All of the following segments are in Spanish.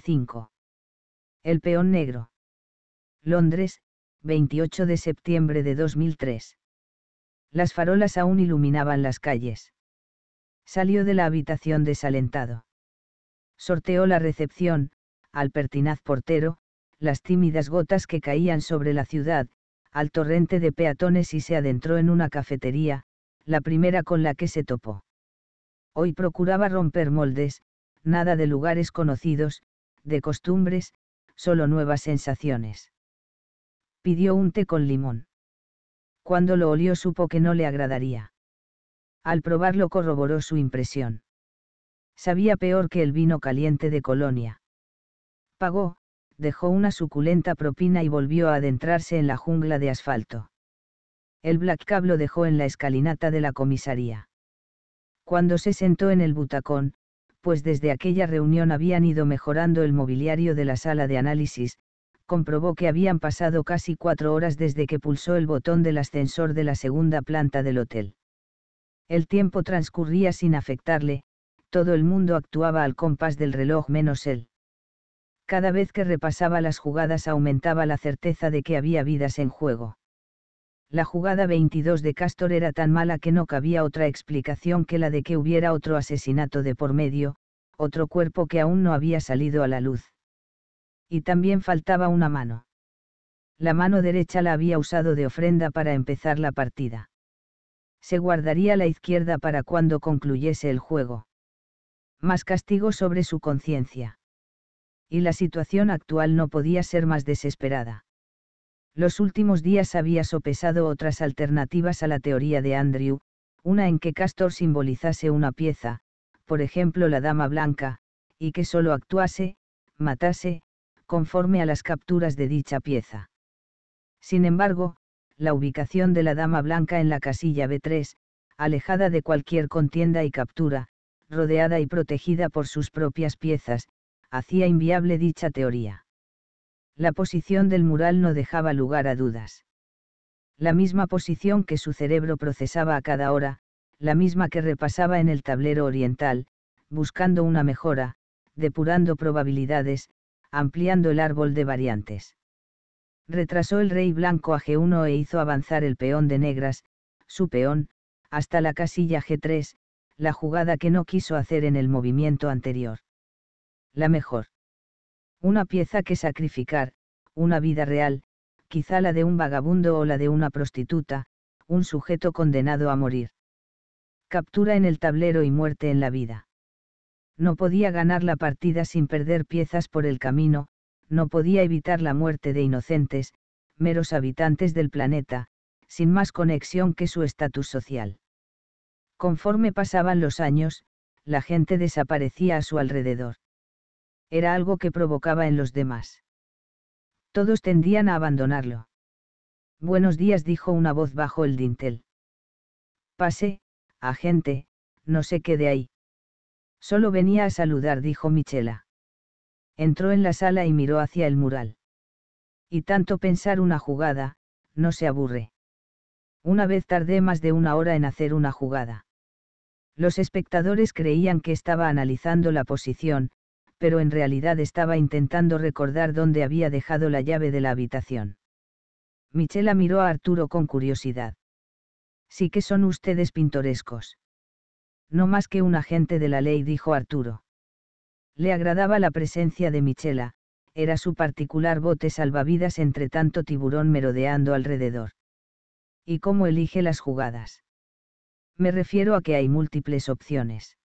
5 El peón negro. Londres, 28 de septiembre de 2003. Las farolas aún iluminaban las calles. Salió de la habitación desalentado. Sorteó la recepción, al pertinaz portero, las tímidas gotas que caían sobre la ciudad, al torrente de peatones y se adentró en una cafetería, la primera con la que se topó. Hoy procuraba romper moldes, nada de lugares conocidos, de costumbres, solo nuevas sensaciones. Pidió un té con limón. Cuando lo olió supo que no le agradaría. Al probarlo corroboró su impresión. Sabía peor que el vino caliente de Colonia. Pagó, dejó una suculenta propina y volvió a adentrarse en la jungla de asfalto. El Black Cab lo dejó en la escalinata de la comisaría. Cuando se sentó en el butacón, pues desde aquella reunión habían ido mejorando el mobiliario de la sala de análisis, comprobó que habían pasado casi cuatro horas desde que pulsó el botón del ascensor de la segunda planta del hotel. El tiempo transcurría sin afectarle, todo el mundo actuaba al compás del reloj menos él. Cada vez que repasaba las jugadas aumentaba la certeza de que había vidas en juego. La jugada 22 de Castor era tan mala que no cabía otra explicación que la de que hubiera otro asesinato de por medio, otro cuerpo que aún no había salido a la luz. Y también faltaba una mano. La mano derecha la había usado de ofrenda para empezar la partida. Se guardaría la izquierda para cuando concluyese el juego. Más castigo sobre su conciencia. Y la situación actual no podía ser más desesperada. Los últimos días había sopesado otras alternativas a la teoría de Andrew, una en que Castor simbolizase una pieza, por ejemplo la Dama Blanca, y que sólo actuase, matase, conforme a las capturas de dicha pieza. Sin embargo, la ubicación de la Dama Blanca en la casilla B3, alejada de cualquier contienda y captura, rodeada y protegida por sus propias piezas, hacía inviable dicha teoría la posición del mural no dejaba lugar a dudas. La misma posición que su cerebro procesaba a cada hora, la misma que repasaba en el tablero oriental, buscando una mejora, depurando probabilidades, ampliando el árbol de variantes. Retrasó el rey blanco a G1 e hizo avanzar el peón de negras, su peón, hasta la casilla G3, la jugada que no quiso hacer en el movimiento anterior. La mejor una pieza que sacrificar, una vida real, quizá la de un vagabundo o la de una prostituta, un sujeto condenado a morir. Captura en el tablero y muerte en la vida. No podía ganar la partida sin perder piezas por el camino, no podía evitar la muerte de inocentes, meros habitantes del planeta, sin más conexión que su estatus social. Conforme pasaban los años, la gente desaparecía a su alrededor era algo que provocaba en los demás. Todos tendían a abandonarlo. Buenos días, dijo una voz bajo el dintel. Pase, agente, no sé qué de ahí. Solo venía a saludar, dijo Michela. Entró en la sala y miró hacia el mural. Y tanto pensar una jugada, no se aburre. Una vez tardé más de una hora en hacer una jugada. Los espectadores creían que estaba analizando la posición, pero en realidad estaba intentando recordar dónde había dejado la llave de la habitación. Michela miró a Arturo con curiosidad. Sí que son ustedes pintorescos. No más que un agente de la ley, dijo Arturo. Le agradaba la presencia de Michela, era su particular bote salvavidas entre tanto tiburón merodeando alrededor. ¿Y cómo elige las jugadas? Me refiero a que hay múltiples opciones.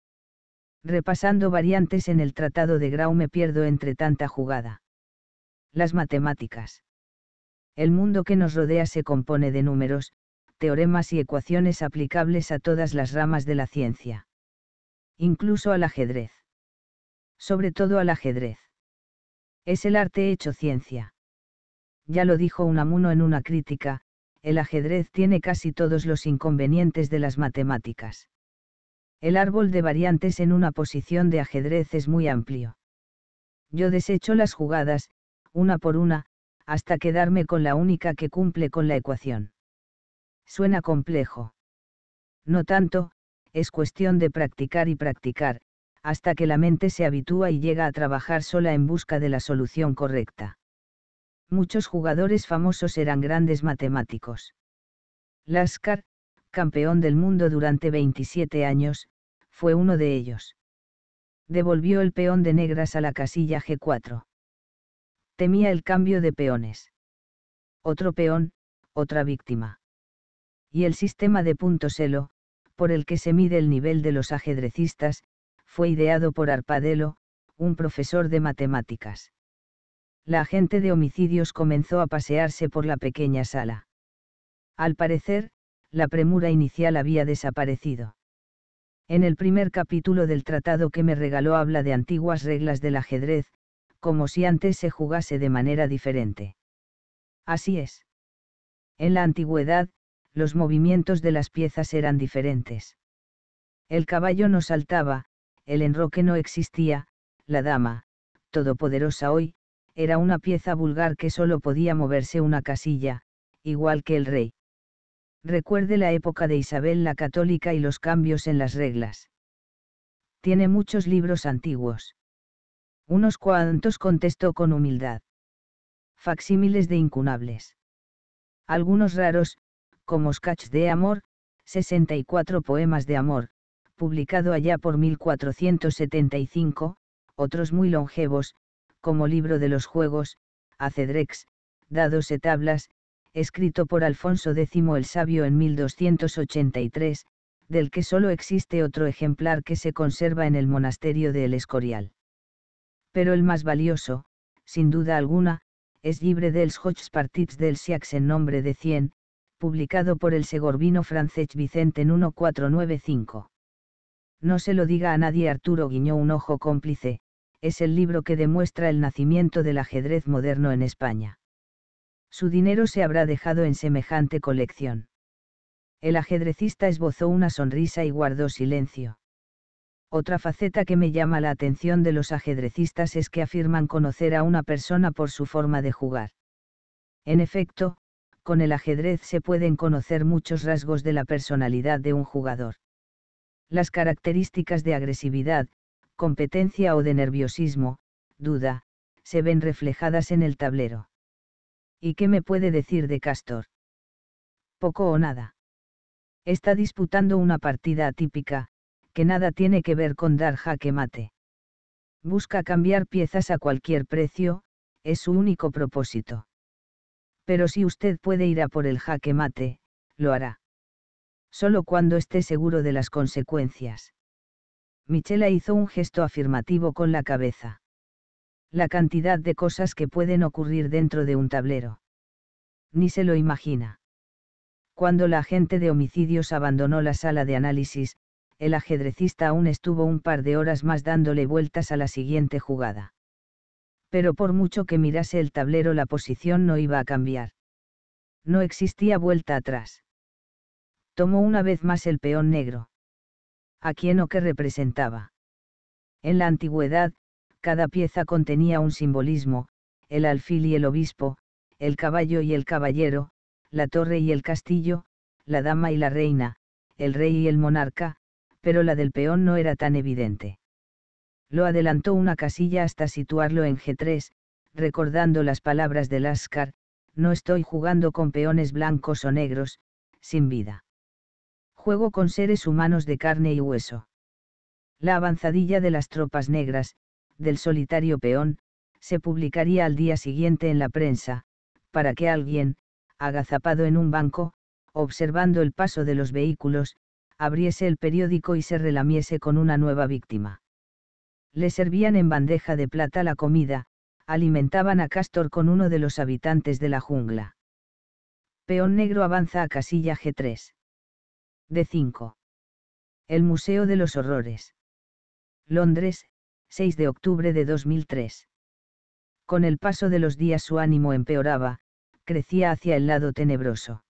Repasando variantes en el tratado de Grau me pierdo entre tanta jugada. Las matemáticas. El mundo que nos rodea se compone de números, teoremas y ecuaciones aplicables a todas las ramas de la ciencia. Incluso al ajedrez. Sobre todo al ajedrez. Es el arte hecho ciencia. Ya lo dijo amuno en una crítica, el ajedrez tiene casi todos los inconvenientes de las matemáticas. El árbol de variantes en una posición de ajedrez es muy amplio. Yo desecho las jugadas, una por una, hasta quedarme con la única que cumple con la ecuación. Suena complejo. No tanto, es cuestión de practicar y practicar, hasta que la mente se habitúa y llega a trabajar sola en busca de la solución correcta. Muchos jugadores famosos eran grandes matemáticos. Lascar, campeón del mundo durante 27 años, fue uno de ellos. Devolvió el peón de negras a la casilla G4. Temía el cambio de peones. Otro peón, otra víctima. Y el sistema de puntos ELO, por el que se mide el nivel de los ajedrecistas, fue ideado por Arpadelo, un profesor de matemáticas. La agente de homicidios comenzó a pasearse por la pequeña sala. Al parecer, la premura inicial había desaparecido. En el primer capítulo del tratado que me regaló habla de antiguas reglas del ajedrez, como si antes se jugase de manera diferente. Así es. En la antigüedad, los movimientos de las piezas eran diferentes. El caballo no saltaba, el enroque no existía, la dama, todopoderosa hoy, era una pieza vulgar que solo podía moverse una casilla, igual que el rey. Recuerde la época de Isabel la Católica y los cambios en las reglas. Tiene muchos libros antiguos. Unos cuantos contestó con humildad. Facsímiles de incunables. Algunos raros, como Scatch de Amor, 64 poemas de amor, publicado allá por 1475, otros muy longevos, como Libro de los Juegos, Acedrex, Dados y e Tablas, escrito por Alfonso X el Sabio en 1283, del que solo existe otro ejemplar que se conserva en el monasterio de El Escorial. Pero el más valioso, sin duda alguna, es Libre dels Hochspartits Partits del Siax en nombre de 100, publicado por el segorbino francés Vicente en 1495. No se lo diga a nadie Arturo guiñó un ojo cómplice, es el libro que demuestra el nacimiento del ajedrez moderno en España su dinero se habrá dejado en semejante colección. El ajedrecista esbozó una sonrisa y guardó silencio. Otra faceta que me llama la atención de los ajedrecistas es que afirman conocer a una persona por su forma de jugar. En efecto, con el ajedrez se pueden conocer muchos rasgos de la personalidad de un jugador. Las características de agresividad, competencia o de nerviosismo, duda, se ven reflejadas en el tablero. ¿Y qué me puede decir de Castor? Poco o nada. Está disputando una partida atípica, que nada tiene que ver con dar jaque mate. Busca cambiar piezas a cualquier precio, es su único propósito. Pero si usted puede ir a por el jaque mate, lo hará. Solo cuando esté seguro de las consecuencias. Michela hizo un gesto afirmativo con la cabeza la cantidad de cosas que pueden ocurrir dentro de un tablero. Ni se lo imagina. Cuando la agente de homicidios abandonó la sala de análisis, el ajedrecista aún estuvo un par de horas más dándole vueltas a la siguiente jugada. Pero por mucho que mirase el tablero la posición no iba a cambiar. No existía vuelta atrás. Tomó una vez más el peón negro. ¿A quién o qué representaba? En la antigüedad, cada pieza contenía un simbolismo, el alfil y el obispo, el caballo y el caballero, la torre y el castillo, la dama y la reina, el rey y el monarca, pero la del peón no era tan evidente. Lo adelantó una casilla hasta situarlo en G3, recordando las palabras de Ascar: no estoy jugando con peones blancos o negros, sin vida. Juego con seres humanos de carne y hueso. La avanzadilla de las tropas negras, del solitario peón, se publicaría al día siguiente en la prensa, para que alguien, agazapado en un banco, observando el paso de los vehículos, abriese el periódico y se relamiese con una nueva víctima. Le servían en bandeja de plata la comida, alimentaban a Castor con uno de los habitantes de la jungla. Peón negro avanza a casilla G3. D5. El Museo de los Horrores. Londres, 6 de octubre de 2003. Con el paso de los días su ánimo empeoraba, crecía hacia el lado tenebroso.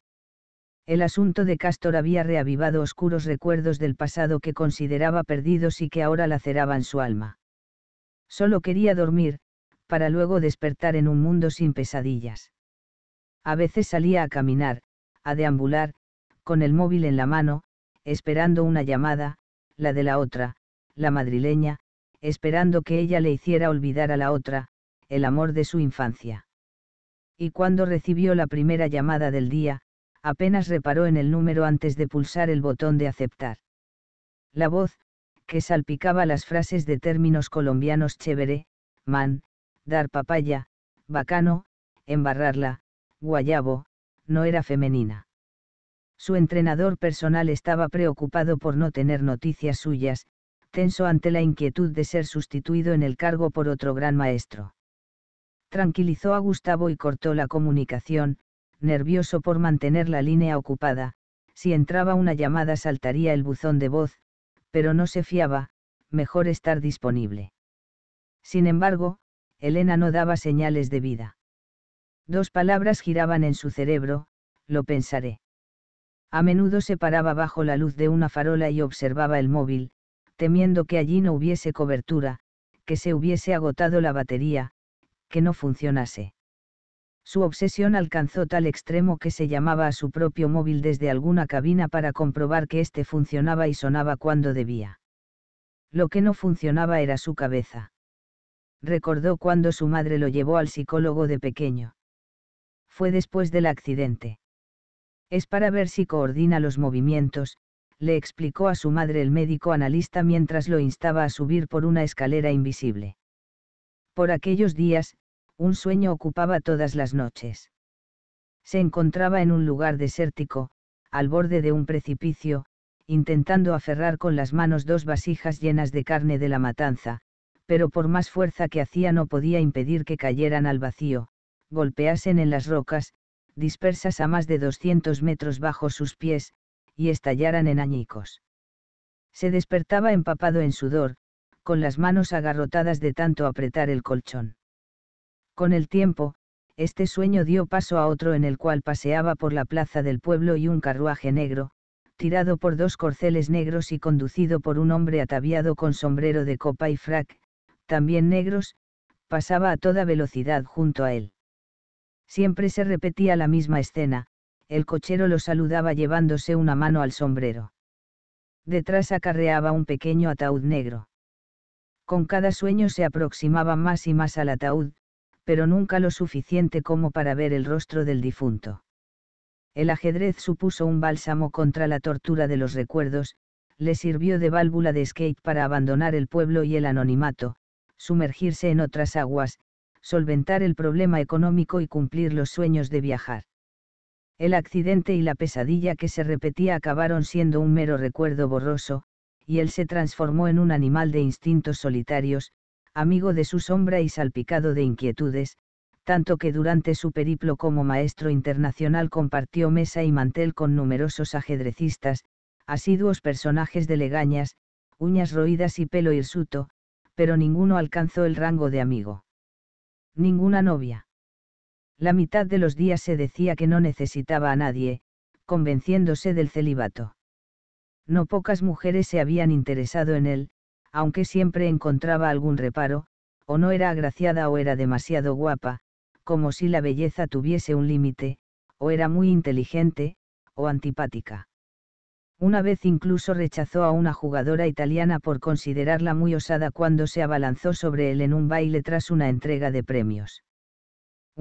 El asunto de Castor había reavivado oscuros recuerdos del pasado que consideraba perdidos y que ahora laceraban su alma. Solo quería dormir, para luego despertar en un mundo sin pesadillas. A veces salía a caminar, a deambular, con el móvil en la mano, esperando una llamada, la de la otra, la madrileña, esperando que ella le hiciera olvidar a la otra, el amor de su infancia. Y cuando recibió la primera llamada del día, apenas reparó en el número antes de pulsar el botón de aceptar. La voz, que salpicaba las frases de términos colombianos chévere, man, dar papaya, bacano, embarrarla, guayabo, no era femenina. Su entrenador personal estaba preocupado por no tener noticias suyas, tenso ante la inquietud de ser sustituido en el cargo por otro gran maestro. Tranquilizó a Gustavo y cortó la comunicación, nervioso por mantener la línea ocupada, si entraba una llamada saltaría el buzón de voz, pero no se fiaba, mejor estar disponible. Sin embargo, Elena no daba señales de vida. Dos palabras giraban en su cerebro, lo pensaré. A menudo se paraba bajo la luz de una farola y observaba el móvil, temiendo que allí no hubiese cobertura, que se hubiese agotado la batería, que no funcionase. Su obsesión alcanzó tal extremo que se llamaba a su propio móvil desde alguna cabina para comprobar que éste funcionaba y sonaba cuando debía. Lo que no funcionaba era su cabeza. Recordó cuando su madre lo llevó al psicólogo de pequeño. Fue después del accidente. Es para ver si coordina los movimientos, le explicó a su madre el médico analista mientras lo instaba a subir por una escalera invisible. Por aquellos días, un sueño ocupaba todas las noches. Se encontraba en un lugar desértico, al borde de un precipicio, intentando aferrar con las manos dos vasijas llenas de carne de la matanza, pero por más fuerza que hacía no podía impedir que cayeran al vacío, golpeasen en las rocas, dispersas a más de 200 metros bajo sus pies, y estallaran en añicos. Se despertaba empapado en sudor, con las manos agarrotadas de tanto apretar el colchón. Con el tiempo, este sueño dio paso a otro en el cual paseaba por la plaza del pueblo y un carruaje negro, tirado por dos corceles negros y conducido por un hombre ataviado con sombrero de copa y frac, también negros, pasaba a toda velocidad junto a él. Siempre se repetía la misma escena, el cochero lo saludaba llevándose una mano al sombrero. Detrás acarreaba un pequeño ataúd negro. Con cada sueño se aproximaba más y más al ataúd, pero nunca lo suficiente como para ver el rostro del difunto. El ajedrez supuso un bálsamo contra la tortura de los recuerdos, le sirvió de válvula de escape para abandonar el pueblo y el anonimato, sumergirse en otras aguas, solventar el problema económico y cumplir los sueños de viajar. El accidente y la pesadilla que se repetía acabaron siendo un mero recuerdo borroso, y él se transformó en un animal de instintos solitarios, amigo de su sombra y salpicado de inquietudes, tanto que durante su periplo como maestro internacional compartió mesa y mantel con numerosos ajedrecistas, asiduos personajes de legañas, uñas roídas y pelo hirsuto, pero ninguno alcanzó el rango de amigo. Ninguna novia. La mitad de los días se decía que no necesitaba a nadie, convenciéndose del celibato. No pocas mujeres se habían interesado en él, aunque siempre encontraba algún reparo, o no era agraciada o era demasiado guapa, como si la belleza tuviese un límite, o era muy inteligente, o antipática. Una vez incluso rechazó a una jugadora italiana por considerarla muy osada cuando se abalanzó sobre él en un baile tras una entrega de premios.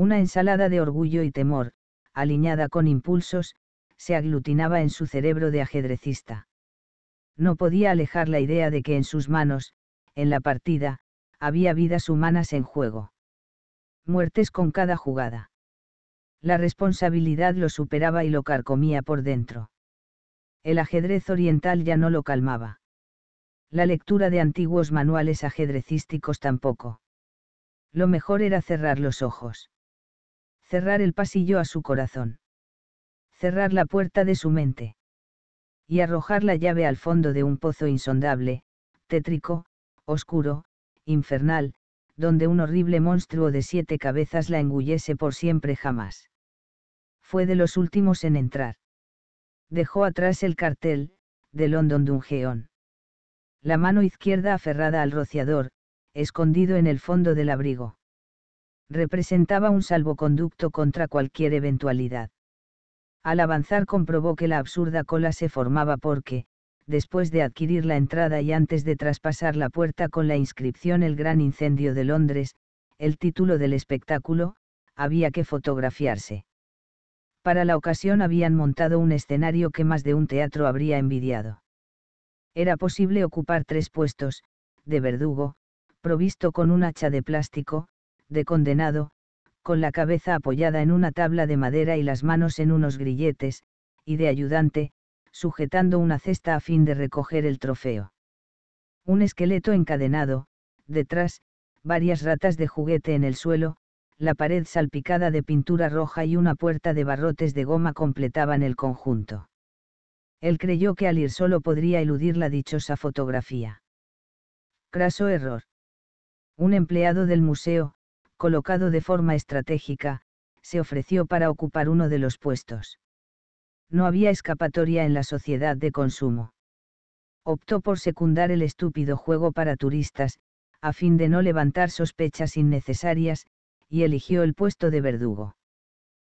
Una ensalada de orgullo y temor, aliñada con impulsos, se aglutinaba en su cerebro de ajedrecista. No podía alejar la idea de que en sus manos, en la partida, había vidas humanas en juego. Muertes con cada jugada. La responsabilidad lo superaba y lo carcomía por dentro. El ajedrez oriental ya no lo calmaba. La lectura de antiguos manuales ajedrecísticos tampoco. Lo mejor era cerrar los ojos cerrar el pasillo a su corazón, cerrar la puerta de su mente y arrojar la llave al fondo de un pozo insondable, tétrico, oscuro, infernal, donde un horrible monstruo de siete cabezas la engullese por siempre jamás. Fue de los últimos en entrar. Dejó atrás el cartel, de London Dungeon. La mano izquierda aferrada al rociador, escondido en el fondo del abrigo representaba un salvoconducto contra cualquier eventualidad. Al avanzar comprobó que la absurda cola se formaba porque, después de adquirir la entrada y antes de traspasar la puerta con la inscripción El Gran Incendio de Londres, el título del espectáculo, había que fotografiarse. Para la ocasión habían montado un escenario que más de un teatro habría envidiado. Era posible ocupar tres puestos, de verdugo, provisto con un hacha de plástico, de condenado, con la cabeza apoyada en una tabla de madera y las manos en unos grilletes, y de ayudante, sujetando una cesta a fin de recoger el trofeo. Un esqueleto encadenado, detrás, varias ratas de juguete en el suelo, la pared salpicada de pintura roja y una puerta de barrotes de goma completaban el conjunto. Él creyó que al ir solo podría eludir la dichosa fotografía. Craso error. Un empleado del museo, colocado de forma estratégica, se ofreció para ocupar uno de los puestos. No había escapatoria en la sociedad de consumo. Optó por secundar el estúpido juego para turistas, a fin de no levantar sospechas innecesarias, y eligió el puesto de verdugo.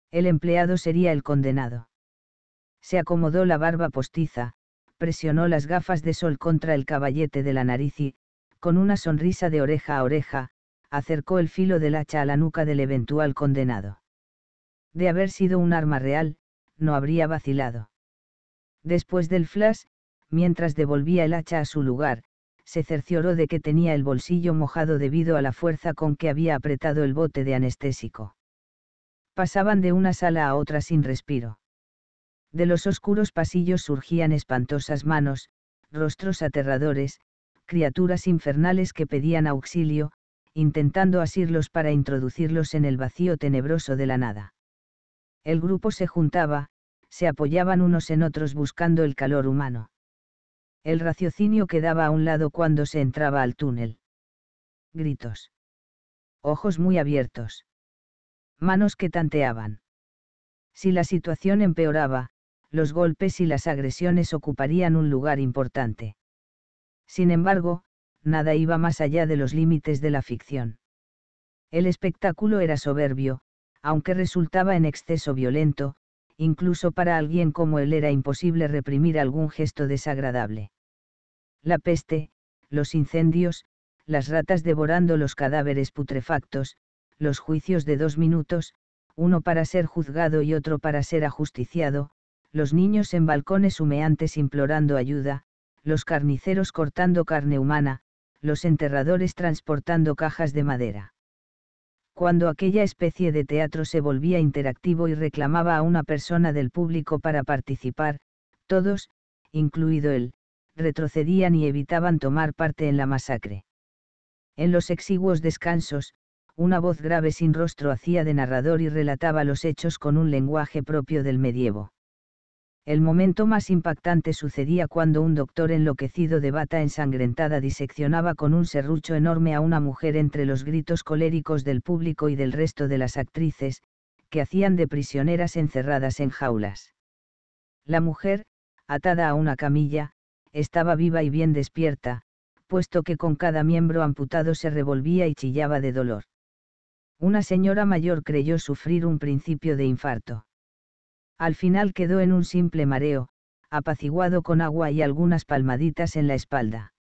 El empleado sería el condenado. Se acomodó la barba postiza, presionó las gafas de sol contra el caballete de la nariz y, con una sonrisa de oreja a oreja, acercó el filo del hacha a la nuca del eventual condenado. De haber sido un arma real, no habría vacilado. Después del flash, mientras devolvía el hacha a su lugar, se cercioró de que tenía el bolsillo mojado debido a la fuerza con que había apretado el bote de anestésico. Pasaban de una sala a otra sin respiro. De los oscuros pasillos surgían espantosas manos, rostros aterradores, criaturas infernales que pedían auxilio, intentando asirlos para introducirlos en el vacío tenebroso de la nada. El grupo se juntaba, se apoyaban unos en otros buscando el calor humano. El raciocinio quedaba a un lado cuando se entraba al túnel. Gritos. Ojos muy abiertos. Manos que tanteaban. Si la situación empeoraba, los golpes y las agresiones ocuparían un lugar importante. Sin embargo, nada iba más allá de los límites de la ficción. El espectáculo era soberbio, aunque resultaba en exceso violento, incluso para alguien como él era imposible reprimir algún gesto desagradable. La peste, los incendios, las ratas devorando los cadáveres putrefactos, los juicios de dos minutos, uno para ser juzgado y otro para ser ajusticiado, los niños en balcones humeantes implorando ayuda, los carniceros cortando carne humana, los enterradores transportando cajas de madera. Cuando aquella especie de teatro se volvía interactivo y reclamaba a una persona del público para participar, todos, incluido él, retrocedían y evitaban tomar parte en la masacre. En los exiguos descansos, una voz grave sin rostro hacía de narrador y relataba los hechos con un lenguaje propio del medievo. El momento más impactante sucedía cuando un doctor enloquecido de bata ensangrentada diseccionaba con un serrucho enorme a una mujer entre los gritos coléricos del público y del resto de las actrices, que hacían de prisioneras encerradas en jaulas. La mujer, atada a una camilla, estaba viva y bien despierta, puesto que con cada miembro amputado se revolvía y chillaba de dolor. Una señora mayor creyó sufrir un principio de infarto. Al final quedó en un simple mareo, apaciguado con agua y algunas palmaditas en la espalda.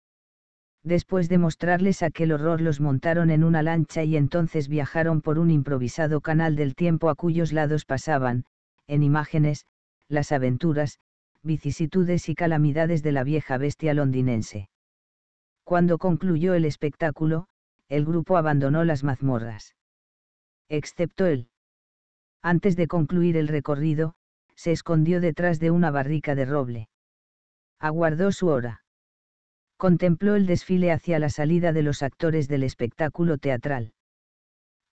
Después de mostrarles aquel horror los montaron en una lancha y entonces viajaron por un improvisado canal del tiempo a cuyos lados pasaban, en imágenes, las aventuras, vicisitudes y calamidades de la vieja bestia londinense. Cuando concluyó el espectáculo, el grupo abandonó las mazmorras. Excepto él. Antes de concluir el recorrido, se escondió detrás de una barrica de roble. Aguardó su hora. Contempló el desfile hacia la salida de los actores del espectáculo teatral.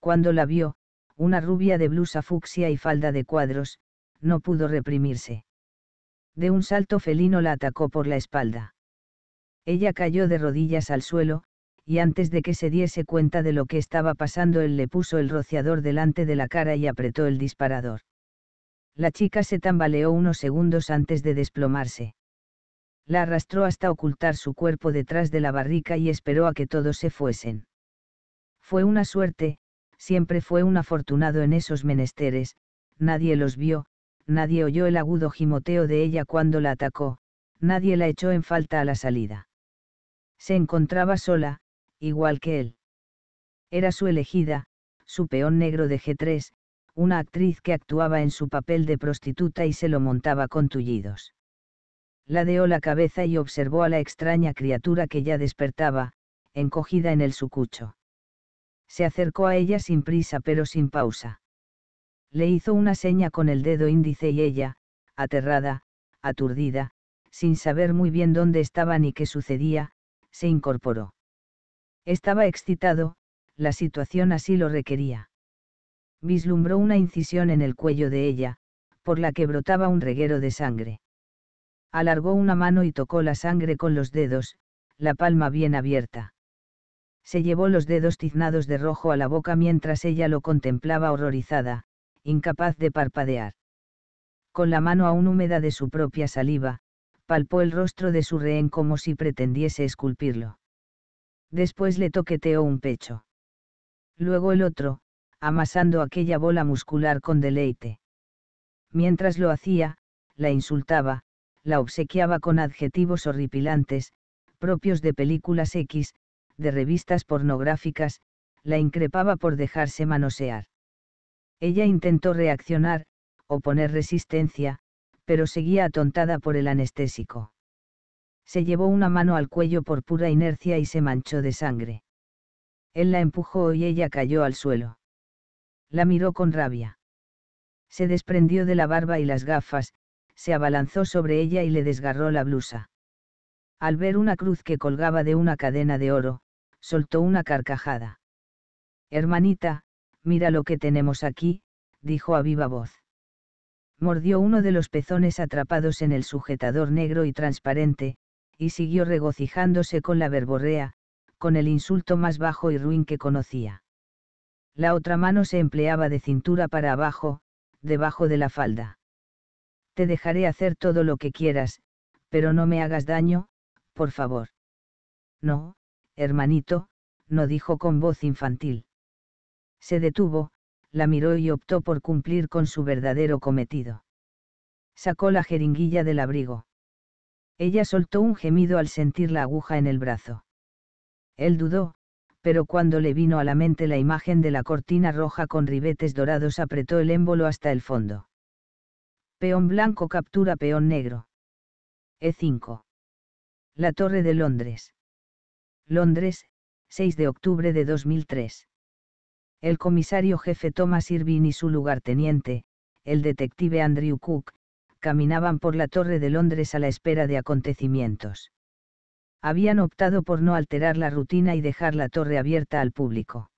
Cuando la vio, una rubia de blusa fucsia y falda de cuadros, no pudo reprimirse. De un salto felino la atacó por la espalda. Ella cayó de rodillas al suelo, y antes de que se diese cuenta de lo que estaba pasando él le puso el rociador delante de la cara y apretó el disparador. La chica se tambaleó unos segundos antes de desplomarse. La arrastró hasta ocultar su cuerpo detrás de la barrica y esperó a que todos se fuesen. Fue una suerte, siempre fue un afortunado en esos menesteres, nadie los vio, nadie oyó el agudo gimoteo de ella cuando la atacó, nadie la echó en falta a la salida. Se encontraba sola, igual que él. Era su elegida, su peón negro de G3, una actriz que actuaba en su papel de prostituta y se lo montaba con tullidos. Ladeó la cabeza y observó a la extraña criatura que ya despertaba, encogida en el sucucho. Se acercó a ella sin prisa pero sin pausa. Le hizo una seña con el dedo índice y ella, aterrada, aturdida, sin saber muy bien dónde estaba ni qué sucedía, se incorporó. Estaba excitado, la situación así lo requería vislumbró una incisión en el cuello de ella, por la que brotaba un reguero de sangre. Alargó una mano y tocó la sangre con los dedos, la palma bien abierta. Se llevó los dedos tiznados de rojo a la boca mientras ella lo contemplaba horrorizada, incapaz de parpadear. Con la mano aún húmeda de su propia saliva, palpó el rostro de su rehén como si pretendiese esculpirlo. Después le toqueteó un pecho. Luego el otro, amasando aquella bola muscular con deleite. Mientras lo hacía, la insultaba, la obsequiaba con adjetivos horripilantes, propios de películas X, de revistas pornográficas, la increpaba por dejarse manosear. Ella intentó reaccionar, oponer resistencia, pero seguía atontada por el anestésico. Se llevó una mano al cuello por pura inercia y se manchó de sangre. Él la empujó y ella cayó al suelo la miró con rabia. Se desprendió de la barba y las gafas, se abalanzó sobre ella y le desgarró la blusa. Al ver una cruz que colgaba de una cadena de oro, soltó una carcajada. Hermanita, mira lo que tenemos aquí, dijo a viva voz. Mordió uno de los pezones atrapados en el sujetador negro y transparente, y siguió regocijándose con la verborrea, con el insulto más bajo y ruin que conocía. La otra mano se empleaba de cintura para abajo, debajo de la falda. Te dejaré hacer todo lo que quieras, pero no me hagas daño, por favor. No, hermanito, no dijo con voz infantil. Se detuvo, la miró y optó por cumplir con su verdadero cometido. Sacó la jeringuilla del abrigo. Ella soltó un gemido al sentir la aguja en el brazo. Él dudó, pero cuando le vino a la mente la imagen de la cortina roja con ribetes dorados apretó el émbolo hasta el fondo. Peón blanco captura peón negro. E5. La Torre de Londres. Londres, 6 de octubre de 2003. El comisario jefe Thomas Irving y su lugarteniente, el detective Andrew Cook, caminaban por la Torre de Londres a la espera de acontecimientos habían optado por no alterar la rutina y dejar la torre abierta al público.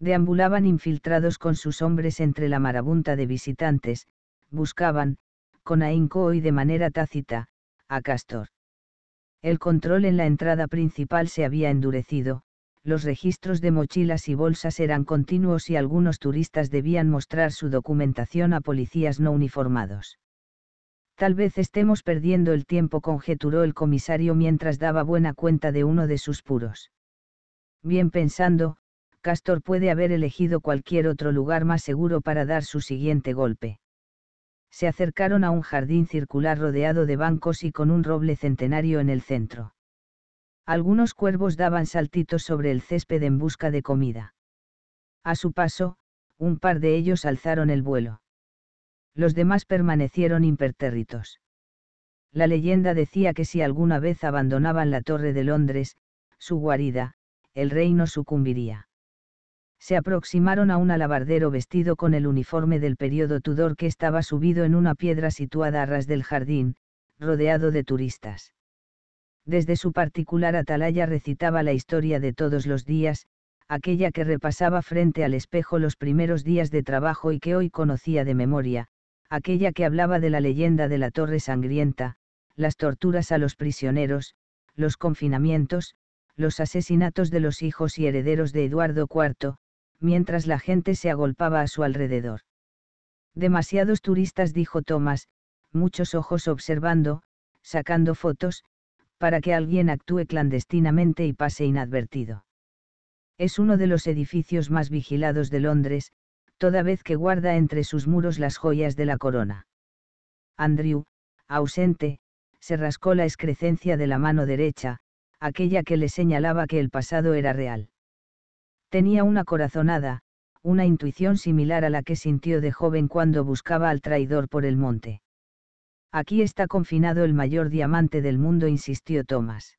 Deambulaban infiltrados con sus hombres entre la marabunta de visitantes, buscaban, con ahínco y de manera tácita, a Castor. El control en la entrada principal se había endurecido, los registros de mochilas y bolsas eran continuos y algunos turistas debían mostrar su documentación a policías no uniformados. Tal vez estemos perdiendo el tiempo, conjeturó el comisario mientras daba buena cuenta de uno de sus puros. Bien pensando, Castor puede haber elegido cualquier otro lugar más seguro para dar su siguiente golpe. Se acercaron a un jardín circular rodeado de bancos y con un roble centenario en el centro. Algunos cuervos daban saltitos sobre el césped en busca de comida. A su paso, un par de ellos alzaron el vuelo los demás permanecieron impertérritos. La leyenda decía que si alguna vez abandonaban la Torre de Londres, su guarida, el reino sucumbiría. Se aproximaron a un alabardero vestido con el uniforme del periodo Tudor que estaba subido en una piedra situada a ras del jardín, rodeado de turistas. Desde su particular atalaya recitaba la historia de todos los días, aquella que repasaba frente al espejo los primeros días de trabajo y que hoy conocía de memoria, aquella que hablaba de la leyenda de la torre sangrienta, las torturas a los prisioneros, los confinamientos, los asesinatos de los hijos y herederos de Eduardo IV, mientras la gente se agolpaba a su alrededor. Demasiados turistas, dijo Thomas, muchos ojos observando, sacando fotos, para que alguien actúe clandestinamente y pase inadvertido. Es uno de los edificios más vigilados de Londres, toda vez que guarda entre sus muros las joyas de la corona. Andrew, ausente, se rascó la excrecencia de la mano derecha, aquella que le señalaba que el pasado era real. Tenía una corazonada, una intuición similar a la que sintió de joven cuando buscaba al traidor por el monte. Aquí está confinado el mayor diamante del mundo, insistió Thomas.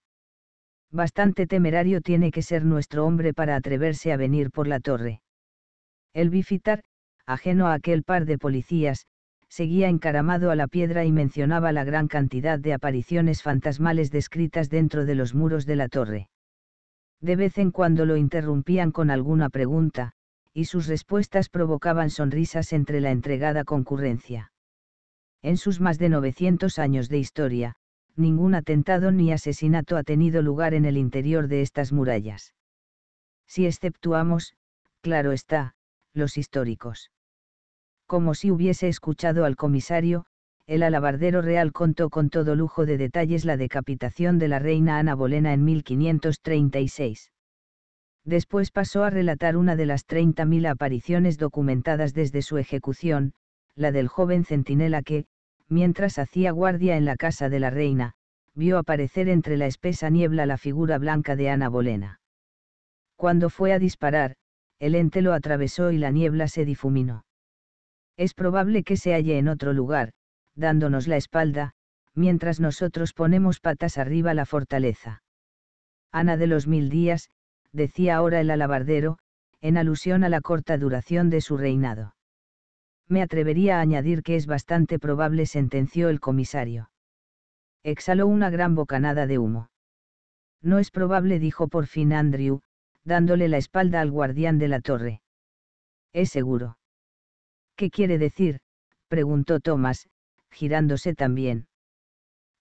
Bastante temerario tiene que ser nuestro hombre para atreverse a venir por la torre. El bifitar, ajeno a aquel par de policías, seguía encaramado a la piedra y mencionaba la gran cantidad de apariciones fantasmales descritas dentro de los muros de la torre. De vez en cuando lo interrumpían con alguna pregunta, y sus respuestas provocaban sonrisas entre la entregada concurrencia. En sus más de 900 años de historia, ningún atentado ni asesinato ha tenido lugar en el interior de estas murallas. Si exceptuamos, claro está, los históricos. Como si hubiese escuchado al comisario, el alabardero real contó con todo lujo de detalles la decapitación de la reina Ana Bolena en 1536. Después pasó a relatar una de las 30.000 apariciones documentadas desde su ejecución, la del joven centinela que, mientras hacía guardia en la casa de la reina, vio aparecer entre la espesa niebla la figura blanca de Ana Bolena. Cuando fue a disparar, el ente lo atravesó y la niebla se difuminó. Es probable que se halle en otro lugar, dándonos la espalda, mientras nosotros ponemos patas arriba la fortaleza. Ana de los mil días, decía ahora el alabardero, en alusión a la corta duración de su reinado. Me atrevería a añadir que es bastante probable, sentenció el comisario. Exhaló una gran bocanada de humo. No es probable, dijo por fin Andrew, dándole la espalda al guardián de la torre. Es seguro. ¿Qué quiere decir? preguntó Thomas, girándose también.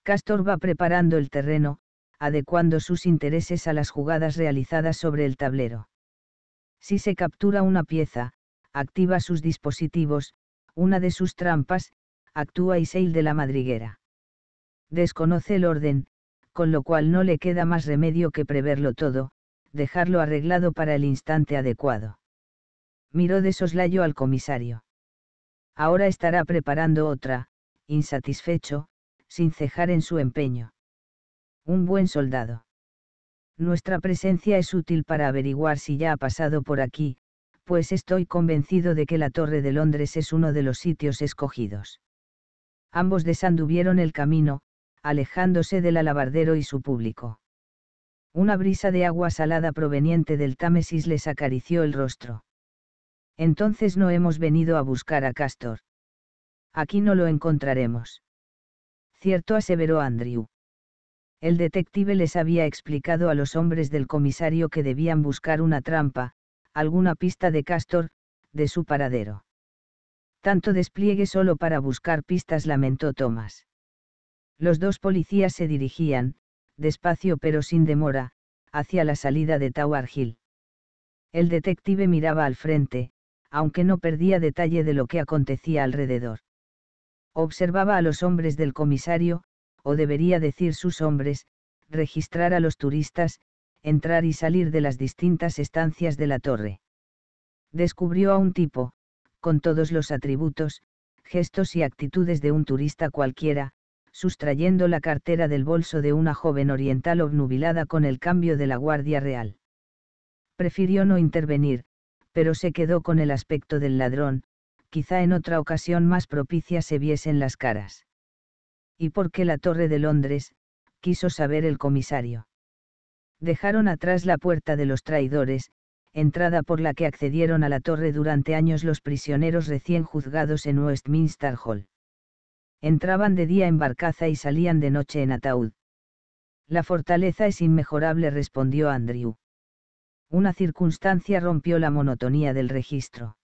Castor va preparando el terreno, adecuando sus intereses a las jugadas realizadas sobre el tablero. Si se captura una pieza, activa sus dispositivos, una de sus trampas, actúa y Isail de la madriguera. Desconoce el orden, con lo cual no le queda más remedio que preverlo todo, dejarlo arreglado para el instante adecuado. Miró de soslayo al comisario. Ahora estará preparando otra, insatisfecho, sin cejar en su empeño. Un buen soldado. Nuestra presencia es útil para averiguar si ya ha pasado por aquí, pues estoy convencido de que la Torre de Londres es uno de los sitios escogidos. Ambos desanduvieron el camino, alejándose del alabardero y su público. Una brisa de agua salada proveniente del Támesis les acarició el rostro. Entonces no hemos venido a buscar a Castor. Aquí no lo encontraremos. Cierto aseveró Andrew. El detective les había explicado a los hombres del comisario que debían buscar una trampa, alguna pista de Castor, de su paradero. Tanto despliegue solo para buscar pistas lamentó Thomas. Los dos policías se dirigían, despacio pero sin demora, hacia la salida de Tower Hill. El detective miraba al frente, aunque no perdía detalle de lo que acontecía alrededor. Observaba a los hombres del comisario, o debería decir sus hombres, registrar a los turistas, entrar y salir de las distintas estancias de la torre. Descubrió a un tipo, con todos los atributos, gestos y actitudes de un turista cualquiera, sustrayendo la cartera del bolso de una joven oriental obnubilada con el cambio de la Guardia Real. Prefirió no intervenir, pero se quedó con el aspecto del ladrón, quizá en otra ocasión más propicia se viesen las caras. ¿Y por qué la Torre de Londres? quiso saber el comisario. Dejaron atrás la puerta de los traidores, entrada por la que accedieron a la torre durante años los prisioneros recién juzgados en Westminster Hall entraban de día en barcaza y salían de noche en ataúd. La fortaleza es inmejorable, respondió Andrew. Una circunstancia rompió la monotonía del registro.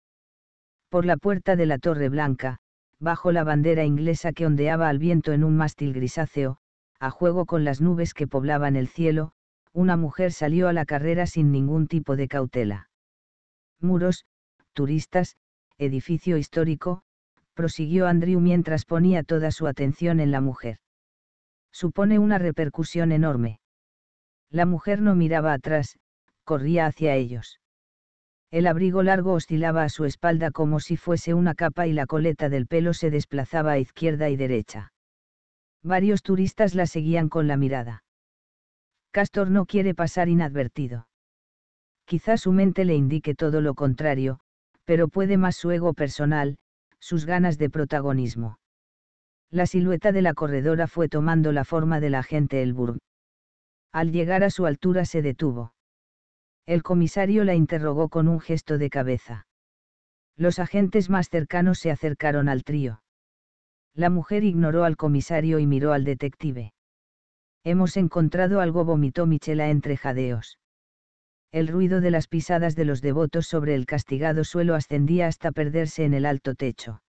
Por la puerta de la Torre Blanca, bajo la bandera inglesa que ondeaba al viento en un mástil grisáceo, a juego con las nubes que poblaban el cielo, una mujer salió a la carrera sin ningún tipo de cautela. Muros, turistas, edificio histórico, prosiguió Andrew mientras ponía toda su atención en la mujer. Supone una repercusión enorme. La mujer no miraba atrás, corría hacia ellos. El abrigo largo oscilaba a su espalda como si fuese una capa y la coleta del pelo se desplazaba a izquierda y derecha. Varios turistas la seguían con la mirada. Castor no quiere pasar inadvertido. Quizá su mente le indique todo lo contrario, pero puede más su ego personal, sus ganas de protagonismo. La silueta de la corredora fue tomando la forma del agente Elburg. Al llegar a su altura se detuvo. El comisario la interrogó con un gesto de cabeza. Los agentes más cercanos se acercaron al trío. La mujer ignoró al comisario y miró al detective. Hemos encontrado algo, vomitó Michela entre jadeos el ruido de las pisadas de los devotos sobre el castigado suelo ascendía hasta perderse en el alto techo.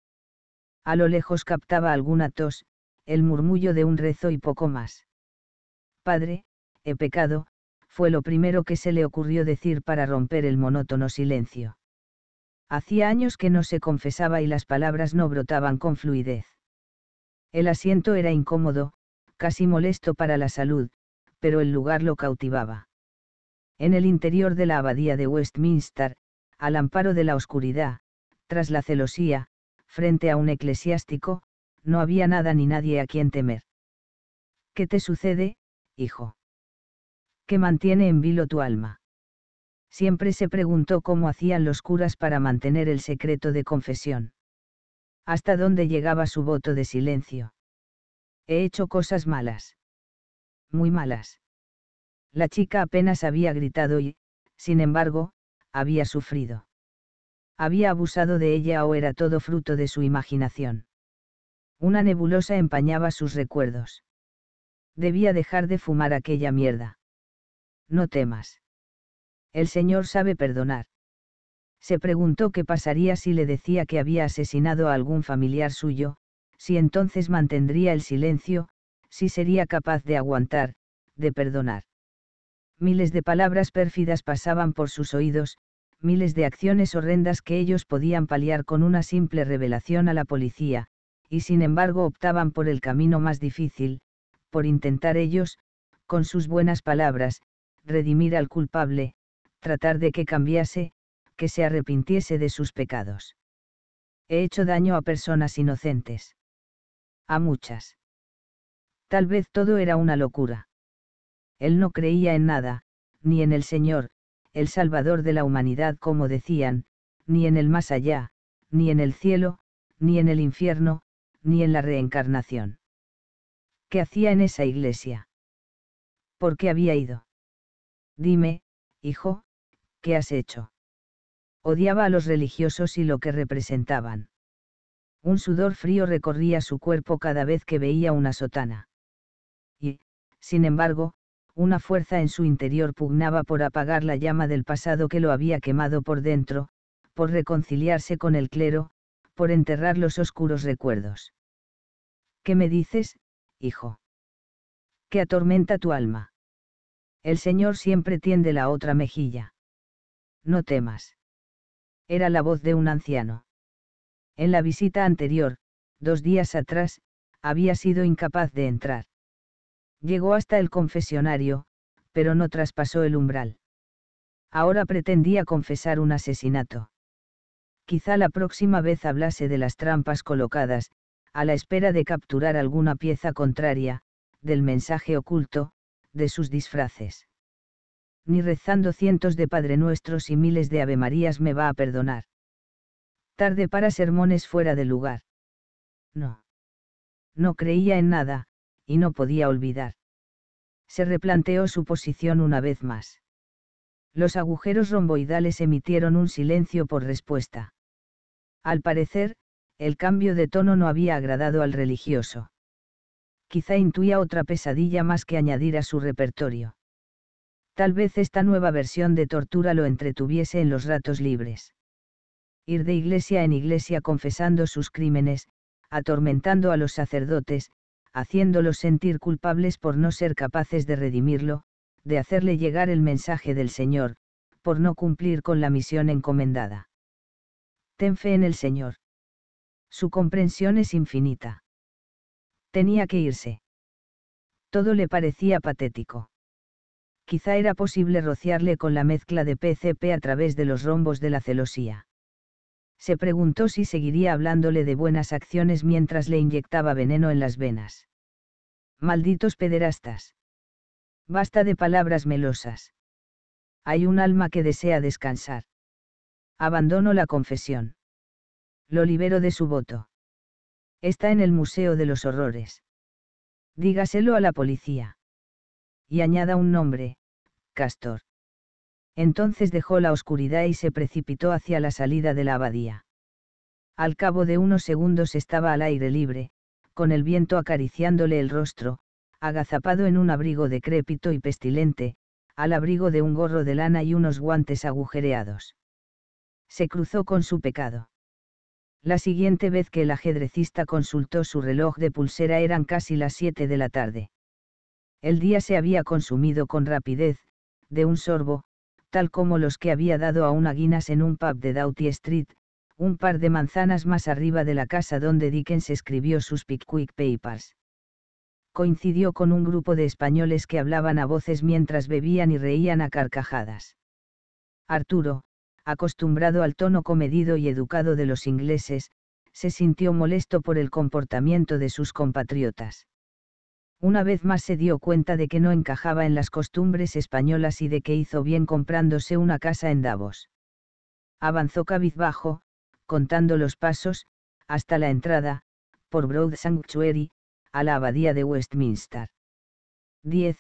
A lo lejos captaba alguna tos, el murmullo de un rezo y poco más. Padre, he pecado, fue lo primero que se le ocurrió decir para romper el monótono silencio. Hacía años que no se confesaba y las palabras no brotaban con fluidez. El asiento era incómodo, casi molesto para la salud, pero el lugar lo cautivaba en el interior de la abadía de Westminster, al amparo de la oscuridad, tras la celosía, frente a un eclesiástico, no había nada ni nadie a quien temer. ¿Qué te sucede, hijo? ¿Qué mantiene en vilo tu alma? Siempre se preguntó cómo hacían los curas para mantener el secreto de confesión. Hasta dónde llegaba su voto de silencio. He hecho cosas malas. Muy malas. La chica apenas había gritado y, sin embargo, había sufrido. Había abusado de ella o era todo fruto de su imaginación. Una nebulosa empañaba sus recuerdos. Debía dejar de fumar aquella mierda. No temas. El Señor sabe perdonar. Se preguntó qué pasaría si le decía que había asesinado a algún familiar suyo, si entonces mantendría el silencio, si sería capaz de aguantar, de perdonar miles de palabras pérfidas pasaban por sus oídos, miles de acciones horrendas que ellos podían paliar con una simple revelación a la policía, y sin embargo optaban por el camino más difícil, por intentar ellos, con sus buenas palabras, redimir al culpable, tratar de que cambiase, que se arrepintiese de sus pecados. He hecho daño a personas inocentes. A muchas. Tal vez todo era una locura. Él no creía en nada, ni en el Señor, el Salvador de la humanidad como decían, ni en el más allá, ni en el cielo, ni en el infierno, ni en la reencarnación. ¿Qué hacía en esa iglesia? ¿Por qué había ido? Dime, hijo, ¿qué has hecho? Odiaba a los religiosos y lo que representaban. Un sudor frío recorría su cuerpo cada vez que veía una sotana. Y, sin embargo, una fuerza en su interior pugnaba por apagar la llama del pasado que lo había quemado por dentro, por reconciliarse con el clero, por enterrar los oscuros recuerdos. ¿Qué me dices, hijo? ¿Qué atormenta tu alma. El Señor siempre tiende la otra mejilla. No temas. Era la voz de un anciano. En la visita anterior, dos días atrás, había sido incapaz de entrar. Llegó hasta el confesionario, pero no traspasó el umbral. Ahora pretendía confesar un asesinato. Quizá la próxima vez hablase de las trampas colocadas, a la espera de capturar alguna pieza contraria, del mensaje oculto, de sus disfraces. Ni rezando cientos de Padre Nuestros y miles de Ave Marías me va a perdonar. Tarde para sermones fuera de lugar. No. No creía en nada, y no podía olvidar. Se replanteó su posición una vez más. Los agujeros romboidales emitieron un silencio por respuesta. Al parecer, el cambio de tono no había agradado al religioso. Quizá intuía otra pesadilla más que añadir a su repertorio. Tal vez esta nueva versión de tortura lo entretuviese en los ratos libres. Ir de iglesia en iglesia confesando sus crímenes, atormentando a los sacerdotes, haciéndolos sentir culpables por no ser capaces de redimirlo, de hacerle llegar el mensaje del Señor, por no cumplir con la misión encomendada. Ten fe en el Señor. Su comprensión es infinita. Tenía que irse. Todo le parecía patético. Quizá era posible rociarle con la mezcla de PCP a través de los rombos de la celosía se preguntó si seguiría hablándole de buenas acciones mientras le inyectaba veneno en las venas. Malditos pederastas. Basta de palabras melosas. Hay un alma que desea descansar. Abandono la confesión. Lo libero de su voto. Está en el Museo de los Horrores. Dígaselo a la policía. Y añada un nombre, Castor entonces dejó la oscuridad y se precipitó hacia la salida de la abadía. Al cabo de unos segundos estaba al aire libre, con el viento acariciándole el rostro, agazapado en un abrigo decrépito y pestilente, al abrigo de un gorro de lana y unos guantes agujereados. Se cruzó con su pecado. La siguiente vez que el ajedrecista consultó su reloj de pulsera eran casi las siete de la tarde. El día se había consumido con rapidez, de un sorbo, tal como los que había dado a una guinas en un pub de Doughty Street, un par de manzanas más arriba de la casa donde Dickens escribió sus Pickwick Papers. Coincidió con un grupo de españoles que hablaban a voces mientras bebían y reían a carcajadas. Arturo, acostumbrado al tono comedido y educado de los ingleses, se sintió molesto por el comportamiento de sus compatriotas. Una vez más se dio cuenta de que no encajaba en las costumbres españolas y de que hizo bien comprándose una casa en Davos. Avanzó cabizbajo, contando los pasos, hasta la entrada, por Broad Sanctuary, a la abadía de Westminster. 10,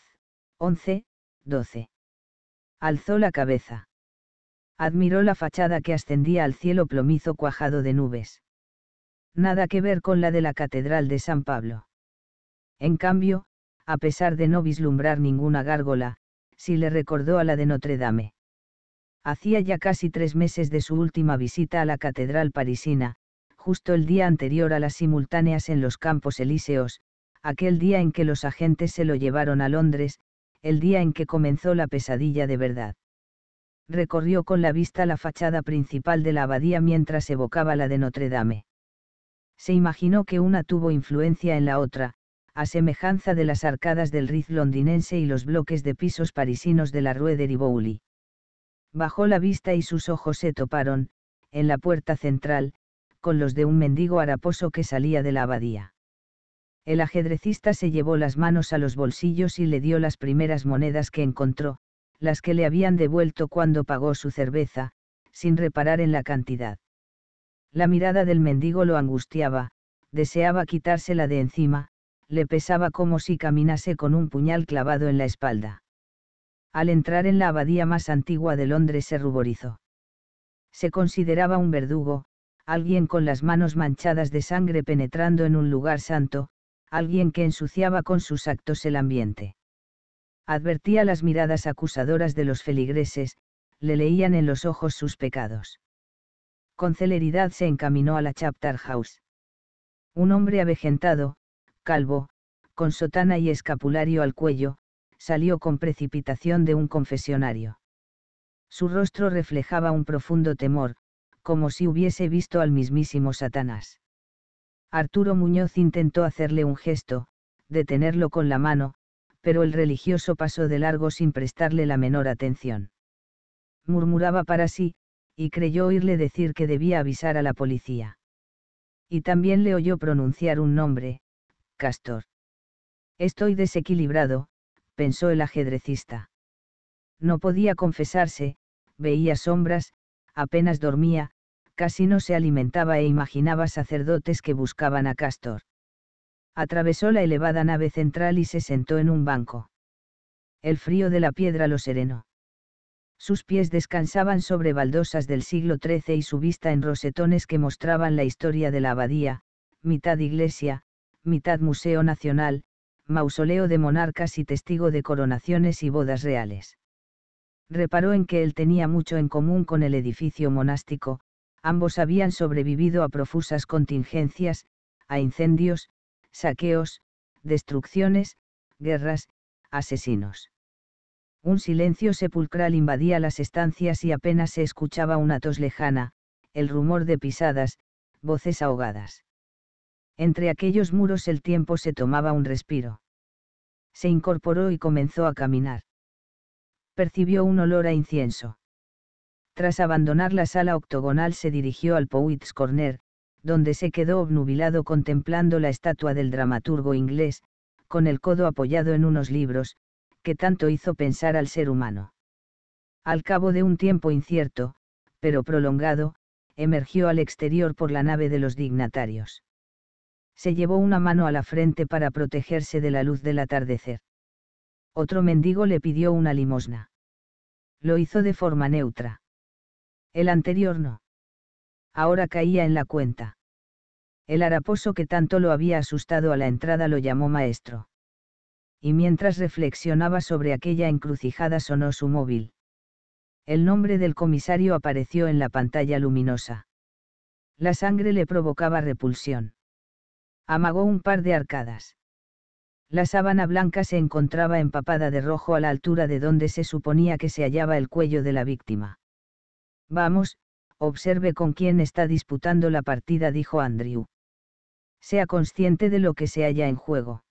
11, 12. Alzó la cabeza. Admiró la fachada que ascendía al cielo plomizo cuajado de nubes. Nada que ver con la de la Catedral de San Pablo. En cambio, a pesar de no vislumbrar ninguna gárgola, sí le recordó a la de Notre Dame. Hacía ya casi tres meses de su última visita a la catedral parisina, justo el día anterior a las simultáneas en los Campos Elíseos, aquel día en que los agentes se lo llevaron a Londres, el día en que comenzó la pesadilla de verdad. Recorrió con la vista la fachada principal de la abadía mientras evocaba la de Notre Dame. Se imaginó que una tuvo influencia en la otra, a semejanza de las arcadas del Riz londinense y los bloques de pisos parisinos de la Rue de Rivoli. Bajó la vista y sus ojos se toparon, en la puerta central, con los de un mendigo haraposo que salía de la abadía. El ajedrecista se llevó las manos a los bolsillos y le dio las primeras monedas que encontró, las que le habían devuelto cuando pagó su cerveza, sin reparar en la cantidad. La mirada del mendigo lo angustiaba, deseaba quitársela de encima, le pesaba como si caminase con un puñal clavado en la espalda. Al entrar en la abadía más antigua de Londres se ruborizó. Se consideraba un verdugo, alguien con las manos manchadas de sangre penetrando en un lugar santo, alguien que ensuciaba con sus actos el ambiente. Advertía las miradas acusadoras de los feligreses, le leían en los ojos sus pecados. Con celeridad se encaminó a la Chapter House. Un hombre avejentado, calvo, con sotana y escapulario al cuello, salió con precipitación de un confesionario. Su rostro reflejaba un profundo temor, como si hubiese visto al mismísimo Satanás. Arturo Muñoz intentó hacerle un gesto, detenerlo con la mano, pero el religioso pasó de largo sin prestarle la menor atención. Murmuraba para sí, y creyó oírle decir que debía avisar a la policía. Y también le oyó pronunciar un nombre, Castor. Estoy desequilibrado, pensó el ajedrecista. No podía confesarse, veía sombras, apenas dormía, casi no se alimentaba e imaginaba sacerdotes que buscaban a Castor. Atravesó la elevada nave central y se sentó en un banco. El frío de la piedra lo serenó. Sus pies descansaban sobre baldosas del siglo XIII y su vista en rosetones que mostraban la historia de la abadía, mitad iglesia, mitad Museo Nacional, mausoleo de monarcas y testigo de coronaciones y bodas reales. Reparó en que él tenía mucho en común con el edificio monástico, ambos habían sobrevivido a profusas contingencias, a incendios, saqueos, destrucciones, guerras, asesinos. Un silencio sepulcral invadía las estancias y apenas se escuchaba una tos lejana, el rumor de pisadas, voces ahogadas. Entre aquellos muros el tiempo se tomaba un respiro. Se incorporó y comenzó a caminar. Percibió un olor a incienso. Tras abandonar la sala octogonal se dirigió al Poets Corner, donde se quedó obnubilado contemplando la estatua del dramaturgo inglés, con el codo apoyado en unos libros, que tanto hizo pensar al ser humano. Al cabo de un tiempo incierto, pero prolongado, emergió al exterior por la nave de los dignatarios se llevó una mano a la frente para protegerse de la luz del atardecer. Otro mendigo le pidió una limosna. Lo hizo de forma neutra. El anterior no. Ahora caía en la cuenta. El haraposo que tanto lo había asustado a la entrada lo llamó maestro. Y mientras reflexionaba sobre aquella encrucijada sonó su móvil. El nombre del comisario apareció en la pantalla luminosa. La sangre le provocaba repulsión amagó un par de arcadas. La sábana blanca se encontraba empapada de rojo a la altura de donde se suponía que se hallaba el cuello de la víctima. Vamos, observe con quién está disputando la partida, dijo Andrew. Sea consciente de lo que se halla en juego.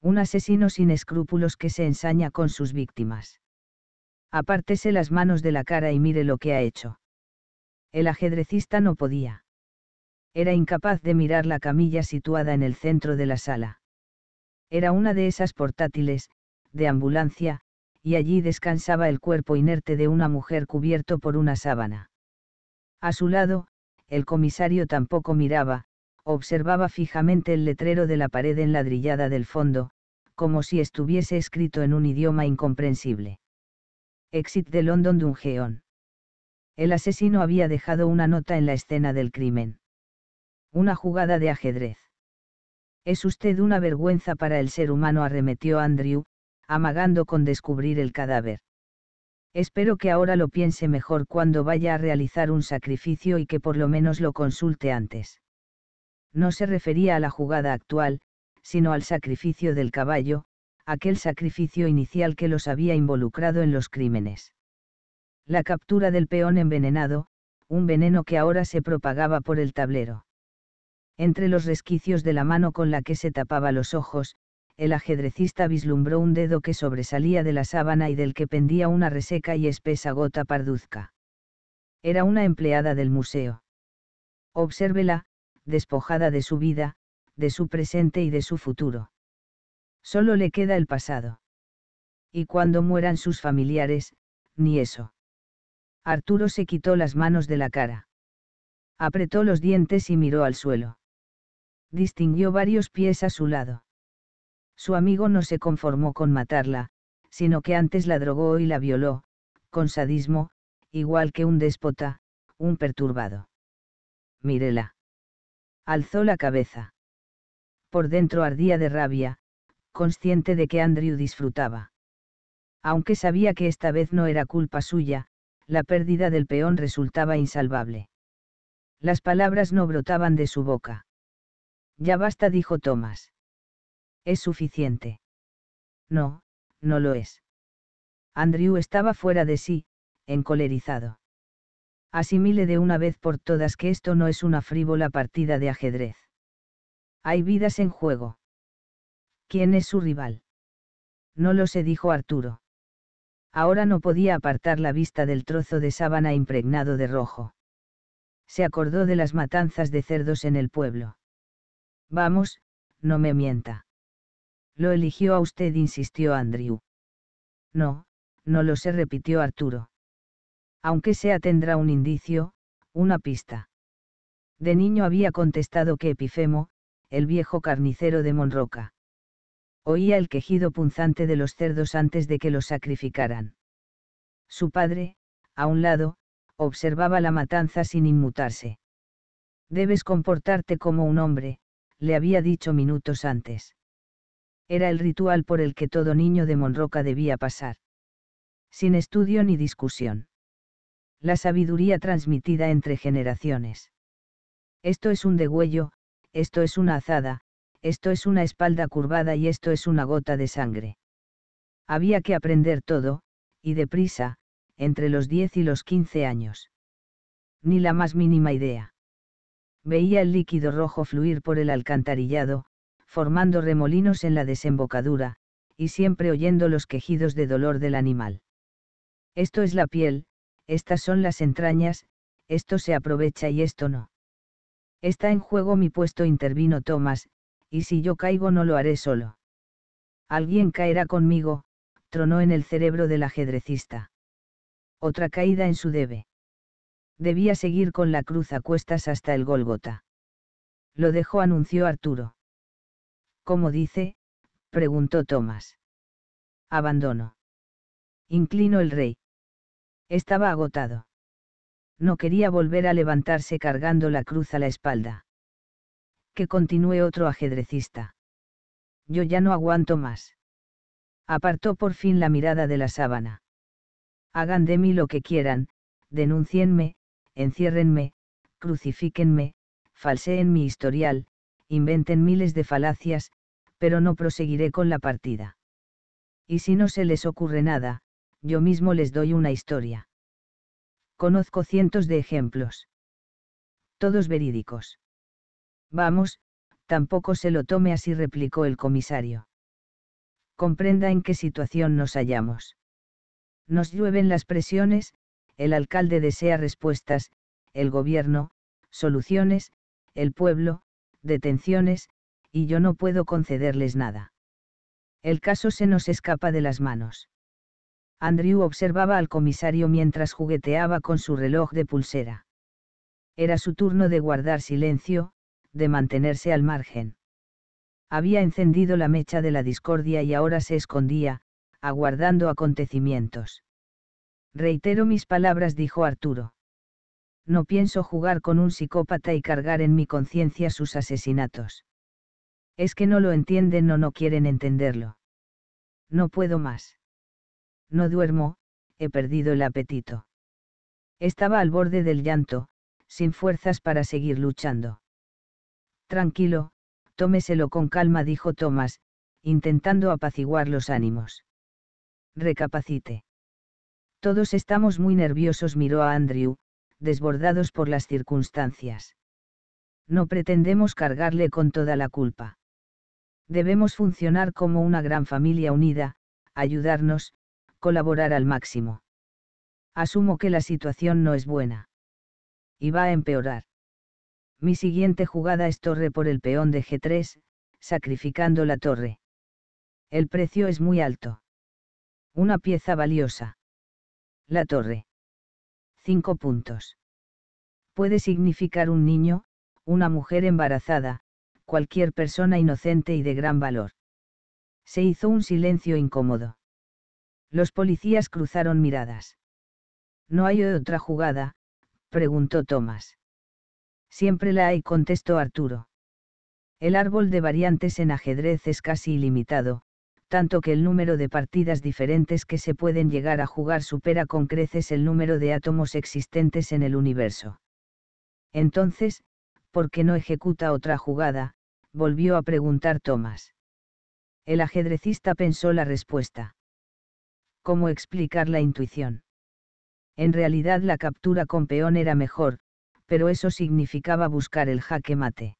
Un asesino sin escrúpulos que se ensaña con sus víctimas. Apártese las manos de la cara y mire lo que ha hecho. El ajedrecista no podía. Era incapaz de mirar la camilla situada en el centro de la sala. Era una de esas portátiles, de ambulancia, y allí descansaba el cuerpo inerte de una mujer cubierto por una sábana. A su lado, el comisario tampoco miraba, observaba fijamente el letrero de la pared enladrillada del fondo, como si estuviese escrito en un idioma incomprensible. Exit de London Dungeon. El asesino había dejado una nota en la escena del crimen. Una jugada de ajedrez. Es usted una vergüenza para el ser humano, arremetió Andrew, amagando con descubrir el cadáver. Espero que ahora lo piense mejor cuando vaya a realizar un sacrificio y que por lo menos lo consulte antes. No se refería a la jugada actual, sino al sacrificio del caballo, aquel sacrificio inicial que los había involucrado en los crímenes. La captura del peón envenenado, un veneno que ahora se propagaba por el tablero. Entre los resquicios de la mano con la que se tapaba los ojos, el ajedrecista vislumbró un dedo que sobresalía de la sábana y del que pendía una reseca y espesa gota parduzca. Era una empleada del museo. Obsérvela, despojada de su vida, de su presente y de su futuro. Solo le queda el pasado. Y cuando mueran sus familiares, ni eso. Arturo se quitó las manos de la cara. Apretó los dientes y miró al suelo distinguió varios pies a su lado. Su amigo no se conformó con matarla, sino que antes la drogó y la violó, con sadismo, igual que un déspota, un perturbado. Mirela. Alzó la cabeza. Por dentro ardía de rabia, consciente de que Andrew disfrutaba. Aunque sabía que esta vez no era culpa suya, la pérdida del peón resultaba insalvable. Las palabras no brotaban de su boca. Ya basta, dijo Thomas. Es suficiente. No, no lo es. Andrew estaba fuera de sí, encolerizado. Asimile de una vez por todas que esto no es una frívola partida de ajedrez. Hay vidas en juego. ¿Quién es su rival? No lo sé, dijo Arturo. Ahora no podía apartar la vista del trozo de sábana impregnado de rojo. Se acordó de las matanzas de cerdos en el pueblo. Vamos, no me mienta. Lo eligió a usted, insistió Andrew. No, no lo sé, repitió Arturo. Aunque sea tendrá un indicio, una pista. De niño había contestado que Epifemo, el viejo carnicero de Monroca. Oía el quejido punzante de los cerdos antes de que los sacrificaran. Su padre, a un lado, observaba la matanza sin inmutarse. Debes comportarte como un hombre, le había dicho minutos antes. Era el ritual por el que todo niño de Monroca debía pasar. Sin estudio ni discusión. La sabiduría transmitida entre generaciones. Esto es un degüello, esto es una azada, esto es una espalda curvada y esto es una gota de sangre. Había que aprender todo, y deprisa, entre los 10 y los 15 años. Ni la más mínima idea veía el líquido rojo fluir por el alcantarillado, formando remolinos en la desembocadura, y siempre oyendo los quejidos de dolor del animal. Esto es la piel, estas son las entrañas, esto se aprovecha y esto no. Está en juego mi puesto, intervino Tomás, y si yo caigo no lo haré solo. Alguien caerá conmigo, tronó en el cerebro del ajedrecista. Otra caída en su debe debía seguir con la cruz a cuestas hasta el Golgota. Lo dejó, anunció Arturo. ¿Cómo dice? preguntó Tomás. Abandono. Inclino el rey. Estaba agotado. No quería volver a levantarse cargando la cruz a la espalda. Que continúe otro ajedrecista. Yo ya no aguanto más. Apartó por fin la mirada de la sábana. Hagan de mí lo que quieran, denuncienme enciérrenme, crucifíquenme, falseen mi historial, inventen miles de falacias, pero no proseguiré con la partida. Y si no se les ocurre nada, yo mismo les doy una historia. Conozco cientos de ejemplos. Todos verídicos. Vamos, tampoco se lo tome así, replicó el comisario. Comprenda en qué situación nos hallamos. Nos llueven las presiones, el alcalde desea respuestas, el gobierno, soluciones, el pueblo, detenciones, y yo no puedo concederles nada. El caso se nos escapa de las manos. Andrew observaba al comisario mientras jugueteaba con su reloj de pulsera. Era su turno de guardar silencio, de mantenerse al margen. Había encendido la mecha de la discordia y ahora se escondía, aguardando acontecimientos. Reitero mis palabras, dijo Arturo. No pienso jugar con un psicópata y cargar en mi conciencia sus asesinatos. Es que no lo entienden o no quieren entenderlo. No puedo más. No duermo, he perdido el apetito. Estaba al borde del llanto, sin fuerzas para seguir luchando. Tranquilo, tómeselo con calma, dijo Tomás, intentando apaciguar los ánimos. Recapacite. Todos estamos muy nerviosos, miró a Andrew, desbordados por las circunstancias. No pretendemos cargarle con toda la culpa. Debemos funcionar como una gran familia unida, ayudarnos, colaborar al máximo. Asumo que la situación no es buena. Y va a empeorar. Mi siguiente jugada es torre por el peón de G3, sacrificando la torre. El precio es muy alto. Una pieza valiosa. La torre. 5 puntos. Puede significar un niño, una mujer embarazada, cualquier persona inocente y de gran valor. Se hizo un silencio incómodo. Los policías cruzaron miradas. ¿No hay otra jugada? preguntó Tomás. Siempre la hay, contestó Arturo. El árbol de variantes en ajedrez es casi ilimitado, tanto que el número de partidas diferentes que se pueden llegar a jugar supera con creces el número de átomos existentes en el universo. Entonces, ¿por qué no ejecuta otra jugada? volvió a preguntar Thomas. El ajedrecista pensó la respuesta. ¿Cómo explicar la intuición? En realidad la captura con peón era mejor, pero eso significaba buscar el jaque mate.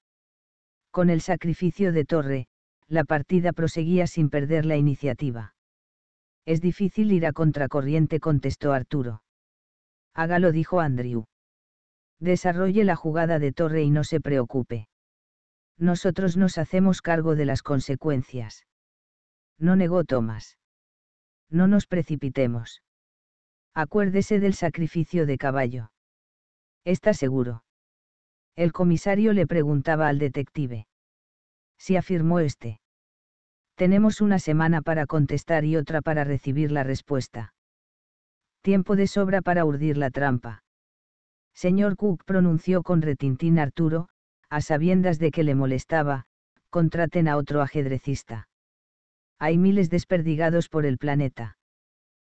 Con el sacrificio de torre, la partida proseguía sin perder la iniciativa. Es difícil ir a contracorriente, contestó Arturo. Hágalo, dijo Andrew. Desarrolle la jugada de torre y no se preocupe. Nosotros nos hacemos cargo de las consecuencias. No negó Tomás. No nos precipitemos. Acuérdese del sacrificio de caballo. Está seguro. El comisario le preguntaba al detective si afirmó este. Tenemos una semana para contestar y otra para recibir la respuesta. Tiempo de sobra para urdir la trampa. Señor Cook pronunció con retintín Arturo, a sabiendas de que le molestaba, contraten a otro ajedrecista. Hay miles desperdigados por el planeta.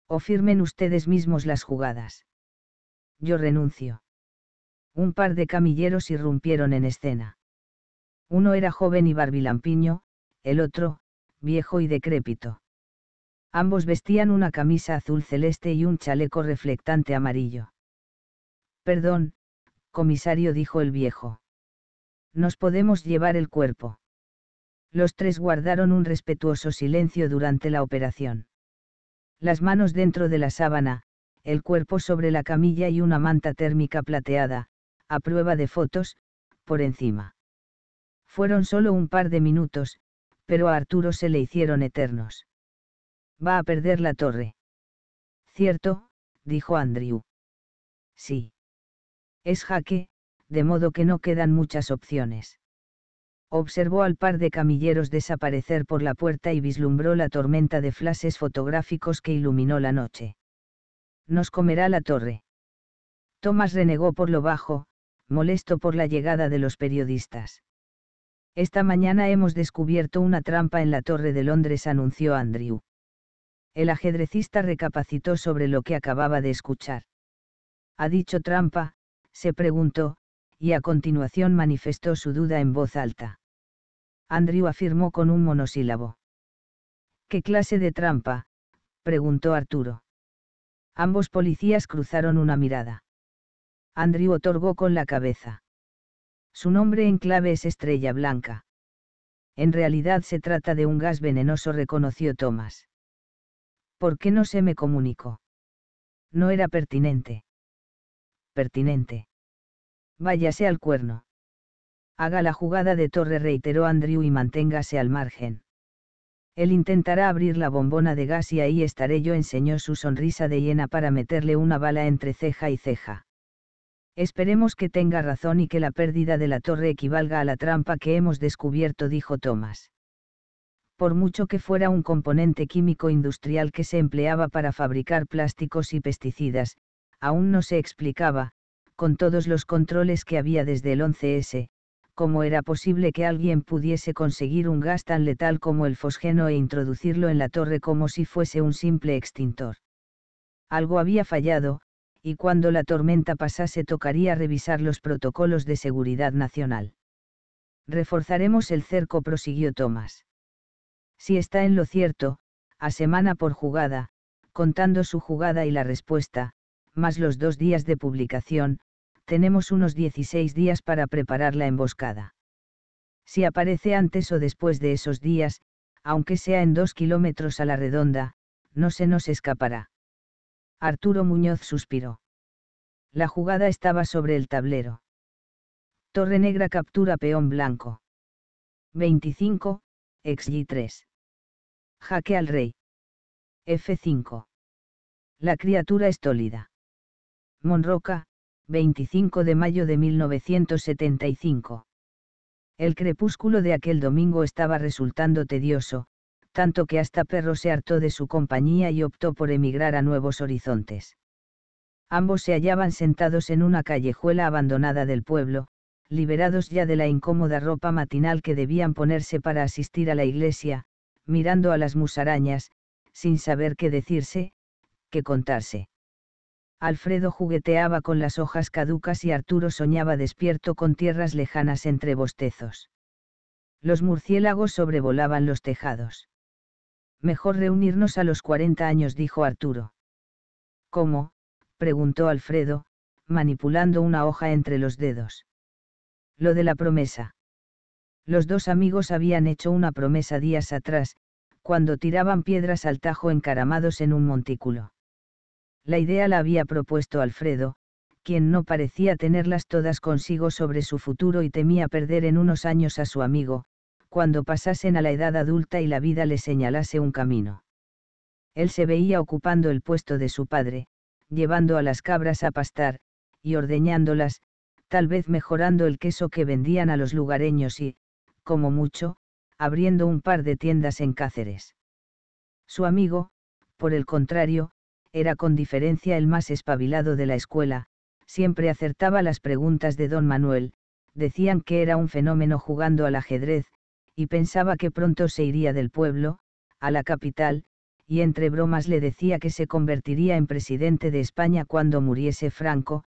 O firmen ustedes mismos las jugadas. Yo renuncio. Un par de camilleros irrumpieron en escena. Uno era joven y barbilampiño, el otro, viejo y decrépito. Ambos vestían una camisa azul celeste y un chaleco reflectante amarillo. Perdón, comisario dijo el viejo. Nos podemos llevar el cuerpo. Los tres guardaron un respetuoso silencio durante la operación. Las manos dentro de la sábana, el cuerpo sobre la camilla y una manta térmica plateada, a prueba de fotos, por encima. Fueron solo un par de minutos, pero a Arturo se le hicieron eternos. Va a perder la torre. Cierto, dijo Andrew. Sí. Es jaque, de modo que no quedan muchas opciones. Observó al par de camilleros desaparecer por la puerta y vislumbró la tormenta de flashes fotográficos que iluminó la noche. Nos comerá la torre. Tomás renegó por lo bajo, molesto por la llegada de los periodistas. Esta mañana hemos descubierto una trampa en la Torre de Londres, anunció Andrew. El ajedrecista recapacitó sobre lo que acababa de escuchar. ¿Ha dicho trampa? se preguntó, y a continuación manifestó su duda en voz alta. Andrew afirmó con un monosílabo. ¿Qué clase de trampa? preguntó Arturo. Ambos policías cruzaron una mirada. Andrew otorgó con la cabeza. Su nombre en clave es estrella blanca. En realidad se trata de un gas venenoso, reconoció Thomas. ¿Por qué no se me comunicó? No era pertinente. Pertinente. Váyase al cuerno. Haga la jugada de torre, reiteró Andrew y manténgase al margen. Él intentará abrir la bombona de gas y ahí estaré yo, enseñó su sonrisa de hiena para meterle una bala entre ceja y ceja. Esperemos que tenga razón y que la pérdida de la torre equivalga a la trampa que hemos descubierto, dijo Thomas. Por mucho que fuera un componente químico industrial que se empleaba para fabricar plásticos y pesticidas, aún no se explicaba, con todos los controles que había desde el 11S, cómo era posible que alguien pudiese conseguir un gas tan letal como el fosgeno e introducirlo en la torre como si fuese un simple extintor. Algo había fallado, y cuando la tormenta pasase tocaría revisar los protocolos de seguridad nacional. Reforzaremos el cerco, prosiguió Tomás. Si está en lo cierto, a semana por jugada, contando su jugada y la respuesta, más los dos días de publicación, tenemos unos 16 días para preparar la emboscada. Si aparece antes o después de esos días, aunque sea en dos kilómetros a la redonda, no se nos escapará. Arturo Muñoz suspiró. La jugada estaba sobre el tablero. Torre negra captura peón blanco. 25, g 3 Jaque al rey. f5. La criatura estólida. Monroca, 25 de mayo de 1975. El crepúsculo de aquel domingo estaba resultando tedioso, tanto que hasta Perro se hartó de su compañía y optó por emigrar a nuevos horizontes. Ambos se hallaban sentados en una callejuela abandonada del pueblo, liberados ya de la incómoda ropa matinal que debían ponerse para asistir a la iglesia, mirando a las musarañas, sin saber qué decirse, qué contarse. Alfredo jugueteaba con las hojas caducas y Arturo soñaba despierto con tierras lejanas entre bostezos. Los murciélagos sobrevolaban los tejados. Mejor reunirnos a los 40 años, dijo Arturo. ¿Cómo? preguntó Alfredo, manipulando una hoja entre los dedos. Lo de la promesa. Los dos amigos habían hecho una promesa días atrás, cuando tiraban piedras al tajo encaramados en un montículo. La idea la había propuesto Alfredo, quien no parecía tenerlas todas consigo sobre su futuro y temía perder en unos años a su amigo, cuando pasasen a la edad adulta y la vida les señalase un camino. Él se veía ocupando el puesto de su padre, llevando a las cabras a pastar, y ordeñándolas, tal vez mejorando el queso que vendían a los lugareños y, como mucho, abriendo un par de tiendas en Cáceres. Su amigo, por el contrario, era con diferencia el más espabilado de la escuela, siempre acertaba las preguntas de don Manuel, decían que era un fenómeno jugando al ajedrez, y pensaba que pronto se iría del pueblo, a la capital, y entre bromas le decía que se convertiría en presidente de España cuando muriese Franco,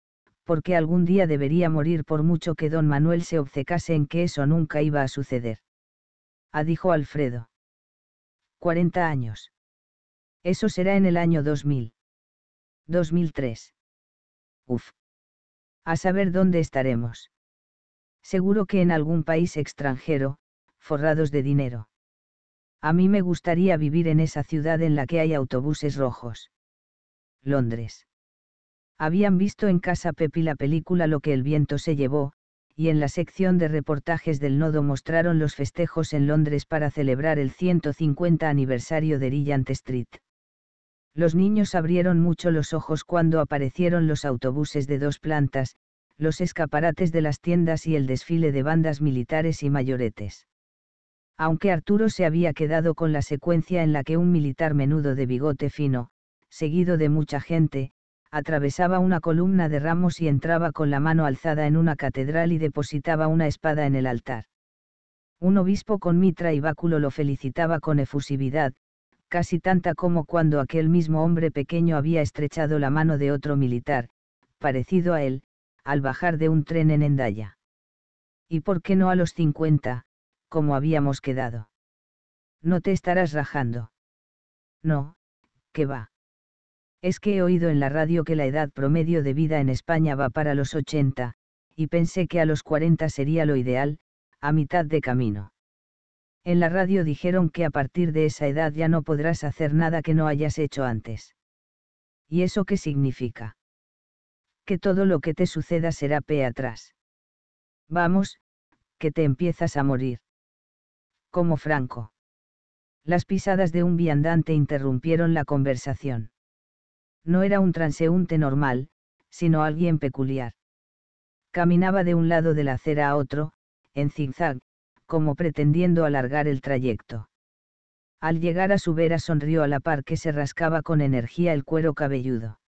porque algún día debería morir por mucho que don Manuel se obcecase en que eso nunca iba a suceder. Ah, dijo Alfredo. 40 años. Eso será en el año 2000. 2003. Uf. A saber dónde estaremos. Seguro que en algún país extranjero, forrados de dinero. A mí me gustaría vivir en esa ciudad en la que hay autobuses rojos. Londres. Habían visto en casa Pepi la película Lo que el viento se llevó, y en la sección de reportajes del nodo mostraron los festejos en Londres para celebrar el 150 aniversario de Regent Street. Los niños abrieron mucho los ojos cuando aparecieron los autobuses de dos plantas, los escaparates de las tiendas y el desfile de bandas militares y mayoretes aunque Arturo se había quedado con la secuencia en la que un militar menudo de bigote fino, seguido de mucha gente, atravesaba una columna de ramos y entraba con la mano alzada en una catedral y depositaba una espada en el altar. Un obispo con mitra y báculo lo felicitaba con efusividad, casi tanta como cuando aquel mismo hombre pequeño había estrechado la mano de otro militar, parecido a él, al bajar de un tren en Endaya. ¿Y por qué no a los cincuenta, como habíamos quedado. No te estarás rajando. No, que va. Es que he oído en la radio que la edad promedio de vida en España va para los 80, y pensé que a los 40 sería lo ideal, a mitad de camino. En la radio dijeron que a partir de esa edad ya no podrás hacer nada que no hayas hecho antes. ¿Y eso qué significa? Que todo lo que te suceda será pe atrás. Vamos, que te empiezas a morir como Franco. Las pisadas de un viandante interrumpieron la conversación. No era un transeúnte normal, sino alguien peculiar. Caminaba de un lado de la acera a otro, en zigzag, como pretendiendo alargar el trayecto. Al llegar a su vera sonrió a la par que se rascaba con energía el cuero cabelludo.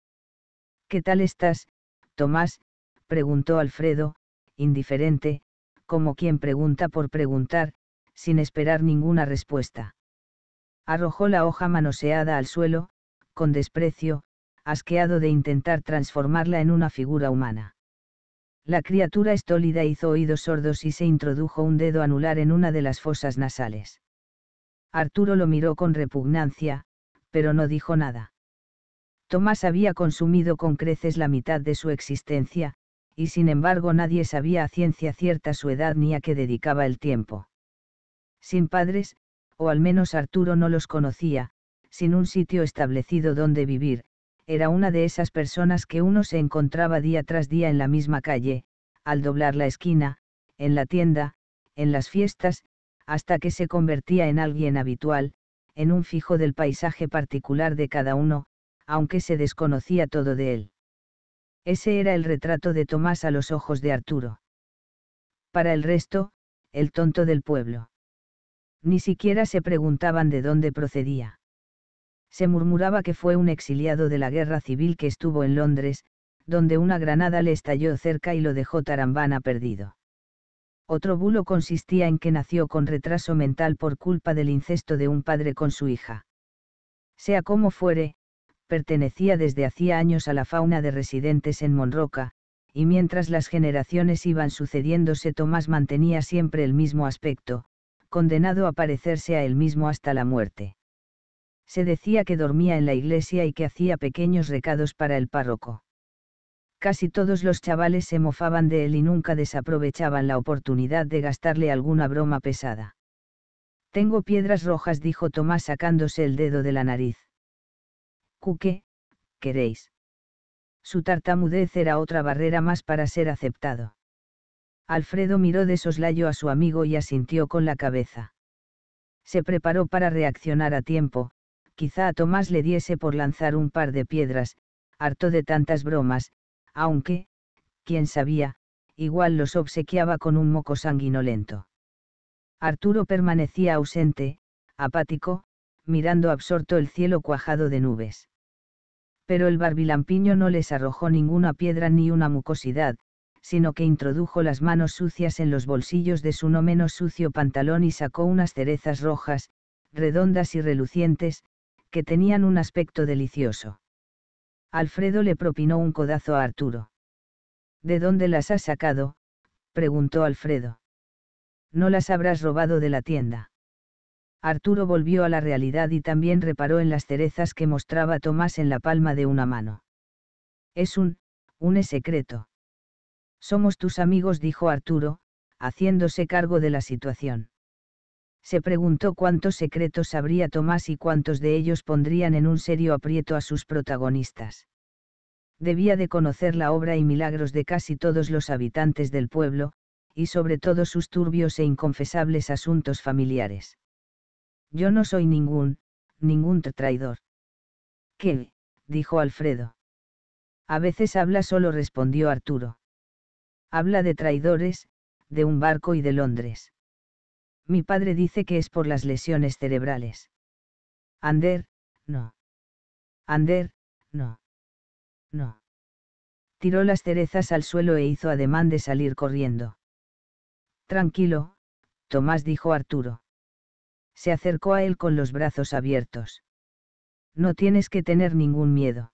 ¿Qué tal estás, Tomás? preguntó Alfredo, indiferente, como quien pregunta por preguntar, sin esperar ninguna respuesta. Arrojó la hoja manoseada al suelo, con desprecio, asqueado de intentar transformarla en una figura humana. La criatura estólida hizo oídos sordos y se introdujo un dedo anular en una de las fosas nasales. Arturo lo miró con repugnancia, pero no dijo nada. Tomás había consumido con creces la mitad de su existencia, y sin embargo nadie sabía a ciencia cierta su edad ni a qué dedicaba el tiempo sin padres, o al menos Arturo no los conocía, sin un sitio establecido donde vivir, era una de esas personas que uno se encontraba día tras día en la misma calle, al doblar la esquina, en la tienda, en las fiestas, hasta que se convertía en alguien habitual, en un fijo del paisaje particular de cada uno, aunque se desconocía todo de él. Ese era el retrato de Tomás a los ojos de Arturo. Para el resto, el tonto del pueblo ni siquiera se preguntaban de dónde procedía. Se murmuraba que fue un exiliado de la guerra civil que estuvo en Londres, donde una granada le estalló cerca y lo dejó tarambana perdido. Otro bulo consistía en que nació con retraso mental por culpa del incesto de un padre con su hija. Sea como fuere, pertenecía desde hacía años a la fauna de residentes en Monroca, y mientras las generaciones iban sucediéndose Tomás mantenía siempre el mismo aspecto, condenado a parecerse a él mismo hasta la muerte. Se decía que dormía en la iglesia y que hacía pequeños recados para el párroco. Casi todos los chavales se mofaban de él y nunca desaprovechaban la oportunidad de gastarle alguna broma pesada. Tengo piedras rojas, dijo Tomás sacándose el dedo de la nariz. Cuque, queréis. Su tartamudez era otra barrera más para ser aceptado. Alfredo miró de soslayo a su amigo y asintió con la cabeza. Se preparó para reaccionar a tiempo, quizá a Tomás le diese por lanzar un par de piedras, harto de tantas bromas, aunque, quién sabía, igual los obsequiaba con un moco sanguinolento. Arturo permanecía ausente, apático, mirando absorto el cielo cuajado de nubes. Pero el barbilampiño no les arrojó ninguna piedra ni una mucosidad, sino que introdujo las manos sucias en los bolsillos de su no menos sucio pantalón y sacó unas cerezas rojas, redondas y relucientes, que tenían un aspecto delicioso. Alfredo le propinó un codazo a Arturo. ¿De dónde las has sacado? preguntó Alfredo. No las habrás robado de la tienda. Arturo volvió a la realidad y también reparó en las cerezas que mostraba Tomás en la palma de una mano. Es un, un secreto. Somos tus amigos, dijo Arturo, haciéndose cargo de la situación. Se preguntó cuántos secretos sabría Tomás y cuántos de ellos pondrían en un serio aprieto a sus protagonistas. Debía de conocer la obra y milagros de casi todos los habitantes del pueblo, y sobre todo sus turbios e inconfesables asuntos familiares. Yo no soy ningún, ningún traidor. ¿Qué? dijo Alfredo. A veces habla solo, respondió Arturo habla de traidores, de un barco y de Londres. Mi padre dice que es por las lesiones cerebrales. Ander, no. Ander, no. No. Tiró las cerezas al suelo e hizo ademán de salir corriendo. Tranquilo, Tomás dijo Arturo. Se acercó a él con los brazos abiertos. No tienes que tener ningún miedo.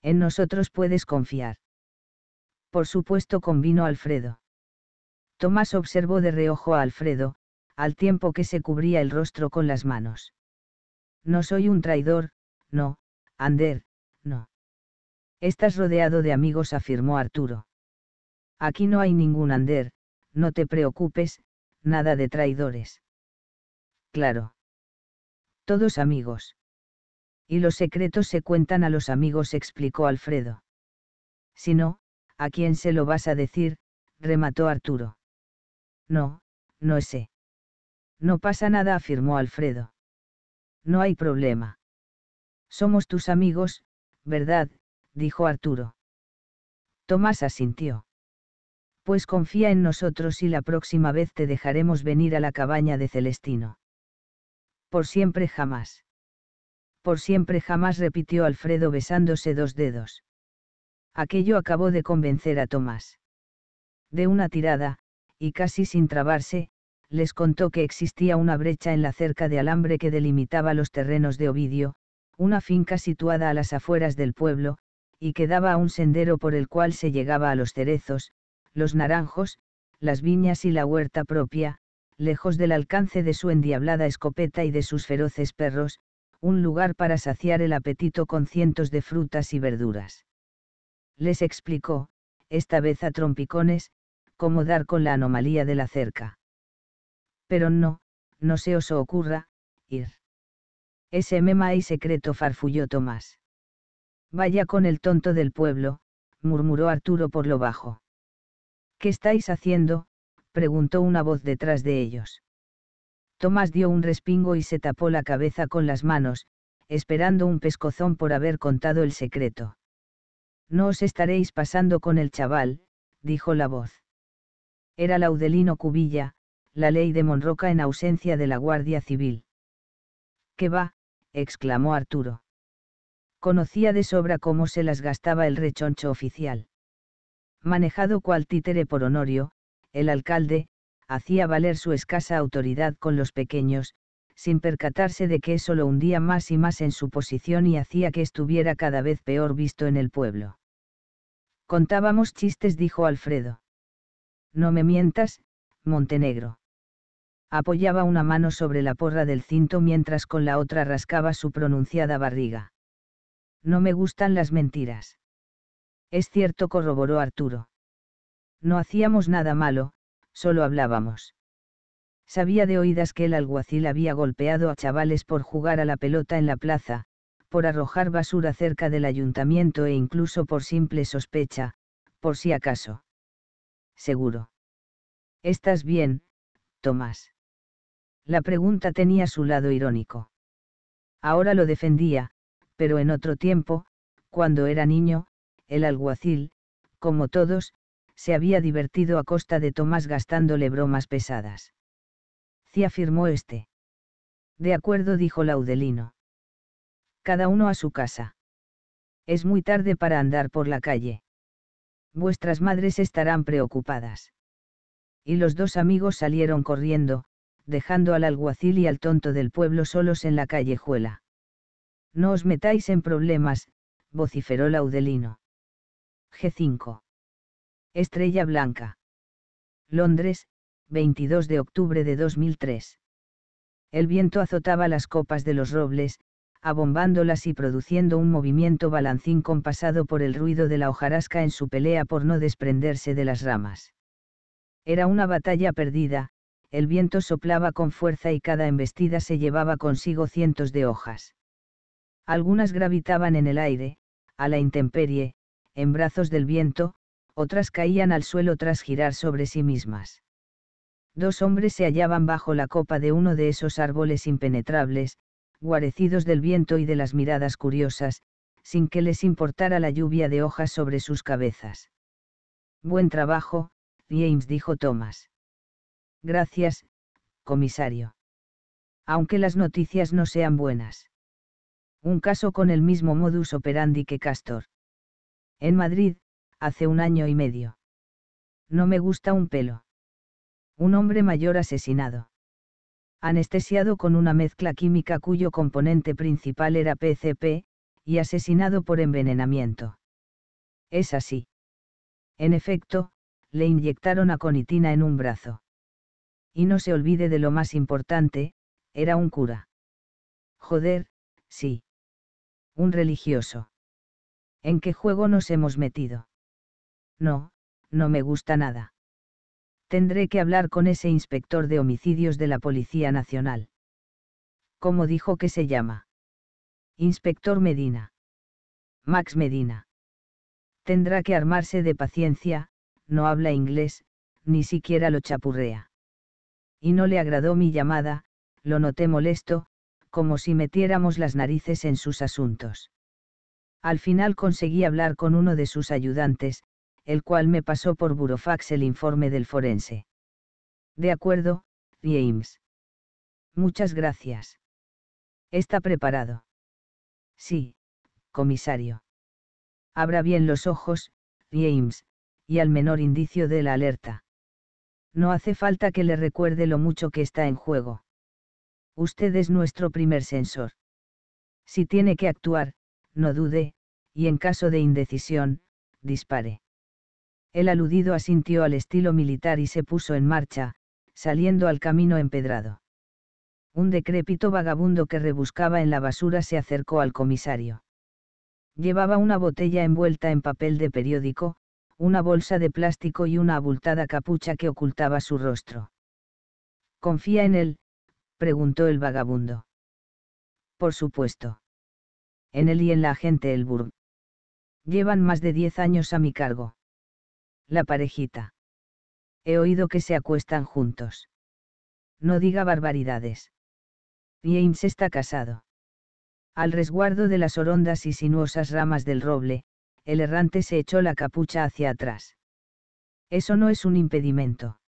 En nosotros puedes confiar. Por supuesto convino Alfredo. Tomás observó de reojo a Alfredo, al tiempo que se cubría el rostro con las manos. No soy un traidor, no, Ander, no. Estás rodeado de amigos, afirmó Arturo. Aquí no hay ningún Ander, no te preocupes, nada de traidores. Claro. Todos amigos. Y los secretos se cuentan a los amigos, explicó Alfredo. Si no, ¿A quién se lo vas a decir? remató Arturo. No, no sé. No pasa nada, afirmó Alfredo. No hay problema. Somos tus amigos, ¿verdad? dijo Arturo. Tomás asintió. Pues confía en nosotros y la próxima vez te dejaremos venir a la cabaña de Celestino. Por siempre jamás. Por siempre jamás repitió Alfredo besándose dos dedos. Aquello acabó de convencer a Tomás. De una tirada, y casi sin trabarse, les contó que existía una brecha en la cerca de alambre que delimitaba los terrenos de Ovidio, una finca situada a las afueras del pueblo, y que daba a un sendero por el cual se llegaba a los cerezos, los naranjos, las viñas y la huerta propia, lejos del alcance de su endiablada escopeta y de sus feroces perros, un lugar para saciar el apetito con cientos de frutas y verduras les explicó, esta vez a trompicones, cómo dar con la anomalía de la cerca. Pero no, no se os ocurra, ir. Ese mema y secreto farfulló Tomás. Vaya con el tonto del pueblo, murmuró Arturo por lo bajo. ¿Qué estáis haciendo? preguntó una voz detrás de ellos. Tomás dio un respingo y se tapó la cabeza con las manos, esperando un pescozón por haber contado el secreto. No os estaréis pasando con el chaval, dijo la voz. Era Laudelino Cubilla, la ley de Monroca en ausencia de la Guardia Civil. ¿Qué va? exclamó Arturo. Conocía de sobra cómo se las gastaba el rechoncho oficial. Manejado cual títere por Honorio, el alcalde, hacía valer su escasa autoridad con los pequeños, sin percatarse de que eso lo hundía más y más en su posición y hacía que estuviera cada vez peor visto en el pueblo. Contábamos chistes, dijo Alfredo. No me mientas, Montenegro. Apoyaba una mano sobre la porra del cinto mientras con la otra rascaba su pronunciada barriga. No me gustan las mentiras. Es cierto, corroboró Arturo. No hacíamos nada malo, solo hablábamos. Sabía de oídas que el alguacil había golpeado a chavales por jugar a la pelota en la plaza, por arrojar basura cerca del ayuntamiento e incluso por simple sospecha, por si acaso. Seguro. ¿Estás bien, Tomás? La pregunta tenía su lado irónico. Ahora lo defendía, pero en otro tiempo, cuando era niño, el alguacil, como todos, se había divertido a costa de Tomás gastándole bromas pesadas afirmó este. De acuerdo, dijo Laudelino. Cada uno a su casa. Es muy tarde para andar por la calle. Vuestras madres estarán preocupadas. Y los dos amigos salieron corriendo, dejando al alguacil y al tonto del pueblo solos en la callejuela. No os metáis en problemas, vociferó Laudelino. G5. Estrella Blanca. Londres, 22 de octubre de 2003. El viento azotaba las copas de los robles, abombándolas y produciendo un movimiento balancín compasado por el ruido de la hojarasca en su pelea por no desprenderse de las ramas. Era una batalla perdida, el viento soplaba con fuerza y cada embestida se llevaba consigo cientos de hojas. Algunas gravitaban en el aire, a la intemperie, en brazos del viento, otras caían al suelo tras girar sobre sí mismas. Dos hombres se hallaban bajo la copa de uno de esos árboles impenetrables, guarecidos del viento y de las miradas curiosas, sin que les importara la lluvia de hojas sobre sus cabezas. Buen trabajo, James dijo Thomas. Gracias, comisario. Aunque las noticias no sean buenas. Un caso con el mismo modus operandi que Castor. En Madrid, hace un año y medio. No me gusta un pelo. Un hombre mayor asesinado. Anestesiado con una mezcla química cuyo componente principal era PCP, y asesinado por envenenamiento. Es así. En efecto, le inyectaron aconitina en un brazo. Y no se olvide de lo más importante, era un cura. Joder, sí. Un religioso. ¿En qué juego nos hemos metido? No, no me gusta nada tendré que hablar con ese inspector de homicidios de la Policía Nacional. ¿Cómo dijo que se llama? Inspector Medina. Max Medina. Tendrá que armarse de paciencia, no habla inglés, ni siquiera lo chapurrea. Y no le agradó mi llamada, lo noté molesto, como si metiéramos las narices en sus asuntos. Al final conseguí hablar con uno de sus ayudantes, el cual me pasó por burofax el informe del forense. De acuerdo, James. Muchas gracias. ¿Está preparado? Sí, comisario. Abra bien los ojos, James, y al menor indicio de la alerta. No hace falta que le recuerde lo mucho que está en juego. Usted es nuestro primer sensor. Si tiene que actuar, no dude, y en caso de indecisión, dispare. El aludido asintió al estilo militar y se puso en marcha, saliendo al camino empedrado. Un decrépito vagabundo que rebuscaba en la basura se acercó al comisario. Llevaba una botella envuelta en papel de periódico, una bolsa de plástico y una abultada capucha que ocultaba su rostro. ¿Confía en él? preguntó el vagabundo. Por supuesto. En él y en la agente Elburg. Llevan más de diez años a mi cargo la parejita. He oído que se acuestan juntos. No diga barbaridades. James está casado. Al resguardo de las orondas y sinuosas ramas del roble, el errante se echó la capucha hacia atrás. Eso no es un impedimento.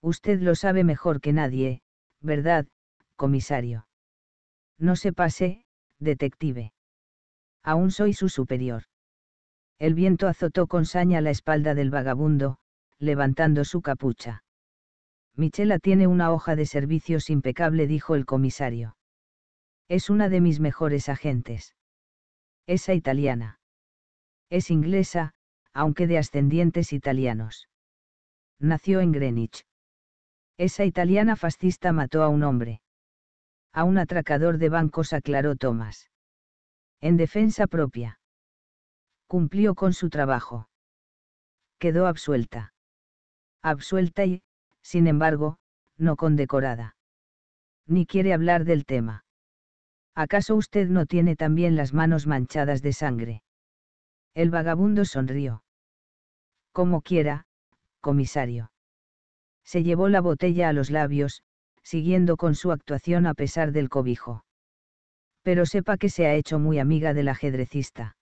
Usted lo sabe mejor que nadie, ¿verdad, comisario? No se pase, detective. Aún soy su superior. El viento azotó con saña la espalda del vagabundo, levantando su capucha. Michela tiene una hoja de servicios impecable, dijo el comisario. Es una de mis mejores agentes. Esa italiana. Es inglesa, aunque de ascendientes italianos. Nació en Greenwich. Esa italiana fascista mató a un hombre. A un atracador de bancos, aclaró Thomas. En defensa propia cumplió con su trabajo. Quedó absuelta. Absuelta y, sin embargo, no condecorada. Ni quiere hablar del tema. ¿Acaso usted no tiene también las manos manchadas de sangre? El vagabundo sonrió. Como quiera, comisario. Se llevó la botella a los labios, siguiendo con su actuación a pesar del cobijo. Pero sepa que se ha hecho muy amiga del ajedrecista.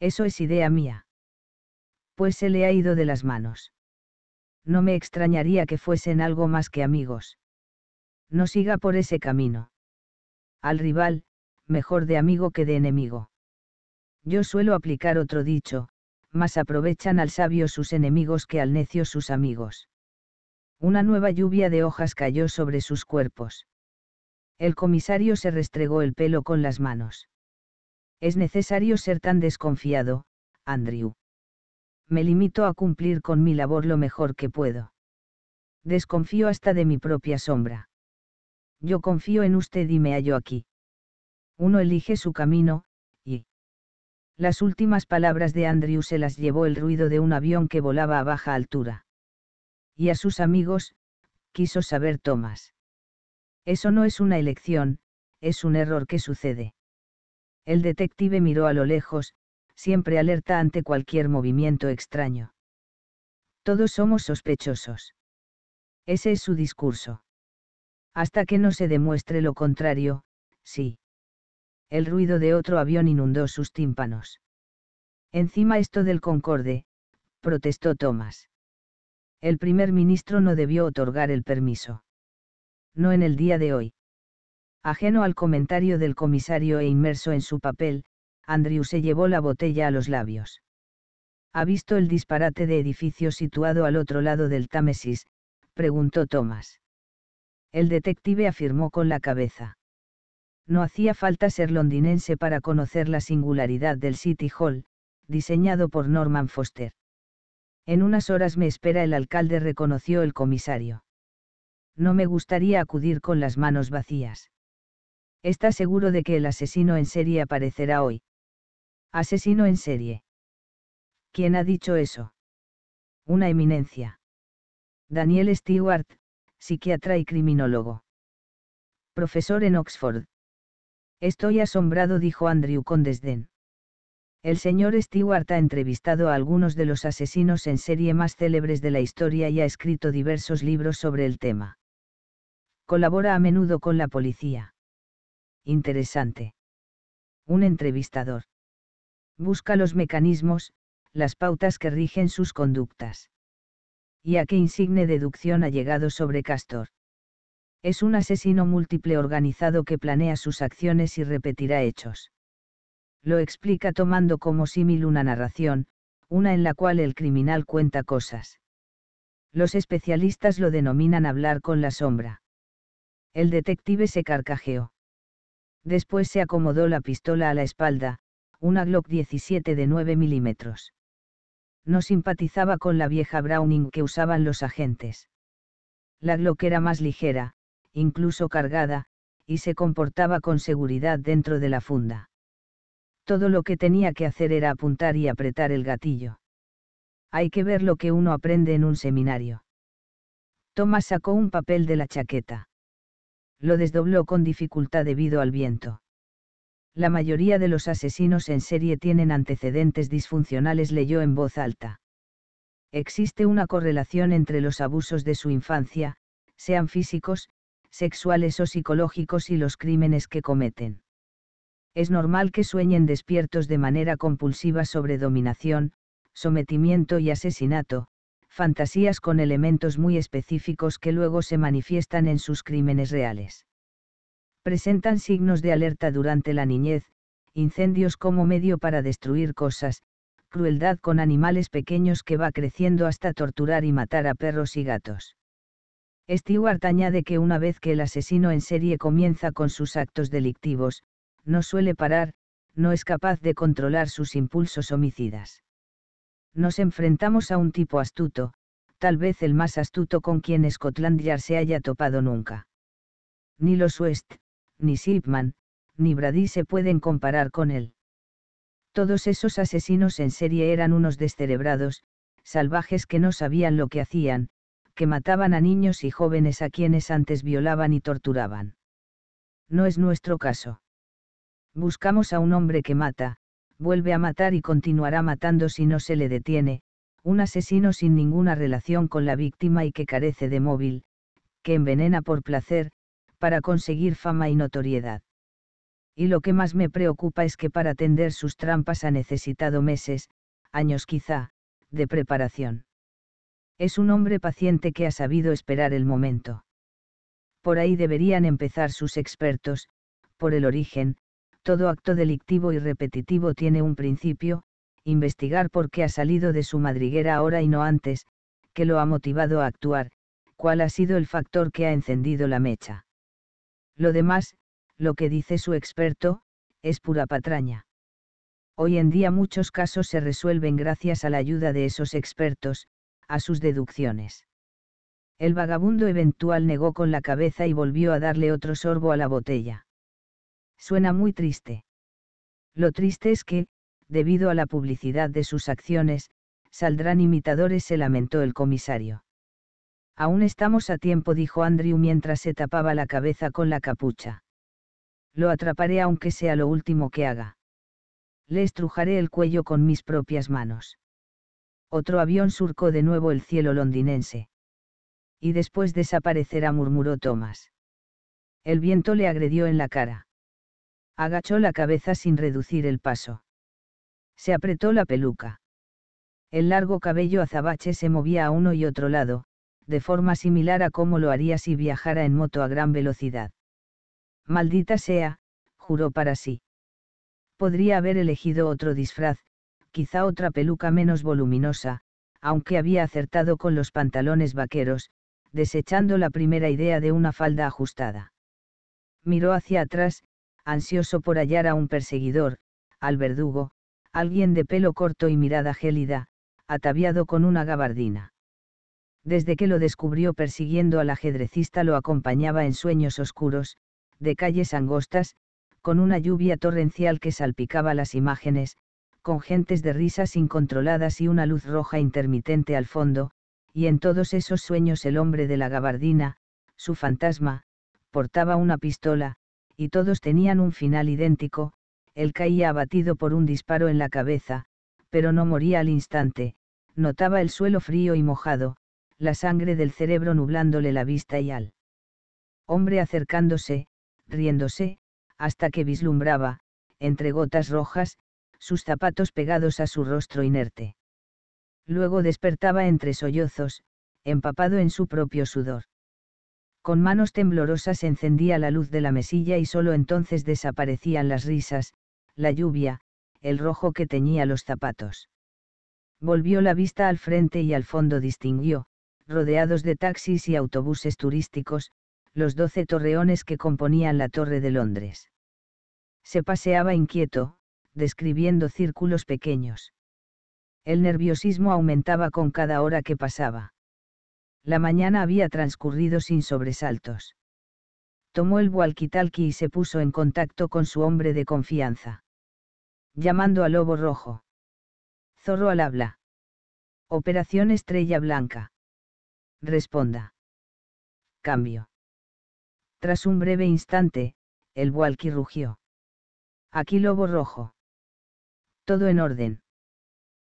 Eso es idea mía. Pues se le ha ido de las manos. No me extrañaría que fuesen algo más que amigos. No siga por ese camino. Al rival, mejor de amigo que de enemigo. Yo suelo aplicar otro dicho, más aprovechan al sabio sus enemigos que al necio sus amigos. Una nueva lluvia de hojas cayó sobre sus cuerpos. El comisario se restregó el pelo con las manos. Es necesario ser tan desconfiado, Andrew. Me limito a cumplir con mi labor lo mejor que puedo. Desconfío hasta de mi propia sombra. Yo confío en usted y me hallo aquí. Uno elige su camino, y... Las últimas palabras de Andrew se las llevó el ruido de un avión que volaba a baja altura. Y a sus amigos, quiso saber Thomas. Eso no es una elección, es un error que sucede. El detective miró a lo lejos, siempre alerta ante cualquier movimiento extraño. Todos somos sospechosos. Ese es su discurso. Hasta que no se demuestre lo contrario, sí. El ruido de otro avión inundó sus tímpanos. Encima esto del Concorde, protestó Thomas. El primer ministro no debió otorgar el permiso. No en el día de hoy. Ajeno al comentario del comisario e inmerso en su papel, Andrew se llevó la botella a los labios. ¿Ha visto el disparate de edificio situado al otro lado del Támesis? preguntó Thomas. El detective afirmó con la cabeza. No hacía falta ser londinense para conocer la singularidad del City Hall, diseñado por Norman Foster. En unas horas me espera el alcalde, reconoció el comisario. No me gustaría acudir con las manos vacías. Está seguro de que el asesino en serie aparecerá hoy. Asesino en serie. ¿Quién ha dicho eso? Una eminencia. Daniel Stewart, psiquiatra y criminólogo. Profesor en Oxford. Estoy asombrado, dijo Andrew con desdén. El señor Stewart ha entrevistado a algunos de los asesinos en serie más célebres de la historia y ha escrito diversos libros sobre el tema. Colabora a menudo con la policía. Interesante. Un entrevistador. Busca los mecanismos, las pautas que rigen sus conductas. ¿Y a qué insigne deducción ha llegado sobre Castor? Es un asesino múltiple organizado que planea sus acciones y repetirá hechos. Lo explica tomando como símil una narración, una en la cual el criminal cuenta cosas. Los especialistas lo denominan hablar con la sombra. El detective se carcajeó. Después se acomodó la pistola a la espalda, una Glock 17 de 9 milímetros. No simpatizaba con la vieja Browning que usaban los agentes. La Glock era más ligera, incluso cargada, y se comportaba con seguridad dentro de la funda. Todo lo que tenía que hacer era apuntar y apretar el gatillo. Hay que ver lo que uno aprende en un seminario. Thomas sacó un papel de la chaqueta lo desdobló con dificultad debido al viento. La mayoría de los asesinos en serie tienen antecedentes disfuncionales, leyó en voz alta. Existe una correlación entre los abusos de su infancia, sean físicos, sexuales o psicológicos y los crímenes que cometen. Es normal que sueñen despiertos de manera compulsiva sobre dominación, sometimiento y asesinato, fantasías con elementos muy específicos que luego se manifiestan en sus crímenes reales. Presentan signos de alerta durante la niñez, incendios como medio para destruir cosas, crueldad con animales pequeños que va creciendo hasta torturar y matar a perros y gatos. Stewart añade que una vez que el asesino en serie comienza con sus actos delictivos, no suele parar, no es capaz de controlar sus impulsos homicidas nos enfrentamos a un tipo astuto, tal vez el más astuto con quien Scotland Yard se haya topado nunca. Ni los West, ni Sipman, ni Brady se pueden comparar con él. Todos esos asesinos en serie eran unos descerebrados, salvajes que no sabían lo que hacían, que mataban a niños y jóvenes a quienes antes violaban y torturaban. No es nuestro caso. Buscamos a un hombre que mata, vuelve a matar y continuará matando si no se le detiene, un asesino sin ninguna relación con la víctima y que carece de móvil, que envenena por placer, para conseguir fama y notoriedad. Y lo que más me preocupa es que para tender sus trampas ha necesitado meses, años quizá, de preparación. Es un hombre paciente que ha sabido esperar el momento. Por ahí deberían empezar sus expertos, por el origen, todo acto delictivo y repetitivo tiene un principio, investigar por qué ha salido de su madriguera ahora y no antes, qué lo ha motivado a actuar, cuál ha sido el factor que ha encendido la mecha. Lo demás, lo que dice su experto, es pura patraña. Hoy en día muchos casos se resuelven gracias a la ayuda de esos expertos, a sus deducciones. El vagabundo eventual negó con la cabeza y volvió a darle otro sorbo a la botella. Suena muy triste. Lo triste es que, debido a la publicidad de sus acciones, saldrán imitadores, se lamentó el comisario. Aún estamos a tiempo, dijo Andrew mientras se tapaba la cabeza con la capucha. Lo atraparé aunque sea lo último que haga. Le estrujaré el cuello con mis propias manos. Otro avión surcó de nuevo el cielo londinense. Y después desaparecerá, murmuró Thomas. El viento le agredió en la cara. Agachó la cabeza sin reducir el paso. Se apretó la peluca. El largo cabello azabache se movía a uno y otro lado, de forma similar a como lo haría si viajara en moto a gran velocidad. Maldita sea, juró para sí. Podría haber elegido otro disfraz, quizá otra peluca menos voluminosa, aunque había acertado con los pantalones vaqueros, desechando la primera idea de una falda ajustada. Miró hacia atrás, ansioso por hallar a un perseguidor, al verdugo, alguien de pelo corto y mirada gélida, ataviado con una gabardina. Desde que lo descubrió persiguiendo al ajedrecista lo acompañaba en sueños oscuros, de calles angostas, con una lluvia torrencial que salpicaba las imágenes, con gentes de risas incontroladas y una luz roja intermitente al fondo, y en todos esos sueños el hombre de la gabardina, su fantasma, portaba una pistola, y todos tenían un final idéntico, él caía abatido por un disparo en la cabeza, pero no moría al instante, notaba el suelo frío y mojado, la sangre del cerebro nublándole la vista y al hombre acercándose, riéndose, hasta que vislumbraba, entre gotas rojas, sus zapatos pegados a su rostro inerte. Luego despertaba entre sollozos, empapado en su propio sudor con manos temblorosas encendía la luz de la mesilla y solo entonces desaparecían las risas, la lluvia, el rojo que teñía los zapatos. Volvió la vista al frente y al fondo distinguió, rodeados de taxis y autobuses turísticos, los doce torreones que componían la Torre de Londres. Se paseaba inquieto, describiendo círculos pequeños. El nerviosismo aumentaba con cada hora que pasaba. La mañana había transcurrido sin sobresaltos. Tomó el walkie-talkie y se puso en contacto con su hombre de confianza. Llamando a Lobo Rojo. Zorro al habla. Operación Estrella Blanca. Responda. Cambio. Tras un breve instante, el walkie rugió. Aquí Lobo Rojo. Todo en orden.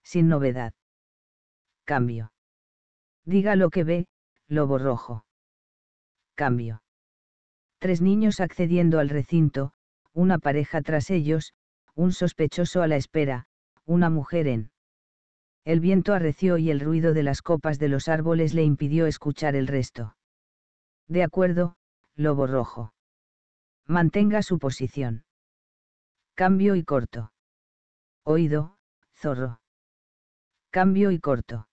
Sin novedad. Cambio. Diga lo que ve, lobo rojo. Cambio. Tres niños accediendo al recinto, una pareja tras ellos, un sospechoso a la espera, una mujer en. El viento arreció y el ruido de las copas de los árboles le impidió escuchar el resto. De acuerdo, lobo rojo. Mantenga su posición. Cambio y corto. Oído, zorro. Cambio y corto.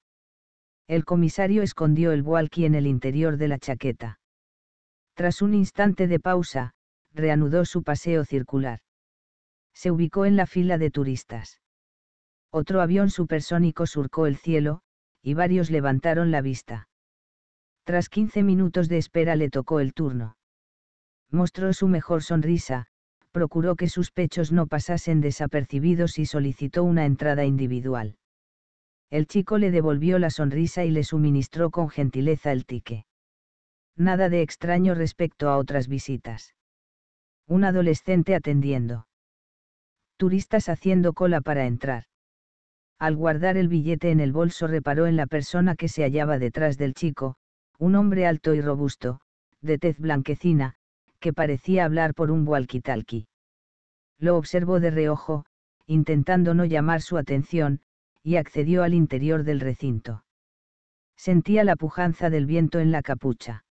El comisario escondió el walkie en el interior de la chaqueta. Tras un instante de pausa, reanudó su paseo circular. Se ubicó en la fila de turistas. Otro avión supersónico surcó el cielo, y varios levantaron la vista. Tras 15 minutos de espera le tocó el turno. Mostró su mejor sonrisa, procuró que sus pechos no pasasen desapercibidos y solicitó una entrada individual. El chico le devolvió la sonrisa y le suministró con gentileza el tique. Nada de extraño respecto a otras visitas. Un adolescente atendiendo. Turistas haciendo cola para entrar. Al guardar el billete en el bolso reparó en la persona que se hallaba detrás del chico, un hombre alto y robusto, de tez blanquecina, que parecía hablar por un walkie-talkie. Lo observó de reojo, intentando no llamar su atención, y accedió al interior del recinto. Sentía la pujanza del viento en la capucha.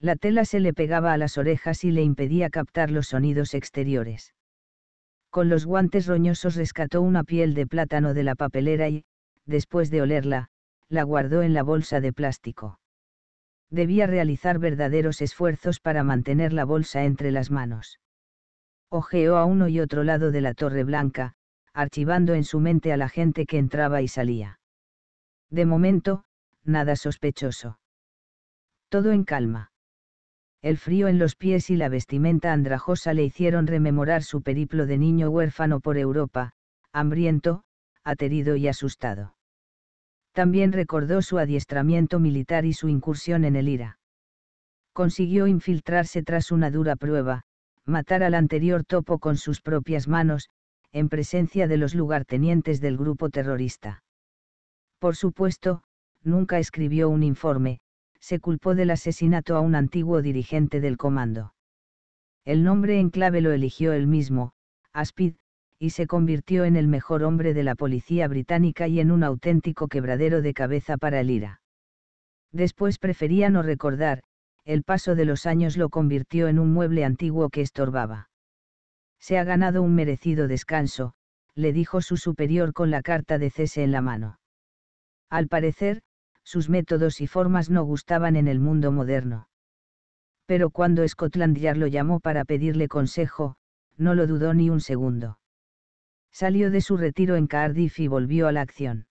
La tela se le pegaba a las orejas y le impedía captar los sonidos exteriores. Con los guantes roñosos rescató una piel de plátano de la papelera y, después de olerla, la guardó en la bolsa de plástico. Debía realizar verdaderos esfuerzos para mantener la bolsa entre las manos. Ojeó a uno y otro lado de la Torre Blanca, archivando en su mente a la gente que entraba y salía. De momento, nada sospechoso. Todo en calma. El frío en los pies y la vestimenta andrajosa le hicieron rememorar su periplo de niño huérfano por Europa, hambriento, aterido y asustado. También recordó su adiestramiento militar y su incursión en el IRA. Consiguió infiltrarse tras una dura prueba, matar al anterior topo con sus propias manos, en presencia de los lugartenientes del grupo terrorista. Por supuesto, nunca escribió un informe, se culpó del asesinato a un antiguo dirigente del comando. El nombre en clave lo eligió él mismo, Aspid, y se convirtió en el mejor hombre de la policía británica y en un auténtico quebradero de cabeza para el IRA. Después prefería no recordar, el paso de los años lo convirtió en un mueble antiguo que estorbaba. Se ha ganado un merecido descanso, le dijo su superior con la carta de cese en la mano. Al parecer, sus métodos y formas no gustaban en el mundo moderno. Pero cuando Scotland Yard lo llamó para pedirle consejo, no lo dudó ni un segundo. Salió de su retiro en Cardiff y volvió a la acción.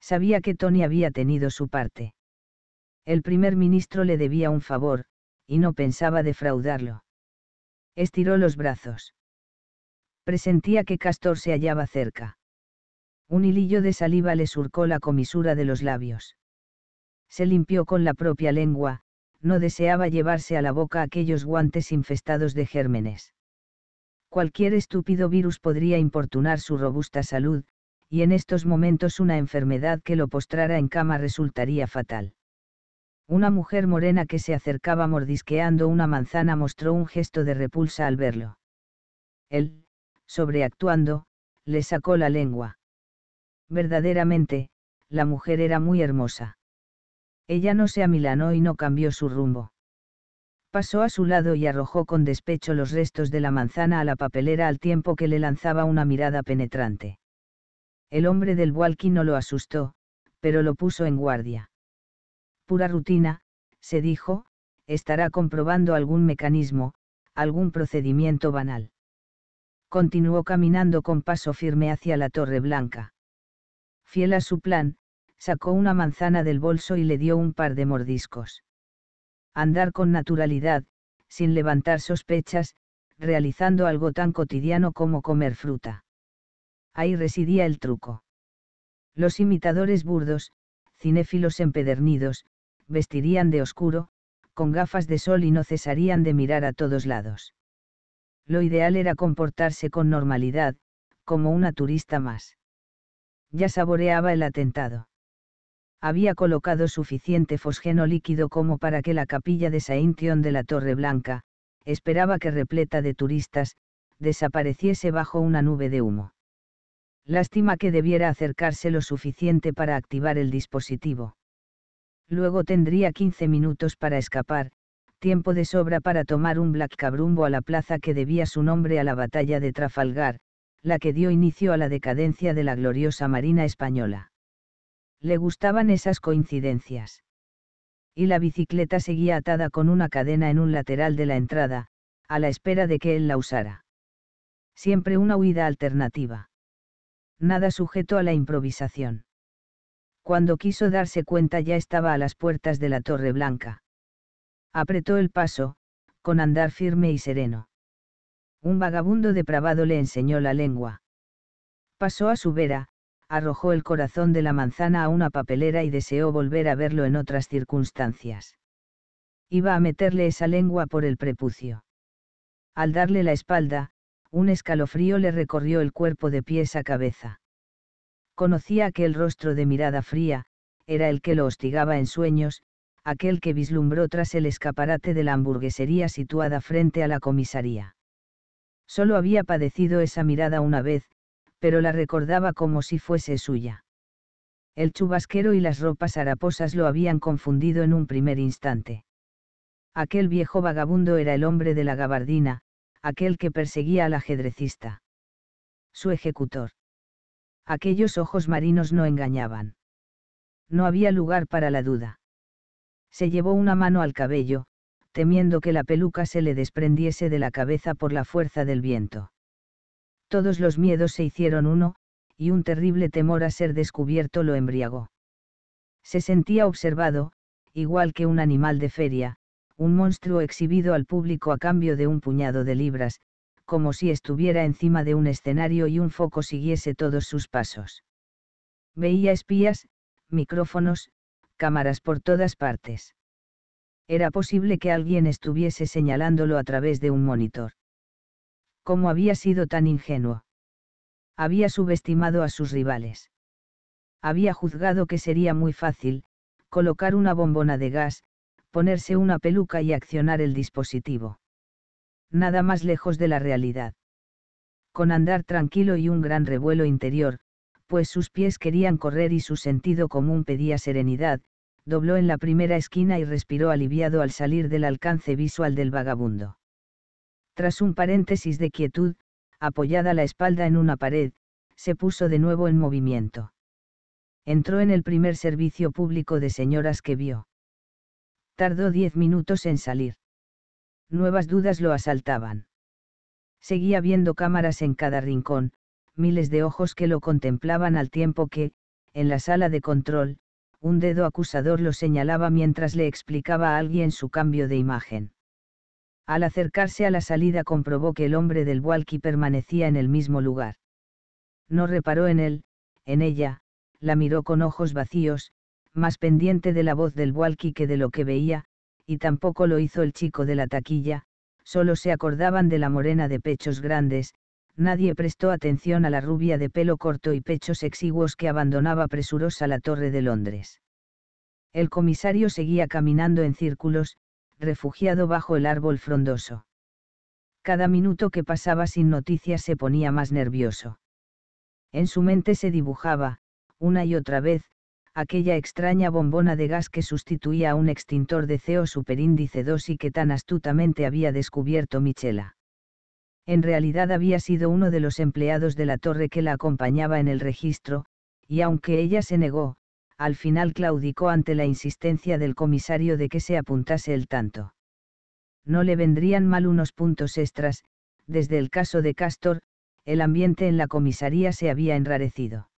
Sabía que Tony había tenido su parte. El primer ministro le debía un favor, y no pensaba defraudarlo. Estiró los brazos. Presentía que Castor se hallaba cerca. Un hilillo de saliva le surcó la comisura de los labios. Se limpió con la propia lengua, no deseaba llevarse a la boca aquellos guantes infestados de gérmenes. Cualquier estúpido virus podría importunar su robusta salud, y en estos momentos una enfermedad que lo postrara en cama resultaría fatal. Una mujer morena que se acercaba mordisqueando una manzana mostró un gesto de repulsa al verlo. Él, sobreactuando, le sacó la lengua. Verdaderamente, la mujer era muy hermosa. Ella no se amilanó y no cambió su rumbo. Pasó a su lado y arrojó con despecho los restos de la manzana a la papelera al tiempo que le lanzaba una mirada penetrante. El hombre del walkie no lo asustó, pero lo puso en guardia pura rutina, se dijo, estará comprobando algún mecanismo, algún procedimiento banal. Continuó caminando con paso firme hacia la Torre Blanca. Fiel a su plan, sacó una manzana del bolso y le dio un par de mordiscos. Andar con naturalidad, sin levantar sospechas, realizando algo tan cotidiano como comer fruta. Ahí residía el truco. Los imitadores burdos, cinéfilos empedernidos, vestirían de oscuro, con gafas de sol y no cesarían de mirar a todos lados. Lo ideal era comportarse con normalidad, como una turista más. Ya saboreaba el atentado. Había colocado suficiente fosgeno líquido como para que la capilla de Saintión de la Torre Blanca, esperaba que repleta de turistas, desapareciese bajo una nube de humo. Lástima que debiera acercarse lo suficiente para activar el dispositivo. Luego tendría 15 minutos para escapar, tiempo de sobra para tomar un black cabrumbo a la plaza que debía su nombre a la batalla de Trafalgar, la que dio inicio a la decadencia de la gloriosa Marina española. Le gustaban esas coincidencias. Y la bicicleta seguía atada con una cadena en un lateral de la entrada, a la espera de que él la usara. Siempre una huida alternativa. Nada sujeto a la improvisación. Cuando quiso darse cuenta ya estaba a las puertas de la Torre Blanca. Apretó el paso, con andar firme y sereno. Un vagabundo depravado le enseñó la lengua. Pasó a su vera, arrojó el corazón de la manzana a una papelera y deseó volver a verlo en otras circunstancias. Iba a meterle esa lengua por el prepucio. Al darle la espalda, un escalofrío le recorrió el cuerpo de pies a cabeza. Conocía aquel rostro de mirada fría, era el que lo hostigaba en sueños, aquel que vislumbró tras el escaparate de la hamburguesería situada frente a la comisaría. Solo había padecido esa mirada una vez, pero la recordaba como si fuese suya. El chubasquero y las ropas haraposas lo habían confundido en un primer instante. Aquel viejo vagabundo era el hombre de la gabardina, aquel que perseguía al ajedrecista. Su ejecutor. Aquellos ojos marinos no engañaban. No había lugar para la duda. Se llevó una mano al cabello, temiendo que la peluca se le desprendiese de la cabeza por la fuerza del viento. Todos los miedos se hicieron uno, y un terrible temor a ser descubierto lo embriagó. Se sentía observado, igual que un animal de feria, un monstruo exhibido al público a cambio de un puñado de libras, como si estuviera encima de un escenario y un foco siguiese todos sus pasos. Veía espías, micrófonos, cámaras por todas partes. Era posible que alguien estuviese señalándolo a través de un monitor. ¿Cómo había sido tan ingenuo? Había subestimado a sus rivales. Había juzgado que sería muy fácil, colocar una bombona de gas, ponerse una peluca y accionar el dispositivo nada más lejos de la realidad. Con andar tranquilo y un gran revuelo interior, pues sus pies querían correr y su sentido común pedía serenidad, dobló en la primera esquina y respiró aliviado al salir del alcance visual del vagabundo. Tras un paréntesis de quietud, apoyada la espalda en una pared, se puso de nuevo en movimiento. Entró en el primer servicio público de señoras que vio. Tardó diez minutos en salir nuevas dudas lo asaltaban. Seguía viendo cámaras en cada rincón, miles de ojos que lo contemplaban al tiempo que, en la sala de control, un dedo acusador lo señalaba mientras le explicaba a alguien su cambio de imagen. Al acercarse a la salida comprobó que el hombre del walkie permanecía en el mismo lugar. No reparó en él, en ella, la miró con ojos vacíos, más pendiente de la voz del walkie que de lo que veía, y tampoco lo hizo el chico de la taquilla, solo se acordaban de la morena de pechos grandes, nadie prestó atención a la rubia de pelo corto y pechos exiguos que abandonaba presurosa la Torre de Londres. El comisario seguía caminando en círculos, refugiado bajo el árbol frondoso. Cada minuto que pasaba sin noticias se ponía más nervioso. En su mente se dibujaba, una y otra vez, aquella extraña bombona de gas que sustituía a un extintor de CO superíndice 2 y que tan astutamente había descubierto Michela. En realidad había sido uno de los empleados de la torre que la acompañaba en el registro, y aunque ella se negó, al final claudicó ante la insistencia del comisario de que se apuntase el tanto. No le vendrían mal unos puntos extras, desde el caso de Castor, el ambiente en la comisaría se había enrarecido.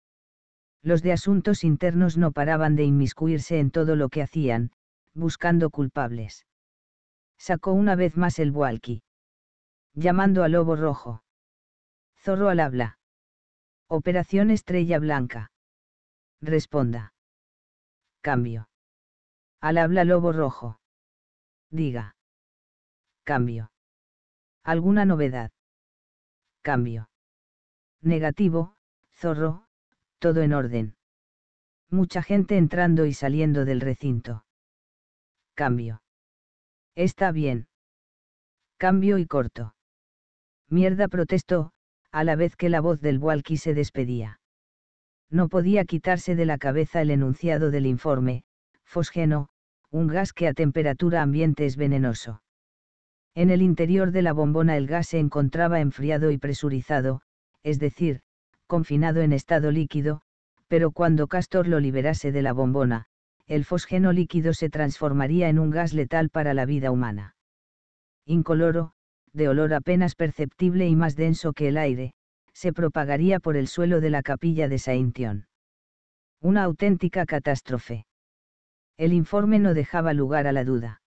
Los de asuntos internos no paraban de inmiscuirse en todo lo que hacían, buscando culpables. Sacó una vez más el walkie. Llamando a Lobo Rojo. Zorro al habla. Operación Estrella Blanca. Responda. Cambio. Al habla Lobo Rojo. Diga. Cambio. ¿Alguna novedad? Cambio. Negativo, Zorro, todo en orden. Mucha gente entrando y saliendo del recinto. Cambio. Está bien. Cambio y corto. Mierda protestó, a la vez que la voz del walkie se despedía. No podía quitarse de la cabeza el enunciado del informe, fosgeno, un gas que a temperatura ambiente es venenoso. En el interior de la bombona el gas se encontraba enfriado y presurizado, es decir, confinado en estado líquido, pero cuando Castor lo liberase de la bombona, el fosgeno líquido se transformaría en un gas letal para la vida humana. Incoloro, de olor apenas perceptible y más denso que el aire, se propagaría por el suelo de la capilla de Saintión. Una auténtica catástrofe. El informe no dejaba lugar a la duda.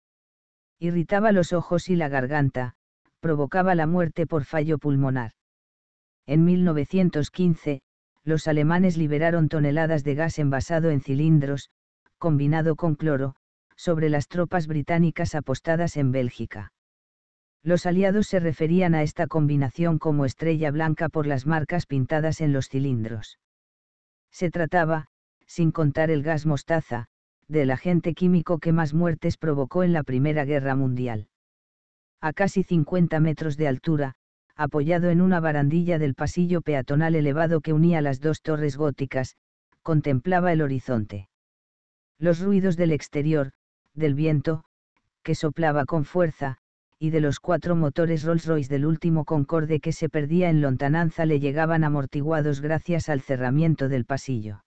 Irritaba los ojos y la garganta, provocaba la muerte por fallo pulmonar. En 1915, los alemanes liberaron toneladas de gas envasado en cilindros, combinado con cloro, sobre las tropas británicas apostadas en Bélgica. Los aliados se referían a esta combinación como estrella blanca por las marcas pintadas en los cilindros. Se trataba, sin contar el gas mostaza, del agente químico que más muertes provocó en la Primera Guerra Mundial. A casi 50 metros de altura, apoyado en una barandilla del pasillo peatonal elevado que unía las dos torres góticas, contemplaba el horizonte. Los ruidos del exterior, del viento, que soplaba con fuerza, y de los cuatro motores Rolls-Royce del último Concorde que se perdía en lontananza le llegaban amortiguados gracias al cerramiento del pasillo.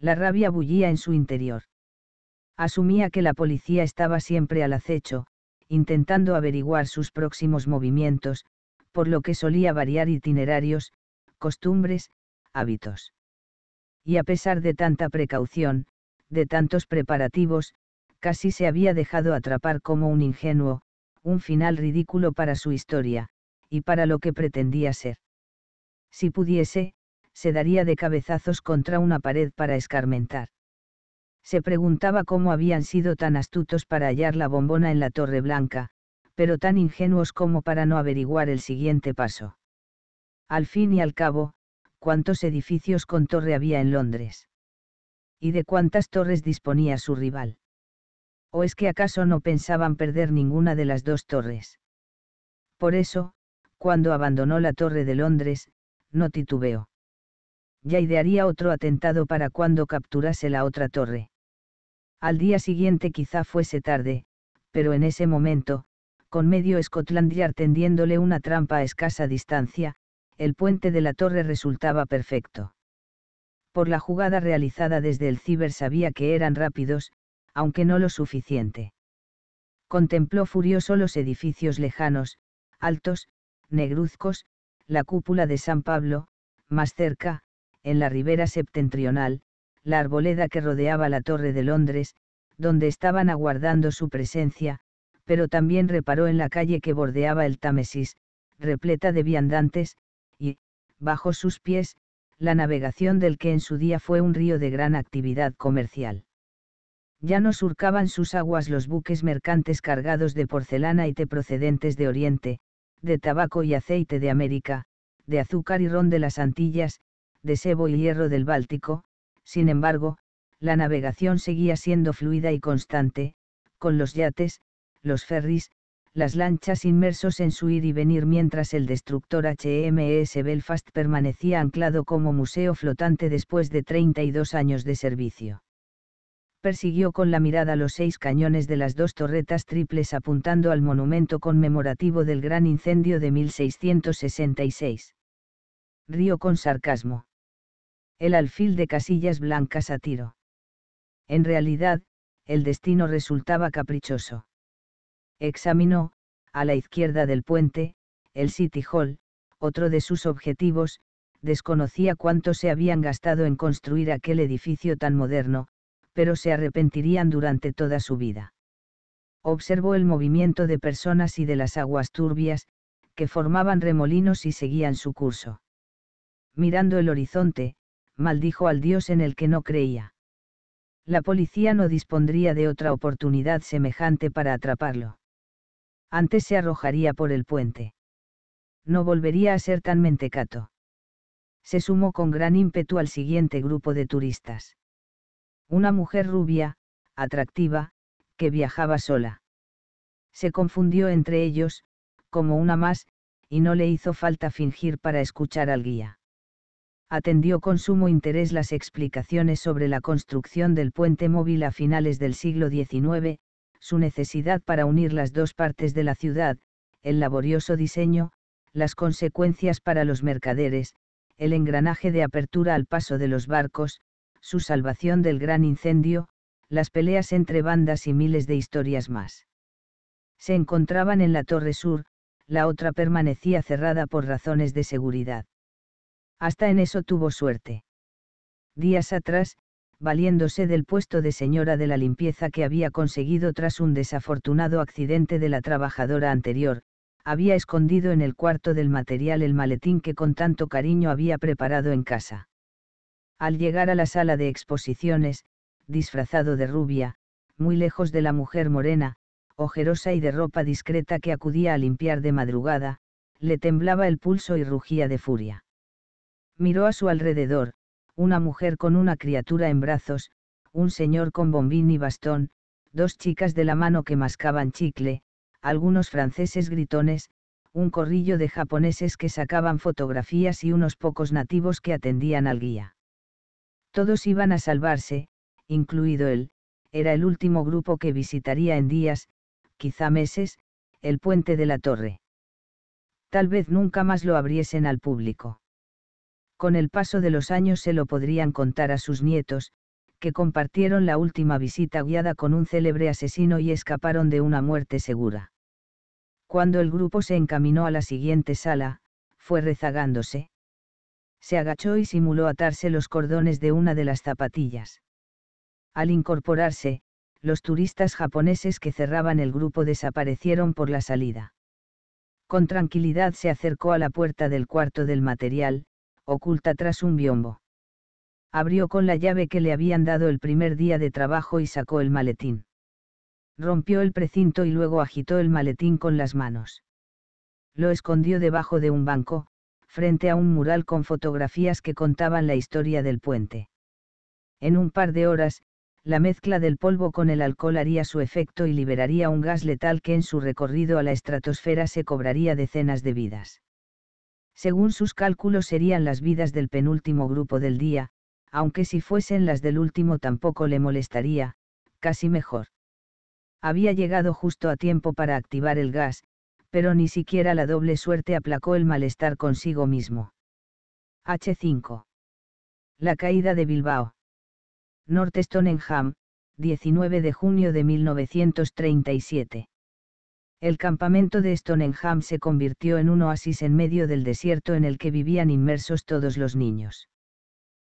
La rabia bullía en su interior. Asumía que la policía estaba siempre al acecho, intentando averiguar sus próximos movimientos, por lo que solía variar itinerarios, costumbres, hábitos. Y a pesar de tanta precaución, de tantos preparativos, casi se había dejado atrapar como un ingenuo, un final ridículo para su historia, y para lo que pretendía ser. Si pudiese, se daría de cabezazos contra una pared para escarmentar. Se preguntaba cómo habían sido tan astutos para hallar la bombona en la Torre Blanca, pero tan ingenuos como para no averiguar el siguiente paso. Al fin y al cabo, ¿cuántos edificios con torre había en Londres? ¿Y de cuántas torres disponía su rival? ¿O es que acaso no pensaban perder ninguna de las dos torres? Por eso, cuando abandonó la torre de Londres, no titubeó. Ya idearía otro atentado para cuando capturase la otra torre. Al día siguiente quizá fuese tarde, pero en ese momento, con medio Scotland tendiéndole una trampa a escasa distancia, el puente de la torre resultaba perfecto. Por la jugada realizada desde el ciber sabía que eran rápidos, aunque no lo suficiente. Contempló furioso los edificios lejanos, altos, negruzcos, la cúpula de San Pablo, más cerca, en la ribera septentrional, la arboleda que rodeaba la Torre de Londres, donde estaban aguardando su presencia, pero también reparó en la calle que bordeaba el Támesis, repleta de viandantes, y, bajo sus pies, la navegación del que en su día fue un río de gran actividad comercial. Ya no surcaban sus aguas los buques mercantes cargados de porcelana y té procedentes de Oriente, de tabaco y aceite de América, de azúcar y ron de las Antillas, de sebo y hierro del Báltico, sin embargo, la navegación seguía siendo fluida y constante, con los yates, los ferries, las lanchas inmersos en su ir y venir mientras el destructor HMS Belfast permanecía anclado como museo flotante después de 32 años de servicio. Persiguió con la mirada los seis cañones de las dos torretas triples apuntando al monumento conmemorativo del gran incendio de 1666. Río con sarcasmo. El alfil de casillas blancas a tiro. En realidad, el destino resultaba caprichoso Examinó, a la izquierda del puente, el City Hall, otro de sus objetivos, desconocía cuánto se habían gastado en construir aquel edificio tan moderno, pero se arrepentirían durante toda su vida. Observó el movimiento de personas y de las aguas turbias, que formaban remolinos y seguían su curso. Mirando el horizonte, maldijo al Dios en el que no creía. La policía no dispondría de otra oportunidad semejante para atraparlo antes se arrojaría por el puente. No volvería a ser tan mentecato. Se sumó con gran ímpetu al siguiente grupo de turistas. Una mujer rubia, atractiva, que viajaba sola. Se confundió entre ellos, como una más, y no le hizo falta fingir para escuchar al guía. Atendió con sumo interés las explicaciones sobre la construcción del puente móvil a finales del siglo XIX, su necesidad para unir las dos partes de la ciudad, el laborioso diseño, las consecuencias para los mercaderes, el engranaje de apertura al paso de los barcos, su salvación del gran incendio, las peleas entre bandas y miles de historias más. Se encontraban en la Torre Sur, la otra permanecía cerrada por razones de seguridad. Hasta en eso tuvo suerte. Días atrás, valiéndose del puesto de señora de la limpieza que había conseguido tras un desafortunado accidente de la trabajadora anterior, había escondido en el cuarto del material el maletín que con tanto cariño había preparado en casa. Al llegar a la sala de exposiciones, disfrazado de rubia, muy lejos de la mujer morena, ojerosa y de ropa discreta que acudía a limpiar de madrugada, le temblaba el pulso y rugía de furia. Miró a su alrededor, una mujer con una criatura en brazos, un señor con bombín y bastón, dos chicas de la mano que mascaban chicle, algunos franceses gritones, un corrillo de japoneses que sacaban fotografías y unos pocos nativos que atendían al guía. Todos iban a salvarse, incluido él, era el último grupo que visitaría en días, quizá meses, el puente de la torre. Tal vez nunca más lo abriesen al público con el paso de los años se lo podrían contar a sus nietos, que compartieron la última visita guiada con un célebre asesino y escaparon de una muerte segura. Cuando el grupo se encaminó a la siguiente sala, fue rezagándose. Se agachó y simuló atarse los cordones de una de las zapatillas. Al incorporarse, los turistas japoneses que cerraban el grupo desaparecieron por la salida. Con tranquilidad se acercó a la puerta del cuarto del material, oculta tras un biombo. Abrió con la llave que le habían dado el primer día de trabajo y sacó el maletín. Rompió el precinto y luego agitó el maletín con las manos. Lo escondió debajo de un banco, frente a un mural con fotografías que contaban la historia del puente. En un par de horas, la mezcla del polvo con el alcohol haría su efecto y liberaría un gas letal que en su recorrido a la estratosfera se cobraría decenas de vidas según sus cálculos serían las vidas del penúltimo grupo del día, aunque si fuesen las del último tampoco le molestaría, casi mejor. Había llegado justo a tiempo para activar el gas, pero ni siquiera la doble suerte aplacó el malestar consigo mismo. H5. La caída de Bilbao. Norte Stoneham, 19 de junio de 1937 el campamento de Stoneham se convirtió en un oasis en medio del desierto en el que vivían inmersos todos los niños.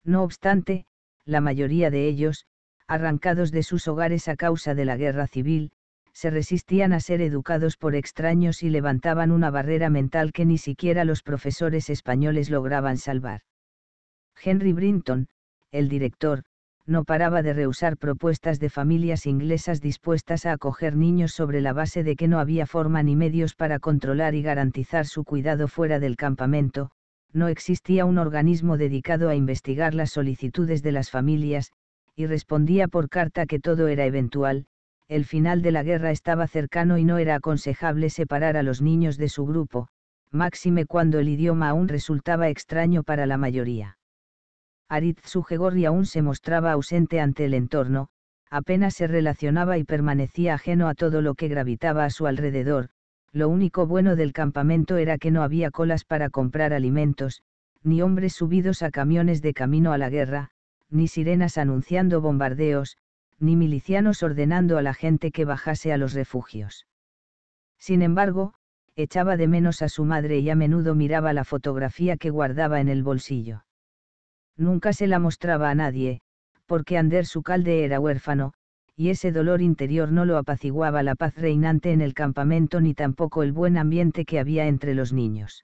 No obstante, la mayoría de ellos, arrancados de sus hogares a causa de la guerra civil, se resistían a ser educados por extraños y levantaban una barrera mental que ni siquiera los profesores españoles lograban salvar. Henry Brinton, el director, no paraba de rehusar propuestas de familias inglesas dispuestas a acoger niños sobre la base de que no había forma ni medios para controlar y garantizar su cuidado fuera del campamento, no existía un organismo dedicado a investigar las solicitudes de las familias, y respondía por carta que todo era eventual, el final de la guerra estaba cercano y no era aconsejable separar a los niños de su grupo, máxime cuando el idioma aún resultaba extraño para la mayoría. Aritz Sugegorri aún se mostraba ausente ante el entorno, apenas se relacionaba y permanecía ajeno a todo lo que gravitaba a su alrededor, lo único bueno del campamento era que no había colas para comprar alimentos, ni hombres subidos a camiones de camino a la guerra, ni sirenas anunciando bombardeos, ni milicianos ordenando a la gente que bajase a los refugios. Sin embargo, echaba de menos a su madre y a menudo miraba la fotografía que guardaba en el bolsillo. Nunca se la mostraba a nadie, porque Ander su calde era huérfano, y ese dolor interior no lo apaciguaba la paz reinante en el campamento ni tampoco el buen ambiente que había entre los niños.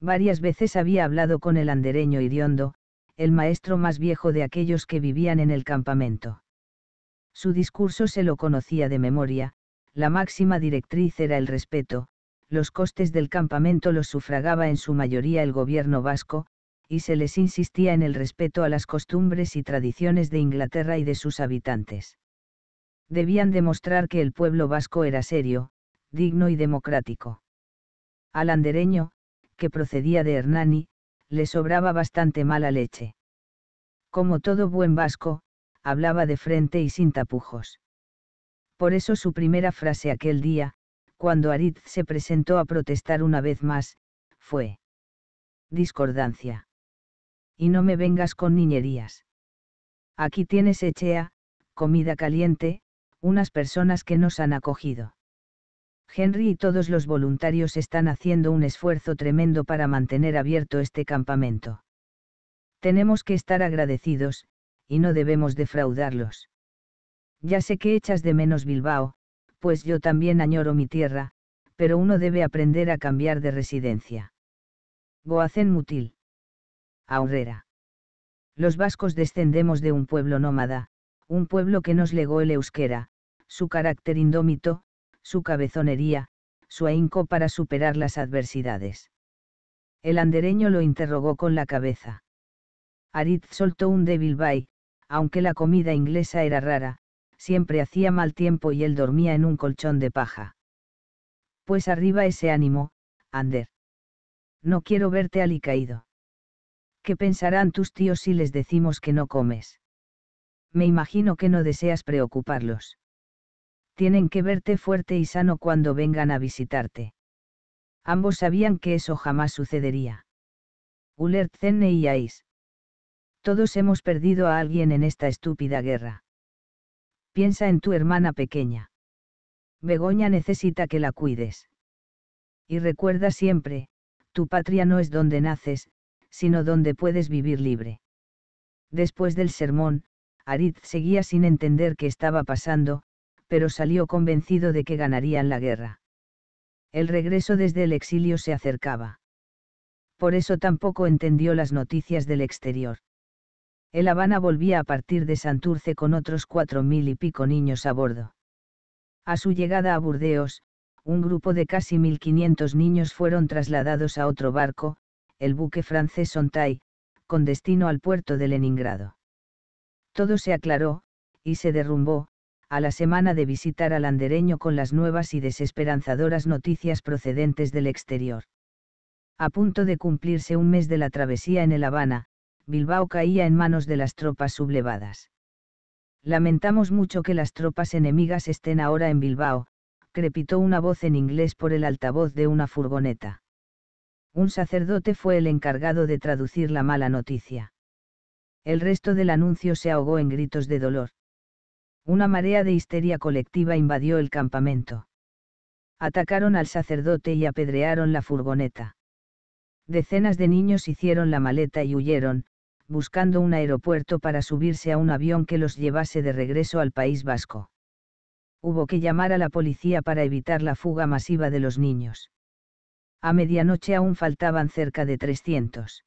Varias veces había hablado con el andereño Iriondo, el maestro más viejo de aquellos que vivían en el campamento. Su discurso se lo conocía de memoria, la máxima directriz era el respeto, los costes del campamento los sufragaba en su mayoría el gobierno vasco, y se les insistía en el respeto a las costumbres y tradiciones de Inglaterra y de sus habitantes. Debían demostrar que el pueblo vasco era serio, digno y democrático. Al andereño, que procedía de Hernani, le sobraba bastante mala leche. Como todo buen vasco, hablaba de frente y sin tapujos. Por eso su primera frase aquel día, cuando Arid se presentó a protestar una vez más, fue discordancia y no me vengas con niñerías. Aquí tienes echea, comida caliente, unas personas que nos han acogido. Henry y todos los voluntarios están haciendo un esfuerzo tremendo para mantener abierto este campamento. Tenemos que estar agradecidos, y no debemos defraudarlos. Ya sé que echas de menos Bilbao, pues yo también añoro mi tierra, pero uno debe aprender a cambiar de residencia. Goazen Mutil. Aurrera. Los vascos descendemos de un pueblo nómada, un pueblo que nos legó el euskera, su carácter indómito, su cabezonería, su ahínco para superar las adversidades. El andereño lo interrogó con la cabeza. Aritz soltó un débil bay, aunque la comida inglesa era rara, siempre hacía mal tiempo y él dormía en un colchón de paja. Pues arriba ese ánimo, Ander. No quiero verte alicaído. ¿Qué pensarán tus tíos si les decimos que no comes? Me imagino que no deseas preocuparlos. Tienen que verte fuerte y sano cuando vengan a visitarte. Ambos sabían que eso jamás sucedería. Ulert Zenne y Ais. Todos hemos perdido a alguien en esta estúpida guerra. Piensa en tu hermana pequeña. Begoña necesita que la cuides. Y recuerda siempre, tu patria no es donde naces, sino donde puedes vivir libre. Después del sermón, Arid seguía sin entender qué estaba pasando, pero salió convencido de que ganarían la guerra. El regreso desde el exilio se acercaba. Por eso tampoco entendió las noticias del exterior. El Habana volvía a partir de Santurce con otros cuatro mil y pico niños a bordo. A su llegada a Burdeos, un grupo de casi 1.500 niños fueron trasladados a otro barco, el buque francés Sontay, con destino al puerto de Leningrado. Todo se aclaró, y se derrumbó, a la semana de visitar al andereño con las nuevas y desesperanzadoras noticias procedentes del exterior. A punto de cumplirse un mes de la travesía en El Habana, Bilbao caía en manos de las tropas sublevadas. Lamentamos mucho que las tropas enemigas estén ahora en Bilbao, crepitó una voz en inglés por el altavoz de una furgoneta. Un sacerdote fue el encargado de traducir la mala noticia. El resto del anuncio se ahogó en gritos de dolor. Una marea de histeria colectiva invadió el campamento. Atacaron al sacerdote y apedrearon la furgoneta. Decenas de niños hicieron la maleta y huyeron, buscando un aeropuerto para subirse a un avión que los llevase de regreso al País Vasco. Hubo que llamar a la policía para evitar la fuga masiva de los niños a medianoche aún faltaban cerca de 300.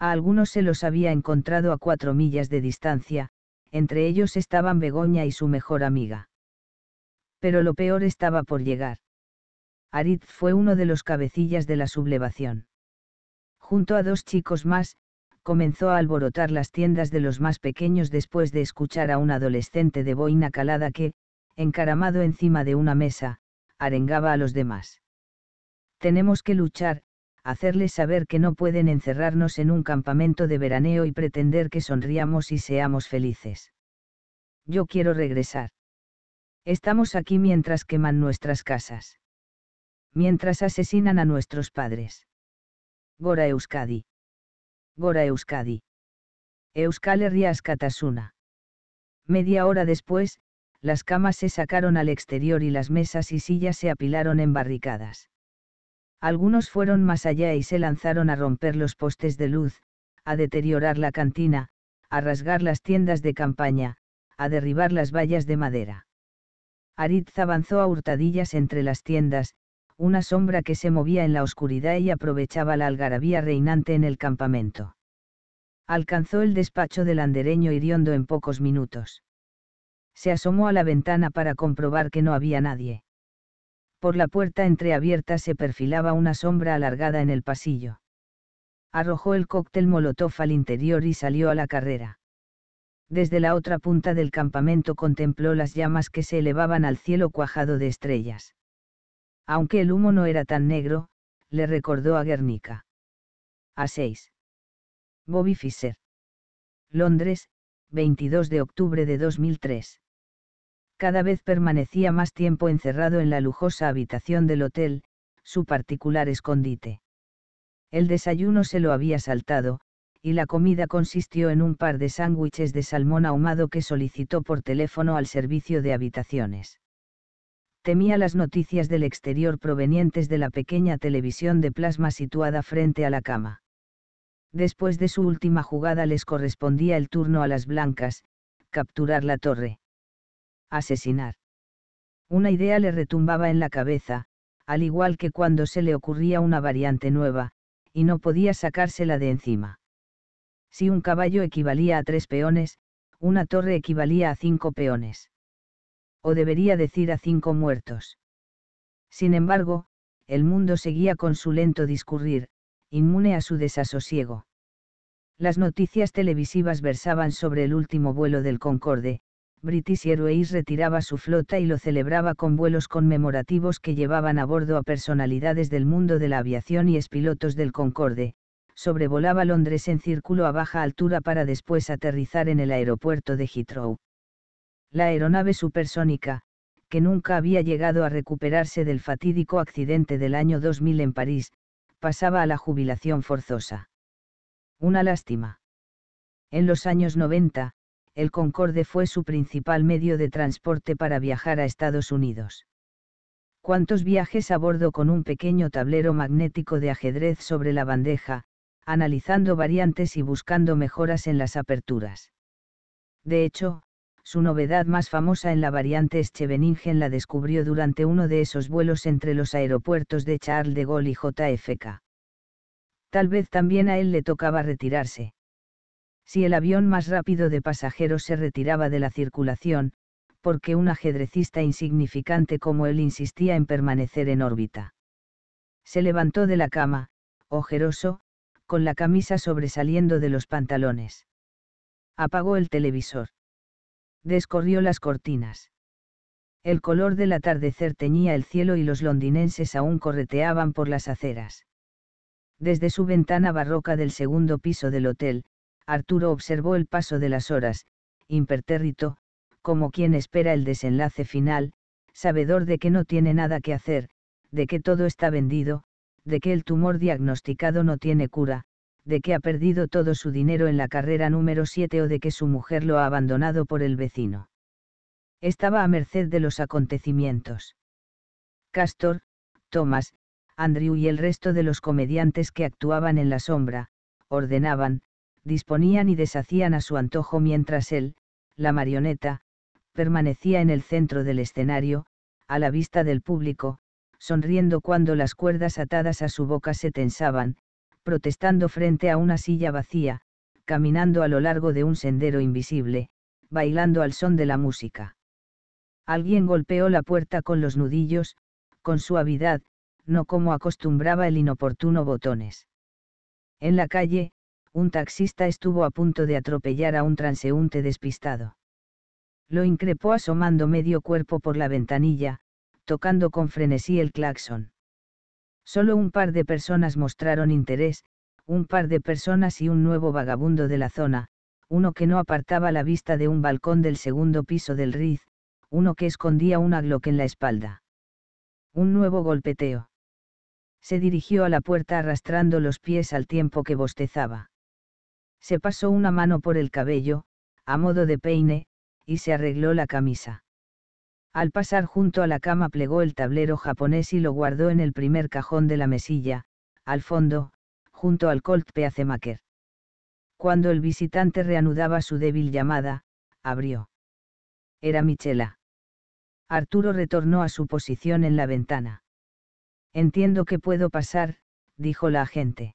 A algunos se los había encontrado a cuatro millas de distancia, entre ellos estaban Begoña y su mejor amiga. Pero lo peor estaba por llegar. Arid fue uno de los cabecillas de la sublevación. Junto a dos chicos más, comenzó a alborotar las tiendas de los más pequeños después de escuchar a un adolescente de boina calada que, encaramado encima de una mesa, arengaba a los demás tenemos que luchar, hacerles saber que no pueden encerrarnos en un campamento de veraneo y pretender que sonriamos y seamos felices. Yo quiero regresar. Estamos aquí mientras queman nuestras casas. Mientras asesinan a nuestros padres. Gora Euskadi. Gora Euskadi. Euskal Herria Media hora después, las camas se sacaron al exterior y las mesas y sillas se apilaron en barricadas. Algunos fueron más allá y se lanzaron a romper los postes de luz, a deteriorar la cantina, a rasgar las tiendas de campaña, a derribar las vallas de madera. Aritz avanzó a hurtadillas entre las tiendas, una sombra que se movía en la oscuridad y aprovechaba la algarabía reinante en el campamento. Alcanzó el despacho del andereño hiriondo en pocos minutos. Se asomó a la ventana para comprobar que no había nadie. Por la puerta entreabierta se perfilaba una sombra alargada en el pasillo. Arrojó el cóctel molotov al interior y salió a la carrera. Desde la otra punta del campamento contempló las llamas que se elevaban al cielo cuajado de estrellas. Aunque el humo no era tan negro, le recordó a Guernica. A 6. Bobby Fischer. Londres, 22 de octubre de 2003 cada vez permanecía más tiempo encerrado en la lujosa habitación del hotel, su particular escondite. El desayuno se lo había saltado, y la comida consistió en un par de sándwiches de salmón ahumado que solicitó por teléfono al servicio de habitaciones. Temía las noticias del exterior provenientes de la pequeña televisión de plasma situada frente a la cama. Después de su última jugada les correspondía el turno a las blancas, capturar la torre asesinar. Una idea le retumbaba en la cabeza, al igual que cuando se le ocurría una variante nueva, y no podía sacársela de encima. Si un caballo equivalía a tres peones, una torre equivalía a cinco peones. O debería decir a cinco muertos. Sin embargo, el mundo seguía con su lento discurrir, inmune a su desasosiego. Las noticias televisivas versaban sobre el último vuelo del Concorde, British Airways retiraba su flota y lo celebraba con vuelos conmemorativos que llevaban a bordo a personalidades del mundo de la aviación y expilotos del Concorde, sobrevolaba Londres en círculo a baja altura para después aterrizar en el aeropuerto de Heathrow. La aeronave supersónica, que nunca había llegado a recuperarse del fatídico accidente del año 2000 en París, pasaba a la jubilación forzosa. Una lástima. En los años 90, el Concorde fue su principal medio de transporte para viajar a Estados Unidos. Cuántos viajes a bordo con un pequeño tablero magnético de ajedrez sobre la bandeja, analizando variantes y buscando mejoras en las aperturas. De hecho, su novedad más famosa en la variante Scheveningen la descubrió durante uno de esos vuelos entre los aeropuertos de Charles de Gaulle y JFK. Tal vez también a él le tocaba retirarse si el avión más rápido de pasajeros se retiraba de la circulación, porque un ajedrecista insignificante como él insistía en permanecer en órbita. Se levantó de la cama, ojeroso, con la camisa sobresaliendo de los pantalones. Apagó el televisor. Descorrió las cortinas. El color del atardecer teñía el cielo y los londinenses aún correteaban por las aceras. Desde su ventana barroca del segundo piso del hotel, Arturo observó el paso de las horas, impertérrito, como quien espera el desenlace final, sabedor de que no tiene nada que hacer, de que todo está vendido, de que el tumor diagnosticado no tiene cura, de que ha perdido todo su dinero en la carrera número 7 o de que su mujer lo ha abandonado por el vecino. Estaba a merced de los acontecimientos. Castor, Thomas, Andrew y el resto de los comediantes que actuaban en la sombra, ordenaban, disponían y deshacían a su antojo mientras él, la marioneta, permanecía en el centro del escenario, a la vista del público, sonriendo cuando las cuerdas atadas a su boca se tensaban, protestando frente a una silla vacía, caminando a lo largo de un sendero invisible, bailando al son de la música. Alguien golpeó la puerta con los nudillos, con suavidad, no como acostumbraba el inoportuno botones. En la calle, un taxista estuvo a punto de atropellar a un transeúnte despistado. Lo increpó asomando medio cuerpo por la ventanilla, tocando con frenesí el claxon. Solo un par de personas mostraron interés, un par de personas y un nuevo vagabundo de la zona, uno que no apartaba la vista de un balcón del segundo piso del Riz, uno que escondía una Glock en la espalda. Un nuevo golpeteo. Se dirigió a la puerta arrastrando los pies al tiempo que bostezaba. Se pasó una mano por el cabello, a modo de peine, y se arregló la camisa. Al pasar junto a la cama plegó el tablero japonés y lo guardó en el primer cajón de la mesilla, al fondo, junto al Colt Peacemaker. Cuando el visitante reanudaba su débil llamada, abrió. Era Michela. Arturo retornó a su posición en la ventana. Entiendo que puedo pasar, dijo la agente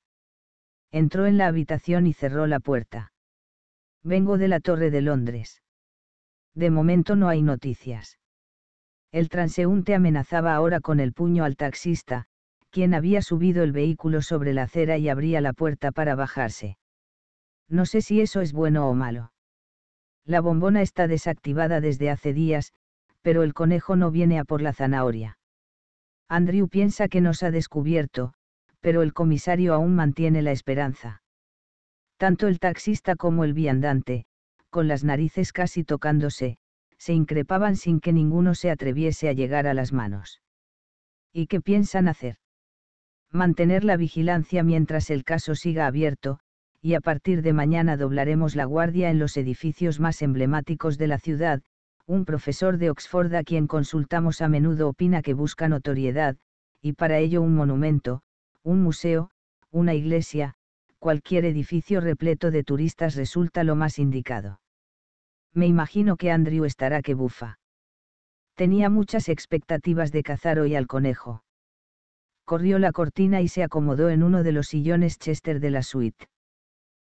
entró en la habitación y cerró la puerta. Vengo de la Torre de Londres. De momento no hay noticias. El transeúnte amenazaba ahora con el puño al taxista, quien había subido el vehículo sobre la acera y abría la puerta para bajarse. No sé si eso es bueno o malo. La bombona está desactivada desde hace días, pero el conejo no viene a por la zanahoria. Andrew piensa que nos ha descubierto, pero el comisario aún mantiene la esperanza. Tanto el taxista como el viandante, con las narices casi tocándose, se increpaban sin que ninguno se atreviese a llegar a las manos. ¿Y qué piensan hacer? Mantener la vigilancia mientras el caso siga abierto, y a partir de mañana doblaremos la guardia en los edificios más emblemáticos de la ciudad, un profesor de Oxford a quien consultamos a menudo opina que busca notoriedad, y para ello un monumento, un museo, una iglesia, cualquier edificio repleto de turistas resulta lo más indicado. Me imagino que Andrew estará que bufa. Tenía muchas expectativas de cazar hoy al conejo. Corrió la cortina y se acomodó en uno de los sillones Chester de la suite.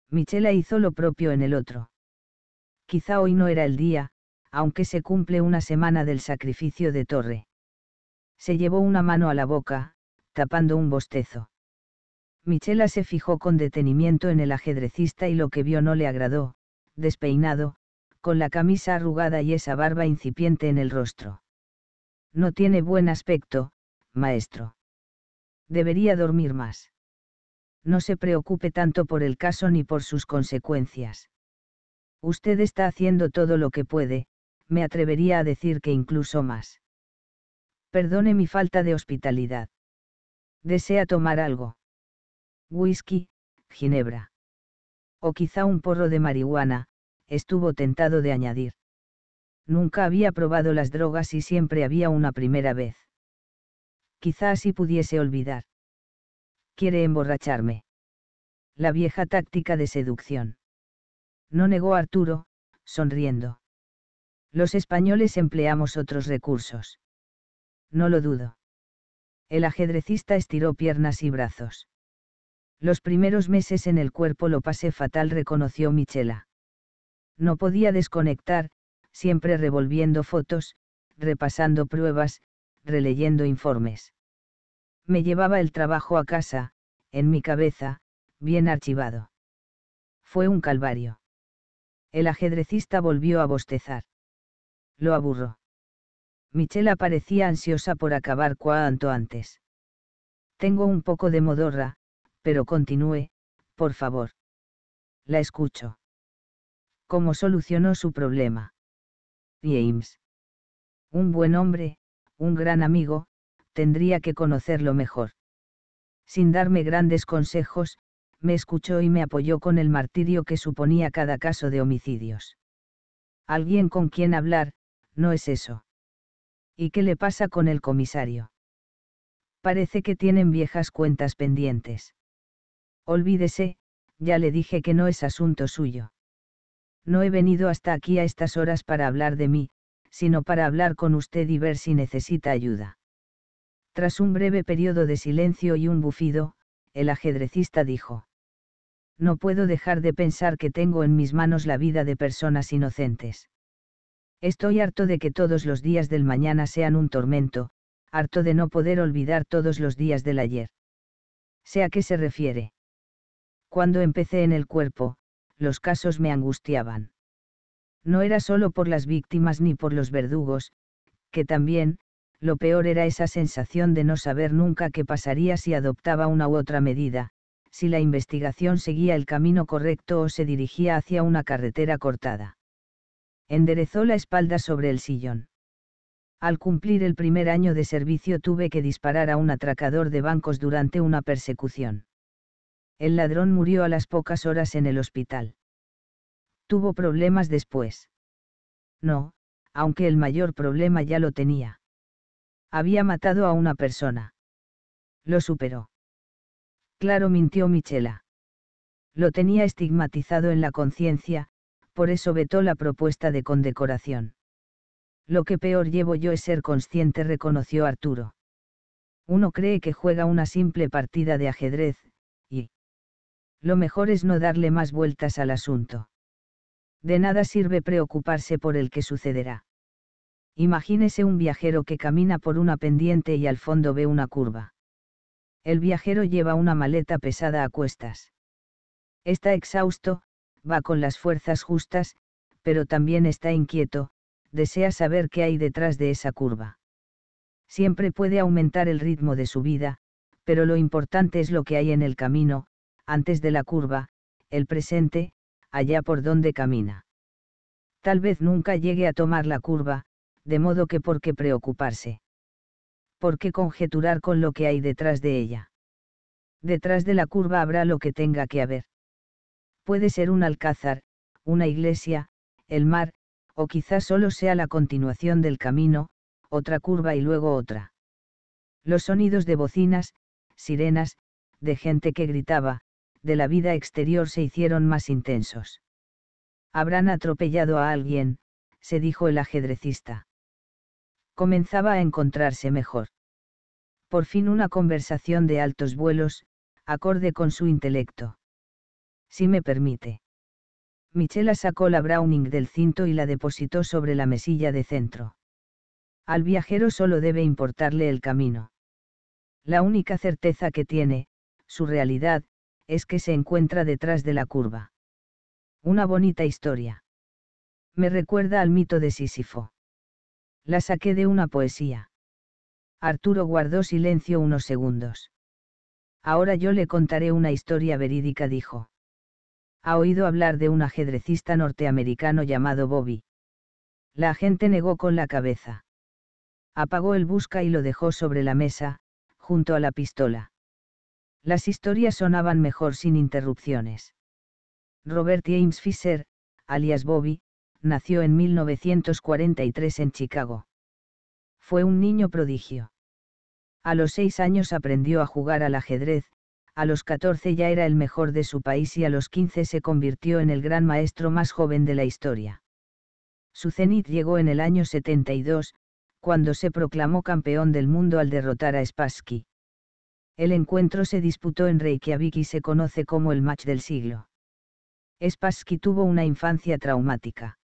Michela hizo lo propio en el otro. Quizá hoy no era el día, aunque se cumple una semana del sacrificio de Torre. Se llevó una mano a la boca, tapando un bostezo. Michela se fijó con detenimiento en el ajedrecista y lo que vio no le agradó, despeinado, con la camisa arrugada y esa barba incipiente en el rostro. No tiene buen aspecto, maestro. Debería dormir más. No se preocupe tanto por el caso ni por sus consecuencias. Usted está haciendo todo lo que puede, me atrevería a decir que incluso más. Perdone mi falta de hospitalidad. Desea tomar algo. Whisky, ginebra. O quizá un porro de marihuana, estuvo tentado de añadir. Nunca había probado las drogas y siempre había una primera vez. Quizá así pudiese olvidar. Quiere emborracharme. La vieja táctica de seducción. No negó Arturo, sonriendo. Los españoles empleamos otros recursos. No lo dudo el ajedrecista estiró piernas y brazos. Los primeros meses en el cuerpo lo pasé fatal, reconoció Michela. No podía desconectar, siempre revolviendo fotos, repasando pruebas, releyendo informes. Me llevaba el trabajo a casa, en mi cabeza, bien archivado. Fue un calvario. El ajedrecista volvió a bostezar. Lo aburro. Michela parecía ansiosa por acabar cuanto antes. Tengo un poco de modorra, pero continúe, por favor. La escucho. ¿Cómo solucionó su problema? James. Un buen hombre, un gran amigo, tendría que conocerlo mejor. Sin darme grandes consejos, me escuchó y me apoyó con el martirio que suponía cada caso de homicidios. Alguien con quien hablar, no es eso. ¿Y qué le pasa con el comisario? Parece que tienen viejas cuentas pendientes. Olvídese, ya le dije que no es asunto suyo. No he venido hasta aquí a estas horas para hablar de mí, sino para hablar con usted y ver si necesita ayuda. Tras un breve periodo de silencio y un bufido, el ajedrecista dijo. No puedo dejar de pensar que tengo en mis manos la vida de personas inocentes. Estoy harto de que todos los días del mañana sean un tormento, harto de no poder olvidar todos los días del ayer. ¿Sea a qué se refiere. Cuando empecé en el cuerpo, los casos me angustiaban. No era solo por las víctimas ni por los verdugos, que también, lo peor era esa sensación de no saber nunca qué pasaría si adoptaba una u otra medida, si la investigación seguía el camino correcto o se dirigía hacia una carretera cortada enderezó la espalda sobre el sillón. Al cumplir el primer año de servicio tuve que disparar a un atracador de bancos durante una persecución. El ladrón murió a las pocas horas en el hospital. Tuvo problemas después. No, aunque el mayor problema ya lo tenía. Había matado a una persona. Lo superó. Claro, mintió Michela. Lo tenía estigmatizado en la conciencia, por eso vetó la propuesta de condecoración. Lo que peor llevo yo es ser consciente, reconoció Arturo. Uno cree que juega una simple partida de ajedrez, y... Lo mejor es no darle más vueltas al asunto. De nada sirve preocuparse por el que sucederá. Imagínese un viajero que camina por una pendiente y al fondo ve una curva. El viajero lleva una maleta pesada a cuestas. Está exhausto, va con las fuerzas justas, pero también está inquieto, desea saber qué hay detrás de esa curva. Siempre puede aumentar el ritmo de su vida, pero lo importante es lo que hay en el camino, antes de la curva, el presente, allá por donde camina. Tal vez nunca llegue a tomar la curva, de modo que por qué preocuparse. ¿Por qué conjeturar con lo que hay detrás de ella? Detrás de la curva habrá lo que tenga que haber. Puede ser un alcázar, una iglesia, el mar, o quizás solo sea la continuación del camino, otra curva y luego otra. Los sonidos de bocinas, sirenas, de gente que gritaba, de la vida exterior se hicieron más intensos. Habrán atropellado a alguien, se dijo el ajedrecista. Comenzaba a encontrarse mejor. Por fin una conversación de altos vuelos, acorde con su intelecto si me permite. Michela sacó la Browning del cinto y la depositó sobre la mesilla de centro. Al viajero solo debe importarle el camino. La única certeza que tiene, su realidad, es que se encuentra detrás de la curva. Una bonita historia. Me recuerda al mito de Sísifo. La saqué de una poesía. Arturo guardó silencio unos segundos. Ahora yo le contaré una historia verídica, dijo ha oído hablar de un ajedrecista norteamericano llamado Bobby. La gente negó con la cabeza. Apagó el busca y lo dejó sobre la mesa, junto a la pistola. Las historias sonaban mejor sin interrupciones. Robert James Fisher, alias Bobby, nació en 1943 en Chicago. Fue un niño prodigio. A los seis años aprendió a jugar al ajedrez, a los 14 ya era el mejor de su país y a los 15 se convirtió en el gran maestro más joven de la historia. Su cenit llegó en el año 72, cuando se proclamó campeón del mundo al derrotar a Spassky. El encuentro se disputó en Reykjavik y se conoce como el match del siglo. Spassky tuvo una infancia traumática.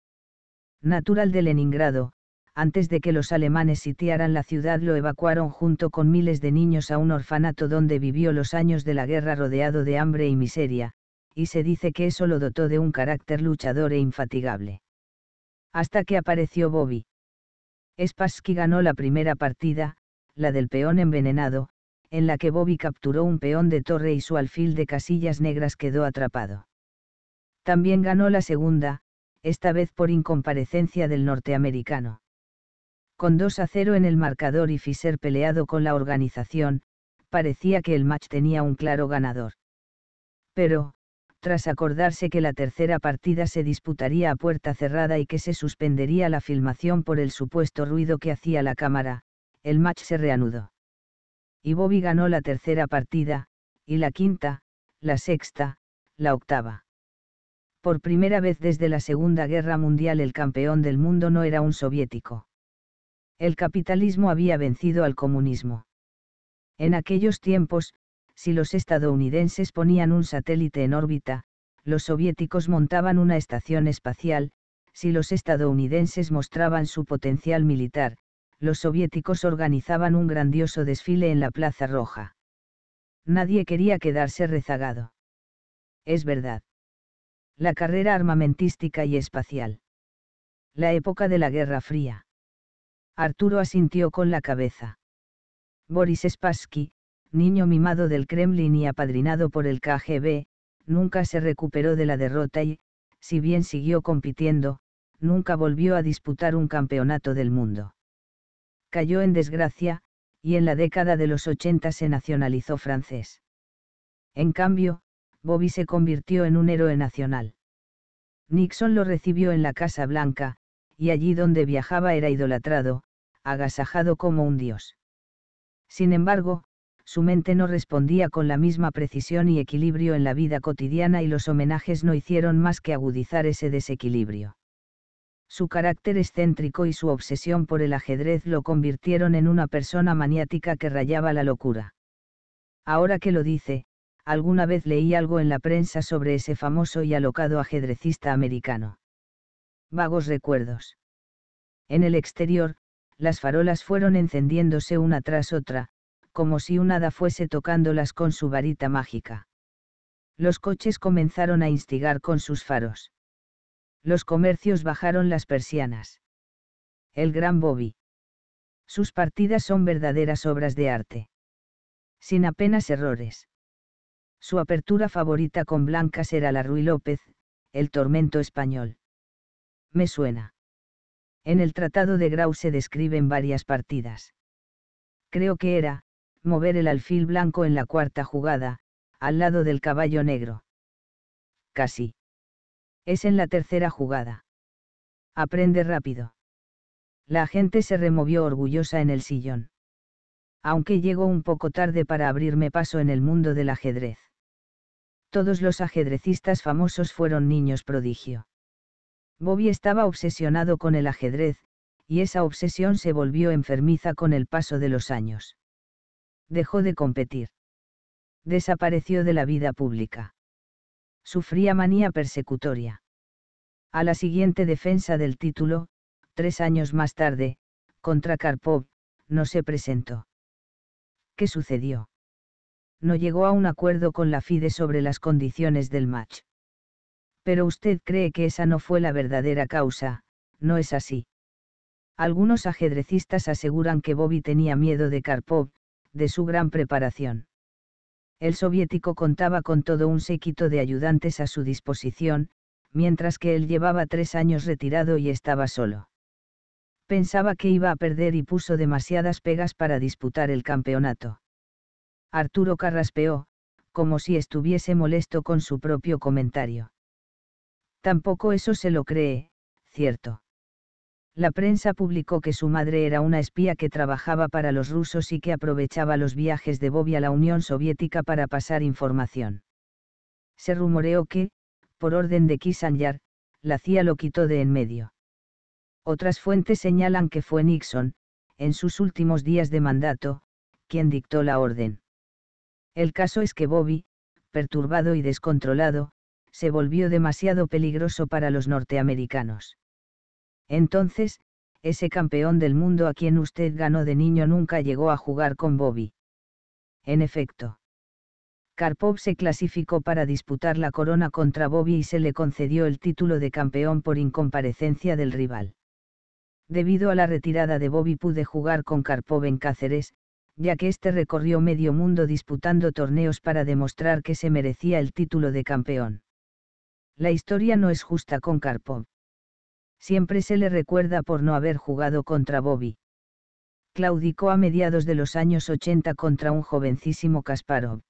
Natural de Leningrado, antes de que los alemanes sitiaran la ciudad lo evacuaron junto con miles de niños a un orfanato donde vivió los años de la guerra rodeado de hambre y miseria, y se dice que eso lo dotó de un carácter luchador e infatigable. Hasta que apareció Bobby. Spassky ganó la primera partida, la del peón envenenado, en la que Bobby capturó un peón de torre y su alfil de casillas negras quedó atrapado. También ganó la segunda, esta vez por incomparecencia del norteamericano con 2 a 0 en el marcador y Fischer peleado con la organización, parecía que el match tenía un claro ganador. Pero, tras acordarse que la tercera partida se disputaría a puerta cerrada y que se suspendería la filmación por el supuesto ruido que hacía la cámara, el match se reanudó. Y Bobby ganó la tercera partida, y la quinta, la sexta, la octava. Por primera vez desde la Segunda Guerra Mundial el campeón del mundo no era un soviético. El capitalismo había vencido al comunismo. En aquellos tiempos, si los estadounidenses ponían un satélite en órbita, los soviéticos montaban una estación espacial, si los estadounidenses mostraban su potencial militar, los soviéticos organizaban un grandioso desfile en la Plaza Roja. Nadie quería quedarse rezagado. Es verdad. La carrera armamentística y espacial. La época de la Guerra Fría. Arturo asintió con la cabeza. Boris Spassky, niño mimado del Kremlin y apadrinado por el KGB, nunca se recuperó de la derrota y, si bien siguió compitiendo, nunca volvió a disputar un campeonato del mundo. Cayó en desgracia, y en la década de los 80 se nacionalizó francés. En cambio, Bobby se convirtió en un héroe nacional. Nixon lo recibió en la Casa Blanca, y allí donde viajaba era idolatrado, agasajado como un dios. Sin embargo, su mente no respondía con la misma precisión y equilibrio en la vida cotidiana y los homenajes no hicieron más que agudizar ese desequilibrio. Su carácter excéntrico y su obsesión por el ajedrez lo convirtieron en una persona maniática que rayaba la locura. Ahora que lo dice, alguna vez leí algo en la prensa sobre ese famoso y alocado ajedrecista americano vagos recuerdos. En el exterior, las farolas fueron encendiéndose una tras otra, como si un hada fuese tocándolas con su varita mágica. Los coches comenzaron a instigar con sus faros. Los comercios bajaron las persianas. El gran Bobby. Sus partidas son verdaderas obras de arte. Sin apenas errores. Su apertura favorita con blancas era la Ruy López, el tormento español me suena. En el tratado de Grau se describen varias partidas. Creo que era, mover el alfil blanco en la cuarta jugada, al lado del caballo negro. Casi. Es en la tercera jugada. Aprende rápido. La gente se removió orgullosa en el sillón. Aunque llegó un poco tarde para abrirme paso en el mundo del ajedrez. Todos los ajedrecistas famosos fueron niños prodigio. Bobby estaba obsesionado con el ajedrez, y esa obsesión se volvió enfermiza con el paso de los años. Dejó de competir. Desapareció de la vida pública. Sufría manía persecutoria. A la siguiente defensa del título, tres años más tarde, contra Karpov, no se presentó. ¿Qué sucedió? No llegó a un acuerdo con la FIDE sobre las condiciones del match pero usted cree que esa no fue la verdadera causa, no es así. Algunos ajedrecistas aseguran que Bobby tenía miedo de Karpov, de su gran preparación. El soviético contaba con todo un séquito de ayudantes a su disposición, mientras que él llevaba tres años retirado y estaba solo. Pensaba que iba a perder y puso demasiadas pegas para disputar el campeonato. Arturo carraspeó, como si estuviese molesto con su propio comentario. Tampoco eso se lo cree, cierto. La prensa publicó que su madre era una espía que trabajaba para los rusos y que aprovechaba los viajes de Bobby a la Unión Soviética para pasar información. Se rumoreó que, por orden de Kissinger, la CIA lo quitó de en medio. Otras fuentes señalan que fue Nixon, en sus últimos días de mandato, quien dictó la orden. El caso es que Bobby, perturbado y descontrolado, se volvió demasiado peligroso para los norteamericanos. Entonces, ese campeón del mundo a quien usted ganó de niño nunca llegó a jugar con Bobby. En efecto. Karpov se clasificó para disputar la corona contra Bobby y se le concedió el título de campeón por incomparecencia del rival. Debido a la retirada de Bobby pude jugar con Karpov en Cáceres, ya que este recorrió medio mundo disputando torneos para demostrar que se merecía el título de campeón. La historia no es justa con Karpov. Siempre se le recuerda por no haber jugado contra Bobby. Claudicó a mediados de los años 80 contra un jovencísimo Kasparov.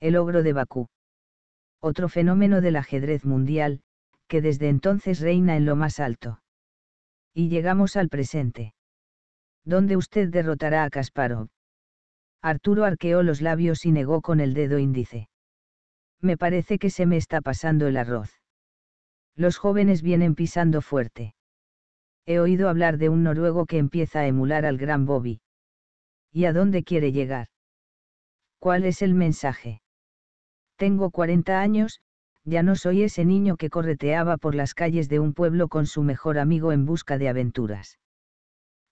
El ogro de Bakú. Otro fenómeno del ajedrez mundial, que desde entonces reina en lo más alto. Y llegamos al presente. Donde usted derrotará a Kasparov. Arturo arqueó los labios y negó con el dedo índice me parece que se me está pasando el arroz. Los jóvenes vienen pisando fuerte. He oído hablar de un noruego que empieza a emular al gran Bobby. ¿Y a dónde quiere llegar? ¿Cuál es el mensaje? Tengo 40 años, ya no soy ese niño que correteaba por las calles de un pueblo con su mejor amigo en busca de aventuras.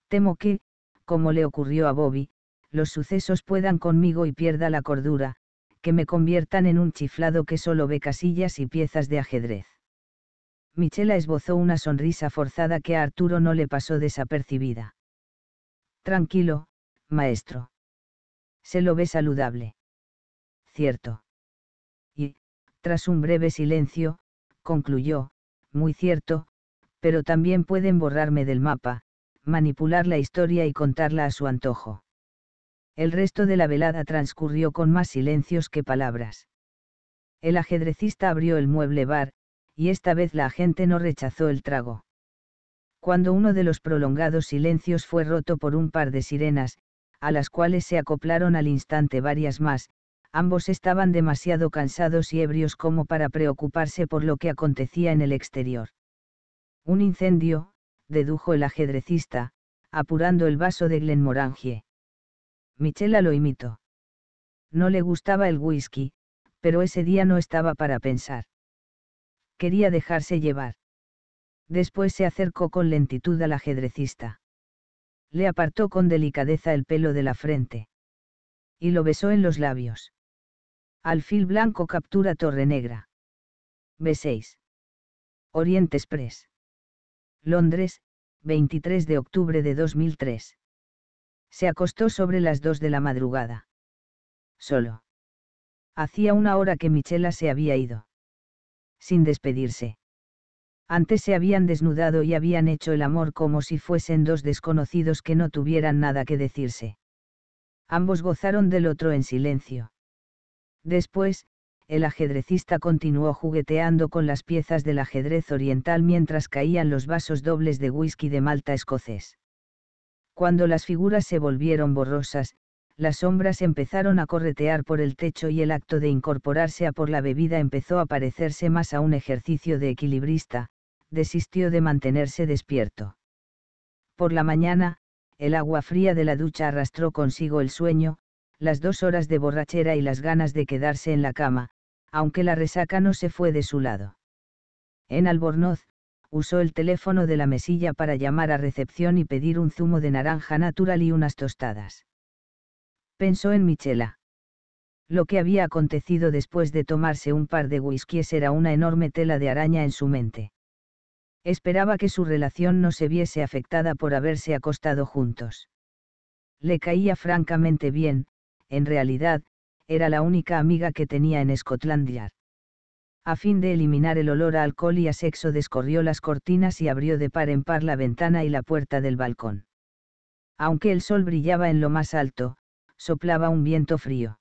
Temo que, como le ocurrió a Bobby, los sucesos puedan conmigo y pierda la cordura, que me conviertan en un chiflado que solo ve casillas y piezas de ajedrez. Michela esbozó una sonrisa forzada que a Arturo no le pasó desapercibida. Tranquilo, maestro. Se lo ve saludable. Cierto. Y, tras un breve silencio, concluyó, muy cierto, pero también pueden borrarme del mapa, manipular la historia y contarla a su antojo. El resto de la velada transcurrió con más silencios que palabras. El ajedrecista abrió el mueble bar, y esta vez la gente no rechazó el trago. Cuando uno de los prolongados silencios fue roto por un par de sirenas, a las cuales se acoplaron al instante varias más, ambos estaban demasiado cansados y ebrios como para preocuparse por lo que acontecía en el exterior. Un incendio, dedujo el ajedrecista, apurando el vaso de Glenmorangie. Michela lo imitó. No le gustaba el whisky, pero ese día no estaba para pensar. Quería dejarse llevar. Después se acercó con lentitud al ajedrecista. Le apartó con delicadeza el pelo de la frente. Y lo besó en los labios. Alfil blanco captura Torre Negra. B6. Oriente Express. Londres, 23 de octubre de 2003. Se acostó sobre las dos de la madrugada. Solo. Hacía una hora que Michela se había ido. Sin despedirse. Antes se habían desnudado y habían hecho el amor como si fuesen dos desconocidos que no tuvieran nada que decirse. Ambos gozaron del otro en silencio. Después, el ajedrecista continuó jugueteando con las piezas del ajedrez oriental mientras caían los vasos dobles de whisky de Malta escocés. Cuando las figuras se volvieron borrosas, las sombras empezaron a corretear por el techo y el acto de incorporarse a por la bebida empezó a parecerse más a un ejercicio de equilibrista, desistió de mantenerse despierto. Por la mañana, el agua fría de la ducha arrastró consigo el sueño, las dos horas de borrachera y las ganas de quedarse en la cama, aunque la resaca no se fue de su lado. En Albornoz, usó el teléfono de la mesilla para llamar a recepción y pedir un zumo de naranja natural y unas tostadas. Pensó en Michela. Lo que había acontecido después de tomarse un par de whiskies era una enorme tela de araña en su mente. Esperaba que su relación no se viese afectada por haberse acostado juntos. Le caía francamente bien, en realidad, era la única amiga que tenía en Scotland Yard a fin de eliminar el olor a alcohol y a sexo descorrió las cortinas y abrió de par en par la ventana y la puerta del balcón. Aunque el sol brillaba en lo más alto, soplaba un viento frío.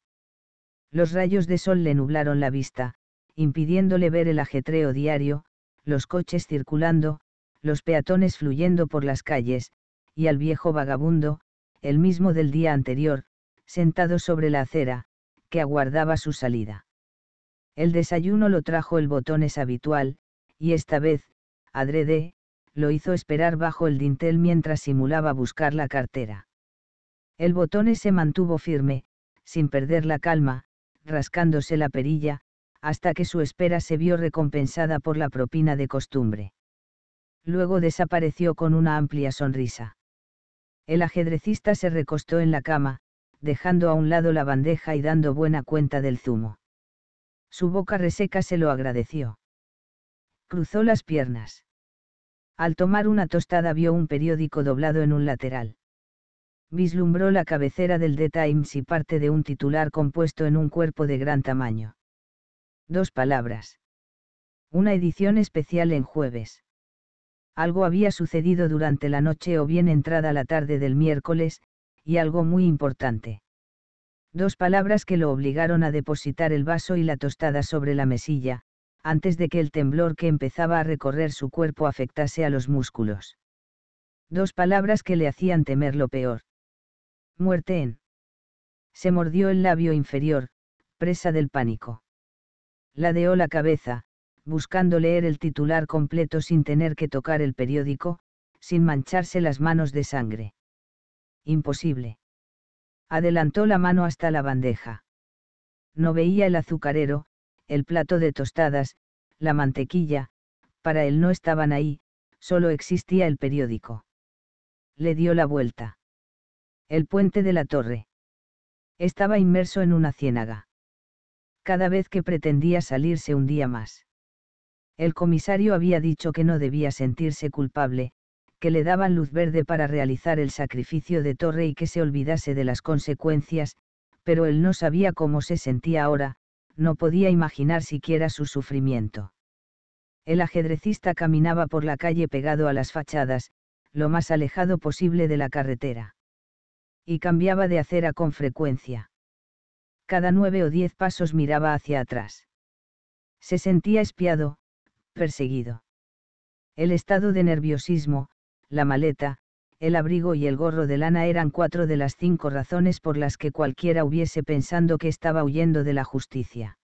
Los rayos de sol le nublaron la vista, impidiéndole ver el ajetreo diario, los coches circulando, los peatones fluyendo por las calles, y al viejo vagabundo, el mismo del día anterior, sentado sobre la acera, que aguardaba su salida. El desayuno lo trajo el botones habitual, y esta vez, adrede, lo hizo esperar bajo el dintel mientras simulaba buscar la cartera. El botones se mantuvo firme, sin perder la calma, rascándose la perilla, hasta que su espera se vio recompensada por la propina de costumbre. Luego desapareció con una amplia sonrisa. El ajedrecista se recostó en la cama, dejando a un lado la bandeja y dando buena cuenta del zumo. Su boca reseca se lo agradeció. Cruzó las piernas. Al tomar una tostada vio un periódico doblado en un lateral. Vislumbró la cabecera del The Times y parte de un titular compuesto en un cuerpo de gran tamaño. Dos palabras. Una edición especial en jueves. Algo había sucedido durante la noche o bien entrada la tarde del miércoles, y algo muy importante. Dos palabras que lo obligaron a depositar el vaso y la tostada sobre la mesilla, antes de que el temblor que empezaba a recorrer su cuerpo afectase a los músculos. Dos palabras que le hacían temer lo peor. Muerte en. Se mordió el labio inferior, presa del pánico. Ladeó la cabeza, buscando leer el titular completo sin tener que tocar el periódico, sin mancharse las manos de sangre. Imposible adelantó la mano hasta la bandeja. No veía el azucarero, el plato de tostadas, la mantequilla, para él no estaban ahí, solo existía el periódico. Le dio la vuelta. El puente de la torre. Estaba inmerso en una ciénaga. Cada vez que pretendía salirse un día más. El comisario había dicho que no debía sentirse culpable, que le daban luz verde para realizar el sacrificio de Torre y que se olvidase de las consecuencias, pero él no sabía cómo se sentía ahora, no podía imaginar siquiera su sufrimiento. El ajedrecista caminaba por la calle pegado a las fachadas, lo más alejado posible de la carretera. Y cambiaba de acera con frecuencia. Cada nueve o diez pasos miraba hacia atrás. Se sentía espiado, perseguido. El estado de nerviosismo, la maleta, el abrigo y el gorro de lana eran cuatro de las cinco razones por las que cualquiera hubiese pensando que estaba huyendo de la justicia.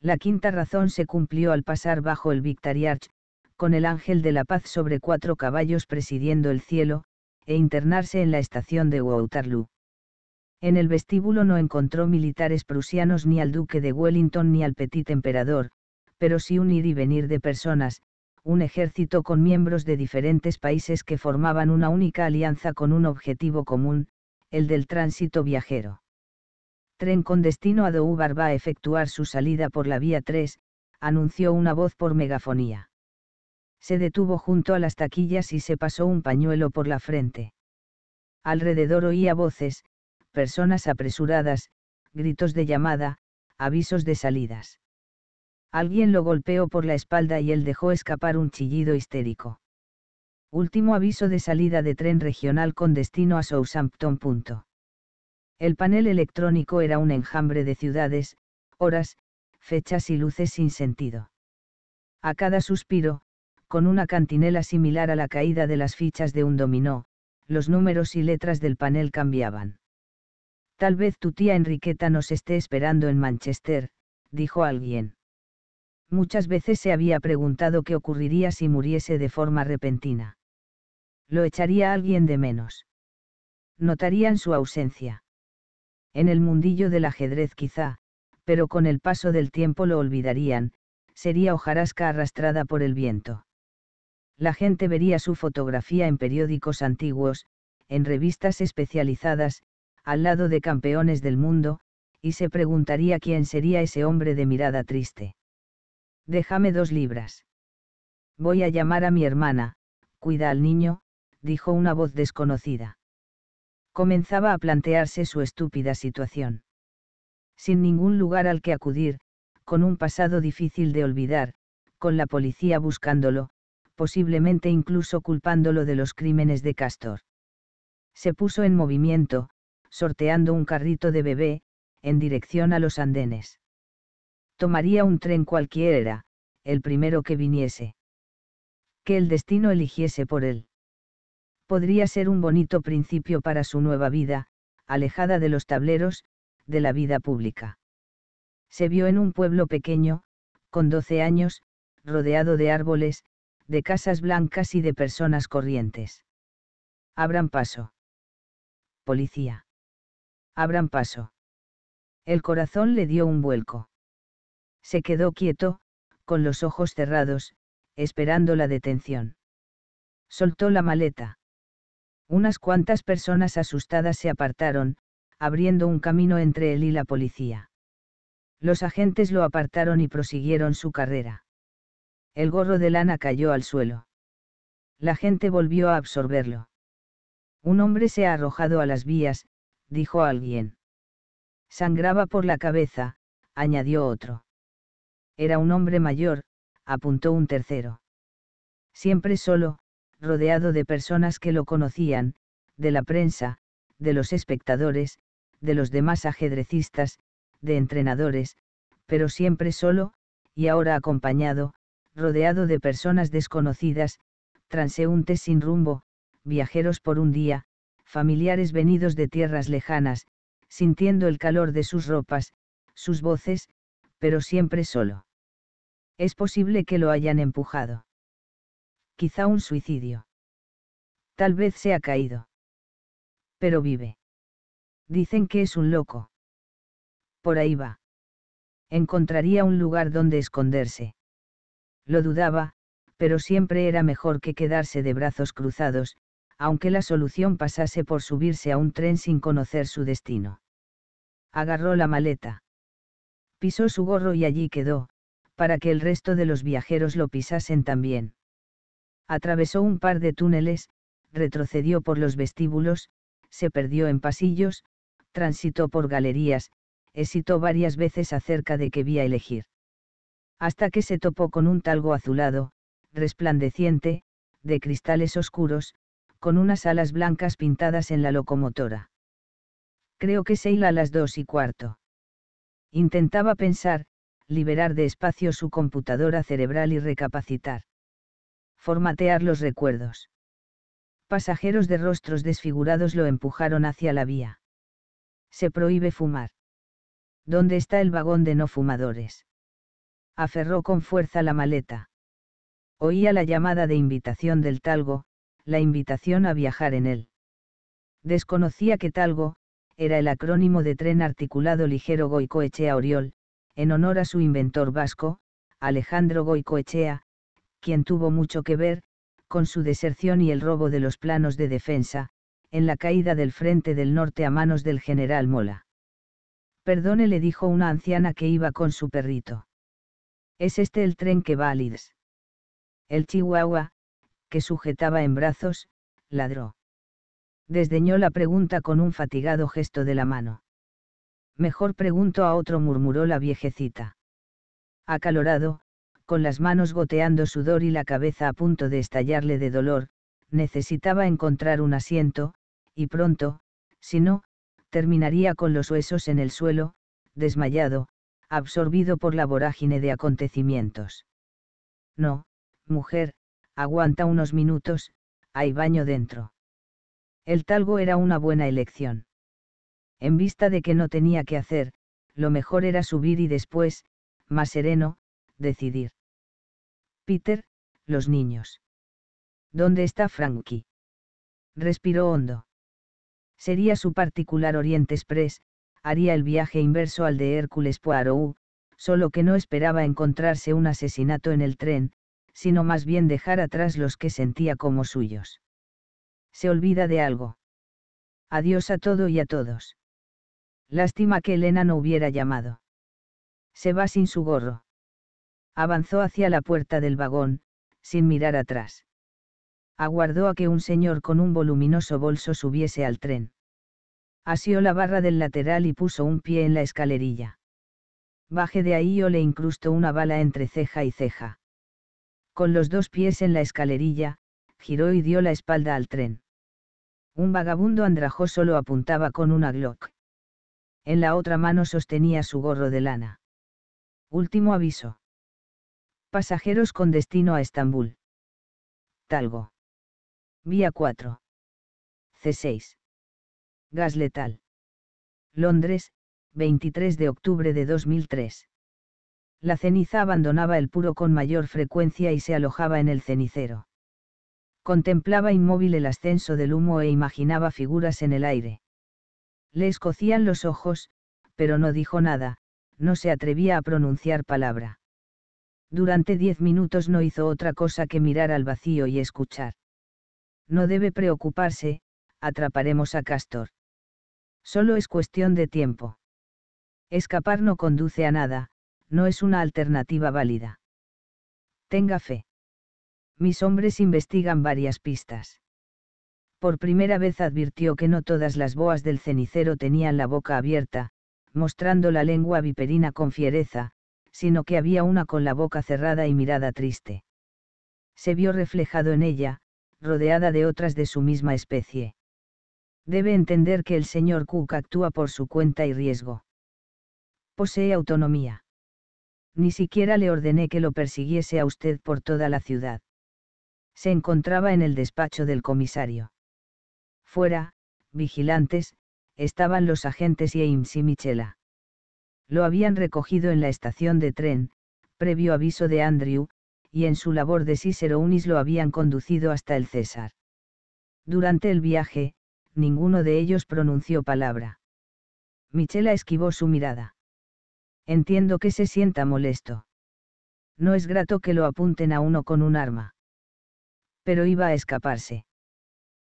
La quinta razón se cumplió al pasar bajo el Victariarch, con el ángel de la paz sobre cuatro caballos presidiendo el cielo, e internarse en la estación de Waterloo. En el vestíbulo no encontró militares prusianos ni al duque de Wellington ni al petit emperador, pero sí un ir y venir de personas, un ejército con miembros de diferentes países que formaban una única alianza con un objetivo común, el del tránsito viajero. Tren con destino a Doubar va a efectuar su salida por la vía 3, anunció una voz por megafonía. Se detuvo junto a las taquillas y se pasó un pañuelo por la frente. Alrededor oía voces, personas apresuradas, gritos de llamada, avisos de salidas. Alguien lo golpeó por la espalda y él dejó escapar un chillido histérico. Último aviso de salida de tren regional con destino a Southampton. El panel electrónico era un enjambre de ciudades, horas, fechas y luces sin sentido. A cada suspiro, con una cantinela similar a la caída de las fichas de un dominó, los números y letras del panel cambiaban. Tal vez tu tía Enriqueta nos esté esperando en Manchester, dijo alguien. Muchas veces se había preguntado qué ocurriría si muriese de forma repentina. Lo echaría alguien de menos. Notarían su ausencia. En el mundillo del ajedrez quizá, pero con el paso del tiempo lo olvidarían, sería hojarasca arrastrada por el viento. La gente vería su fotografía en periódicos antiguos, en revistas especializadas, al lado de campeones del mundo, y se preguntaría quién sería ese hombre de mirada triste déjame dos libras. Voy a llamar a mi hermana, cuida al niño, dijo una voz desconocida. Comenzaba a plantearse su estúpida situación. Sin ningún lugar al que acudir, con un pasado difícil de olvidar, con la policía buscándolo, posiblemente incluso culpándolo de los crímenes de Castor. Se puso en movimiento, sorteando un carrito de bebé, en dirección a los andenes tomaría un tren cualquiera, el primero que viniese. Que el destino eligiese por él. Podría ser un bonito principio para su nueva vida, alejada de los tableros, de la vida pública. Se vio en un pueblo pequeño, con doce años, rodeado de árboles, de casas blancas y de personas corrientes. Abran paso. Policía. Abran paso. El corazón le dio un vuelco. Se quedó quieto, con los ojos cerrados, esperando la detención. Soltó la maleta. Unas cuantas personas asustadas se apartaron, abriendo un camino entre él y la policía. Los agentes lo apartaron y prosiguieron su carrera. El gorro de lana cayó al suelo. La gente volvió a absorberlo. Un hombre se ha arrojado a las vías, dijo alguien. Sangraba por la cabeza, añadió otro. Era un hombre mayor, apuntó un tercero. Siempre solo, rodeado de personas que lo conocían, de la prensa, de los espectadores, de los demás ajedrecistas, de entrenadores, pero siempre solo, y ahora acompañado, rodeado de personas desconocidas, transeúntes sin rumbo, viajeros por un día, familiares venidos de tierras lejanas, sintiendo el calor de sus ropas, sus voces, pero siempre solo. Es posible que lo hayan empujado. Quizá un suicidio. Tal vez se ha caído. Pero vive. Dicen que es un loco. Por ahí va. Encontraría un lugar donde esconderse. Lo dudaba, pero siempre era mejor que quedarse de brazos cruzados, aunque la solución pasase por subirse a un tren sin conocer su destino. Agarró la maleta pisó su gorro y allí quedó, para que el resto de los viajeros lo pisasen también. Atravesó un par de túneles, retrocedió por los vestíbulos, se perdió en pasillos, transitó por galerías, hesitó varias veces acerca de qué vía elegir. Hasta que se topó con un talgo azulado, resplandeciente, de cristales oscuros, con unas alas blancas pintadas en la locomotora. Creo que se a las dos y cuarto. Intentaba pensar, liberar de espacio su computadora cerebral y recapacitar. Formatear los recuerdos. Pasajeros de rostros desfigurados lo empujaron hacia la vía. Se prohíbe fumar. ¿Dónde está el vagón de no fumadores? Aferró con fuerza la maleta. Oía la llamada de invitación del talgo, la invitación a viajar en él. Desconocía que talgo, era el acrónimo de Tren Articulado Ligero Goicoechea Oriol, en honor a su inventor vasco, Alejandro Goicoechea, quien tuvo mucho que ver, con su deserción y el robo de los planos de defensa, en la caída del frente del norte a manos del general Mola. Perdone le dijo una anciana que iba con su perrito. ¿Es este el tren que va a Lids? El chihuahua, que sujetaba en brazos, ladró desdeñó la pregunta con un fatigado gesto de la mano. Mejor pregunto a otro, murmuró la viejecita. Acalorado, con las manos goteando sudor y la cabeza a punto de estallarle de dolor, necesitaba encontrar un asiento, y pronto, si no, terminaría con los huesos en el suelo, desmayado, absorbido por la vorágine de acontecimientos. No, mujer, aguanta unos minutos, hay baño dentro. El talgo era una buena elección. En vista de que no tenía que hacer, lo mejor era subir y después, más sereno, decidir. Peter, los niños. ¿Dónde está Frankie? Respiró hondo. Sería su particular Oriente Express, haría el viaje inverso al de Hércules Poirot, solo que no esperaba encontrarse un asesinato en el tren, sino más bien dejar atrás los que sentía como suyos se olvida de algo. Adiós a todo y a todos. Lástima que Elena no hubiera llamado. Se va sin su gorro. Avanzó hacia la puerta del vagón, sin mirar atrás. Aguardó a que un señor con un voluminoso bolso subiese al tren. Asió la barra del lateral y puso un pie en la escalerilla. Baje de ahí o le incrustó una bala entre ceja y ceja. Con los dos pies en la escalerilla, giró y dio la espalda al tren. Un vagabundo andrajoso lo apuntaba con una Glock. En la otra mano sostenía su gorro de lana. Último aviso. Pasajeros con destino a Estambul. Talgo. Vía 4. C6. Gas letal. Londres, 23 de octubre de 2003. La ceniza abandonaba el puro con mayor frecuencia y se alojaba en el cenicero. Contemplaba inmóvil el ascenso del humo e imaginaba figuras en el aire. Le escocían los ojos, pero no dijo nada, no se atrevía a pronunciar palabra. Durante diez minutos no hizo otra cosa que mirar al vacío y escuchar. No debe preocuparse, atraparemos a Castor. Solo es cuestión de tiempo. Escapar no conduce a nada, no es una alternativa válida. Tenga fe mis hombres investigan varias pistas. Por primera vez advirtió que no todas las boas del cenicero tenían la boca abierta, mostrando la lengua viperina con fiereza, sino que había una con la boca cerrada y mirada triste. Se vio reflejado en ella, rodeada de otras de su misma especie. Debe entender que el señor Cook actúa por su cuenta y riesgo. Posee autonomía. Ni siquiera le ordené que lo persiguiese a usted por toda la ciudad se encontraba en el despacho del comisario. Fuera, vigilantes, estaban los agentes James y Michela. Lo habían recogido en la estación de tren, previo aviso de Andrew, y en su labor de Cicero Unis lo habían conducido hasta el César. Durante el viaje, ninguno de ellos pronunció palabra. Michela esquivó su mirada. Entiendo que se sienta molesto. No es grato que lo apunten a uno con un arma pero iba a escaparse.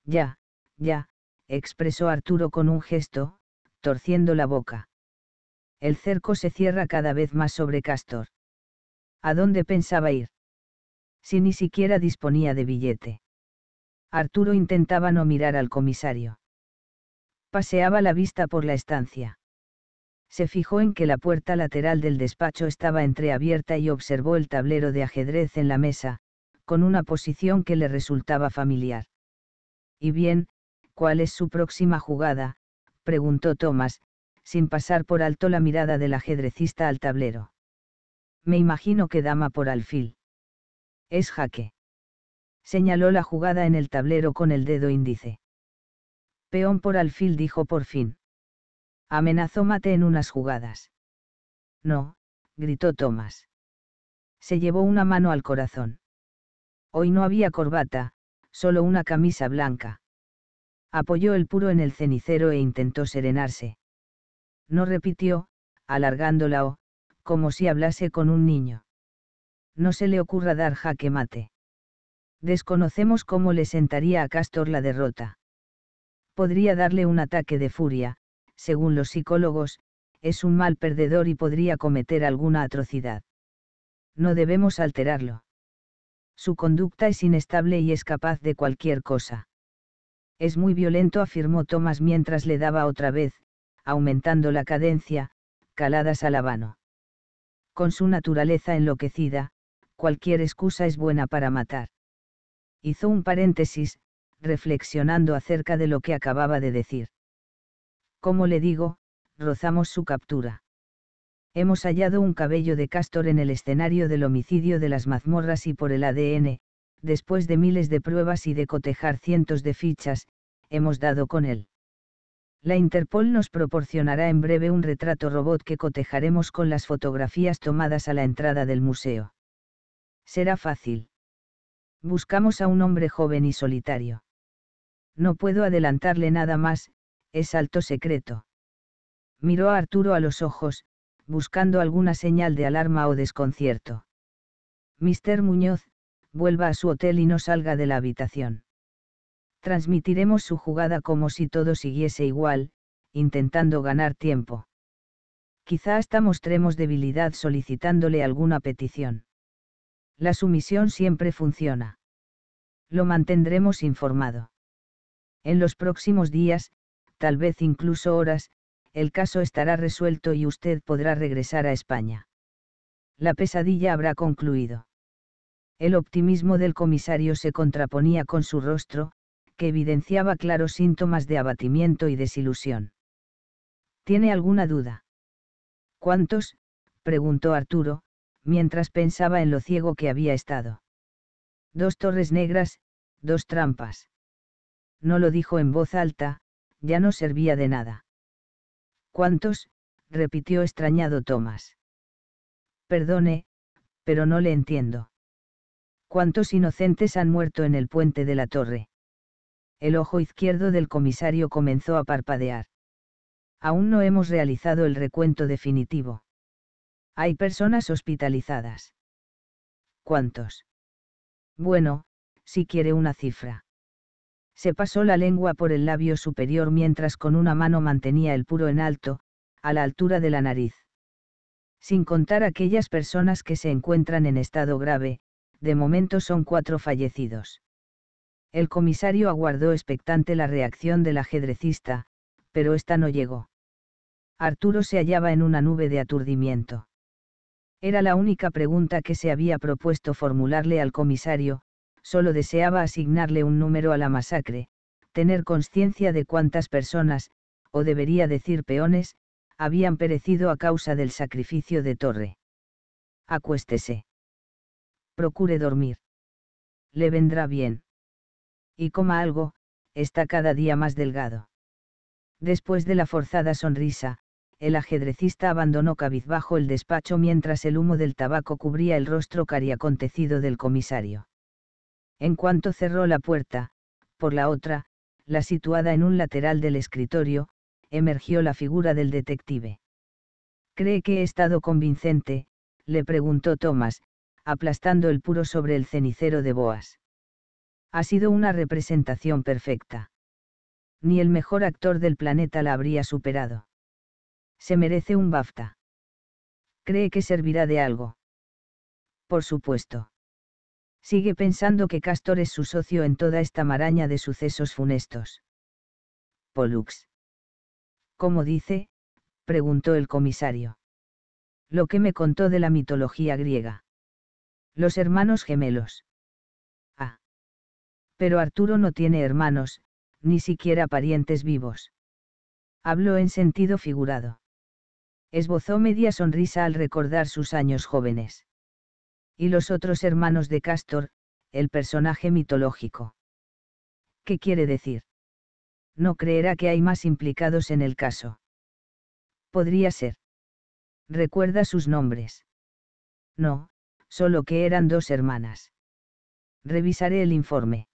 Ya, ya, expresó Arturo con un gesto, torciendo la boca. El cerco se cierra cada vez más sobre Castor. ¿A dónde pensaba ir? Si ni siquiera disponía de billete. Arturo intentaba no mirar al comisario. Paseaba la vista por la estancia. Se fijó en que la puerta lateral del despacho estaba entreabierta y observó el tablero de ajedrez en la mesa, con una posición que le resultaba familiar. ¿Y bien, cuál es su próxima jugada? preguntó Thomas, sin pasar por alto la mirada del ajedrecista al tablero. Me imagino que dama por alfil. Es jaque. Señaló la jugada en el tablero con el dedo índice. Peón por alfil dijo por fin. Amenazó mate en unas jugadas. No, gritó Thomas. Se llevó una mano al corazón. Hoy no había corbata, solo una camisa blanca. Apoyó el puro en el cenicero e intentó serenarse. No repitió, alargándola o, como si hablase con un niño. No se le ocurra dar jaque mate. Desconocemos cómo le sentaría a Castor la derrota. Podría darle un ataque de furia, según los psicólogos, es un mal perdedor y podría cometer alguna atrocidad. No debemos alterarlo. Su conducta es inestable y es capaz de cualquier cosa. Es muy violento, afirmó Thomas mientras le daba otra vez, aumentando la cadencia, caladas al habano. Con su naturaleza enloquecida, cualquier excusa es buena para matar. Hizo un paréntesis, reflexionando acerca de lo que acababa de decir. Como le digo, rozamos su captura hemos hallado un cabello de castor en el escenario del homicidio de las mazmorras y por el ADN, después de miles de pruebas y de cotejar cientos de fichas, hemos dado con él. La Interpol nos proporcionará en breve un retrato robot que cotejaremos con las fotografías tomadas a la entrada del museo. Será fácil. Buscamos a un hombre joven y solitario. No puedo adelantarle nada más, es alto secreto. Miró a Arturo a los ojos, buscando alguna señal de alarma o desconcierto. Mister Muñoz, vuelva a su hotel y no salga de la habitación. Transmitiremos su jugada como si todo siguiese igual, intentando ganar tiempo. Quizá hasta mostremos debilidad solicitándole alguna petición. La sumisión siempre funciona. Lo mantendremos informado. En los próximos días, tal vez incluso horas, el caso estará resuelto y usted podrá regresar a España. La pesadilla habrá concluido. El optimismo del comisario se contraponía con su rostro, que evidenciaba claros síntomas de abatimiento y desilusión. ¿Tiene alguna duda? ¿Cuántos? preguntó Arturo, mientras pensaba en lo ciego que había estado. Dos torres negras, dos trampas. No lo dijo en voz alta, ya no servía de nada. ¿Cuántos? repitió extrañado Tomás. Perdone, pero no le entiendo. ¿Cuántos inocentes han muerto en el puente de la torre? El ojo izquierdo del comisario comenzó a parpadear. Aún no hemos realizado el recuento definitivo. Hay personas hospitalizadas. ¿Cuántos? Bueno, si quiere una cifra se pasó la lengua por el labio superior mientras con una mano mantenía el puro en alto, a la altura de la nariz. Sin contar aquellas personas que se encuentran en estado grave, de momento son cuatro fallecidos. El comisario aguardó expectante la reacción del ajedrecista, pero ésta no llegó. Arturo se hallaba en una nube de aturdimiento. Era la única pregunta que se había propuesto formularle al comisario, solo deseaba asignarle un número a la masacre, tener conciencia de cuántas personas, o debería decir peones, habían perecido a causa del sacrificio de Torre. Acuéstese. Procure dormir. Le vendrá bien. Y coma algo, está cada día más delgado. Después de la forzada sonrisa, el ajedrecista abandonó cabizbajo el despacho mientras el humo del tabaco cubría el rostro cariacontecido del comisario. En cuanto cerró la puerta, por la otra, la situada en un lateral del escritorio, emergió la figura del detective. ¿Cree que he estado convincente? le preguntó Thomas, aplastando el puro sobre el cenicero de boas. Ha sido una representación perfecta. Ni el mejor actor del planeta la habría superado. Se merece un BAFTA. ¿Cree que servirá de algo? Por supuesto sigue pensando que Castor es su socio en toda esta maraña de sucesos funestos. — ¿Polux? ¿Cómo dice? preguntó el comisario. Lo que me contó de la mitología griega. Los hermanos gemelos. Ah. Pero Arturo no tiene hermanos, ni siquiera parientes vivos. Habló en sentido figurado. Esbozó media sonrisa al recordar sus años jóvenes y los otros hermanos de Castor, el personaje mitológico. ¿Qué quiere decir? No creerá que hay más implicados en el caso. Podría ser. Recuerda sus nombres. No, solo que eran dos hermanas. Revisaré el informe.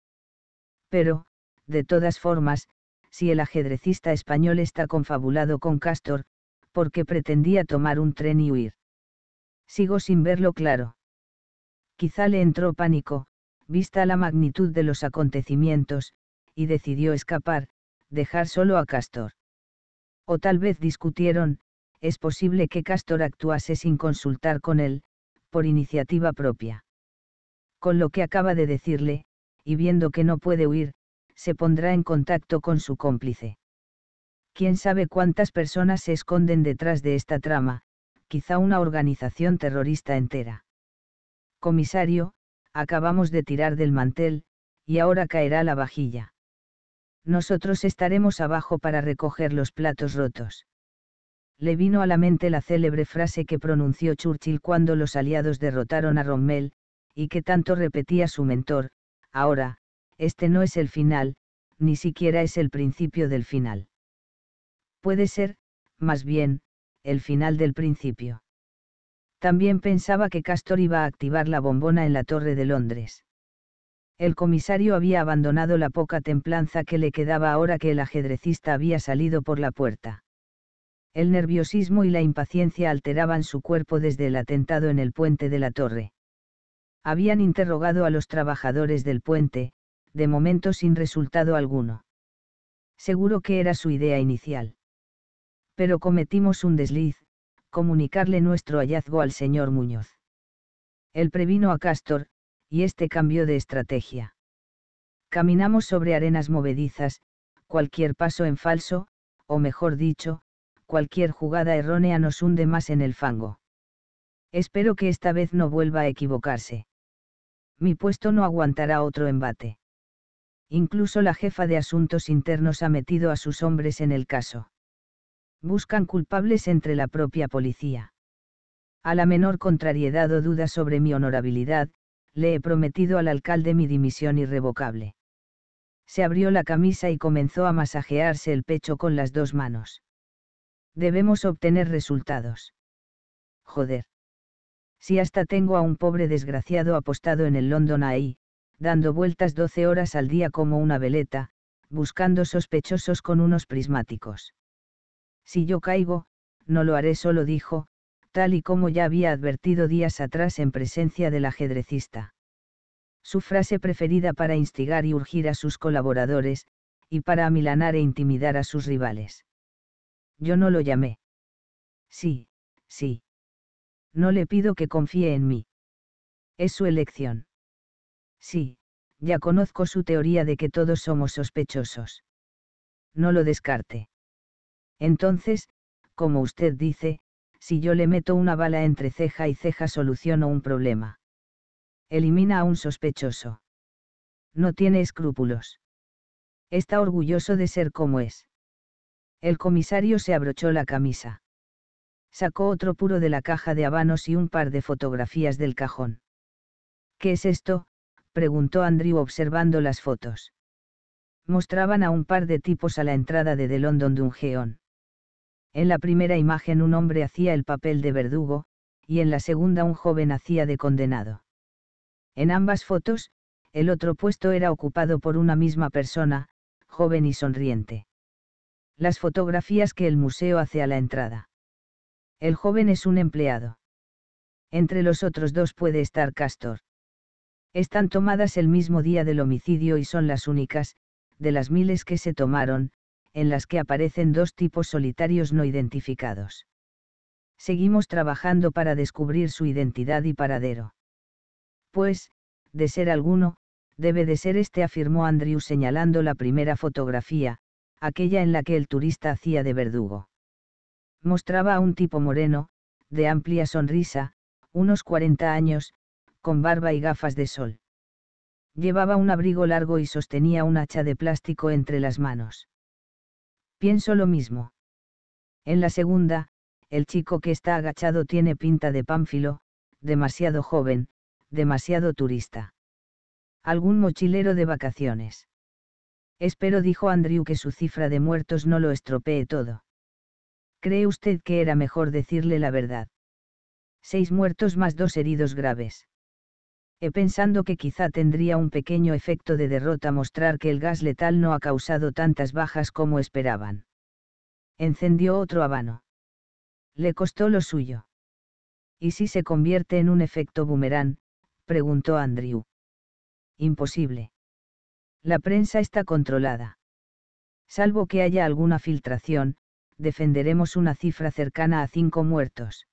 Pero, de todas formas, si el ajedrecista español está confabulado con Castor, porque pretendía tomar un tren y huir. Sigo sin verlo claro. Quizá le entró pánico, vista la magnitud de los acontecimientos, y decidió escapar, dejar solo a Castor. O tal vez discutieron, es posible que Castor actuase sin consultar con él, por iniciativa propia. Con lo que acaba de decirle, y viendo que no puede huir, se pondrá en contacto con su cómplice. Quién sabe cuántas personas se esconden detrás de esta trama, quizá una organización terrorista entera. Comisario, acabamos de tirar del mantel, y ahora caerá la vajilla. Nosotros estaremos abajo para recoger los platos rotos. Le vino a la mente la célebre frase que pronunció Churchill cuando los aliados derrotaron a Rommel, y que tanto repetía su mentor, ahora, este no es el final, ni siquiera es el principio del final. Puede ser, más bien, el final del principio. También pensaba que Castor iba a activar la bombona en la Torre de Londres. El comisario había abandonado la poca templanza que le quedaba ahora que el ajedrecista había salido por la puerta. El nerviosismo y la impaciencia alteraban su cuerpo desde el atentado en el puente de la torre. Habían interrogado a los trabajadores del puente, de momento sin resultado alguno. Seguro que era su idea inicial. Pero cometimos un desliz, comunicarle nuestro hallazgo al señor Muñoz. Él previno a Castor, y este cambió de estrategia. Caminamos sobre arenas movedizas, cualquier paso en falso, o mejor dicho, cualquier jugada errónea nos hunde más en el fango. Espero que esta vez no vuelva a equivocarse. Mi puesto no aguantará otro embate. Incluso la jefa de asuntos internos ha metido a sus hombres en el caso buscan culpables entre la propia policía. A la menor contrariedad o duda sobre mi honorabilidad, le he prometido al alcalde mi dimisión irrevocable. Se abrió la camisa y comenzó a masajearse el pecho con las dos manos. Debemos obtener resultados. Joder. Si hasta tengo a un pobre desgraciado apostado en el London ahí, dando vueltas 12 horas al día como una veleta, buscando sospechosos con unos prismáticos. Si yo caigo, no lo haré solo dijo, tal y como ya había advertido días atrás en presencia del ajedrecista. Su frase preferida para instigar y urgir a sus colaboradores, y para amilanar e intimidar a sus rivales. Yo no lo llamé. Sí, sí. No le pido que confíe en mí. Es su elección. Sí, ya conozco su teoría de que todos somos sospechosos. No lo descarte. Entonces, como usted dice, si yo le meto una bala entre ceja y ceja soluciono un problema. Elimina a un sospechoso. No tiene escrúpulos. Está orgulloso de ser como es. El comisario se abrochó la camisa. Sacó otro puro de la caja de habanos y un par de fotografías del cajón. ¿Qué es esto? preguntó Andrew observando las fotos. Mostraban a un par de tipos a la entrada de The London Dungeon en la primera imagen un hombre hacía el papel de verdugo, y en la segunda un joven hacía de condenado. En ambas fotos, el otro puesto era ocupado por una misma persona, joven y sonriente. Las fotografías que el museo hace a la entrada. El joven es un empleado. Entre los otros dos puede estar Castor. Están tomadas el mismo día del homicidio y son las únicas, de las miles que se tomaron, en las que aparecen dos tipos solitarios no identificados. Seguimos trabajando para descubrir su identidad y paradero. Pues, de ser alguno, debe de ser este, afirmó Andrew señalando la primera fotografía, aquella en la que el turista hacía de verdugo. Mostraba a un tipo moreno, de amplia sonrisa, unos 40 años, con barba y gafas de sol. Llevaba un abrigo largo y sostenía un hacha de plástico entre las manos. Pienso lo mismo. En la segunda, el chico que está agachado tiene pinta de pánfilo, demasiado joven, demasiado turista. Algún mochilero de vacaciones. Espero, dijo Andrew, que su cifra de muertos no lo estropee todo. ¿Cree usted que era mejor decirle la verdad? Seis muertos más dos heridos graves. Eh, pensando que quizá tendría un pequeño efecto de derrota mostrar que el gas letal no ha causado tantas bajas como esperaban. Encendió otro habano. Le costó lo suyo. ¿Y si se convierte en un efecto boomerang? preguntó Andrew. Imposible. La prensa está controlada. Salvo que haya alguna filtración, defenderemos una cifra cercana a cinco muertos.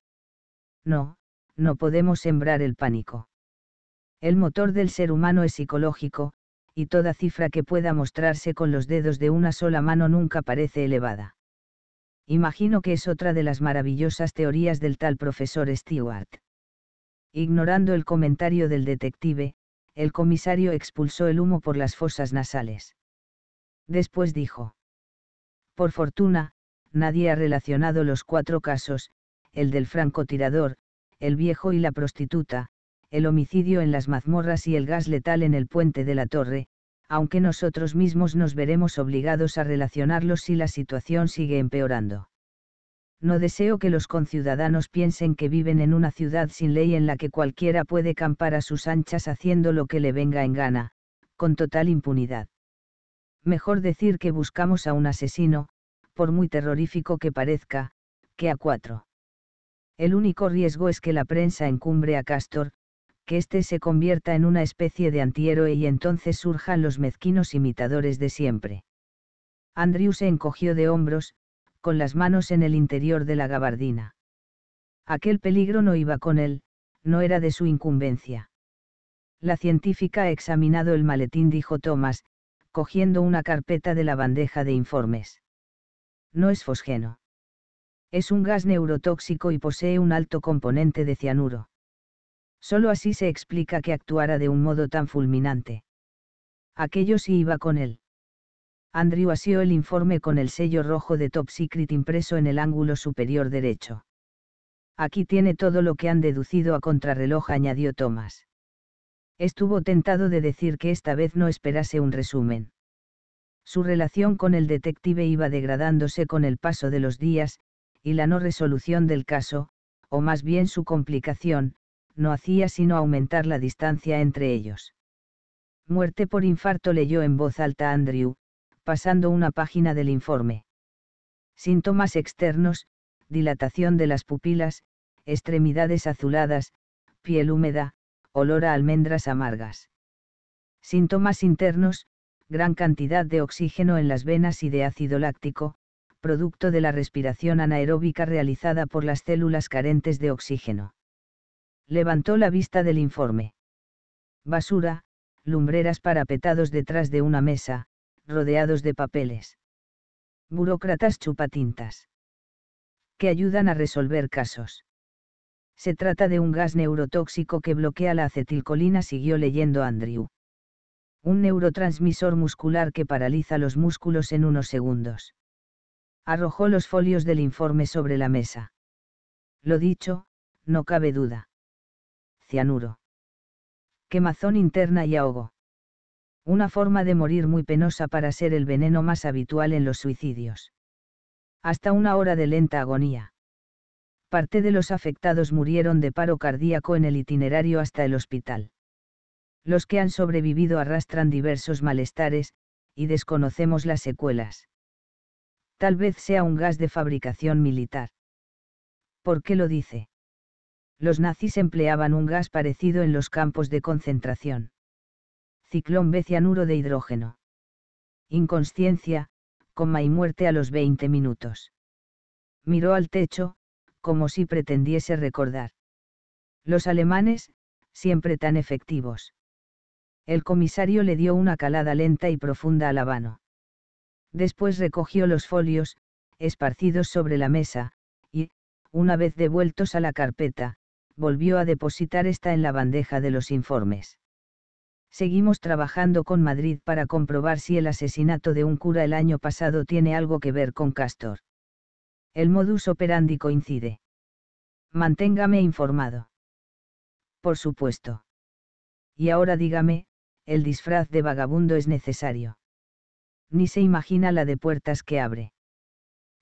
No, no podemos sembrar el pánico. El motor del ser humano es psicológico, y toda cifra que pueda mostrarse con los dedos de una sola mano nunca parece elevada. Imagino que es otra de las maravillosas teorías del tal profesor Stewart. Ignorando el comentario del detective, el comisario expulsó el humo por las fosas nasales. Después dijo. Por fortuna, nadie ha relacionado los cuatro casos, el del francotirador, el viejo y la prostituta, el homicidio en las mazmorras y el gas letal en el puente de la torre, aunque nosotros mismos nos veremos obligados a relacionarlos si la situación sigue empeorando. No deseo que los conciudadanos piensen que viven en una ciudad sin ley en la que cualquiera puede campar a sus anchas haciendo lo que le venga en gana, con total impunidad. Mejor decir que buscamos a un asesino, por muy terrorífico que parezca, que a cuatro. El único riesgo es que la prensa encumbre a Castor, que éste se convierta en una especie de antihéroe y entonces surjan los mezquinos imitadores de siempre. Andrew se encogió de hombros, con las manos en el interior de la gabardina. Aquel peligro no iba con él, no era de su incumbencia. La científica ha examinado el maletín, dijo Thomas, cogiendo una carpeta de la bandeja de informes. No es fosgeno. Es un gas neurotóxico y posee un alto componente de cianuro. Solo así se explica que actuara de un modo tan fulminante. Aquello sí iba con él. Andrew asió el informe con el sello rojo de Top Secret impreso en el ángulo superior derecho. Aquí tiene todo lo que han deducido a contrarreloj, añadió Thomas. Estuvo tentado de decir que esta vez no esperase un resumen. Su relación con el detective iba degradándose con el paso de los días, y la no resolución del caso, o más bien su complicación, no hacía sino aumentar la distancia entre ellos. Muerte por infarto leyó en voz alta Andrew, pasando una página del informe. Síntomas externos, dilatación de las pupilas, extremidades azuladas, piel húmeda, olor a almendras amargas. Síntomas internos, gran cantidad de oxígeno en las venas y de ácido láctico, producto de la respiración anaeróbica realizada por las células carentes de oxígeno. Levantó la vista del informe. Basura, lumbreras parapetados detrás de una mesa, rodeados de papeles. Burócratas chupatintas. Que ayudan a resolver casos. Se trata de un gas neurotóxico que bloquea la acetilcolina, siguió leyendo Andrew. Un neurotransmisor muscular que paraliza los músculos en unos segundos. Arrojó los folios del informe sobre la mesa. Lo dicho, no cabe duda cianuro. Quemazón interna y ahogo. Una forma de morir muy penosa para ser el veneno más habitual en los suicidios. Hasta una hora de lenta agonía. Parte de los afectados murieron de paro cardíaco en el itinerario hasta el hospital. Los que han sobrevivido arrastran diversos malestares, y desconocemos las secuelas. Tal vez sea un gas de fabricación militar. ¿Por qué lo dice? los nazis empleaban un gas parecido en los campos de concentración. Ciclón B cianuro de hidrógeno. Inconsciencia, coma y muerte a los 20 minutos. Miró al techo, como si pretendiese recordar. Los alemanes, siempre tan efectivos. El comisario le dio una calada lenta y profunda al habano. Después recogió los folios, esparcidos sobre la mesa, y, una vez devueltos a la carpeta, volvió a depositar esta en la bandeja de los informes. Seguimos trabajando con Madrid para comprobar si el asesinato de un cura el año pasado tiene algo que ver con Castor. El modus operandi coincide. Manténgame informado. Por supuesto. Y ahora dígame, el disfraz de vagabundo es necesario. Ni se imagina la de puertas que abre.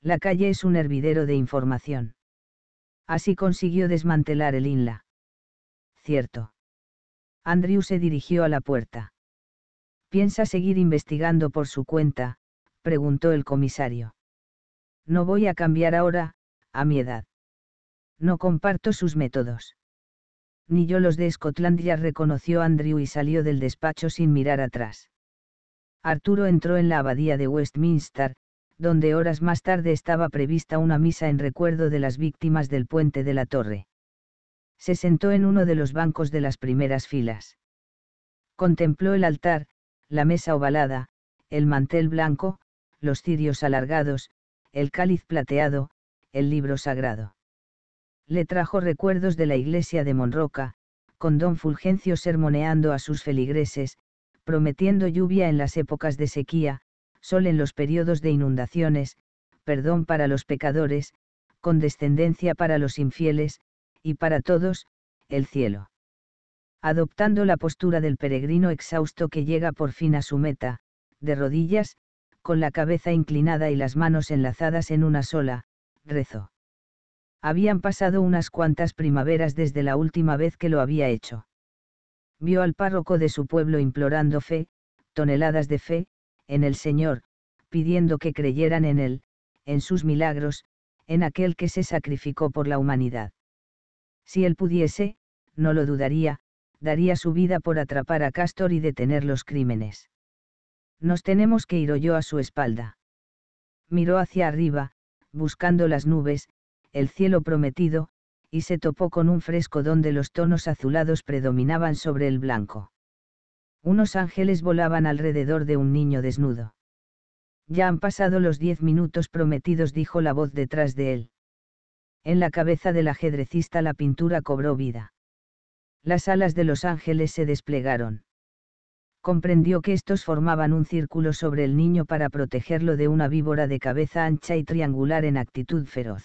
La calle es un hervidero de información. Así consiguió desmantelar el INLA. Cierto. Andrew se dirigió a la puerta. ¿Piensa seguir investigando por su cuenta? preguntó el comisario. No voy a cambiar ahora, a mi edad. No comparto sus métodos. Ni yo los de Scotland reconoció Andrew y salió del despacho sin mirar atrás. Arturo entró en la abadía de Westminster, donde horas más tarde estaba prevista una misa en recuerdo de las víctimas del puente de la torre. Se sentó en uno de los bancos de las primeras filas. Contempló el altar, la mesa ovalada, el mantel blanco, los cirios alargados, el cáliz plateado, el libro sagrado. Le trajo recuerdos de la iglesia de Monroca, con don Fulgencio sermoneando a sus feligreses, prometiendo lluvia en las épocas de sequía, sol en los periodos de inundaciones, perdón para los pecadores, condescendencia para los infieles, y para todos, el cielo. Adoptando la postura del peregrino exhausto que llega por fin a su meta, de rodillas, con la cabeza inclinada y las manos enlazadas en una sola, rezó. Habían pasado unas cuantas primaveras desde la última vez que lo había hecho. Vio al párroco de su pueblo implorando fe, toneladas de fe, en el Señor, pidiendo que creyeran en Él, en sus milagros, en aquel que se sacrificó por la humanidad. Si Él pudiese, no lo dudaría, daría su vida por atrapar a Castor y detener los crímenes. Nos tenemos que ir oyó a su espalda. Miró hacia arriba, buscando las nubes, el cielo prometido, y se topó con un fresco donde los tonos azulados predominaban sobre el blanco. Unos ángeles volaban alrededor de un niño desnudo. Ya han pasado los diez minutos prometidos, dijo la voz detrás de él. En la cabeza del ajedrecista la pintura cobró vida. Las alas de los ángeles se desplegaron. Comprendió que estos formaban un círculo sobre el niño para protegerlo de una víbora de cabeza ancha y triangular en actitud feroz.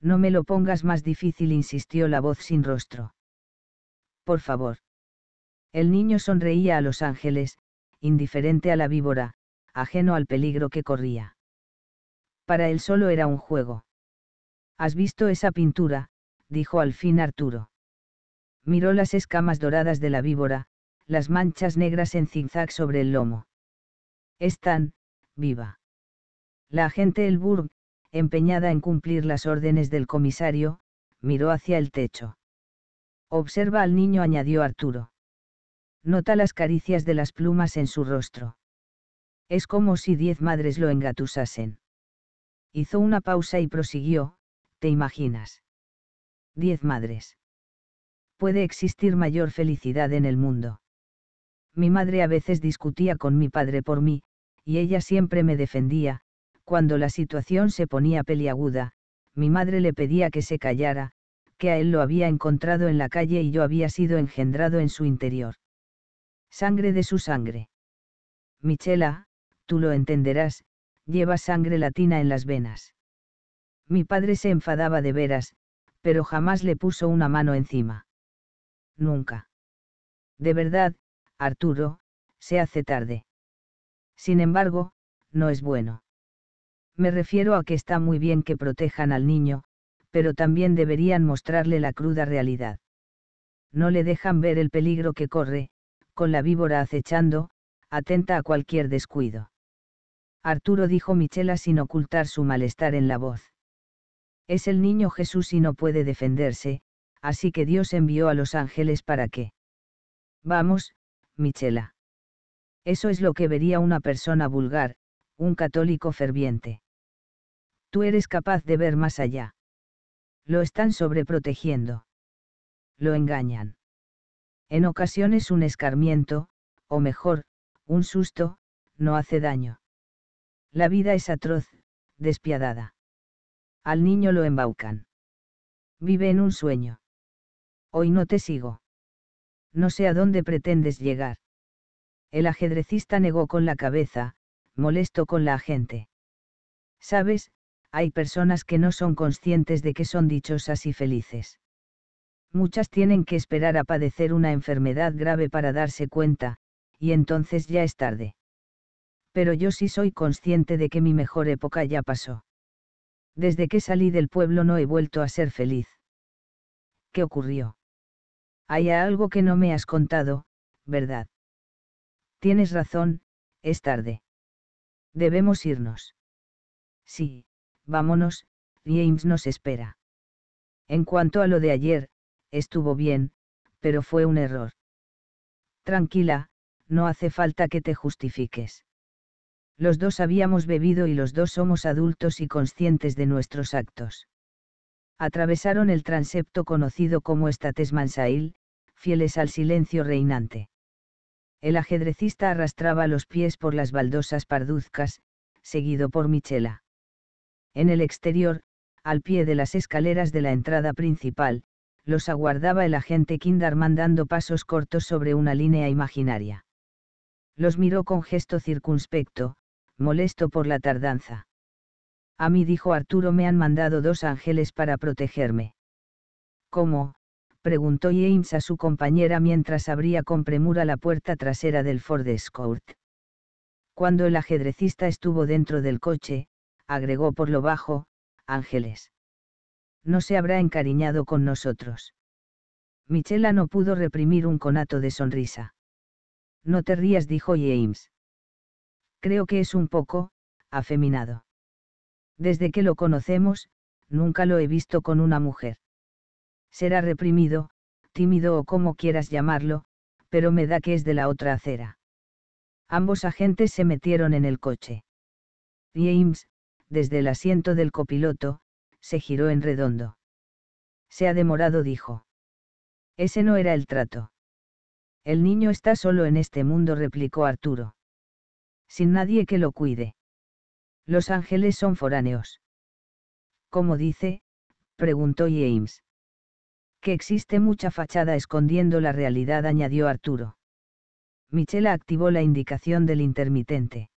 No me lo pongas más difícil, insistió la voz sin rostro. Por favor. El niño sonreía a los ángeles, indiferente a la víbora, ajeno al peligro que corría. Para él solo era un juego. ¿Has visto esa pintura? dijo al fin Arturo. Miró las escamas doradas de la víbora, las manchas negras en zigzag sobre el lomo. —Están, viva. La agente Elburg, empeñada en cumplir las órdenes del comisario, miró hacia el techo. Observa al niño, añadió Arturo nota las caricias de las plumas en su rostro. Es como si diez madres lo engatusasen. Hizo una pausa y prosiguió, ¿te imaginas? Diez madres. Puede existir mayor felicidad en el mundo. Mi madre a veces discutía con mi padre por mí, y ella siempre me defendía, cuando la situación se ponía peliaguda, mi madre le pedía que se callara, que a él lo había encontrado en la calle y yo había sido engendrado en su interior. Sangre de su sangre. Michela, tú lo entenderás, lleva sangre latina en las venas. Mi padre se enfadaba de veras, pero jamás le puso una mano encima. Nunca. De verdad, Arturo, se hace tarde. Sin embargo, no es bueno. Me refiero a que está muy bien que protejan al niño, pero también deberían mostrarle la cruda realidad. No le dejan ver el peligro que corre, con la víbora acechando, atenta a cualquier descuido. Arturo dijo Michela sin ocultar su malestar en la voz. Es el niño Jesús y no puede defenderse, así que Dios envió a los ángeles para que. Vamos, Michela. Eso es lo que vería una persona vulgar, un católico ferviente. Tú eres capaz de ver más allá. Lo están sobreprotegiendo. Lo engañan. En ocasiones un escarmiento, o mejor, un susto, no hace daño. La vida es atroz, despiadada. Al niño lo embaucan. Vive en un sueño. Hoy no te sigo. No sé a dónde pretendes llegar. El ajedrecista negó con la cabeza, molesto con la gente. Sabes, hay personas que no son conscientes de que son dichosas y felices muchas tienen que esperar a padecer una enfermedad grave para darse cuenta, y entonces ya es tarde. Pero yo sí soy consciente de que mi mejor época ya pasó. Desde que salí del pueblo no he vuelto a ser feliz. ¿Qué ocurrió? Hay algo que no me has contado, ¿verdad? Tienes razón, es tarde. Debemos irnos. Sí, vámonos, James nos espera. En cuanto a lo de ayer, estuvo bien, pero fue un error. Tranquila, no hace falta que te justifiques. Los dos habíamos bebido y los dos somos adultos y conscientes de nuestros actos. Atravesaron el transepto conocido como Estates-Mansail, fieles al silencio reinante. El ajedrecista arrastraba los pies por las baldosas parduzcas, seguido por Michela. En el exterior, al pie de las escaleras de la entrada principal, los aguardaba el agente Kindar mandando pasos cortos sobre una línea imaginaria. Los miró con gesto circunspecto, molesto por la tardanza. A mí dijo Arturo me han mandado dos ángeles para protegerme. ¿Cómo? preguntó James a su compañera mientras abría con premura la puerta trasera del Ford Escort. Cuando el ajedrecista estuvo dentro del coche, agregó por lo bajo, Ángeles no se habrá encariñado con nosotros. Michela no pudo reprimir un conato de sonrisa. No te rías, dijo James. Creo que es un poco, afeminado. Desde que lo conocemos, nunca lo he visto con una mujer. Será reprimido, tímido o como quieras llamarlo, pero me da que es de la otra acera. Ambos agentes se metieron en el coche. James, desde el asiento del copiloto, se giró en redondo. Se ha demorado, dijo. Ese no era el trato. El niño está solo en este mundo, replicó Arturo. Sin nadie que lo cuide. Los ángeles son foráneos. ¿Cómo dice? preguntó James. Que existe mucha fachada escondiendo la realidad, añadió Arturo. Michela activó la indicación del intermitente.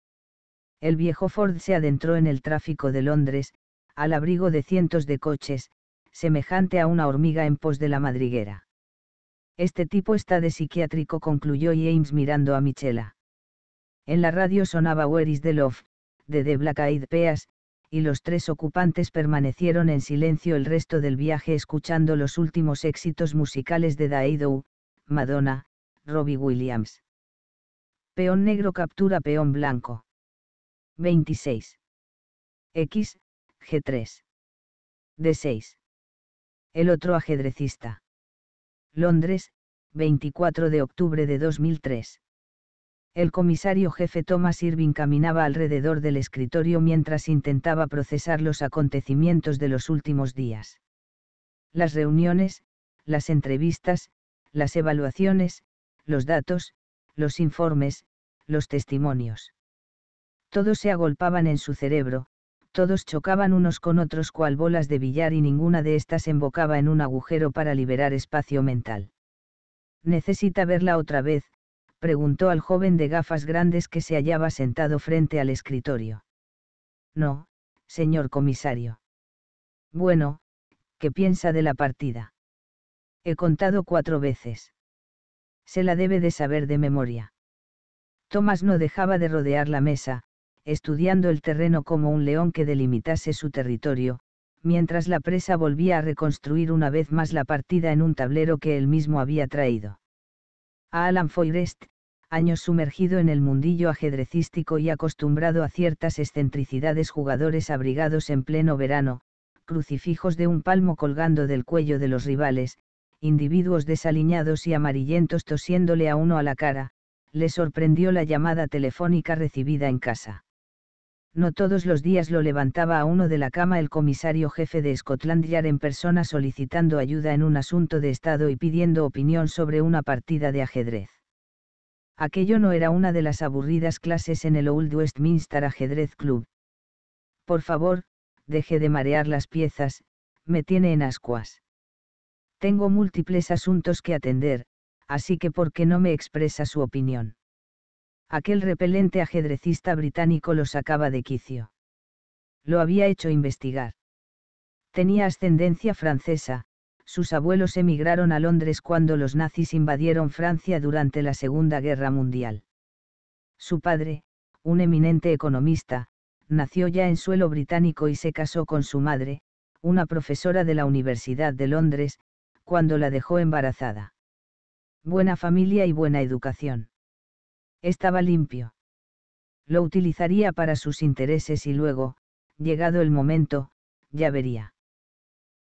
El viejo Ford se adentró en el tráfico de Londres, al abrigo de cientos de coches, semejante a una hormiga en pos de la madriguera. Este tipo está de psiquiátrico, concluyó James mirando a Michela. En la radio sonaba Where is the Love, de The Black Eyed Peas, y los tres ocupantes permanecieron en silencio el resto del viaje escuchando los últimos éxitos musicales de Daido Madonna, Robbie Williams. Peón negro captura peón blanco. 26. X, G3. D6. El otro ajedrecista. Londres, 24 de octubre de 2003. El comisario jefe Thomas Irving caminaba alrededor del escritorio mientras intentaba procesar los acontecimientos de los últimos días. Las reuniones, las entrevistas, las evaluaciones, los datos, los informes, los testimonios. Todos se agolpaban en su cerebro, todos chocaban unos con otros cual bolas de billar y ninguna de estas embocaba en un agujero para liberar espacio mental. ¿Necesita verla otra vez? preguntó al joven de gafas grandes que se hallaba sentado frente al escritorio. No, señor comisario. Bueno, ¿qué piensa de la partida? He contado cuatro veces. Se la debe de saber de memoria. Tomás no dejaba de rodear la mesa, estudiando el terreno como un león que delimitase su territorio, mientras la presa volvía a reconstruir una vez más la partida en un tablero que él mismo había traído. A Alan Foyrest, años sumergido en el mundillo ajedrecístico y acostumbrado a ciertas excentricidades jugadores abrigados en pleno verano, crucifijos de un palmo colgando del cuello de los rivales, individuos desaliñados y amarillentos tosiéndole a uno a la cara, le sorprendió la llamada telefónica recibida en casa no todos los días lo levantaba a uno de la cama el comisario jefe de Scotland Yard en persona solicitando ayuda en un asunto de Estado y pidiendo opinión sobre una partida de ajedrez. Aquello no era una de las aburridas clases en el Old Westminster Ajedrez Club. Por favor, deje de marear las piezas, me tiene en ascuas. Tengo múltiples asuntos que atender, así que ¿por qué no me expresa su opinión? Aquel repelente ajedrecista británico lo sacaba de quicio. Lo había hecho investigar. Tenía ascendencia francesa, sus abuelos emigraron a Londres cuando los nazis invadieron Francia durante la Segunda Guerra Mundial. Su padre, un eminente economista, nació ya en suelo británico y se casó con su madre, una profesora de la Universidad de Londres, cuando la dejó embarazada. Buena familia y buena educación. Estaba limpio. Lo utilizaría para sus intereses y luego, llegado el momento, ya vería.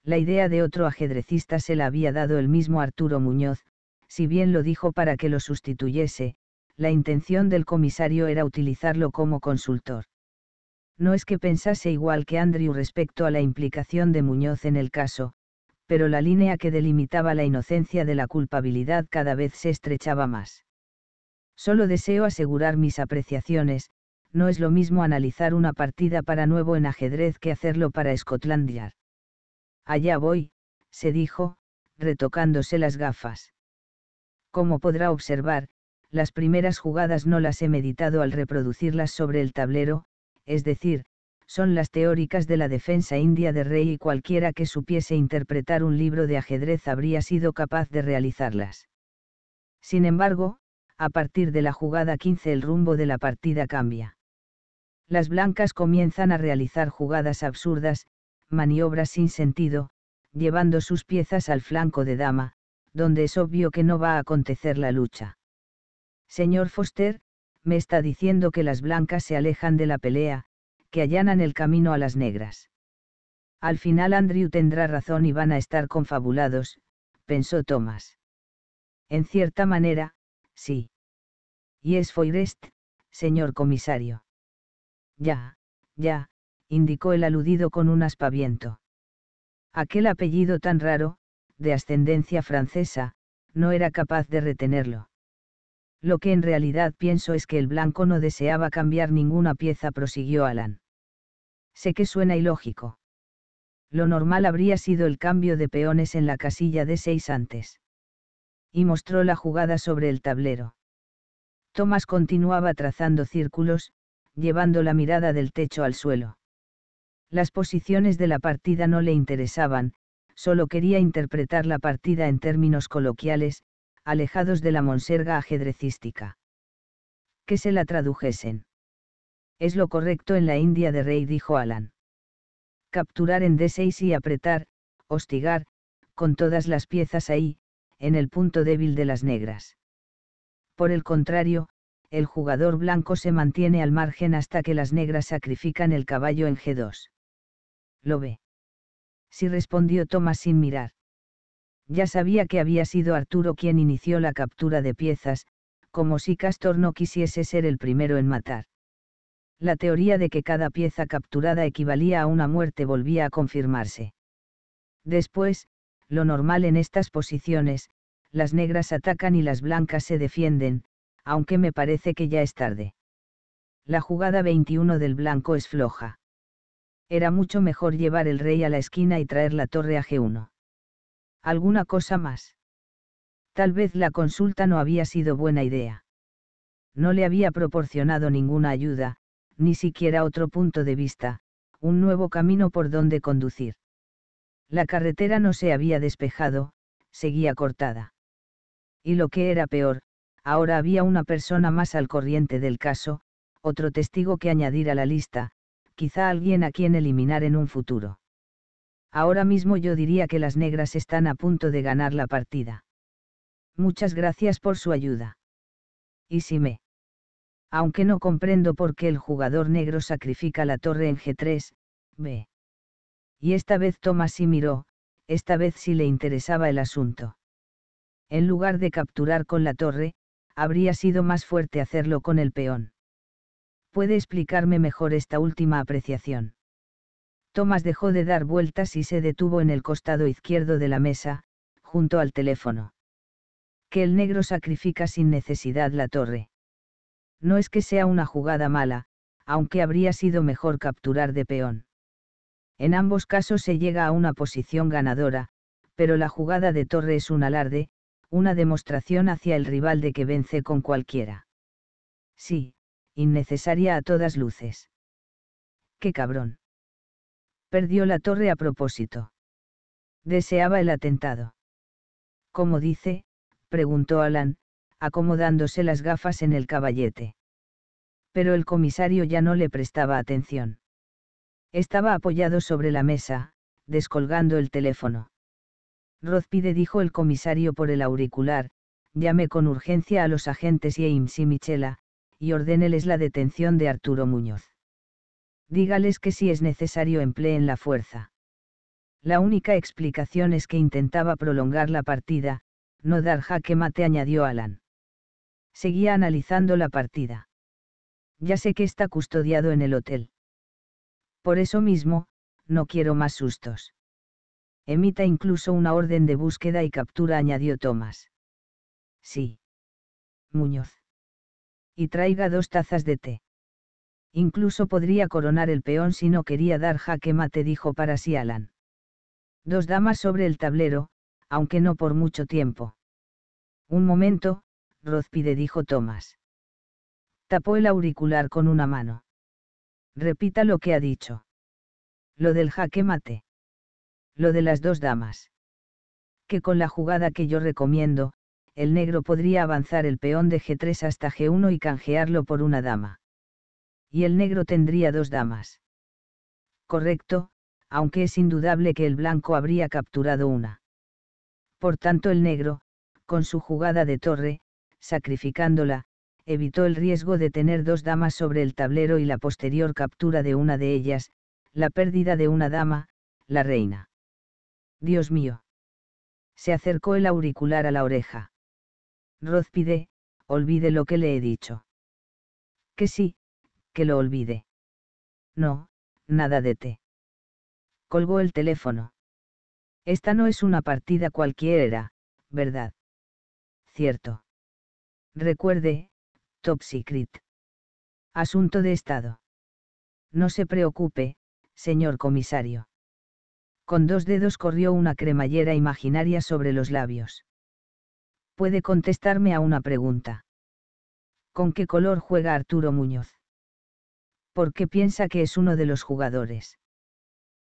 La idea de otro ajedrecista se la había dado el mismo Arturo Muñoz, si bien lo dijo para que lo sustituyese, la intención del comisario era utilizarlo como consultor. No es que pensase igual que Andrew respecto a la implicación de Muñoz en el caso, pero la línea que delimitaba la inocencia de la culpabilidad cada vez se estrechaba más. Solo deseo asegurar mis apreciaciones, no es lo mismo analizar una partida para nuevo en ajedrez que hacerlo para Scotland Yard. Allá voy, se dijo, retocándose las gafas. Como podrá observar, las primeras jugadas no las he meditado al reproducirlas sobre el tablero, es decir, son las teóricas de la defensa india de Rey y cualquiera que supiese interpretar un libro de ajedrez habría sido capaz de realizarlas. Sin embargo, a partir de la jugada 15 el rumbo de la partida cambia. Las blancas comienzan a realizar jugadas absurdas, maniobras sin sentido, llevando sus piezas al flanco de dama, donde es obvio que no va a acontecer la lucha. Señor Foster, me está diciendo que las blancas se alejan de la pelea, que allanan el camino a las negras. Al final Andrew tendrá razón y van a estar confabulados, pensó Thomas. En cierta manera, sí. Y es Foirest, señor comisario. Ya, ya, indicó el aludido con un aspaviento. Aquel apellido tan raro, de ascendencia francesa, no era capaz de retenerlo. Lo que en realidad pienso es que el blanco no deseaba cambiar ninguna pieza, prosiguió Alan. Sé que suena ilógico. Lo normal habría sido el cambio de peones en la casilla de seis antes y mostró la jugada sobre el tablero. Tomás continuaba trazando círculos, llevando la mirada del techo al suelo. Las posiciones de la partida no le interesaban, solo quería interpretar la partida en términos coloquiales, alejados de la monserga ajedrecística. Que se la tradujesen. Es lo correcto en la India de Rey, dijo Alan. Capturar en D6 y apretar, hostigar, con todas las piezas ahí, en el punto débil de las negras. Por el contrario, el jugador blanco se mantiene al margen hasta que las negras sacrifican el caballo en G2. Lo ve. Sí respondió Thomas sin mirar. Ya sabía que había sido Arturo quien inició la captura de piezas, como si Castor no quisiese ser el primero en matar. La teoría de que cada pieza capturada equivalía a una muerte volvía a confirmarse. Después, lo normal en estas posiciones, las negras atacan y las blancas se defienden, aunque me parece que ya es tarde. La jugada 21 del blanco es floja. Era mucho mejor llevar el rey a la esquina y traer la torre a G1. ¿Alguna cosa más? Tal vez la consulta no había sido buena idea. No le había proporcionado ninguna ayuda, ni siquiera otro punto de vista, un nuevo camino por donde conducir. La carretera no se había despejado, seguía cortada. Y lo que era peor, ahora había una persona más al corriente del caso, otro testigo que añadir a la lista, quizá alguien a quien eliminar en un futuro. Ahora mismo yo diría que las negras están a punto de ganar la partida. Muchas gracias por su ayuda. Y si me. Aunque no comprendo por qué el jugador negro sacrifica la torre en G3, B y esta vez Thomas sí miró, esta vez sí le interesaba el asunto. En lugar de capturar con la torre, habría sido más fuerte hacerlo con el peón. Puede explicarme mejor esta última apreciación. Thomas dejó de dar vueltas y se detuvo en el costado izquierdo de la mesa, junto al teléfono. Que el negro sacrifica sin necesidad la torre. No es que sea una jugada mala, aunque habría sido mejor capturar de peón. En ambos casos se llega a una posición ganadora, pero la jugada de torre es un alarde, una demostración hacia el rival de que vence con cualquiera. Sí, innecesaria a todas luces. ¡Qué cabrón! Perdió la torre a propósito. Deseaba el atentado. ¿Cómo dice? preguntó Alan, acomodándose las gafas en el caballete. Pero el comisario ya no le prestaba atención. Estaba apoyado sobre la mesa, descolgando el teléfono. Rozpide dijo el comisario por el auricular, llame con urgencia a los agentes James y Michela, y ordéneles la detención de Arturo Muñoz. Dígales que si es necesario empleen la fuerza. La única explicación es que intentaba prolongar la partida, no dar jaque mate, añadió Alan. Seguía analizando la partida. Ya sé que está custodiado en el hotel. Por eso mismo, no quiero más sustos. Emita incluso una orden de búsqueda y captura, añadió Tomás. Sí. Muñoz. Y traiga dos tazas de té. Incluso podría coronar el peón si no quería dar jaque mate, dijo para sí Alan. Dos damas sobre el tablero, aunque no por mucho tiempo. Un momento, Rozpide dijo Tomás. Tapó el auricular con una mano. Repita lo que ha dicho. Lo del jaque mate. Lo de las dos damas. Que con la jugada que yo recomiendo, el negro podría avanzar el peón de G3 hasta G1 y canjearlo por una dama. Y el negro tendría dos damas. Correcto, aunque es indudable que el blanco habría capturado una. Por tanto el negro, con su jugada de torre, sacrificándola, evitó el riesgo de tener dos damas sobre el tablero y la posterior captura de una de ellas, la pérdida de una dama, la reina. Dios mío. Se acercó el auricular a la oreja. Rozpide, olvide lo que le he dicho. Que sí, que lo olvide. No, nada de té. Colgó el teléfono. Esta no es una partida cualquiera, ¿verdad? Cierto. Recuerde, Top Secret. Asunto de Estado. No se preocupe, señor comisario. Con dos dedos corrió una cremallera imaginaria sobre los labios. Puede contestarme a una pregunta. ¿Con qué color juega Arturo Muñoz? ¿Por qué piensa que es uno de los jugadores?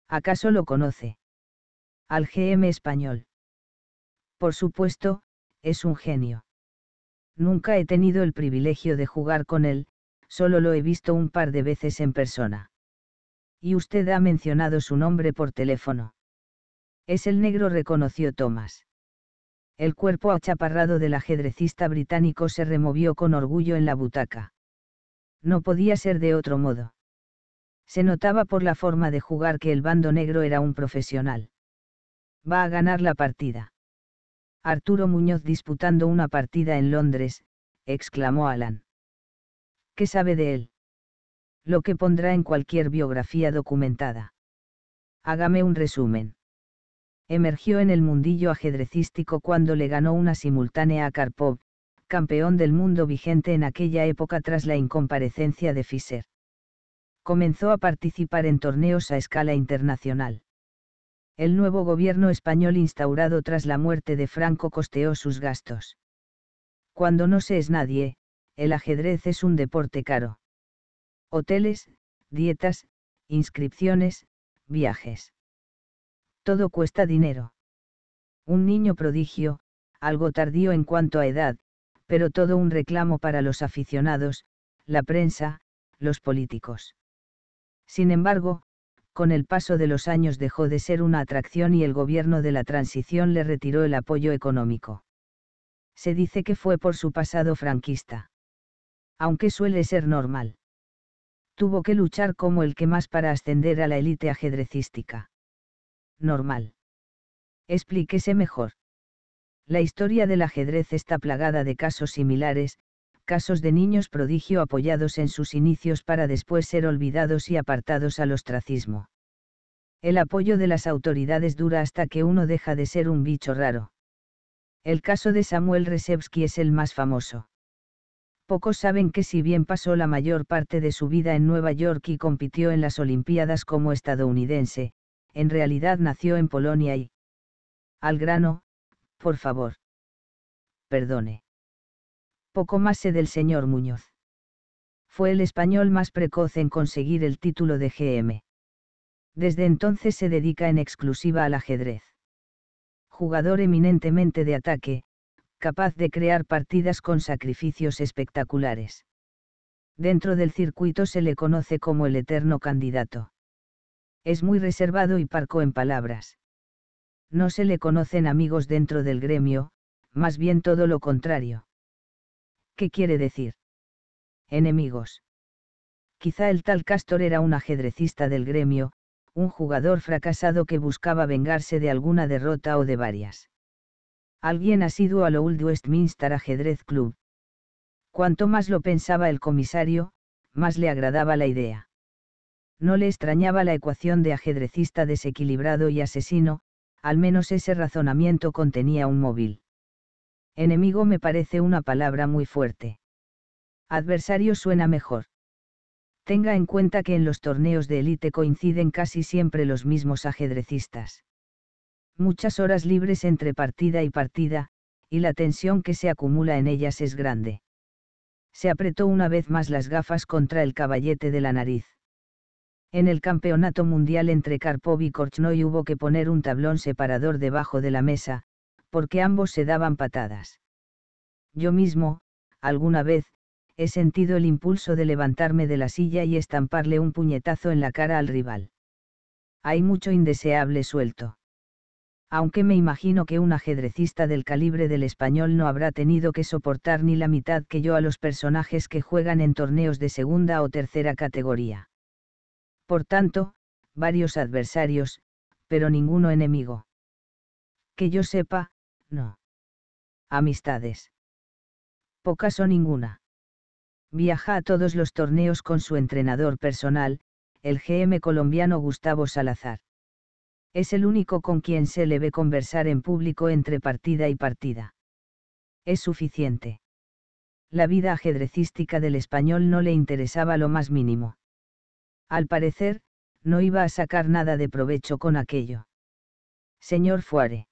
¿Acaso lo conoce? Al GM español. Por supuesto, es un genio. Nunca he tenido el privilegio de jugar con él, solo lo he visto un par de veces en persona. Y usted ha mencionado su nombre por teléfono. Es el negro, reconoció Thomas. El cuerpo achaparrado del ajedrecista británico se removió con orgullo en la butaca. No podía ser de otro modo. Se notaba por la forma de jugar que el bando negro era un profesional. Va a ganar la partida. Arturo Muñoz disputando una partida en Londres, exclamó Alan. ¿Qué sabe de él? Lo que pondrá en cualquier biografía documentada. Hágame un resumen. Emergió en el mundillo ajedrecístico cuando le ganó una simultánea a Karpov, campeón del mundo vigente en aquella época tras la incomparecencia de Fischer. Comenzó a participar en torneos a escala internacional el nuevo gobierno español instaurado tras la muerte de Franco costeó sus gastos. Cuando no se es nadie, el ajedrez es un deporte caro. Hoteles, dietas, inscripciones, viajes. Todo cuesta dinero. Un niño prodigio, algo tardío en cuanto a edad, pero todo un reclamo para los aficionados, la prensa, los políticos. Sin embargo, con el paso de los años dejó de ser una atracción y el gobierno de la transición le retiró el apoyo económico. Se dice que fue por su pasado franquista. Aunque suele ser normal. Tuvo que luchar como el que más para ascender a la élite ajedrecística. Normal. Explíquese mejor. La historia del ajedrez está plagada de casos similares, casos de niños prodigio apoyados en sus inicios para después ser olvidados y apartados al ostracismo. El apoyo de las autoridades dura hasta que uno deja de ser un bicho raro. El caso de Samuel Resevsky es el más famoso. Pocos saben que si bien pasó la mayor parte de su vida en Nueva York y compitió en las Olimpiadas como estadounidense, en realidad nació en Polonia y... Al grano, por favor. Perdone. Poco más sé del señor Muñoz. Fue el español más precoz en conseguir el título de GM. Desde entonces se dedica en exclusiva al ajedrez. Jugador eminentemente de ataque, capaz de crear partidas con sacrificios espectaculares. Dentro del circuito se le conoce como el eterno candidato. Es muy reservado y parco en palabras. No se le conocen amigos dentro del gremio, más bien todo lo contrario. ¿Qué quiere decir? Enemigos. Quizá el tal Castor era un ajedrecista del gremio, un jugador fracasado que buscaba vengarse de alguna derrota o de varias. Alguien asiduo al Old Westminster Ajedrez Club. Cuanto más lo pensaba el comisario, más le agradaba la idea. No le extrañaba la ecuación de ajedrecista desequilibrado y asesino, al menos ese razonamiento contenía un móvil. Enemigo me parece una palabra muy fuerte. Adversario suena mejor. Tenga en cuenta que en los torneos de élite coinciden casi siempre los mismos ajedrecistas. Muchas horas libres entre partida y partida, y la tensión que se acumula en ellas es grande. Se apretó una vez más las gafas contra el caballete de la nariz. En el campeonato mundial entre Karpov y Korchnoi hubo que poner un tablón separador debajo de la mesa, porque ambos se daban patadas. Yo mismo, alguna vez, he sentido el impulso de levantarme de la silla y estamparle un puñetazo en la cara al rival. Hay mucho indeseable suelto. Aunque me imagino que un ajedrecista del calibre del español no habrá tenido que soportar ni la mitad que yo a los personajes que juegan en torneos de segunda o tercera categoría. Por tanto, varios adversarios, pero ninguno enemigo. Que yo sepa, no. Amistades. Pocas o ninguna. Viaja a todos los torneos con su entrenador personal, el GM colombiano Gustavo Salazar. Es el único con quien se le ve conversar en público entre partida y partida. Es suficiente. La vida ajedrecística del español no le interesaba lo más mínimo. Al parecer, no iba a sacar nada de provecho con aquello. Señor Fuare.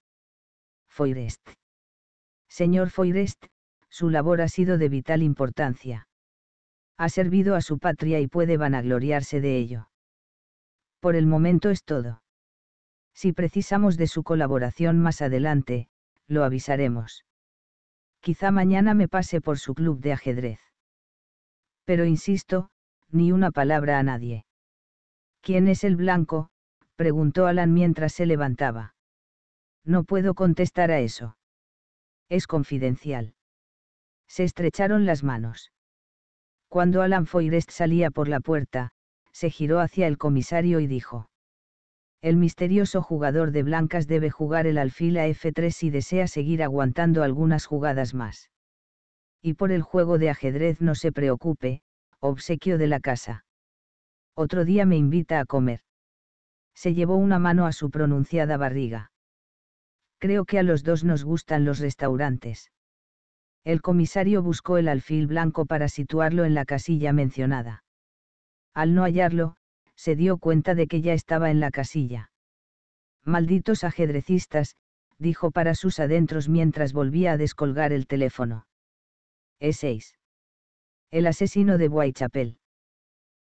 Foirest. Señor Foirest, su labor ha sido de vital importancia. Ha servido a su patria y puede vanagloriarse de ello. Por el momento es todo. Si precisamos de su colaboración más adelante, lo avisaremos. Quizá mañana me pase por su club de ajedrez. Pero insisto, ni una palabra a nadie. ¿Quién es el blanco? preguntó Alan mientras se levantaba. No puedo contestar a eso. Es confidencial. Se estrecharon las manos. Cuando Alan Foirest salía por la puerta, se giró hacia el comisario y dijo. El misterioso jugador de blancas debe jugar el alfil a F3 si desea seguir aguantando algunas jugadas más. Y por el juego de ajedrez no se preocupe, obsequio de la casa. Otro día me invita a comer. Se llevó una mano a su pronunciada barriga. Creo que a los dos nos gustan los restaurantes. El comisario buscó el alfil blanco para situarlo en la casilla mencionada. Al no hallarlo, se dio cuenta de que ya estaba en la casilla. Malditos ajedrecistas, dijo para sus adentros mientras volvía a descolgar el teléfono. E6. El asesino de Whitechapel.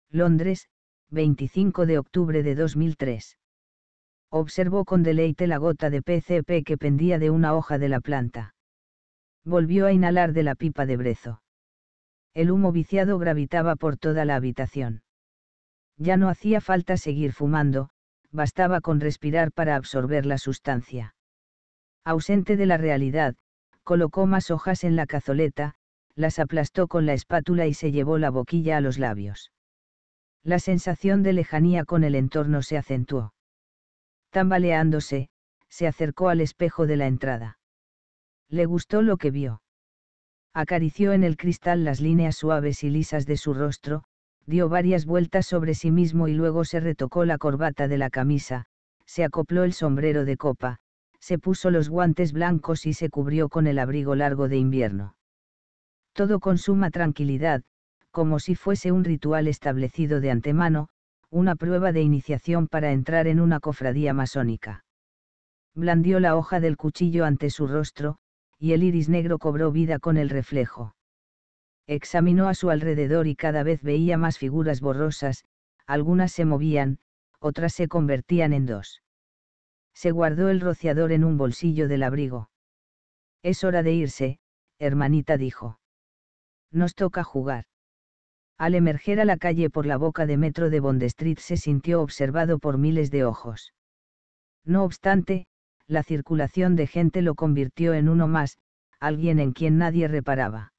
Londres, 25 de octubre de 2003 observó con deleite la gota de PCP que pendía de una hoja de la planta. Volvió a inhalar de la pipa de brezo. El humo viciado gravitaba por toda la habitación. Ya no hacía falta seguir fumando, bastaba con respirar para absorber la sustancia. Ausente de la realidad, colocó más hojas en la cazoleta, las aplastó con la espátula y se llevó la boquilla a los labios. La sensación de lejanía con el entorno se acentuó. Tambaleándose, se acercó al espejo de la entrada. Le gustó lo que vio. Acarició en el cristal las líneas suaves y lisas de su rostro, dio varias vueltas sobre sí mismo y luego se retocó la corbata de la camisa, se acopló el sombrero de copa, se puso los guantes blancos y se cubrió con el abrigo largo de invierno. Todo con suma tranquilidad, como si fuese un ritual establecido de antemano, una prueba de iniciación para entrar en una cofradía masónica. Blandió la hoja del cuchillo ante su rostro, y el iris negro cobró vida con el reflejo. Examinó a su alrededor y cada vez veía más figuras borrosas, algunas se movían, otras se convertían en dos. Se guardó el rociador en un bolsillo del abrigo. Es hora de irse, hermanita dijo. Nos toca jugar al emerger a la calle por la boca de metro de Bond Street se sintió observado por miles de ojos. No obstante, la circulación de gente lo convirtió en uno más, alguien en quien nadie reparaba.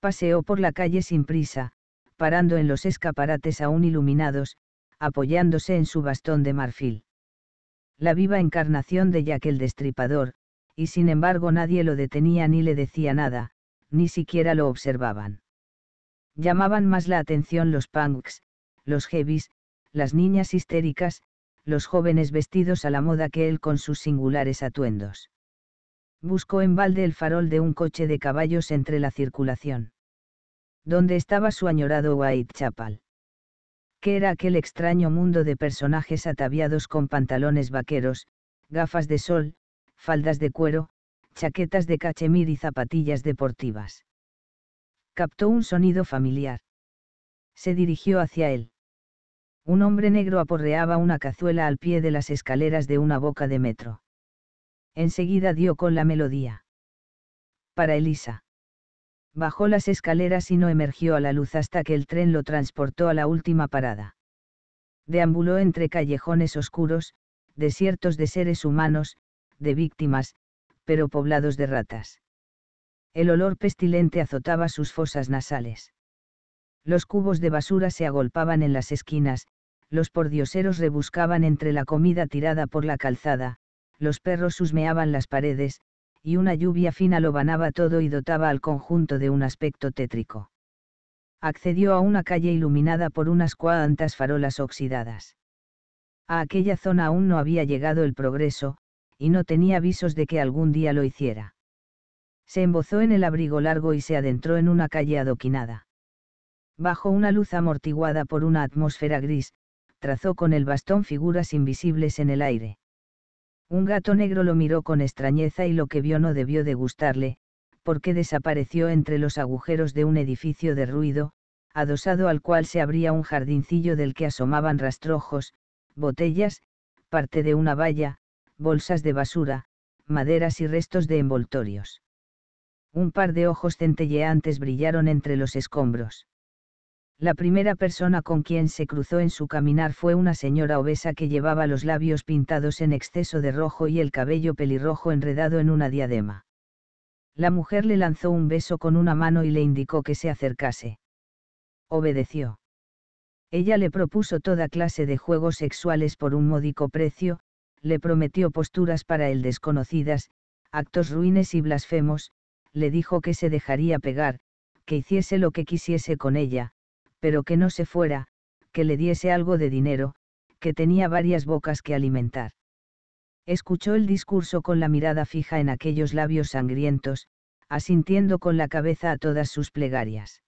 Paseó por la calle sin prisa, parando en los escaparates aún iluminados, apoyándose en su bastón de marfil. La viva encarnación de Jack el Destripador, y sin embargo nadie lo detenía ni le decía nada, ni siquiera lo observaban. Llamaban más la atención los punks, los heavies, las niñas histéricas, los jóvenes vestidos a la moda que él con sus singulares atuendos. Buscó en balde el farol de un coche de caballos entre la circulación. ¿Dónde estaba su añorado Whitechapel? ¿Qué era aquel extraño mundo de personajes ataviados con pantalones vaqueros, gafas de sol, faldas de cuero, chaquetas de cachemir y zapatillas deportivas? captó un sonido familiar. Se dirigió hacia él. Un hombre negro aporreaba una cazuela al pie de las escaleras de una boca de metro. Enseguida dio con la melodía. Para Elisa. Bajó las escaleras y no emergió a la luz hasta que el tren lo transportó a la última parada. Deambuló entre callejones oscuros, desiertos de seres humanos, de víctimas, pero poblados de ratas el olor pestilente azotaba sus fosas nasales. Los cubos de basura se agolpaban en las esquinas, los pordioseros rebuscaban entre la comida tirada por la calzada, los perros husmeaban las paredes, y una lluvia fina lo banaba todo y dotaba al conjunto de un aspecto tétrico. Accedió a una calle iluminada por unas cuantas farolas oxidadas. A aquella zona aún no había llegado el progreso, y no tenía avisos de que algún día lo hiciera se embozó en el abrigo largo y se adentró en una calle adoquinada. Bajo una luz amortiguada por una atmósfera gris, trazó con el bastón figuras invisibles en el aire. Un gato negro lo miró con extrañeza y lo que vio no debió de gustarle, porque desapareció entre los agujeros de un edificio de ruido, adosado al cual se abría un jardincillo del que asomaban rastrojos, botellas, parte de una valla, bolsas de basura, maderas y restos de envoltorios un par de ojos centelleantes brillaron entre los escombros. La primera persona con quien se cruzó en su caminar fue una señora obesa que llevaba los labios pintados en exceso de rojo y el cabello pelirrojo enredado en una diadema. La mujer le lanzó un beso con una mano y le indicó que se acercase. Obedeció. Ella le propuso toda clase de juegos sexuales por un módico precio, le prometió posturas para él desconocidas, actos ruines y blasfemos, le dijo que se dejaría pegar, que hiciese lo que quisiese con ella, pero que no se fuera, que le diese algo de dinero, que tenía varias bocas que alimentar. Escuchó el discurso con la mirada fija en aquellos labios sangrientos, asintiendo con la cabeza a todas sus plegarias.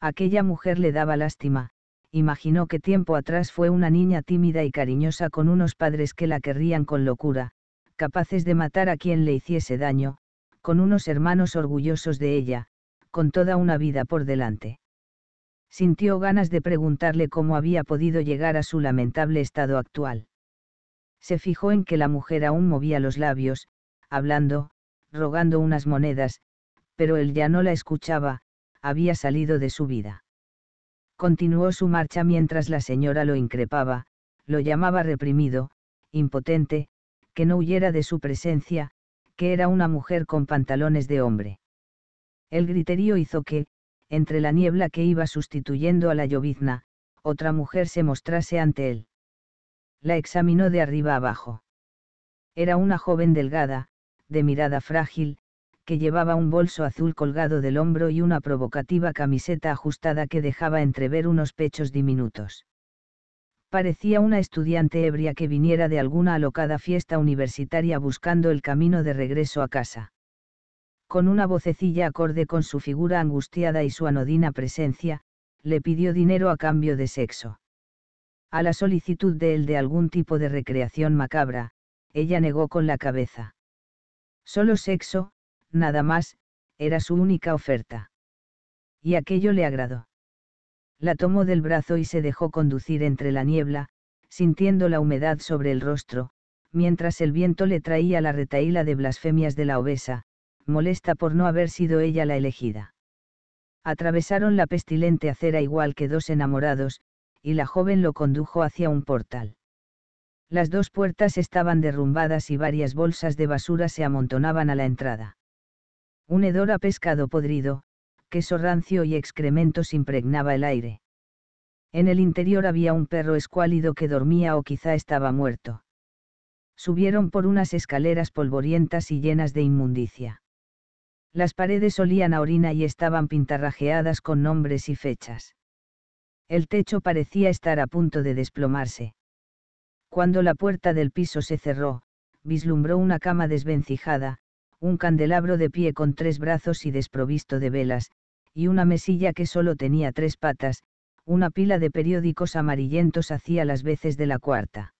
Aquella mujer le daba lástima, imaginó que tiempo atrás fue una niña tímida y cariñosa con unos padres que la querrían con locura, capaces de matar a quien le hiciese daño, con unos hermanos orgullosos de ella, con toda una vida por delante. Sintió ganas de preguntarle cómo había podido llegar a su lamentable estado actual. Se fijó en que la mujer aún movía los labios, hablando, rogando unas monedas, pero él ya no la escuchaba, había salido de su vida. Continuó su marcha mientras la señora lo increpaba, lo llamaba reprimido, impotente, que no huyera de su presencia, que era una mujer con pantalones de hombre. El griterío hizo que, entre la niebla que iba sustituyendo a la llovizna, otra mujer se mostrase ante él. La examinó de arriba abajo. Era una joven delgada, de mirada frágil, que llevaba un bolso azul colgado del hombro y una provocativa camiseta ajustada que dejaba entrever unos pechos diminutos parecía una estudiante ebria que viniera de alguna alocada fiesta universitaria buscando el camino de regreso a casa. Con una vocecilla acorde con su figura angustiada y su anodina presencia, le pidió dinero a cambio de sexo. A la solicitud de él de algún tipo de recreación macabra, ella negó con la cabeza. Solo sexo, nada más, era su única oferta. Y aquello le agradó la tomó del brazo y se dejó conducir entre la niebla, sintiendo la humedad sobre el rostro, mientras el viento le traía la retaíla de blasfemias de la obesa, molesta por no haber sido ella la elegida. Atravesaron la pestilente acera igual que dos enamorados, y la joven lo condujo hacia un portal. Las dos puertas estaban derrumbadas y varias bolsas de basura se amontonaban a la entrada. Un hedor a pescado podrido, queso rancio y excrementos impregnaba el aire. En el interior había un perro escuálido que dormía o quizá estaba muerto. Subieron por unas escaleras polvorientas y llenas de inmundicia. Las paredes olían a orina y estaban pintarrajeadas con nombres y fechas. El techo parecía estar a punto de desplomarse. Cuando la puerta del piso se cerró, vislumbró una cama desvencijada, un candelabro de pie con tres brazos y desprovisto de velas, y una mesilla que solo tenía tres patas, una pila de periódicos amarillentos hacía las veces de la cuarta.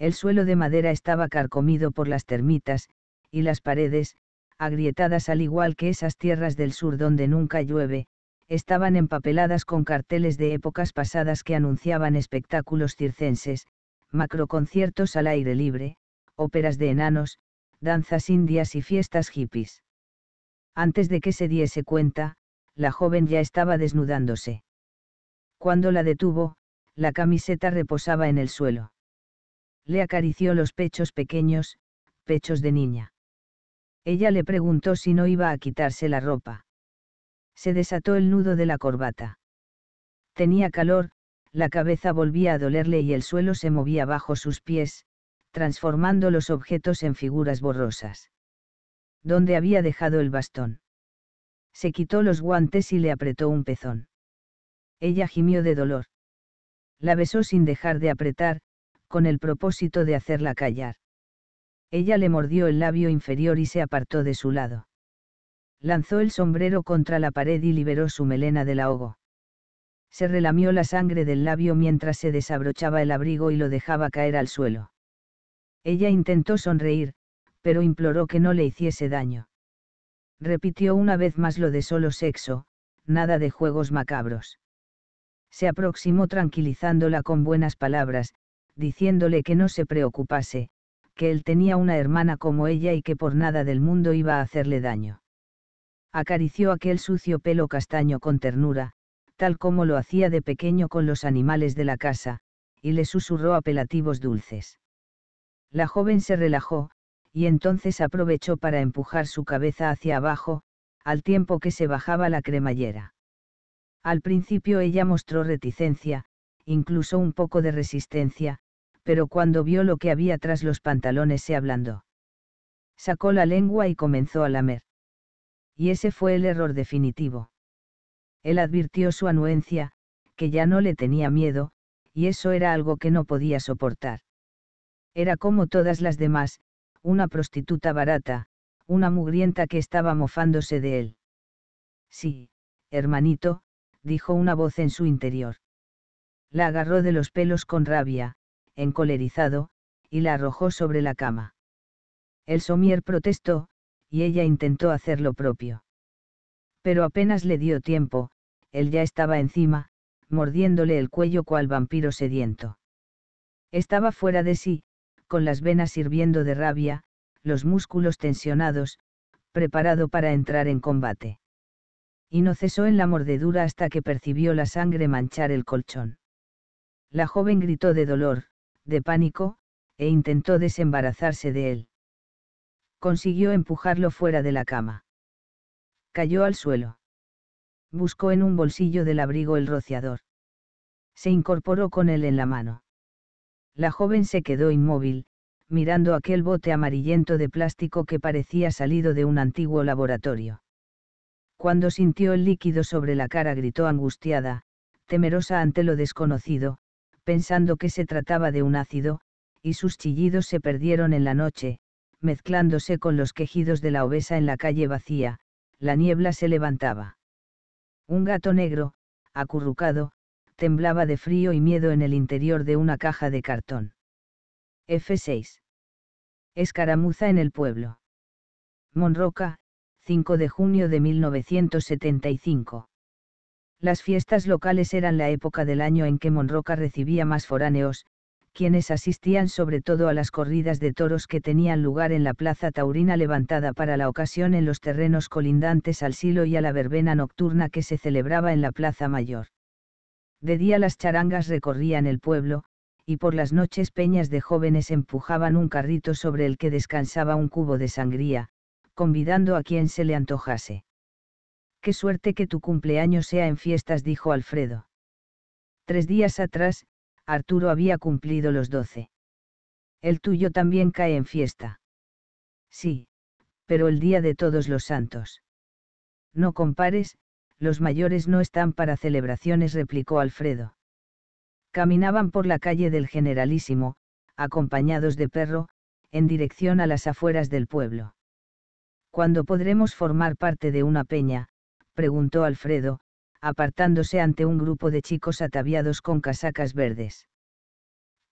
El suelo de madera estaba carcomido por las termitas, y las paredes, agrietadas al igual que esas tierras del sur donde nunca llueve, estaban empapeladas con carteles de épocas pasadas que anunciaban espectáculos circenses, macroconciertos al aire libre, óperas de enanos, danzas indias y fiestas hippies. Antes de que se diese cuenta, la joven ya estaba desnudándose. Cuando la detuvo, la camiseta reposaba en el suelo. Le acarició los pechos pequeños, pechos de niña. Ella le preguntó si no iba a quitarse la ropa. Se desató el nudo de la corbata. Tenía calor, la cabeza volvía a dolerle y el suelo se movía bajo sus pies, transformando los objetos en figuras borrosas. ¿Dónde había dejado el bastón? se quitó los guantes y le apretó un pezón. Ella gimió de dolor. La besó sin dejar de apretar, con el propósito de hacerla callar. Ella le mordió el labio inferior y se apartó de su lado. Lanzó el sombrero contra la pared y liberó su melena del ahogo. Se relamió la sangre del labio mientras se desabrochaba el abrigo y lo dejaba caer al suelo. Ella intentó sonreír, pero imploró que no le hiciese daño. Repitió una vez más lo de solo sexo, nada de juegos macabros. Se aproximó tranquilizándola con buenas palabras, diciéndole que no se preocupase, que él tenía una hermana como ella y que por nada del mundo iba a hacerle daño. Acarició aquel sucio pelo castaño con ternura, tal como lo hacía de pequeño con los animales de la casa, y le susurró apelativos dulces. La joven se relajó, y entonces aprovechó para empujar su cabeza hacia abajo, al tiempo que se bajaba la cremallera. Al principio ella mostró reticencia, incluso un poco de resistencia, pero cuando vio lo que había tras los pantalones se ablandó. Sacó la lengua y comenzó a lamer. Y ese fue el error definitivo. Él advirtió su anuencia, que ya no le tenía miedo, y eso era algo que no podía soportar. Era como todas las demás, una prostituta barata, una mugrienta que estaba mofándose de él. Sí, hermanito, dijo una voz en su interior. La agarró de los pelos con rabia, encolerizado, y la arrojó sobre la cama. El somier protestó, y ella intentó hacer lo propio. Pero apenas le dio tiempo, él ya estaba encima, mordiéndole el cuello cual vampiro sediento. Estaba fuera de sí, con las venas hirviendo de rabia, los músculos tensionados, preparado para entrar en combate. Y no cesó en la mordedura hasta que percibió la sangre manchar el colchón. La joven gritó de dolor, de pánico, e intentó desembarazarse de él. Consiguió empujarlo fuera de la cama. Cayó al suelo. Buscó en un bolsillo del abrigo el rociador. Se incorporó con él en la mano. La joven se quedó inmóvil, mirando aquel bote amarillento de plástico que parecía salido de un antiguo laboratorio. Cuando sintió el líquido sobre la cara gritó angustiada, temerosa ante lo desconocido, pensando que se trataba de un ácido, y sus chillidos se perdieron en la noche, mezclándose con los quejidos de la obesa en la calle vacía, la niebla se levantaba. Un gato negro, acurrucado, temblaba de frío y miedo en el interior de una caja de cartón. F6. Escaramuza en el pueblo. Monroca, 5 de junio de 1975. Las fiestas locales eran la época del año en que Monroca recibía más foráneos, quienes asistían sobre todo a las corridas de toros que tenían lugar en la plaza taurina levantada para la ocasión en los terrenos colindantes al silo y a la verbena nocturna que se celebraba en la plaza mayor. De día las charangas recorrían el pueblo, y por las noches peñas de jóvenes empujaban un carrito sobre el que descansaba un cubo de sangría, convidando a quien se le antojase. Qué suerte que tu cumpleaños sea en fiestas, dijo Alfredo. Tres días atrás, Arturo había cumplido los doce. El tuyo también cae en fiesta. Sí, pero el día de todos los santos. No compares, los mayores no están para celebraciones, replicó Alfredo. Caminaban por la calle del Generalísimo, acompañados de perro, en dirección a las afueras del pueblo. ¿Cuándo podremos formar parte de una peña? preguntó Alfredo, apartándose ante un grupo de chicos ataviados con casacas verdes.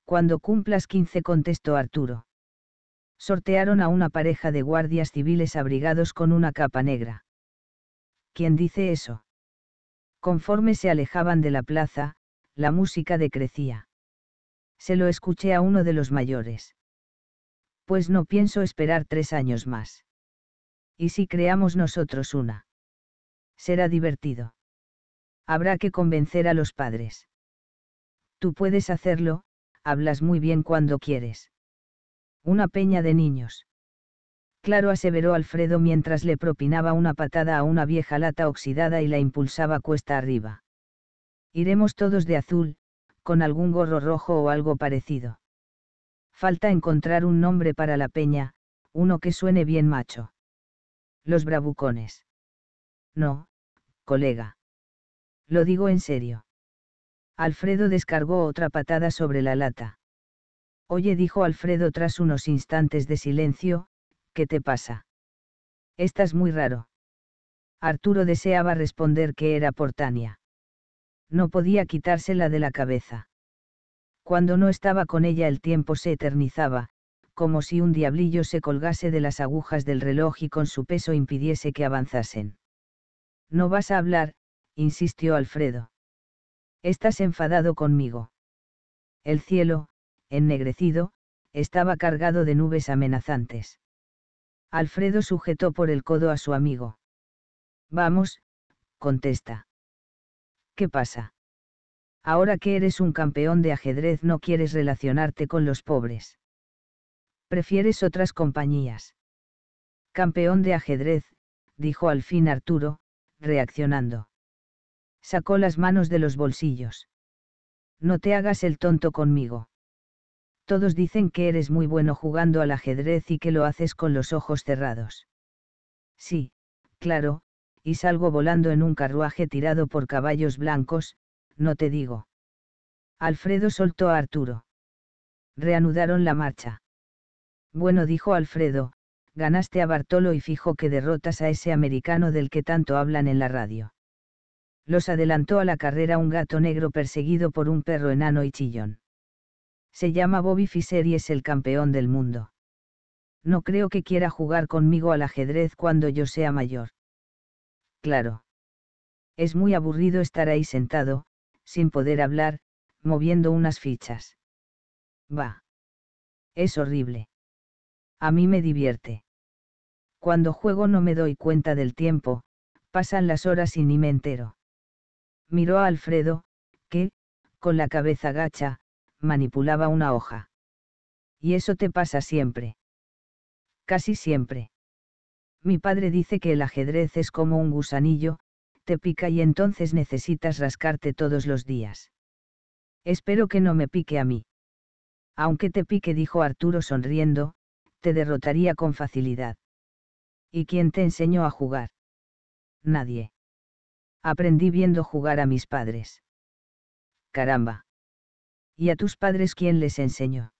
Cuando cumplas 15 contestó Arturo. Sortearon a una pareja de guardias civiles abrigados con una capa negra. ¿quién dice eso? Conforme se alejaban de la plaza, la música decrecía. Se lo escuché a uno de los mayores. Pues no pienso esperar tres años más. ¿Y si creamos nosotros una? Será divertido. Habrá que convencer a los padres. Tú puedes hacerlo, hablas muy bien cuando quieres. Una peña de niños. Claro, aseveró Alfredo mientras le propinaba una patada a una vieja lata oxidada y la impulsaba cuesta arriba. Iremos todos de azul, con algún gorro rojo o algo parecido. Falta encontrar un nombre para la peña, uno que suene bien macho. Los bravucones. No, colega. Lo digo en serio. Alfredo descargó otra patada sobre la lata. Oye, dijo Alfredo tras unos instantes de silencio, ¿qué te pasa? Estás muy raro. Arturo deseaba responder que era por Tania. No podía quitársela de la cabeza. Cuando no estaba con ella el tiempo se eternizaba, como si un diablillo se colgase de las agujas del reloj y con su peso impidiese que avanzasen. No vas a hablar, insistió Alfredo. Estás enfadado conmigo. El cielo, ennegrecido, estaba cargado de nubes amenazantes. Alfredo sujetó por el codo a su amigo. Vamos, contesta. ¿Qué pasa? Ahora que eres un campeón de ajedrez no quieres relacionarte con los pobres. Prefieres otras compañías. Campeón de ajedrez, dijo al fin Arturo, reaccionando. Sacó las manos de los bolsillos. No te hagas el tonto conmigo. Todos dicen que eres muy bueno jugando al ajedrez y que lo haces con los ojos cerrados. Sí, claro, y salgo volando en un carruaje tirado por caballos blancos, no te digo. Alfredo soltó a Arturo. Reanudaron la marcha. Bueno, dijo Alfredo, ganaste a Bartolo y fijo que derrotas a ese americano del que tanto hablan en la radio. Los adelantó a la carrera un gato negro perseguido por un perro enano y chillón. Se llama Bobby Fischer y es el campeón del mundo. No creo que quiera jugar conmigo al ajedrez cuando yo sea mayor. Claro. Es muy aburrido estar ahí sentado, sin poder hablar, moviendo unas fichas. Va. Es horrible. A mí me divierte. Cuando juego no me doy cuenta del tiempo, pasan las horas y ni me entero. Miró a Alfredo, que, con la cabeza gacha, manipulaba una hoja. Y eso te pasa siempre. Casi siempre. Mi padre dice que el ajedrez es como un gusanillo, te pica y entonces necesitas rascarte todos los días. Espero que no me pique a mí. Aunque te pique, dijo Arturo sonriendo, te derrotaría con facilidad. ¿Y quién te enseñó a jugar? Nadie. Aprendí viendo jugar a mis padres. Caramba. ¿Y a tus padres quién les enseñó?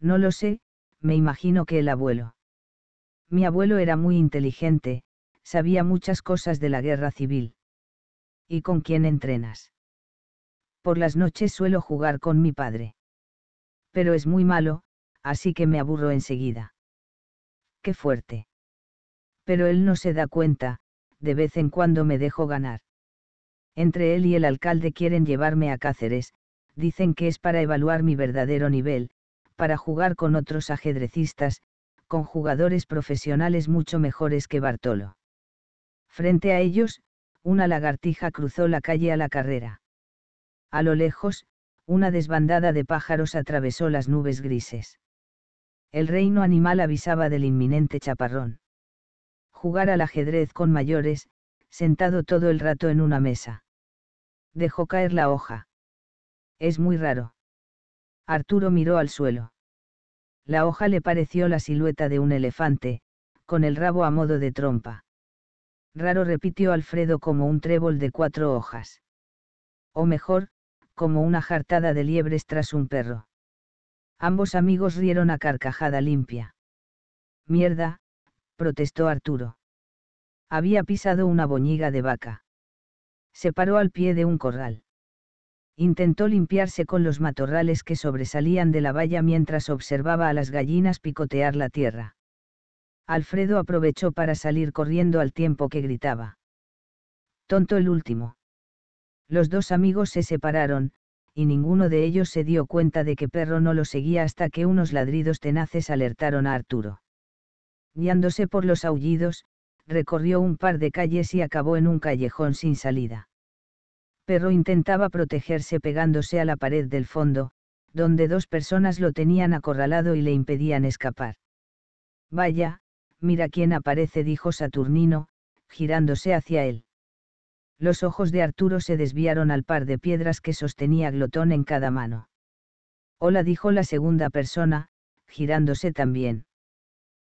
No lo sé, me imagino que el abuelo. Mi abuelo era muy inteligente, sabía muchas cosas de la guerra civil. ¿Y con quién entrenas? Por las noches suelo jugar con mi padre. Pero es muy malo, así que me aburro enseguida. Qué fuerte. Pero él no se da cuenta, de vez en cuando me dejo ganar. Entre él y el alcalde quieren llevarme a Cáceres, dicen que es para evaluar mi verdadero nivel, para jugar con otros ajedrecistas, con jugadores profesionales mucho mejores que Bartolo. Frente a ellos, una lagartija cruzó la calle a la carrera. A lo lejos, una desbandada de pájaros atravesó las nubes grises. El reino animal avisaba del inminente chaparrón. Jugar al ajedrez con mayores, sentado todo el rato en una mesa. Dejó caer la hoja. Es muy raro. Arturo miró al suelo. La hoja le pareció la silueta de un elefante, con el rabo a modo de trompa. Raro repitió Alfredo como un trébol de cuatro hojas. O mejor, como una jartada de liebres tras un perro. Ambos amigos rieron a carcajada limpia. Mierda, protestó Arturo. Había pisado una boñiga de vaca. Se paró al pie de un corral intentó limpiarse con los matorrales que sobresalían de la valla mientras observaba a las gallinas picotear la tierra. Alfredo aprovechó para salir corriendo al tiempo que gritaba. Tonto el último. Los dos amigos se separaron, y ninguno de ellos se dio cuenta de que Perro no lo seguía hasta que unos ladridos tenaces alertaron a Arturo. Guiándose por los aullidos, recorrió un par de calles y acabó en un callejón sin salida. Perro intentaba protegerse pegándose a la pared del fondo, donde dos personas lo tenían acorralado y le impedían escapar. Vaya, mira quién aparece, dijo Saturnino, girándose hacia él. Los ojos de Arturo se desviaron al par de piedras que sostenía Glotón en cada mano. Hola, dijo la segunda persona, girándose también.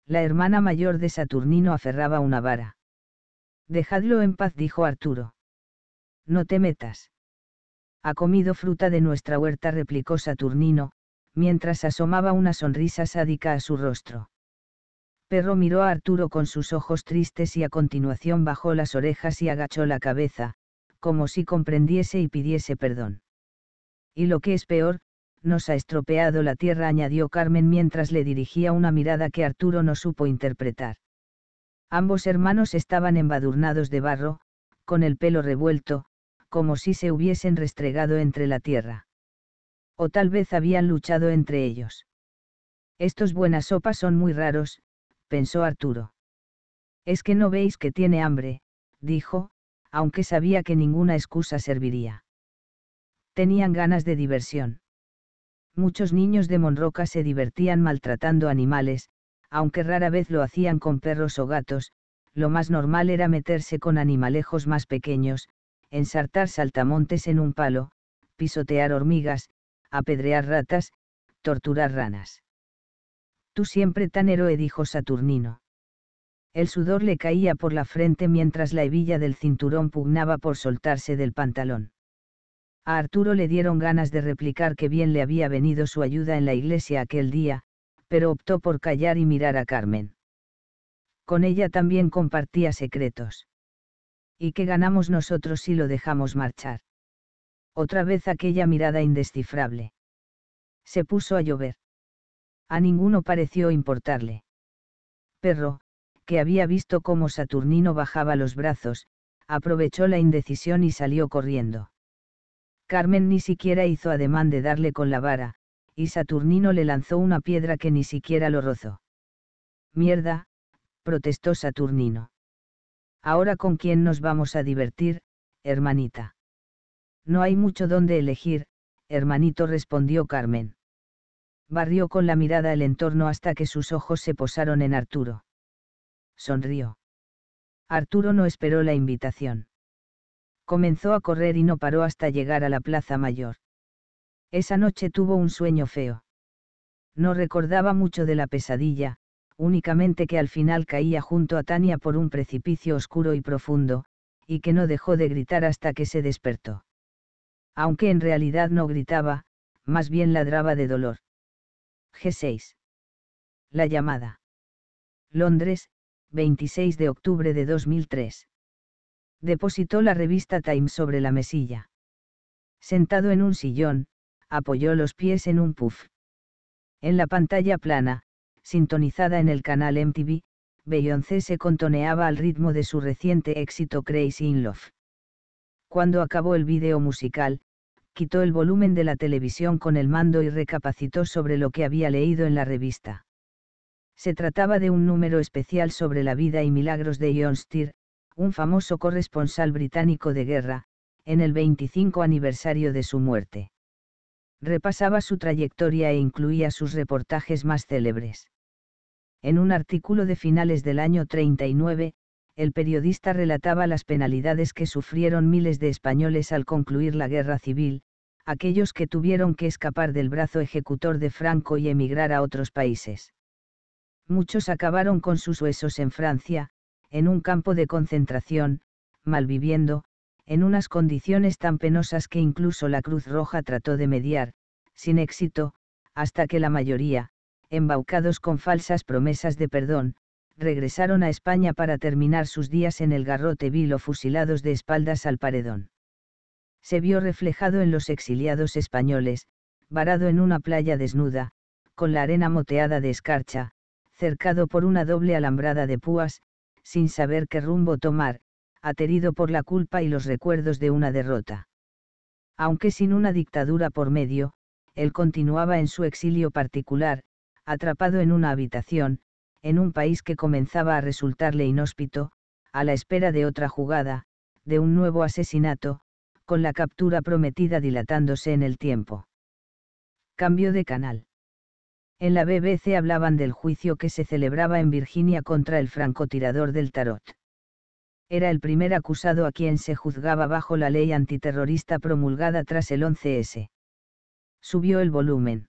La hermana mayor de Saturnino aferraba una vara. Dejadlo en paz, dijo Arturo. No te metas. Ha comido fruta de nuestra huerta, replicó Saturnino, mientras asomaba una sonrisa sádica a su rostro. Perro miró a Arturo con sus ojos tristes y a continuación bajó las orejas y agachó la cabeza, como si comprendiese y pidiese perdón. Y lo que es peor, nos ha estropeado la tierra, añadió Carmen mientras le dirigía una mirada que Arturo no supo interpretar. Ambos hermanos estaban embadurnados de barro, con el pelo revuelto, como si se hubiesen restregado entre la tierra. O tal vez habían luchado entre ellos. Estos buenas sopas son muy raros, pensó Arturo. Es que no veis que tiene hambre, dijo, aunque sabía que ninguna excusa serviría. Tenían ganas de diversión. Muchos niños de Monroca se divertían maltratando animales, aunque rara vez lo hacían con perros o gatos, lo más normal era meterse con animalejos más pequeños, ensartar saltamontes en un palo, pisotear hormigas, apedrear ratas, torturar ranas. Tú siempre tan héroe, dijo Saturnino. El sudor le caía por la frente mientras la hebilla del cinturón pugnaba por soltarse del pantalón. A Arturo le dieron ganas de replicar que bien le había venido su ayuda en la iglesia aquel día, pero optó por callar y mirar a Carmen. Con ella también compartía secretos. ¿Y qué ganamos nosotros si lo dejamos marchar? Otra vez aquella mirada indescifrable. Se puso a llover. A ninguno pareció importarle. Perro, que había visto cómo Saturnino bajaba los brazos, aprovechó la indecisión y salió corriendo. Carmen ni siquiera hizo ademán de darle con la vara, y Saturnino le lanzó una piedra que ni siquiera lo rozó. Mierda, protestó Saturnino. Ahora con quién nos vamos a divertir, hermanita. No hay mucho donde elegir, hermanito respondió Carmen. Barrió con la mirada el entorno hasta que sus ojos se posaron en Arturo. Sonrió. Arturo no esperó la invitación. Comenzó a correr y no paró hasta llegar a la Plaza Mayor. Esa noche tuvo un sueño feo. No recordaba mucho de la pesadilla, únicamente que al final caía junto a Tania por un precipicio oscuro y profundo, y que no dejó de gritar hasta que se despertó. Aunque en realidad no gritaba, más bien ladraba de dolor. G6. La llamada. Londres, 26 de octubre de 2003. Depositó la revista Time sobre la mesilla. Sentado en un sillón, apoyó los pies en un puff. En la pantalla plana, sintonizada en el canal MTV, Beyoncé se contoneaba al ritmo de su reciente éxito Crazy in Love. Cuando acabó el video musical, quitó el volumen de la televisión con el mando y recapacitó sobre lo que había leído en la revista. Se trataba de un número especial sobre la vida y milagros de John Steer, un famoso corresponsal británico de guerra, en el 25 aniversario de su muerte. Repasaba su trayectoria e incluía sus reportajes más célebres. En un artículo de finales del año 39, el periodista relataba las penalidades que sufrieron miles de españoles al concluir la guerra civil, aquellos que tuvieron que escapar del brazo ejecutor de Franco y emigrar a otros países. Muchos acabaron con sus huesos en Francia, en un campo de concentración, malviviendo, en unas condiciones tan penosas que incluso la Cruz Roja trató de mediar, sin éxito, hasta que la mayoría, embaucados con falsas promesas de perdón, regresaron a España para terminar sus días en el garrote vil o fusilados de espaldas al paredón. Se vio reflejado en los exiliados españoles, varado en una playa desnuda, con la arena moteada de escarcha, cercado por una doble alambrada de púas, sin saber qué rumbo tomar, aterido por la culpa y los recuerdos de una derrota. Aunque sin una dictadura por medio, él continuaba en su exilio particular, atrapado en una habitación, en un país que comenzaba a resultarle inhóspito, a la espera de otra jugada, de un nuevo asesinato, con la captura prometida dilatándose en el tiempo. Cambio de canal. En la BBC hablaban del juicio que se celebraba en Virginia contra el francotirador del tarot. Era el primer acusado a quien se juzgaba bajo la ley antiterrorista promulgada tras el 11S. Subió el volumen.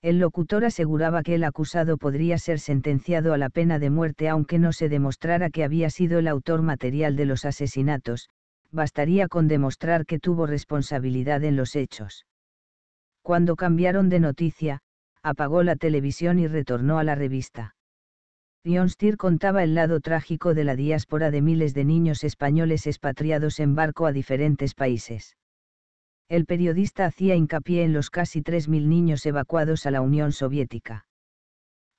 El locutor aseguraba que el acusado podría ser sentenciado a la pena de muerte aunque no se demostrara que había sido el autor material de los asesinatos, bastaría con demostrar que tuvo responsabilidad en los hechos. Cuando cambiaron de noticia, apagó la televisión y retornó a la revista. Stier contaba el lado trágico de la diáspora de miles de niños españoles expatriados en barco a diferentes países el periodista hacía hincapié en los casi 3.000 niños evacuados a la Unión Soviética.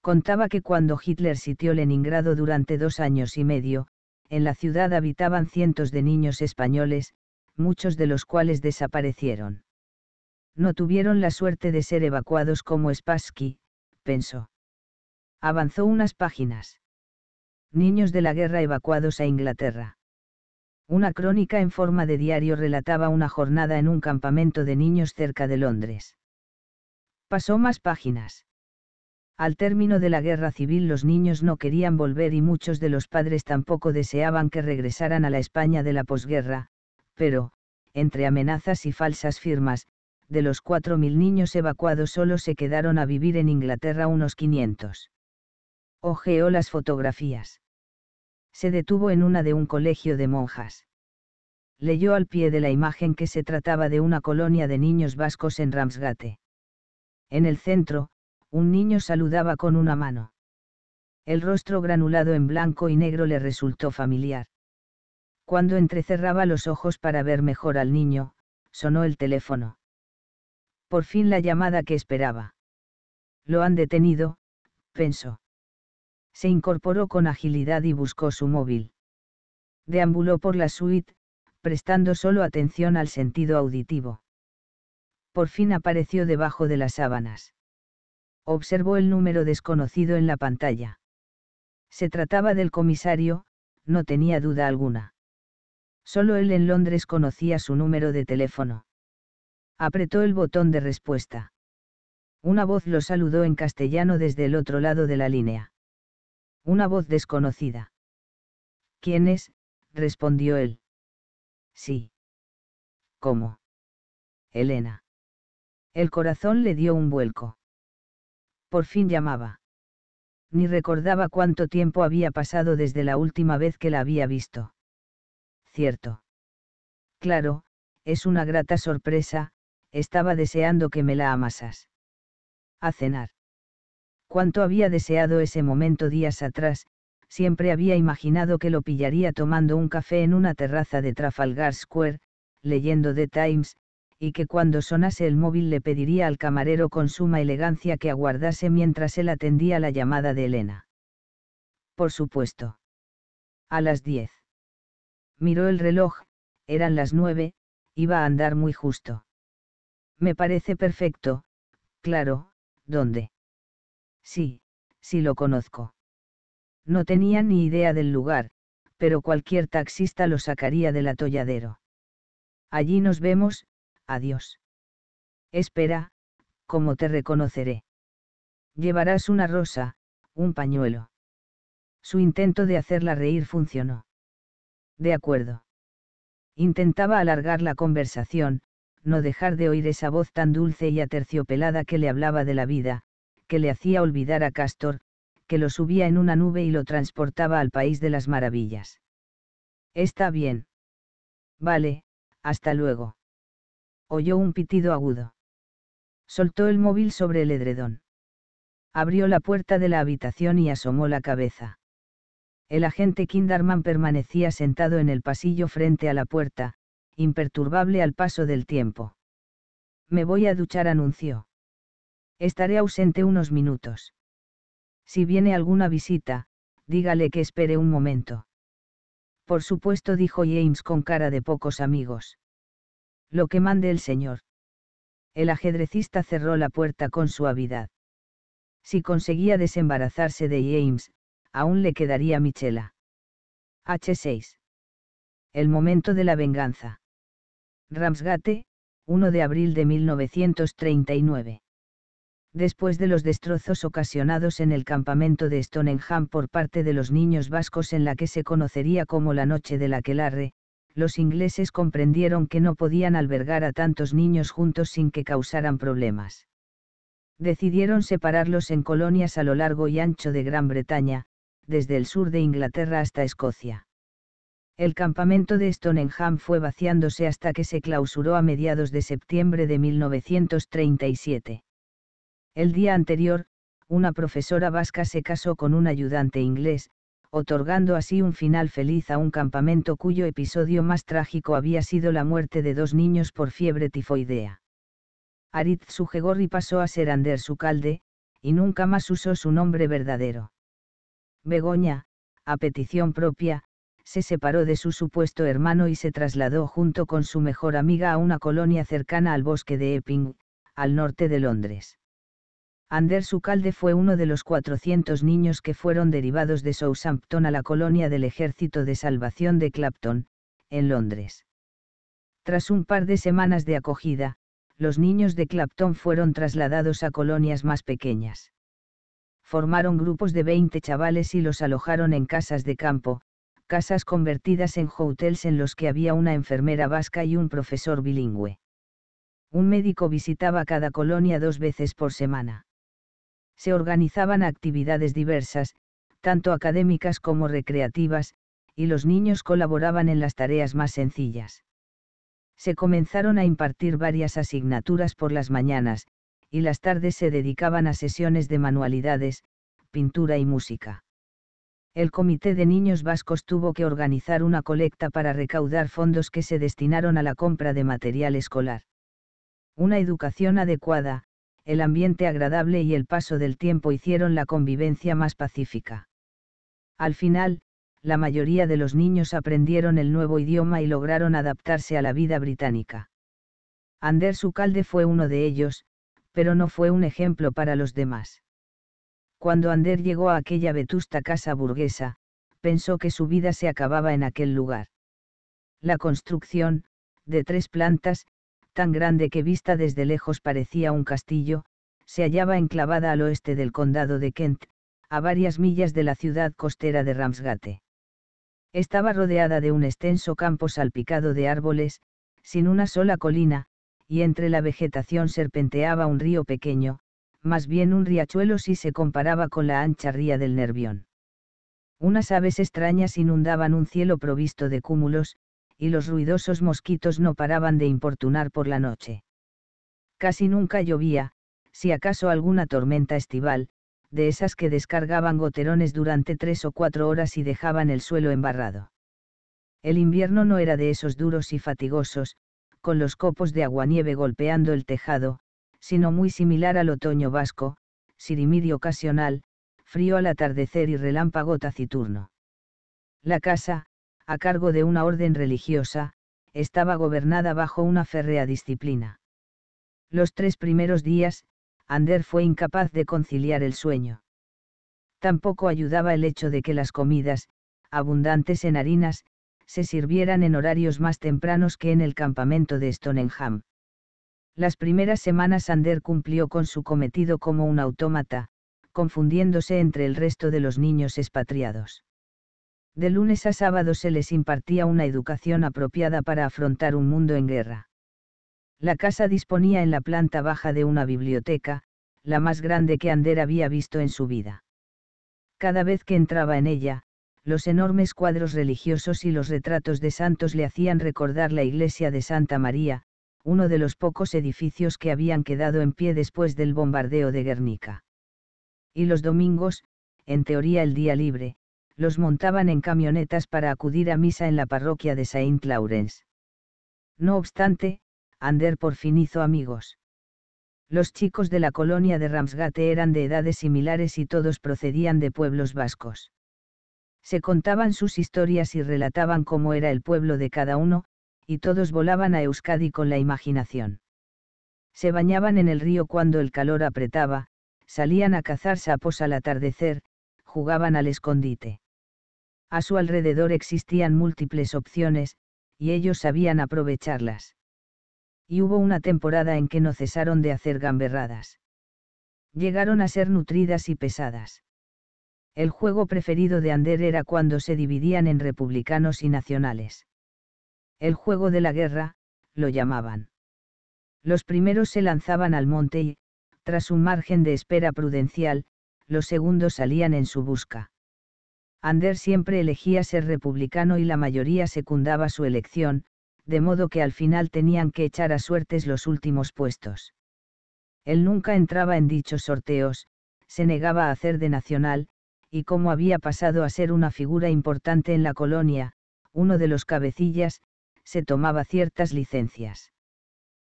Contaba que cuando Hitler sitió Leningrado durante dos años y medio, en la ciudad habitaban cientos de niños españoles, muchos de los cuales desaparecieron. No tuvieron la suerte de ser evacuados como Spassky, pensó. Avanzó unas páginas. Niños de la guerra evacuados a Inglaterra. Una crónica en forma de diario relataba una jornada en un campamento de niños cerca de Londres. Pasó más páginas. Al término de la guerra civil los niños no querían volver y muchos de los padres tampoco deseaban que regresaran a la España de la posguerra, pero, entre amenazas y falsas firmas, de los 4.000 niños evacuados solo se quedaron a vivir en Inglaterra unos 500. Ojeó las fotografías se detuvo en una de un colegio de monjas. Leyó al pie de la imagen que se trataba de una colonia de niños vascos en Ramsgate. En el centro, un niño saludaba con una mano. El rostro granulado en blanco y negro le resultó familiar. Cuando entrecerraba los ojos para ver mejor al niño, sonó el teléfono. Por fin la llamada que esperaba. Lo han detenido, pensó se incorporó con agilidad y buscó su móvil. Deambuló por la suite, prestando solo atención al sentido auditivo. Por fin apareció debajo de las sábanas. Observó el número desconocido en la pantalla. Se trataba del comisario, no tenía duda alguna. Solo él en Londres conocía su número de teléfono. Apretó el botón de respuesta. Una voz lo saludó en castellano desde el otro lado de la línea. Una voz desconocida. ¿Quién es? respondió él. Sí. ¿Cómo? Elena. El corazón le dio un vuelco. Por fin llamaba. Ni recordaba cuánto tiempo había pasado desde la última vez que la había visto. Cierto. Claro, es una grata sorpresa, estaba deseando que me la amasas. A cenar. Cuánto había deseado ese momento días atrás, siempre había imaginado que lo pillaría tomando un café en una terraza de Trafalgar Square, leyendo The Times, y que cuando sonase el móvil le pediría al camarero con suma elegancia que aguardase mientras él atendía la llamada de Elena. Por supuesto. A las diez. Miró el reloj, eran las nueve, iba a andar muy justo. Me parece perfecto, claro, ¿dónde? Sí, sí lo conozco. No tenía ni idea del lugar, pero cualquier taxista lo sacaría del atolladero. Allí nos vemos, adiós. Espera, ¿cómo te reconoceré? Llevarás una rosa, un pañuelo. Su intento de hacerla reír funcionó. De acuerdo. Intentaba alargar la conversación, no dejar de oír esa voz tan dulce y aterciopelada que le hablaba de la vida, que le hacía olvidar a Castor, que lo subía en una nube y lo transportaba al país de las maravillas. Está bien. Vale, hasta luego. Oyó un pitido agudo. Soltó el móvil sobre el edredón. Abrió la puerta de la habitación y asomó la cabeza. El agente Kinderman permanecía sentado en el pasillo frente a la puerta, imperturbable al paso del tiempo. Me voy a duchar, anunció. Estaré ausente unos minutos. Si viene alguna visita, dígale que espere un momento. Por supuesto, dijo James con cara de pocos amigos. Lo que mande el señor. El ajedrecista cerró la puerta con suavidad. Si conseguía desembarazarse de James, aún le quedaría Michela. H6. El momento de la venganza. Ramsgate, 1 de abril de 1939 después de los destrozos ocasionados en el campamento de Stoneham por parte de los niños vascos en la que se conocería como la Noche de la Quelarre, los ingleses comprendieron que no podían albergar a tantos niños juntos sin que causaran problemas. Decidieron separarlos en colonias a lo largo y ancho de Gran Bretaña, desde el sur de Inglaterra hasta Escocia. El campamento de Stoneham fue vaciándose hasta que se clausuró a mediados de septiembre de 1937 el día anterior, una profesora vasca se casó con un ayudante inglés, otorgando así un final feliz a un campamento cuyo episodio más trágico había sido la muerte de dos niños por fiebre tifoidea. Aritz sugegorri pasó a ser Ander Calde y nunca más usó su nombre verdadero. Begoña, a petición propia, se separó de su supuesto hermano y se trasladó junto con su mejor amiga a una colonia cercana al bosque de Epping, al norte de Londres. Anders Ucalde fue uno de los 400 niños que fueron derivados de Southampton a la colonia del Ejército de Salvación de Clapton, en Londres. Tras un par de semanas de acogida, los niños de Clapton fueron trasladados a colonias más pequeñas. Formaron grupos de 20 chavales y los alojaron en casas de campo, casas convertidas en hotels en los que había una enfermera vasca y un profesor bilingüe. Un médico visitaba cada colonia dos veces por semana se organizaban actividades diversas, tanto académicas como recreativas, y los niños colaboraban en las tareas más sencillas. Se comenzaron a impartir varias asignaturas por las mañanas, y las tardes se dedicaban a sesiones de manualidades, pintura y música. El Comité de Niños Vascos tuvo que organizar una colecta para recaudar fondos que se destinaron a la compra de material escolar. Una educación adecuada, el ambiente agradable y el paso del tiempo hicieron la convivencia más pacífica. Al final, la mayoría de los niños aprendieron el nuevo idioma y lograron adaptarse a la vida británica. Anders Sucalde fue uno de ellos, pero no fue un ejemplo para los demás. Cuando Ander llegó a aquella vetusta casa burguesa, pensó que su vida se acababa en aquel lugar. La construcción, de tres plantas, tan grande que vista desde lejos parecía un castillo, se hallaba enclavada al oeste del condado de Kent, a varias millas de la ciudad costera de Ramsgate. Estaba rodeada de un extenso campo salpicado de árboles, sin una sola colina, y entre la vegetación serpenteaba un río pequeño, más bien un riachuelo si se comparaba con la ancha ría del Nervión. Unas aves extrañas inundaban un cielo provisto de cúmulos, y los ruidosos mosquitos no paraban de importunar por la noche. Casi nunca llovía, si acaso alguna tormenta estival, de esas que descargaban goterones durante tres o cuatro horas y dejaban el suelo embarrado. El invierno no era de esos duros y fatigosos, con los copos de aguanieve golpeando el tejado, sino muy similar al otoño vasco, sirimidio ocasional, frío al atardecer y relámpago taciturno. La casa, a cargo de una orden religiosa, estaba gobernada bajo una férrea disciplina. Los tres primeros días, Ander fue incapaz de conciliar el sueño. Tampoco ayudaba el hecho de que las comidas, abundantes en harinas, se sirvieran en horarios más tempranos que en el campamento de Stoneham. Las primeras semanas Ander cumplió con su cometido como un autómata, confundiéndose entre el resto de los niños expatriados. De lunes a sábado se les impartía una educación apropiada para afrontar un mundo en guerra. La casa disponía en la planta baja de una biblioteca, la más grande que Ander había visto en su vida. Cada vez que entraba en ella, los enormes cuadros religiosos y los retratos de santos le hacían recordar la iglesia de Santa María, uno de los pocos edificios que habían quedado en pie después del bombardeo de Guernica. Y los domingos, en teoría el día libre, los montaban en camionetas para acudir a misa en la parroquia de Saint Lawrence. No obstante, Ander por fin hizo amigos. Los chicos de la colonia de Ramsgate eran de edades similares y todos procedían de pueblos vascos. Se contaban sus historias y relataban cómo era el pueblo de cada uno, y todos volaban a Euskadi con la imaginación. Se bañaban en el río cuando el calor apretaba, salían a cazar sapos al atardecer, jugaban al escondite. A su alrededor existían múltiples opciones, y ellos sabían aprovecharlas. Y hubo una temporada en que no cesaron de hacer gamberradas. Llegaron a ser nutridas y pesadas. El juego preferido de Ander era cuando se dividían en republicanos y nacionales. El juego de la guerra, lo llamaban. Los primeros se lanzaban al monte y, tras un margen de espera prudencial, los segundos salían en su busca. Ander siempre elegía ser republicano y la mayoría secundaba su elección, de modo que al final tenían que echar a suertes los últimos puestos. Él nunca entraba en dichos sorteos, se negaba a hacer de nacional, y como había pasado a ser una figura importante en la colonia, uno de los cabecillas, se tomaba ciertas licencias.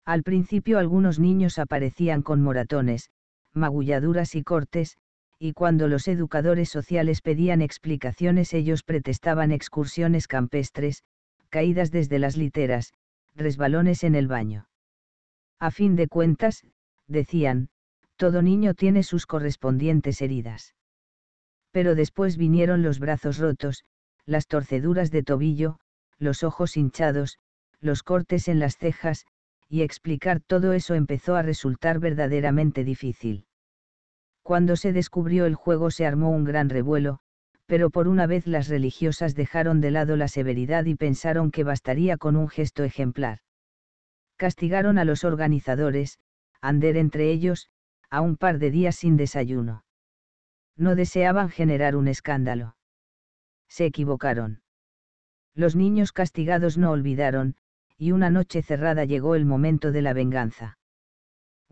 Al principio algunos niños aparecían con moratones, magulladuras y cortes, y cuando los educadores sociales pedían explicaciones ellos pretestaban excursiones campestres, caídas desde las literas, resbalones en el baño. A fin de cuentas, decían, todo niño tiene sus correspondientes heridas. Pero después vinieron los brazos rotos, las torceduras de tobillo, los ojos hinchados, los cortes en las cejas, y explicar todo eso empezó a resultar verdaderamente difícil. Cuando se descubrió el juego se armó un gran revuelo, pero por una vez las religiosas dejaron de lado la severidad y pensaron que bastaría con un gesto ejemplar. Castigaron a los organizadores, Ander entre ellos, a un par de días sin desayuno. No deseaban generar un escándalo. Se equivocaron. Los niños castigados no olvidaron, y una noche cerrada llegó el momento de la venganza.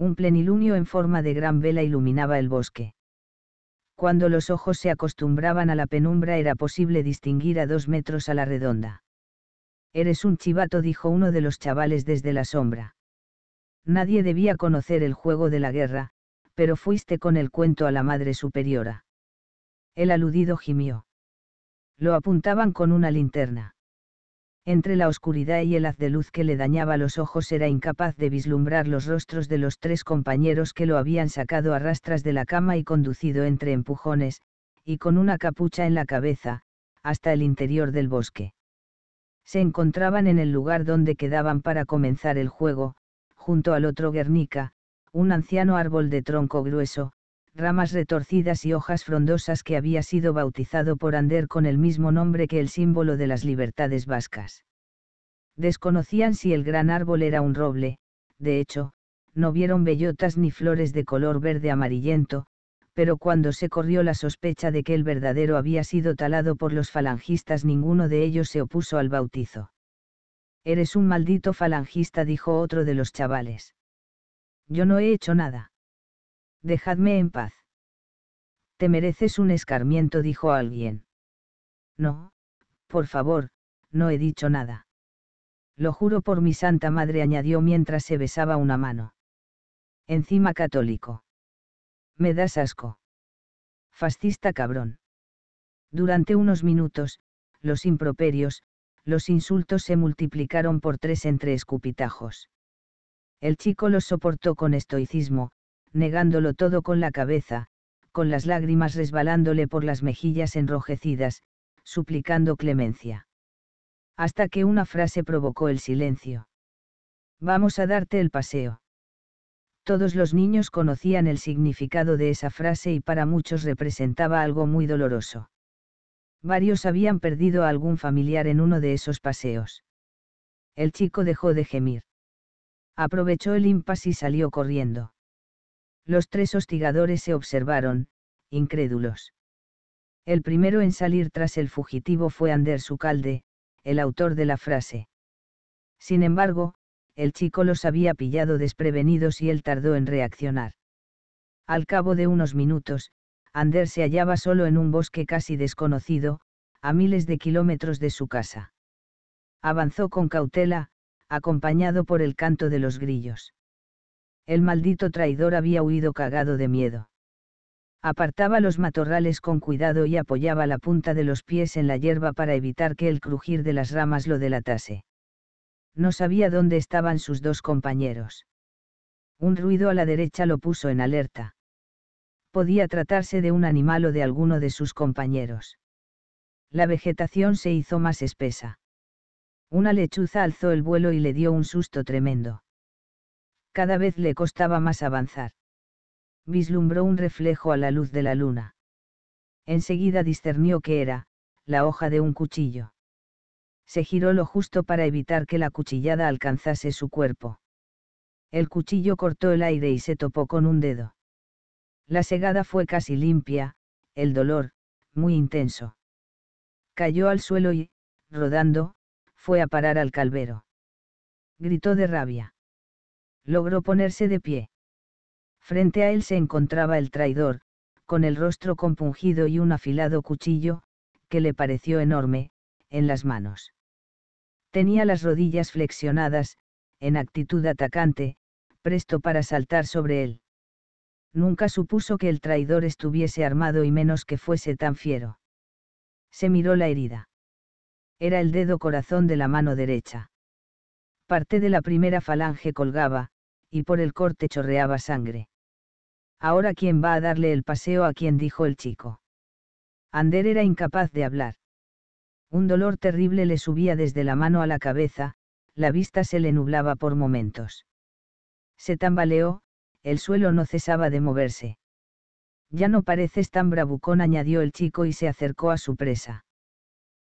Un plenilunio en forma de gran vela iluminaba el bosque. Cuando los ojos se acostumbraban a la penumbra era posible distinguir a dos metros a la redonda. Eres un chivato, dijo uno de los chavales desde la sombra. Nadie debía conocer el juego de la guerra, pero fuiste con el cuento a la Madre Superiora. El aludido gimió. Lo apuntaban con una linterna entre la oscuridad y el haz de luz que le dañaba los ojos era incapaz de vislumbrar los rostros de los tres compañeros que lo habían sacado a rastras de la cama y conducido entre empujones, y con una capucha en la cabeza, hasta el interior del bosque. Se encontraban en el lugar donde quedaban para comenzar el juego, junto al otro Guernica, un anciano árbol de tronco grueso, ramas retorcidas y hojas frondosas que había sido bautizado por Ander con el mismo nombre que el símbolo de las libertades vascas. Desconocían si el gran árbol era un roble, de hecho, no vieron bellotas ni flores de color verde amarillento, pero cuando se corrió la sospecha de que el verdadero había sido talado por los falangistas ninguno de ellos se opuso al bautizo. Eres un maldito falangista, dijo otro de los chavales. Yo no he hecho nada. Dejadme en paz. Te mereces un escarmiento, dijo alguien. No, por favor, no he dicho nada. Lo juro por mi Santa Madre, añadió mientras se besaba una mano. Encima católico. Me das asco. Fascista cabrón. Durante unos minutos, los improperios, los insultos se multiplicaron por tres entre escupitajos. El chico los soportó con estoicismo, negándolo todo con la cabeza, con las lágrimas resbalándole por las mejillas enrojecidas, suplicando clemencia. Hasta que una frase provocó el silencio. Vamos a darte el paseo. Todos los niños conocían el significado de esa frase y para muchos representaba algo muy doloroso. Varios habían perdido a algún familiar en uno de esos paseos. El chico dejó de gemir. Aprovechó el impas y salió corriendo. Los tres hostigadores se observaron, incrédulos. El primero en salir tras el fugitivo fue Anders Ucalde, el autor de la frase. Sin embargo, el chico los había pillado desprevenidos y él tardó en reaccionar. Al cabo de unos minutos, Ander se hallaba solo en un bosque casi desconocido, a miles de kilómetros de su casa. Avanzó con cautela, acompañado por el canto de los grillos. El maldito traidor había huido cagado de miedo. Apartaba los matorrales con cuidado y apoyaba la punta de los pies en la hierba para evitar que el crujir de las ramas lo delatase. No sabía dónde estaban sus dos compañeros. Un ruido a la derecha lo puso en alerta. Podía tratarse de un animal o de alguno de sus compañeros. La vegetación se hizo más espesa. Una lechuza alzó el vuelo y le dio un susto tremendo cada vez le costaba más avanzar. Vislumbró un reflejo a la luz de la luna. Enseguida discernió que era, la hoja de un cuchillo. Se giró lo justo para evitar que la cuchillada alcanzase su cuerpo. El cuchillo cortó el aire y se topó con un dedo. La segada fue casi limpia, el dolor, muy intenso. Cayó al suelo y, rodando, fue a parar al calvero. Gritó de rabia. Logró ponerse de pie. Frente a él se encontraba el traidor, con el rostro compungido y un afilado cuchillo, que le pareció enorme, en las manos. Tenía las rodillas flexionadas, en actitud atacante, presto para saltar sobre él. Nunca supuso que el traidor estuviese armado y menos que fuese tan fiero. Se miró la herida. Era el dedo corazón de la mano derecha. Parte de la primera falange colgaba, y por el corte chorreaba sangre. Ahora quién va a darle el paseo a quien dijo el chico. Ander era incapaz de hablar. Un dolor terrible le subía desde la mano a la cabeza, la vista se le nublaba por momentos. Se tambaleó, el suelo no cesaba de moverse. Ya no pareces tan bravucón, añadió el chico y se acercó a su presa.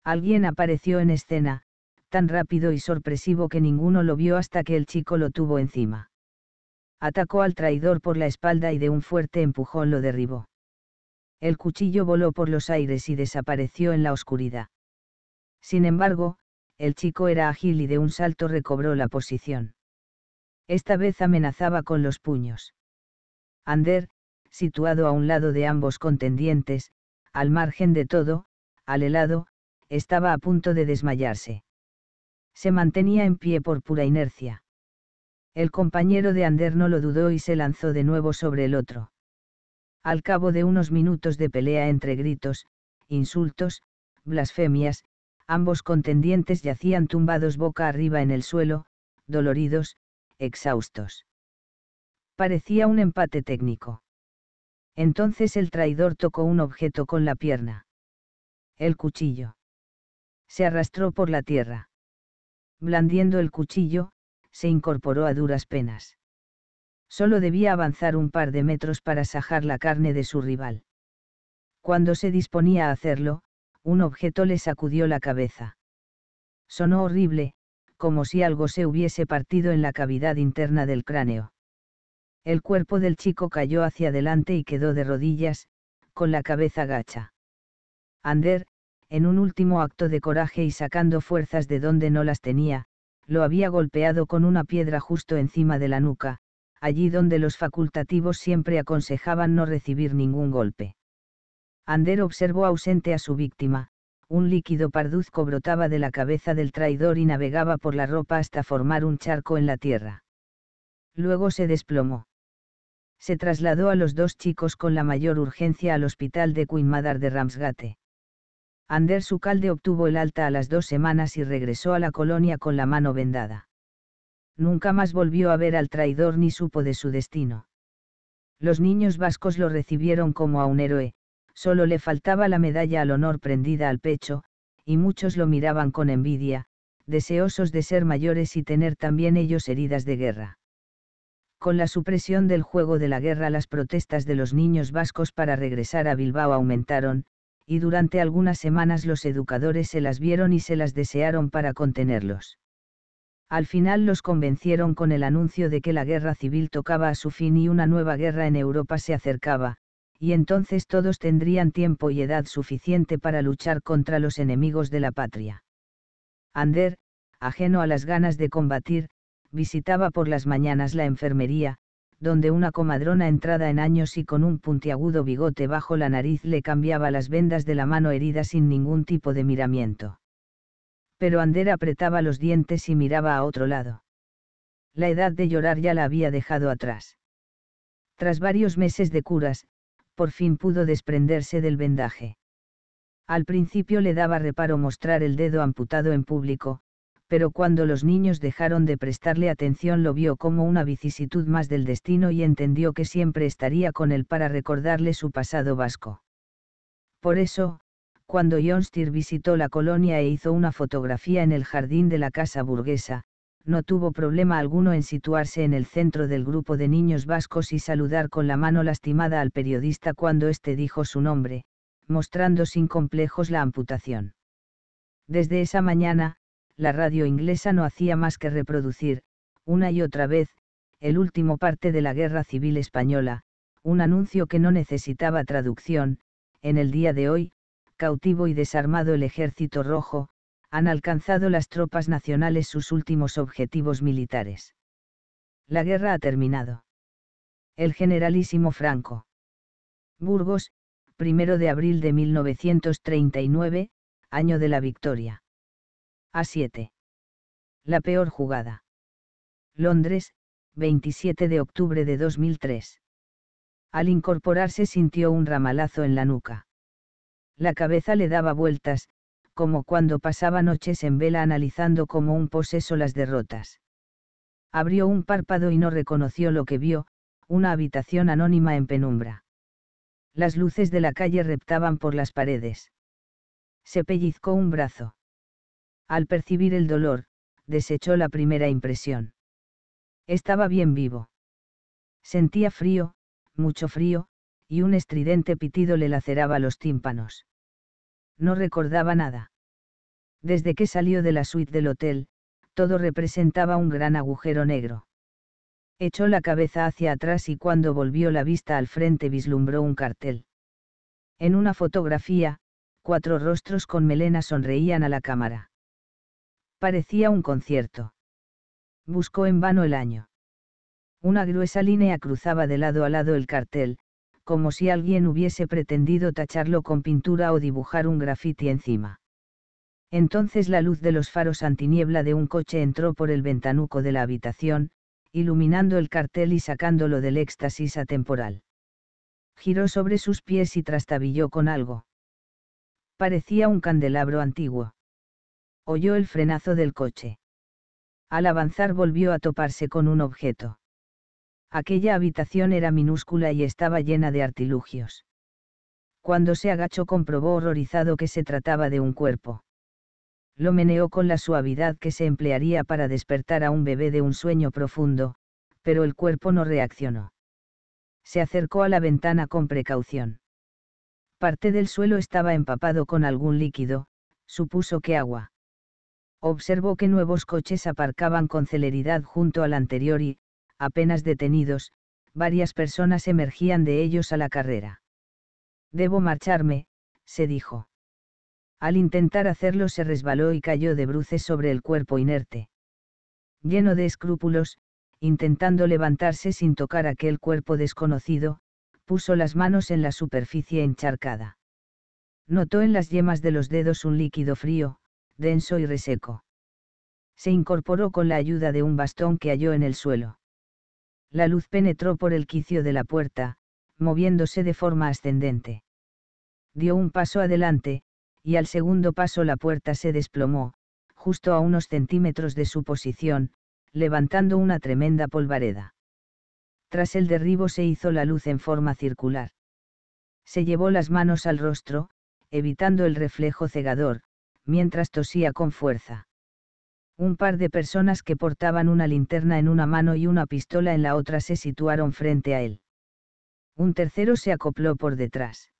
Alguien apareció en escena, tan rápido y sorpresivo que ninguno lo vio hasta que el chico lo tuvo encima atacó al traidor por la espalda y de un fuerte empujón lo derribó. El cuchillo voló por los aires y desapareció en la oscuridad. Sin embargo, el chico era ágil y de un salto recobró la posición. Esta vez amenazaba con los puños. Ander, situado a un lado de ambos contendientes, al margen de todo, al helado, estaba a punto de desmayarse. Se mantenía en pie por pura inercia. El compañero de Ander no lo dudó y se lanzó de nuevo sobre el otro. Al cabo de unos minutos de pelea entre gritos, insultos, blasfemias, ambos contendientes yacían tumbados boca arriba en el suelo, doloridos, exhaustos. Parecía un empate técnico. Entonces el traidor tocó un objeto con la pierna. El cuchillo. Se arrastró por la tierra. Blandiendo el cuchillo, se incorporó a duras penas. Solo debía avanzar un par de metros para sajar la carne de su rival. Cuando se disponía a hacerlo, un objeto le sacudió la cabeza. Sonó horrible, como si algo se hubiese partido en la cavidad interna del cráneo. El cuerpo del chico cayó hacia adelante y quedó de rodillas, con la cabeza gacha. Ander, en un último acto de coraje y sacando fuerzas de donde no las tenía, lo había golpeado con una piedra justo encima de la nuca, allí donde los facultativos siempre aconsejaban no recibir ningún golpe. Ander observó ausente a su víctima, un líquido parduzco brotaba de la cabeza del traidor y navegaba por la ropa hasta formar un charco en la tierra. Luego se desplomó. Se trasladó a los dos chicos con la mayor urgencia al hospital de Queen de Ramsgate su Calde obtuvo el alta a las dos semanas y regresó a la colonia con la mano vendada. Nunca más volvió a ver al traidor ni supo de su destino. Los niños vascos lo recibieron como a un héroe, solo le faltaba la medalla al honor prendida al pecho, y muchos lo miraban con envidia, deseosos de ser mayores y tener también ellos heridas de guerra. Con la supresión del juego de la guerra las protestas de los niños vascos para regresar a Bilbao aumentaron, y durante algunas semanas los educadores se las vieron y se las desearon para contenerlos. Al final los convencieron con el anuncio de que la guerra civil tocaba a su fin y una nueva guerra en Europa se acercaba, y entonces todos tendrían tiempo y edad suficiente para luchar contra los enemigos de la patria. Ander, ajeno a las ganas de combatir, visitaba por las mañanas la enfermería, donde una comadrona entrada en años y con un puntiagudo bigote bajo la nariz le cambiaba las vendas de la mano herida sin ningún tipo de miramiento. Pero Ander apretaba los dientes y miraba a otro lado. La edad de llorar ya la había dejado atrás. Tras varios meses de curas, por fin pudo desprenderse del vendaje. Al principio le daba reparo mostrar el dedo amputado en público, pero cuando los niños dejaron de prestarle atención lo vio como una vicisitud más del destino y entendió que siempre estaría con él para recordarle su pasado vasco. Por eso, cuando Jonstir visitó la colonia e hizo una fotografía en el jardín de la casa burguesa, no tuvo problema alguno en situarse en el centro del grupo de niños vascos y saludar con la mano lastimada al periodista cuando éste dijo su nombre, mostrando sin complejos la amputación. Desde esa mañana, la radio inglesa no hacía más que reproducir, una y otra vez, el último parte de la Guerra Civil Española, un anuncio que no necesitaba traducción, en el día de hoy, cautivo y desarmado el ejército rojo, han alcanzado las tropas nacionales sus últimos objetivos militares. La guerra ha terminado. El generalísimo Franco. Burgos, 1 de abril de 1939, año de la victoria a 7. La peor jugada. Londres, 27 de octubre de 2003. Al incorporarse sintió un ramalazo en la nuca. La cabeza le daba vueltas, como cuando pasaba noches en vela analizando como un poseso las derrotas. Abrió un párpado y no reconoció lo que vio, una habitación anónima en penumbra. Las luces de la calle reptaban por las paredes. Se pellizcó un brazo. Al percibir el dolor, desechó la primera impresión. Estaba bien vivo. Sentía frío, mucho frío, y un estridente pitido le laceraba los tímpanos. No recordaba nada. Desde que salió de la suite del hotel, todo representaba un gran agujero negro. Echó la cabeza hacia atrás y cuando volvió la vista al frente vislumbró un cartel. En una fotografía, cuatro rostros con melena sonreían a la cámara parecía un concierto. Buscó en vano el año. Una gruesa línea cruzaba de lado a lado el cartel, como si alguien hubiese pretendido tacharlo con pintura o dibujar un grafiti encima. Entonces la luz de los faros antiniebla de un coche entró por el ventanuco de la habitación, iluminando el cartel y sacándolo del éxtasis atemporal. Giró sobre sus pies y trastabilló con algo. Parecía un candelabro antiguo oyó el frenazo del coche. Al avanzar volvió a toparse con un objeto. Aquella habitación era minúscula y estaba llena de artilugios. Cuando se agachó comprobó horrorizado que se trataba de un cuerpo. Lo meneó con la suavidad que se emplearía para despertar a un bebé de un sueño profundo, pero el cuerpo no reaccionó. Se acercó a la ventana con precaución. Parte del suelo estaba empapado con algún líquido, supuso que agua observó que nuevos coches aparcaban con celeridad junto al anterior y, apenas detenidos, varias personas emergían de ellos a la carrera. Debo marcharme, se dijo. Al intentar hacerlo se resbaló y cayó de bruces sobre el cuerpo inerte. Lleno de escrúpulos, intentando levantarse sin tocar aquel cuerpo desconocido, puso las manos en la superficie encharcada. Notó en las yemas de los dedos un líquido frío, denso y reseco. Se incorporó con la ayuda de un bastón que halló en el suelo. La luz penetró por el quicio de la puerta, moviéndose de forma ascendente. Dio un paso adelante, y al segundo paso la puerta se desplomó, justo a unos centímetros de su posición, levantando una tremenda polvareda. Tras el derribo se hizo la luz en forma circular. Se llevó las manos al rostro, evitando el reflejo cegador, mientras tosía con fuerza. Un par de personas que portaban una linterna en una mano y una pistola en la otra se situaron frente a él. Un tercero se acopló por detrás.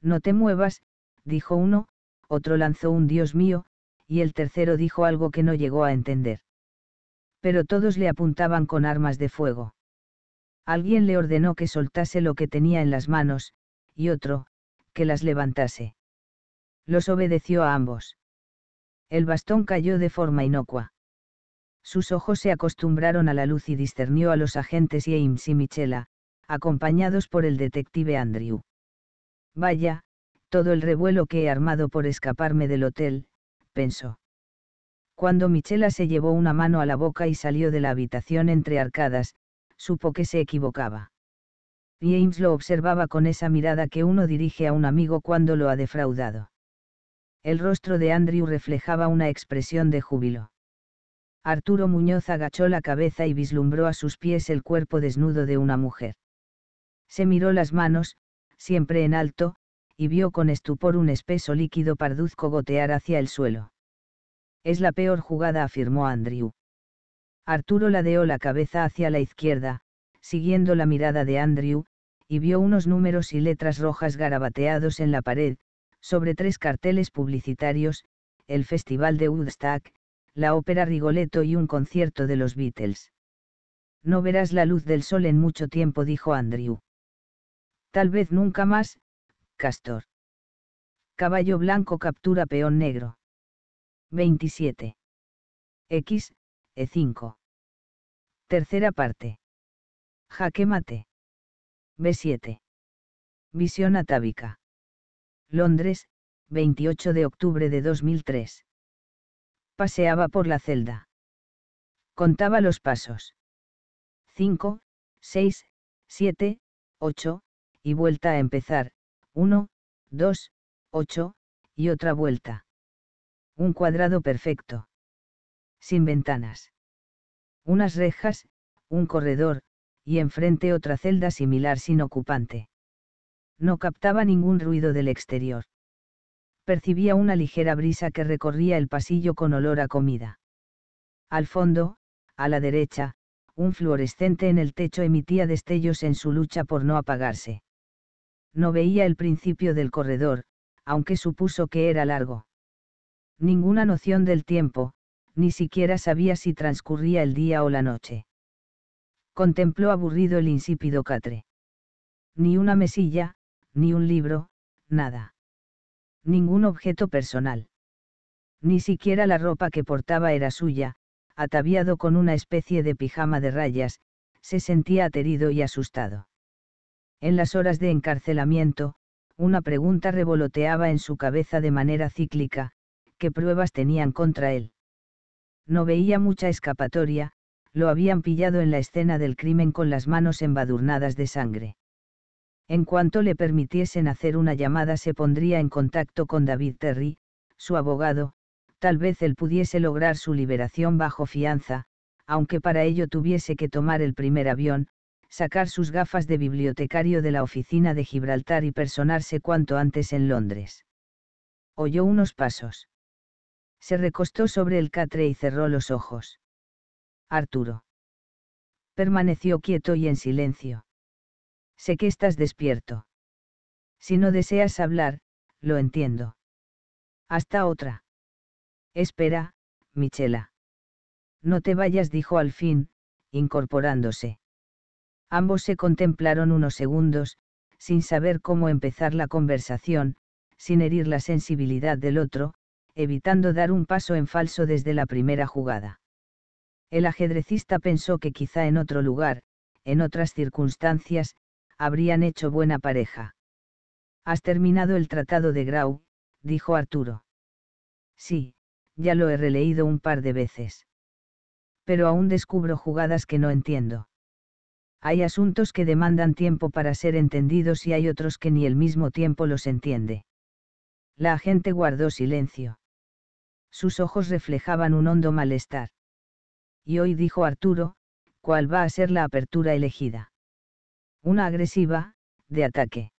No te muevas, dijo uno, otro lanzó un Dios mío, y el tercero dijo algo que no llegó a entender. Pero todos le apuntaban con armas de fuego. Alguien le ordenó que soltase lo que tenía en las manos, y otro, que las levantase. Los obedeció a ambos. El bastón cayó de forma inocua. Sus ojos se acostumbraron a la luz y discernió a los agentes James y Michela, acompañados por el detective Andrew. Vaya, todo el revuelo que he armado por escaparme del hotel, pensó. Cuando Michela se llevó una mano a la boca y salió de la habitación entre arcadas, supo que se equivocaba. James lo observaba con esa mirada que uno dirige a un amigo cuando lo ha defraudado. El rostro de Andrew reflejaba una expresión de júbilo. Arturo Muñoz agachó la cabeza y vislumbró a sus pies el cuerpo desnudo de una mujer. Se miró las manos, siempre en alto, y vio con estupor un espeso líquido parduzco gotear hacia el suelo. Es la peor jugada, afirmó Andrew. Arturo ladeó la cabeza hacia la izquierda, siguiendo la mirada de Andrew, y vio unos números y letras rojas garabateados en la pared, sobre tres carteles publicitarios, el Festival de Woodstock, la ópera Rigoletto y un concierto de los Beatles. No verás la luz del sol en mucho tiempo, dijo Andrew. Tal vez nunca más, Castor. Caballo blanco captura peón negro. 27. X, E5. Tercera parte. Jaque mate. B7. Visión atávica. Londres, 28 de octubre de 2003. Paseaba por la celda. Contaba los pasos. 5, 6, 7, 8, y vuelta a empezar, 1, 2, 8, y otra vuelta. Un cuadrado perfecto. Sin ventanas. Unas rejas, un corredor, y enfrente otra celda similar sin ocupante no captaba ningún ruido del exterior. Percibía una ligera brisa que recorría el pasillo con olor a comida. Al fondo, a la derecha, un fluorescente en el techo emitía destellos en su lucha por no apagarse. No veía el principio del corredor, aunque supuso que era largo. Ninguna noción del tiempo, ni siquiera sabía si transcurría el día o la noche. Contempló aburrido el insípido catre. Ni una mesilla, ni un libro, nada. Ningún objeto personal. Ni siquiera la ropa que portaba era suya, ataviado con una especie de pijama de rayas, se sentía aterido y asustado. En las horas de encarcelamiento, una pregunta revoloteaba en su cabeza de manera cíclica, ¿qué pruebas tenían contra él? No veía mucha escapatoria, lo habían pillado en la escena del crimen con las manos embadurnadas de sangre. En cuanto le permitiesen hacer una llamada se pondría en contacto con David Terry, su abogado, tal vez él pudiese lograr su liberación bajo fianza, aunque para ello tuviese que tomar el primer avión, sacar sus gafas de bibliotecario de la oficina de Gibraltar y personarse cuanto antes en Londres. Oyó unos pasos. Se recostó sobre el catre y cerró los ojos. Arturo. Permaneció quieto y en silencio. Sé que estás despierto. Si no deseas hablar, lo entiendo. Hasta otra. Espera, Michela. No te vayas, dijo al fin, incorporándose. Ambos se contemplaron unos segundos, sin saber cómo empezar la conversación, sin herir la sensibilidad del otro, evitando dar un paso en falso desde la primera jugada. El ajedrecista pensó que quizá en otro lugar, en otras circunstancias, habrían hecho buena pareja. Has terminado el tratado de Grau, dijo Arturo. Sí, ya lo he releído un par de veces. Pero aún descubro jugadas que no entiendo. Hay asuntos que demandan tiempo para ser entendidos y hay otros que ni el mismo tiempo los entiende. La agente guardó silencio. Sus ojos reflejaban un hondo malestar. Y hoy dijo Arturo, ¿cuál va a ser la apertura elegida? Una agresiva, de ataque.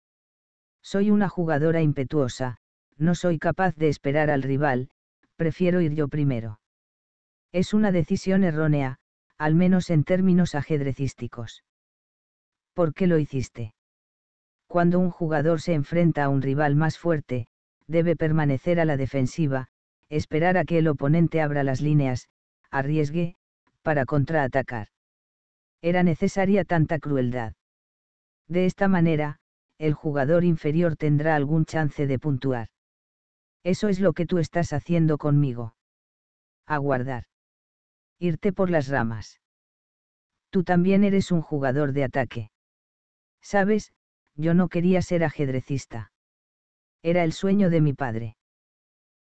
Soy una jugadora impetuosa, no soy capaz de esperar al rival, prefiero ir yo primero. Es una decisión errónea, al menos en términos ajedrecísticos. ¿Por qué lo hiciste? Cuando un jugador se enfrenta a un rival más fuerte, debe permanecer a la defensiva, esperar a que el oponente abra las líneas, arriesgue, para contraatacar. Era necesaria tanta crueldad. De esta manera, el jugador inferior tendrá algún chance de puntuar. Eso es lo que tú estás haciendo conmigo. Aguardar. Irte por las ramas. Tú también eres un jugador de ataque. Sabes, yo no quería ser ajedrecista. Era el sueño de mi padre.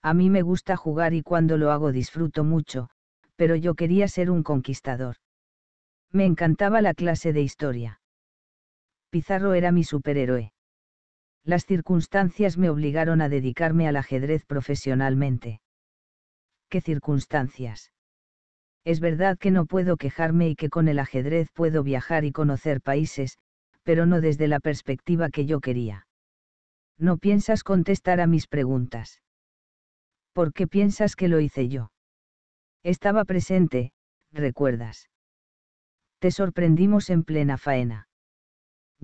A mí me gusta jugar y cuando lo hago disfruto mucho, pero yo quería ser un conquistador. Me encantaba la clase de historia. Pizarro era mi superhéroe. Las circunstancias me obligaron a dedicarme al ajedrez profesionalmente. ¿Qué circunstancias? Es verdad que no puedo quejarme y que con el ajedrez puedo viajar y conocer países, pero no desde la perspectiva que yo quería. No piensas contestar a mis preguntas. ¿Por qué piensas que lo hice yo? Estaba presente, recuerdas. Te sorprendimos en plena faena.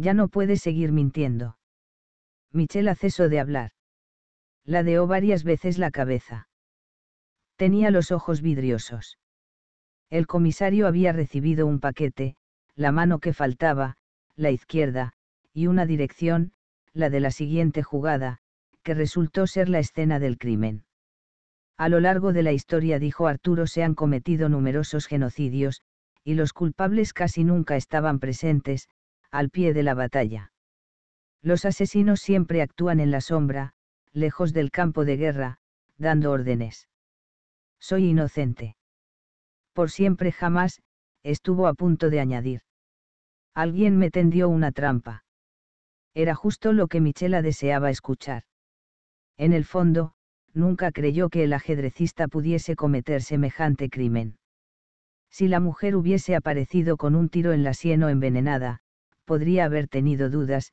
Ya no puede seguir mintiendo. Michela cesó de hablar. Ladeó varias veces la cabeza. Tenía los ojos vidriosos. El comisario había recibido un paquete, la mano que faltaba, la izquierda, y una dirección, la de la siguiente jugada, que resultó ser la escena del crimen. A lo largo de la historia, dijo Arturo, se han cometido numerosos genocidios, y los culpables casi nunca estaban presentes, al pie de la batalla. Los asesinos siempre actúan en la sombra, lejos del campo de guerra, dando órdenes. Soy inocente. Por siempre jamás, estuvo a punto de añadir. Alguien me tendió una trampa. Era justo lo que Michela deseaba escuchar. En el fondo, nunca creyó que el ajedrecista pudiese cometer semejante crimen. Si la mujer hubiese aparecido con un tiro en la sien o envenenada, podría haber tenido dudas,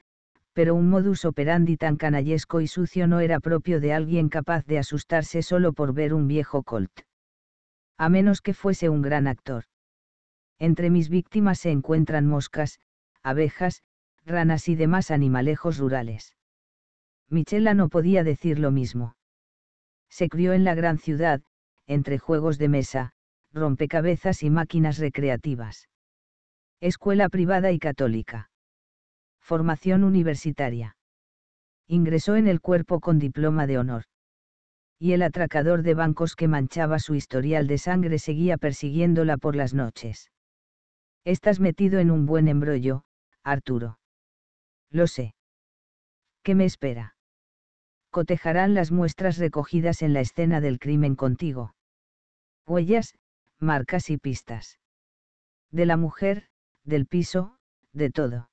pero un modus operandi tan canallesco y sucio no era propio de alguien capaz de asustarse solo por ver un viejo Colt. A menos que fuese un gran actor. Entre mis víctimas se encuentran moscas, abejas, ranas y demás animalejos rurales. Michela no podía decir lo mismo. Se crió en la gran ciudad, entre juegos de mesa, rompecabezas y máquinas recreativas. Escuela privada y católica. Formación universitaria. Ingresó en el cuerpo con diploma de honor. Y el atracador de bancos que manchaba su historial de sangre seguía persiguiéndola por las noches. Estás metido en un buen embrollo, Arturo. Lo sé. ¿Qué me espera? Cotejarán las muestras recogidas en la escena del crimen contigo. Huellas, marcas y pistas. De la mujer, del piso, de todo.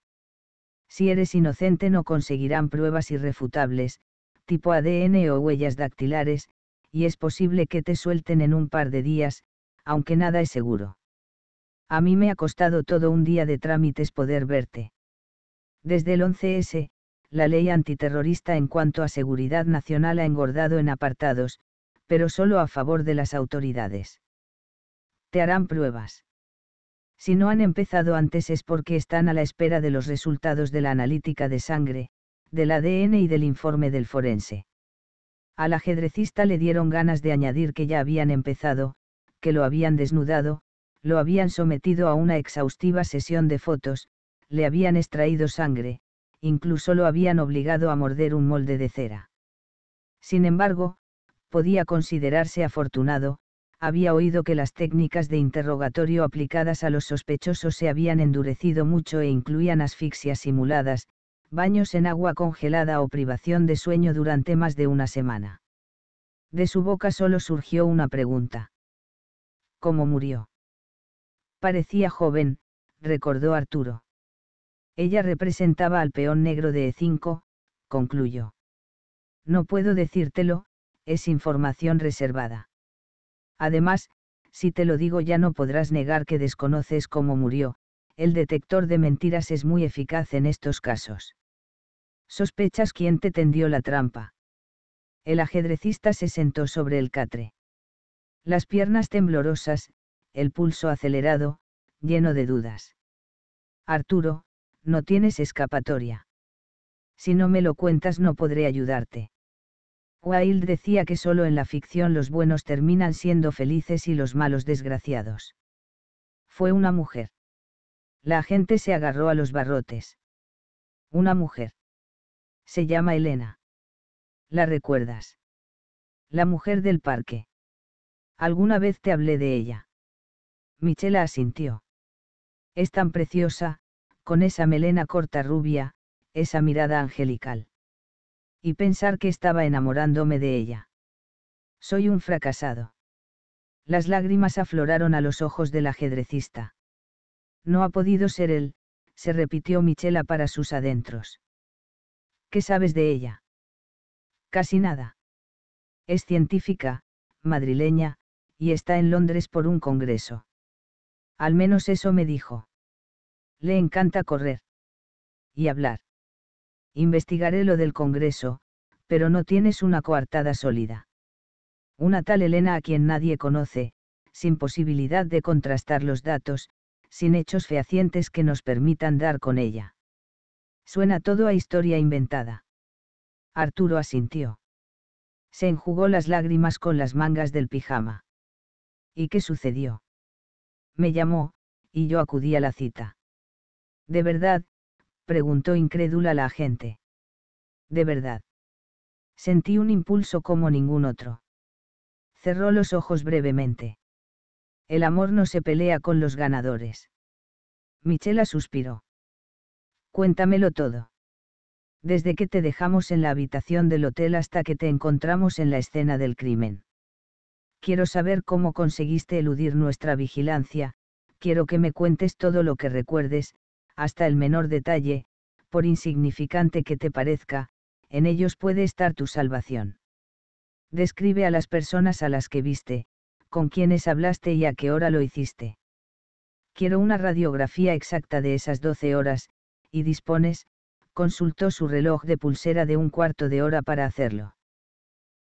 Si eres inocente no conseguirán pruebas irrefutables, tipo ADN o huellas dactilares, y es posible que te suelten en un par de días, aunque nada es seguro. A mí me ha costado todo un día de trámites poder verte. Desde el 11S, la ley antiterrorista en cuanto a seguridad nacional ha engordado en apartados, pero solo a favor de las autoridades. Te harán pruebas. Si no han empezado antes es porque están a la espera de los resultados de la analítica de sangre, del ADN y del informe del forense. Al ajedrecista le dieron ganas de añadir que ya habían empezado, que lo habían desnudado, lo habían sometido a una exhaustiva sesión de fotos, le habían extraído sangre, incluso lo habían obligado a morder un molde de cera. Sin embargo, podía considerarse afortunado, había oído que las técnicas de interrogatorio aplicadas a los sospechosos se habían endurecido mucho e incluían asfixias simuladas, baños en agua congelada o privación de sueño durante más de una semana. De su boca solo surgió una pregunta. ¿Cómo murió? Parecía joven, recordó Arturo. Ella representaba al peón negro de E5, concluyó. No puedo decírtelo, es información reservada. Además, si te lo digo ya no podrás negar que desconoces cómo murió, el detector de mentiras es muy eficaz en estos casos. Sospechas quién te tendió la trampa. El ajedrecista se sentó sobre el catre. Las piernas temblorosas, el pulso acelerado, lleno de dudas. Arturo, no tienes escapatoria. Si no me lo cuentas no podré ayudarte. Wilde decía que solo en la ficción los buenos terminan siendo felices y los malos desgraciados. Fue una mujer. La gente se agarró a los barrotes. Una mujer. Se llama Elena. ¿La recuerdas? La mujer del parque. Alguna vez te hablé de ella. Michela asintió. Es tan preciosa, con esa melena corta rubia, esa mirada angelical y pensar que estaba enamorándome de ella. Soy un fracasado. Las lágrimas afloraron a los ojos del ajedrecista. No ha podido ser él, se repitió Michela para sus adentros. ¿Qué sabes de ella? Casi nada. Es científica, madrileña, y está en Londres por un congreso. Al menos eso me dijo. Le encanta correr. Y hablar investigaré lo del Congreso, pero no tienes una coartada sólida. Una tal Elena a quien nadie conoce, sin posibilidad de contrastar los datos, sin hechos fehacientes que nos permitan dar con ella. Suena todo a historia inventada. Arturo asintió. Se enjugó las lágrimas con las mangas del pijama. ¿Y qué sucedió? Me llamó, y yo acudí a la cita. De verdad, preguntó incrédula la agente. De verdad. Sentí un impulso como ningún otro. Cerró los ojos brevemente. El amor no se pelea con los ganadores. Michela suspiró. Cuéntamelo todo. Desde que te dejamos en la habitación del hotel hasta que te encontramos en la escena del crimen. Quiero saber cómo conseguiste eludir nuestra vigilancia, quiero que me cuentes todo lo que recuerdes, hasta el menor detalle, por insignificante que te parezca, en ellos puede estar tu salvación. Describe a las personas a las que viste, con quienes hablaste y a qué hora lo hiciste. Quiero una radiografía exacta de esas 12 horas, y dispones, consultó su reloj de pulsera de un cuarto de hora para hacerlo.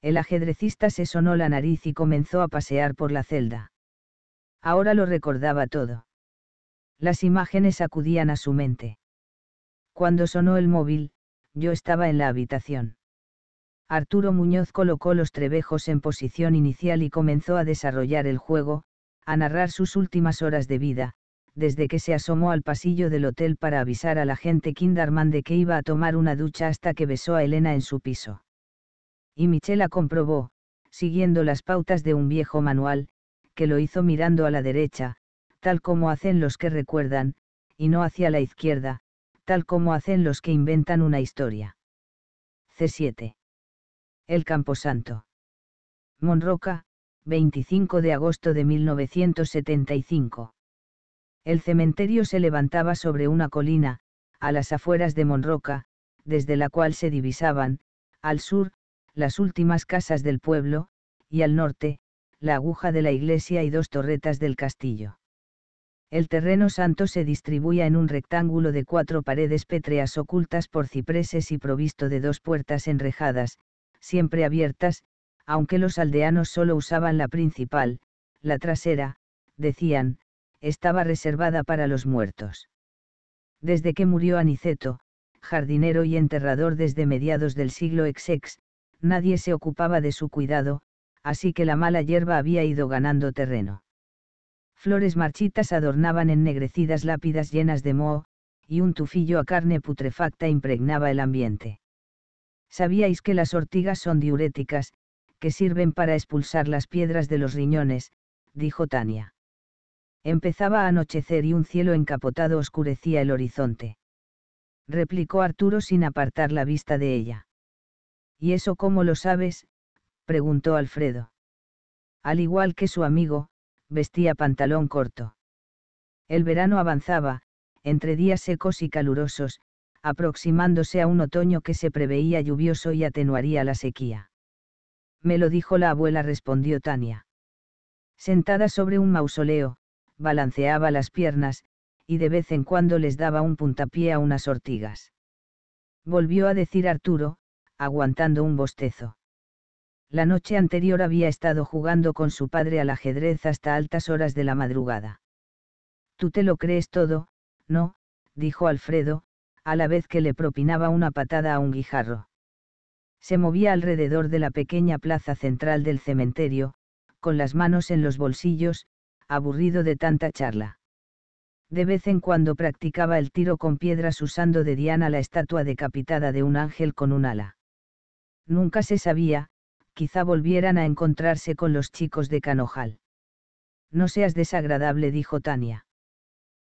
El ajedrecista se sonó la nariz y comenzó a pasear por la celda. Ahora lo recordaba todo. Las imágenes acudían a su mente. Cuando sonó el móvil, yo estaba en la habitación. Arturo Muñoz colocó los trebejos en posición inicial y comenzó a desarrollar el juego, a narrar sus últimas horas de vida, desde que se asomó al pasillo del hotel para avisar a la gente Kinderman de que iba a tomar una ducha hasta que besó a Elena en su piso. Y Michela comprobó, siguiendo las pautas de un viejo manual, que lo hizo mirando a la derecha, tal como hacen los que recuerdan, y no hacia la izquierda, tal como hacen los que inventan una historia. C7. El Camposanto. Monroca, 25 de agosto de 1975. El cementerio se levantaba sobre una colina, a las afueras de Monroca, desde la cual se divisaban, al sur, las últimas casas del pueblo, y al norte, la aguja de la iglesia y dos torretas del castillo el terreno santo se distribuía en un rectángulo de cuatro paredes pétreas ocultas por cipreses y provisto de dos puertas enrejadas, siempre abiertas, aunque los aldeanos solo usaban la principal, la trasera, decían, estaba reservada para los muertos. Desde que murió Aniceto, jardinero y enterrador desde mediados del siglo XX, nadie se ocupaba de su cuidado, así que la mala hierba había ido ganando terreno. Flores marchitas adornaban ennegrecidas lápidas llenas de moho, y un tufillo a carne putrefacta impregnaba el ambiente. ¿Sabíais que las ortigas son diuréticas, que sirven para expulsar las piedras de los riñones? dijo Tania. Empezaba a anochecer y un cielo encapotado oscurecía el horizonte. Replicó Arturo sin apartar la vista de ella. ¿Y eso cómo lo sabes? preguntó Alfredo. Al igual que su amigo, vestía pantalón corto. El verano avanzaba, entre días secos y calurosos, aproximándose a un otoño que se preveía lluvioso y atenuaría la sequía. Me lo dijo la abuela, respondió Tania. Sentada sobre un mausoleo, balanceaba las piernas, y de vez en cuando les daba un puntapié a unas ortigas. Volvió a decir Arturo, aguantando un bostezo la noche anterior había estado jugando con su padre al ajedrez hasta altas horas de la madrugada. Tú te lo crees todo, ¿no? dijo Alfredo, a la vez que le propinaba una patada a un guijarro. Se movía alrededor de la pequeña plaza central del cementerio, con las manos en los bolsillos, aburrido de tanta charla. De vez en cuando practicaba el tiro con piedras usando de diana la estatua decapitada de un ángel con un ala. Nunca se sabía, quizá volvieran a encontrarse con los chicos de Canojal. No seas desagradable, dijo Tania.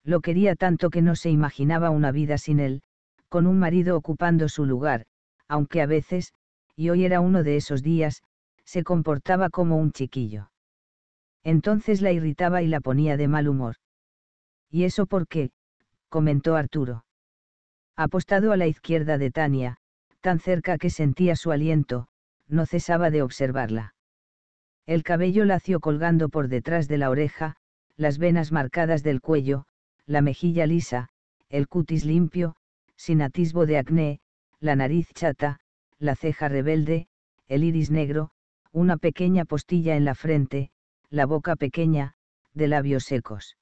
Lo quería tanto que no se imaginaba una vida sin él, con un marido ocupando su lugar, aunque a veces, y hoy era uno de esos días, se comportaba como un chiquillo. Entonces la irritaba y la ponía de mal humor. ¿Y eso por qué? comentó Arturo. Apostado a la izquierda de Tania, tan cerca que sentía su aliento, no cesaba de observarla. El cabello lacio colgando por detrás de la oreja, las venas marcadas del cuello, la mejilla lisa, el cutis limpio, sin atisbo de acné, la nariz chata, la ceja rebelde, el iris negro, una pequeña postilla en la frente, la boca pequeña, de labios secos.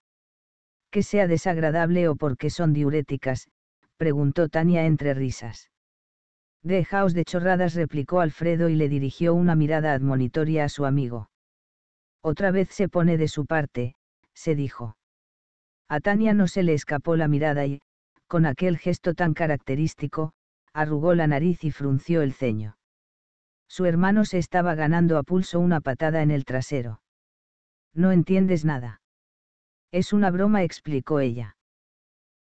«¿Qué sea desagradable o porque son diuréticas? preguntó Tania entre risas. Dejaos de chorradas, replicó Alfredo y le dirigió una mirada admonitoria a su amigo. Otra vez se pone de su parte, se dijo. A Tania no se le escapó la mirada y, con aquel gesto tan característico, arrugó la nariz y frunció el ceño. Su hermano se estaba ganando a pulso una patada en el trasero. No entiendes nada. Es una broma, explicó ella.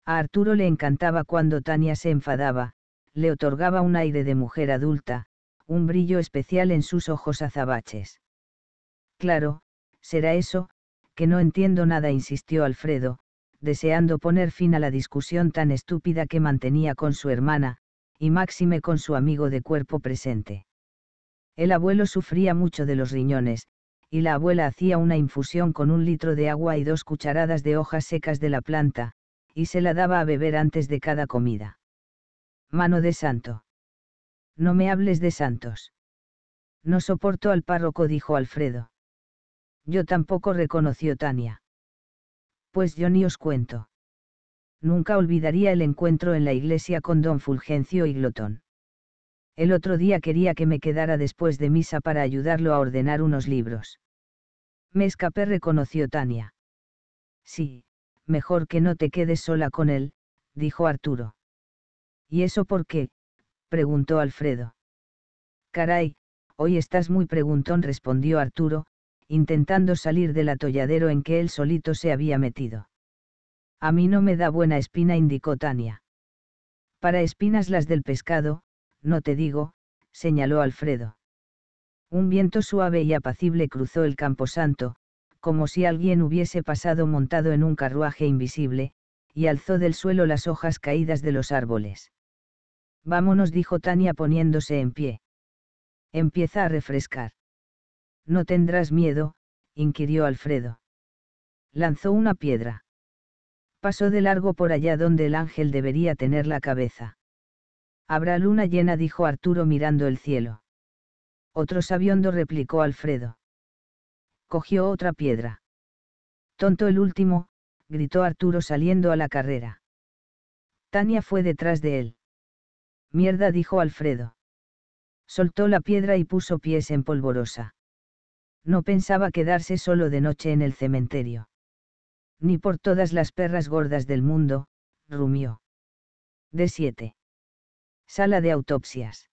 A Arturo le encantaba cuando Tania se enfadaba, le otorgaba un aire de mujer adulta, un brillo especial en sus ojos azabaches. Claro, será eso, que no entiendo nada, insistió Alfredo, deseando poner fin a la discusión tan estúpida que mantenía con su hermana, y máxime con su amigo de cuerpo presente. El abuelo sufría mucho de los riñones, y la abuela hacía una infusión con un litro de agua y dos cucharadas de hojas secas de la planta, y se la daba a beber antes de cada comida. Mano de santo. No me hables de santos. No soporto al párroco, dijo Alfredo. Yo tampoco reconoció Tania. Pues yo ni os cuento. Nunca olvidaría el encuentro en la iglesia con don Fulgencio y Glotón. El otro día quería que me quedara después de misa para ayudarlo a ordenar unos libros. Me escapé, reconoció Tania. Sí, mejor que no te quedes sola con él, dijo Arturo. ¿Y eso por qué? preguntó Alfredo. Caray, hoy estás muy preguntón, respondió Arturo, intentando salir del atolladero en que él solito se había metido. A mí no me da buena espina, indicó Tania. Para espinas las del pescado, no te digo, señaló Alfredo. Un viento suave y apacible cruzó el camposanto, como si alguien hubiese pasado montado en un carruaje invisible, y alzó del suelo las hojas caídas de los árboles. Vámonos, dijo Tania poniéndose en pie. Empieza a refrescar. ¿No tendrás miedo? inquirió Alfredo. Lanzó una piedra. Pasó de largo por allá donde el ángel debería tener la cabeza. Habrá luna llena, dijo Arturo mirando el cielo. Otro sabiondo replicó Alfredo. Cogió otra piedra. Tonto el último, gritó Arturo saliendo a la carrera. Tania fue detrás de él. Mierda, dijo Alfredo. Soltó la piedra y puso pies en polvorosa. No pensaba quedarse solo de noche en el cementerio. Ni por todas las perras gordas del mundo, rumió. De 7. Sala de autopsias.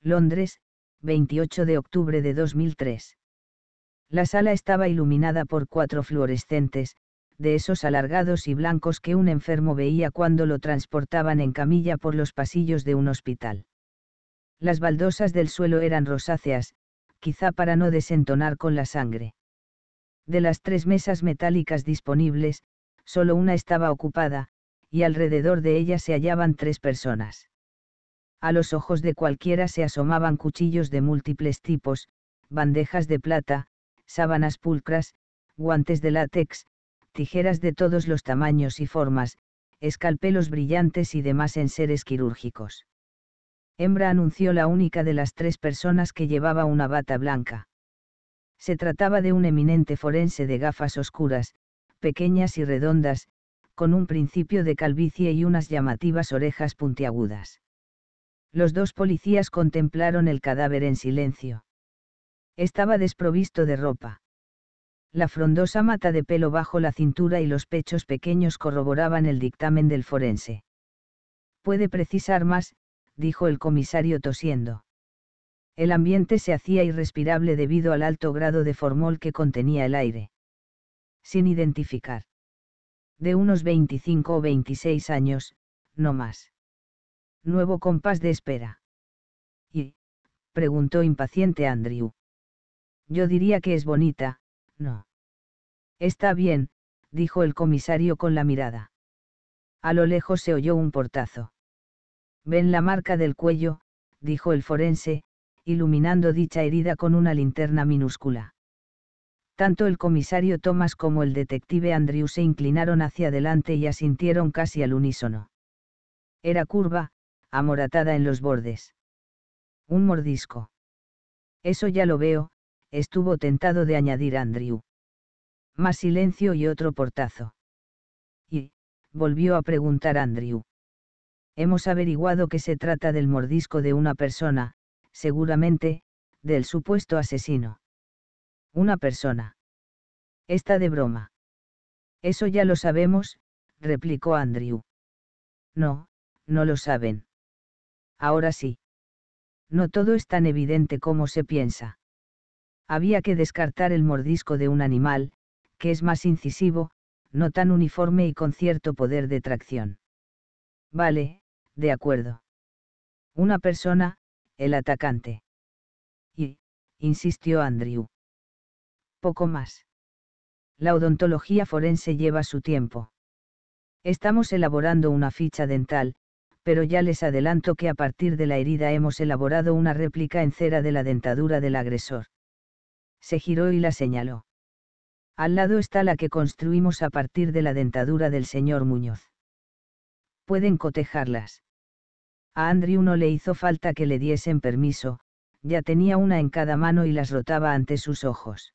Londres, 28 de octubre de 2003. La sala estaba iluminada por cuatro fluorescentes, de esos alargados y blancos que un enfermo veía cuando lo transportaban en camilla por los pasillos de un hospital. Las baldosas del suelo eran rosáceas, quizá para no desentonar con la sangre. De las tres mesas metálicas disponibles, solo una estaba ocupada, y alrededor de ella se hallaban tres personas. A los ojos de cualquiera se asomaban cuchillos de múltiples tipos, bandejas de plata, sábanas pulcras, guantes de látex, tijeras de todos los tamaños y formas, escalpelos brillantes y demás enseres quirúrgicos. Hembra anunció la única de las tres personas que llevaba una bata blanca. Se trataba de un eminente forense de gafas oscuras, pequeñas y redondas, con un principio de calvicie y unas llamativas orejas puntiagudas. Los dos policías contemplaron el cadáver en silencio. Estaba desprovisto de ropa la frondosa mata de pelo bajo la cintura y los pechos pequeños corroboraban el dictamen del forense. Puede precisar más, dijo el comisario tosiendo. El ambiente se hacía irrespirable debido al alto grado de formol que contenía el aire. Sin identificar. De unos 25 o 26 años, no más. Nuevo compás de espera. ¿Y? preguntó impaciente Andrew. Yo diría que es bonita, no. Está bien, dijo el comisario con la mirada. A lo lejos se oyó un portazo. Ven la marca del cuello, dijo el forense, iluminando dicha herida con una linterna minúscula. Tanto el comisario Thomas como el detective Andrew se inclinaron hacia adelante y asintieron casi al unísono. Era curva, amoratada en los bordes. Un mordisco. Eso ya lo veo, estuvo tentado de añadir Andrew. Más silencio y otro portazo. Y, volvió a preguntar Andrew. Hemos averiguado que se trata del mordisco de una persona, seguramente, del supuesto asesino. Una persona. Está de broma. Eso ya lo sabemos, replicó Andrew. No, no lo saben. Ahora sí. No todo es tan evidente como se piensa había que descartar el mordisco de un animal, que es más incisivo, no tan uniforme y con cierto poder de tracción. Vale, de acuerdo. Una persona, el atacante. Y, insistió Andrew. Poco más. La odontología forense lleva su tiempo. Estamos elaborando una ficha dental, pero ya les adelanto que a partir de la herida hemos elaborado una réplica en cera de la dentadura del agresor se giró y la señaló. Al lado está la que construimos a partir de la dentadura del señor Muñoz. Pueden cotejarlas. A Andrew no le hizo falta que le diesen permiso, ya tenía una en cada mano y las rotaba ante sus ojos.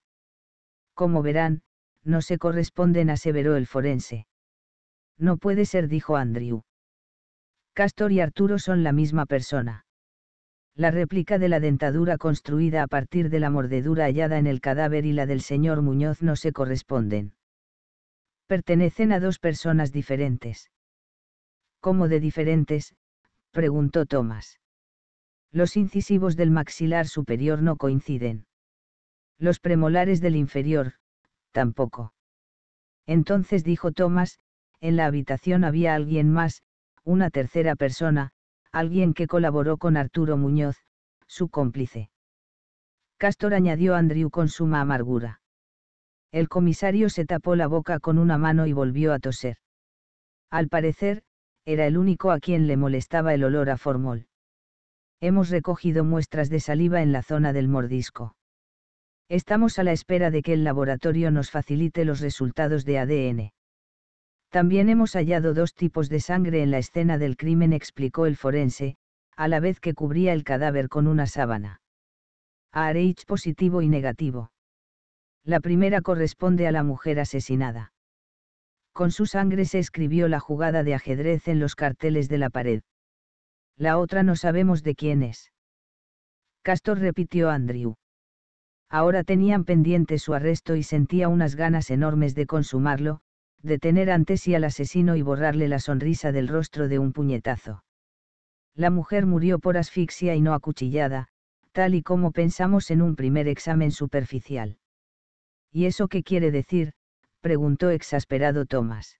Como verán, no se corresponden, aseveró el forense. No puede ser, dijo Andrew. Castor y Arturo son la misma persona la réplica de la dentadura construida a partir de la mordedura hallada en el cadáver y la del señor Muñoz no se corresponden. Pertenecen a dos personas diferentes. ¿Cómo de diferentes? preguntó Tomás. Los incisivos del maxilar superior no coinciden. Los premolares del inferior, tampoco. Entonces dijo Tomás: en la habitación había alguien más, una tercera persona, alguien que colaboró con Arturo Muñoz, su cómplice. Castor añadió a Andrew con suma amargura. El comisario se tapó la boca con una mano y volvió a toser. Al parecer, era el único a quien le molestaba el olor a formol. Hemos recogido muestras de saliva en la zona del mordisco. Estamos a la espera de que el laboratorio nos facilite los resultados de ADN. También hemos hallado dos tipos de sangre en la escena del crimen, explicó el forense, a la vez que cubría el cadáver con una sábana. Arech positivo y negativo. La primera corresponde a la mujer asesinada. Con su sangre se escribió la jugada de ajedrez en los carteles de la pared. La otra no sabemos de quién es. Castor repitió Andrew. Ahora tenían pendiente su arresto y sentía unas ganas enormes de consumarlo, detener antes y al asesino y borrarle la sonrisa del rostro de un puñetazo. La mujer murió por asfixia y no acuchillada, tal y como pensamos en un primer examen superficial. ¿Y eso qué quiere decir? preguntó exasperado Thomas.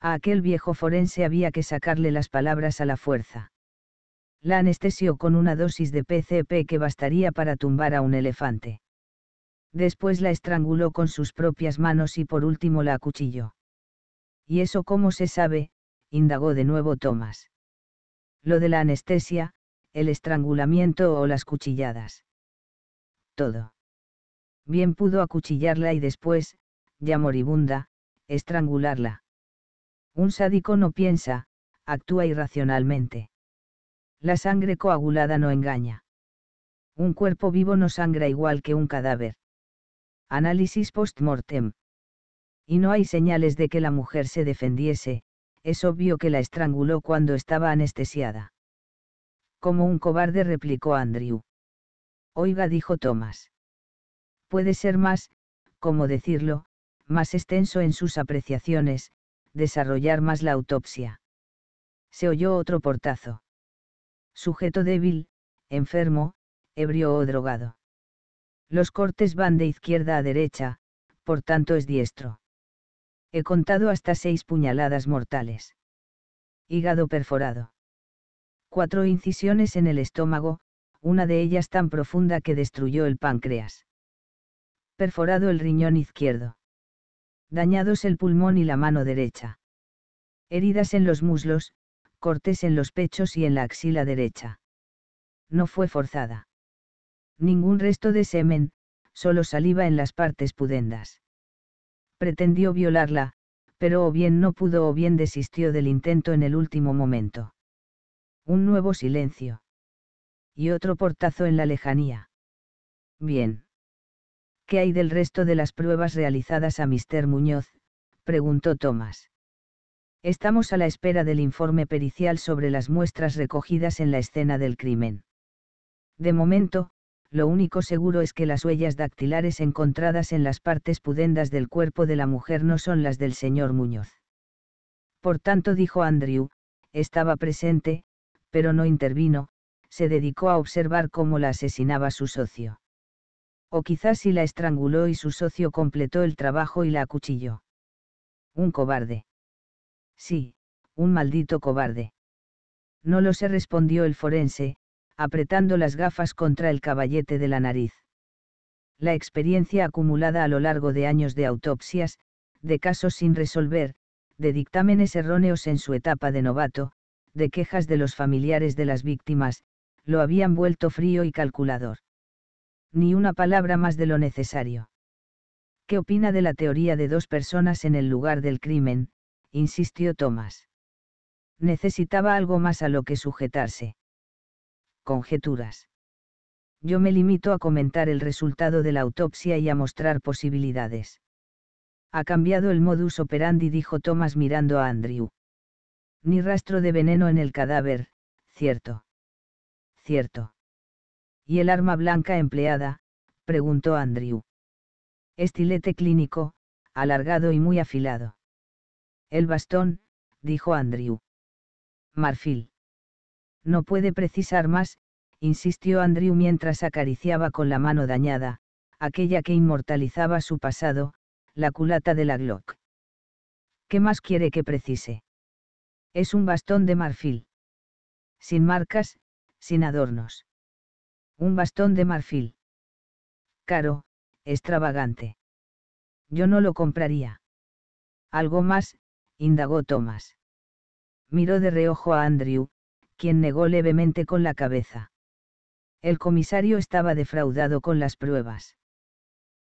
A aquel viejo forense había que sacarle las palabras a la fuerza. La anestesió con una dosis de PCP que bastaría para tumbar a un elefante después la estranguló con sus propias manos y por último la acuchilló. ¿Y eso cómo se sabe? indagó de nuevo Thomas. Lo de la anestesia, el estrangulamiento o las cuchilladas. Todo. Bien pudo acuchillarla y después, ya moribunda, estrangularla. Un sádico no piensa, actúa irracionalmente. La sangre coagulada no engaña. Un cuerpo vivo no sangra igual que un cadáver. Análisis post-mortem. Y no hay señales de que la mujer se defendiese, es obvio que la estranguló cuando estaba anestesiada. Como un cobarde replicó Andrew. Oiga, dijo Thomas. Puede ser más, como decirlo, más extenso en sus apreciaciones, desarrollar más la autopsia. Se oyó otro portazo. Sujeto débil, enfermo, ebrio o drogado. Los cortes van de izquierda a derecha, por tanto es diestro. He contado hasta seis puñaladas mortales. Hígado perforado. Cuatro incisiones en el estómago, una de ellas tan profunda que destruyó el páncreas. Perforado el riñón izquierdo. Dañados el pulmón y la mano derecha. Heridas en los muslos, cortes en los pechos y en la axila derecha. No fue forzada. Ningún resto de semen, solo saliva en las partes pudendas. Pretendió violarla, pero o bien no pudo o bien desistió del intento en el último momento. Un nuevo silencio. Y otro portazo en la lejanía. Bien. ¿Qué hay del resto de las pruebas realizadas a Mr. Muñoz? preguntó Tomás. Estamos a la espera del informe pericial sobre las muestras recogidas en la escena del crimen. De momento, lo único seguro es que las huellas dactilares encontradas en las partes pudendas del cuerpo de la mujer no son las del señor Muñoz. Por tanto, dijo Andrew, estaba presente, pero no intervino, se dedicó a observar cómo la asesinaba su socio. O quizás si la estranguló y su socio completó el trabajo y la acuchilló. Un cobarde. Sí, un maldito cobarde. No lo sé, respondió el forense, apretando las gafas contra el caballete de la nariz. La experiencia acumulada a lo largo de años de autopsias, de casos sin resolver, de dictámenes erróneos en su etapa de novato, de quejas de los familiares de las víctimas, lo habían vuelto frío y calculador. Ni una palabra más de lo necesario. ¿Qué opina de la teoría de dos personas en el lugar del crimen? insistió Thomas. Necesitaba algo más a lo que sujetarse conjeturas. Yo me limito a comentar el resultado de la autopsia y a mostrar posibilidades. Ha cambiado el modus operandi, dijo Thomas mirando a Andrew. Ni rastro de veneno en el cadáver, cierto. Cierto. ¿Y el arma blanca empleada? preguntó Andrew. Estilete clínico, alargado y muy afilado. El bastón, dijo Andrew. Marfil. No puede precisar más, insistió Andrew mientras acariciaba con la mano dañada, aquella que inmortalizaba su pasado, la culata de la Glock. ¿Qué más quiere que precise? Es un bastón de marfil. Sin marcas, sin adornos. Un bastón de marfil. Caro, extravagante. Yo no lo compraría. Algo más, indagó Thomas. Miró de reojo a Andrew, quien negó levemente con la cabeza. El comisario estaba defraudado con las pruebas.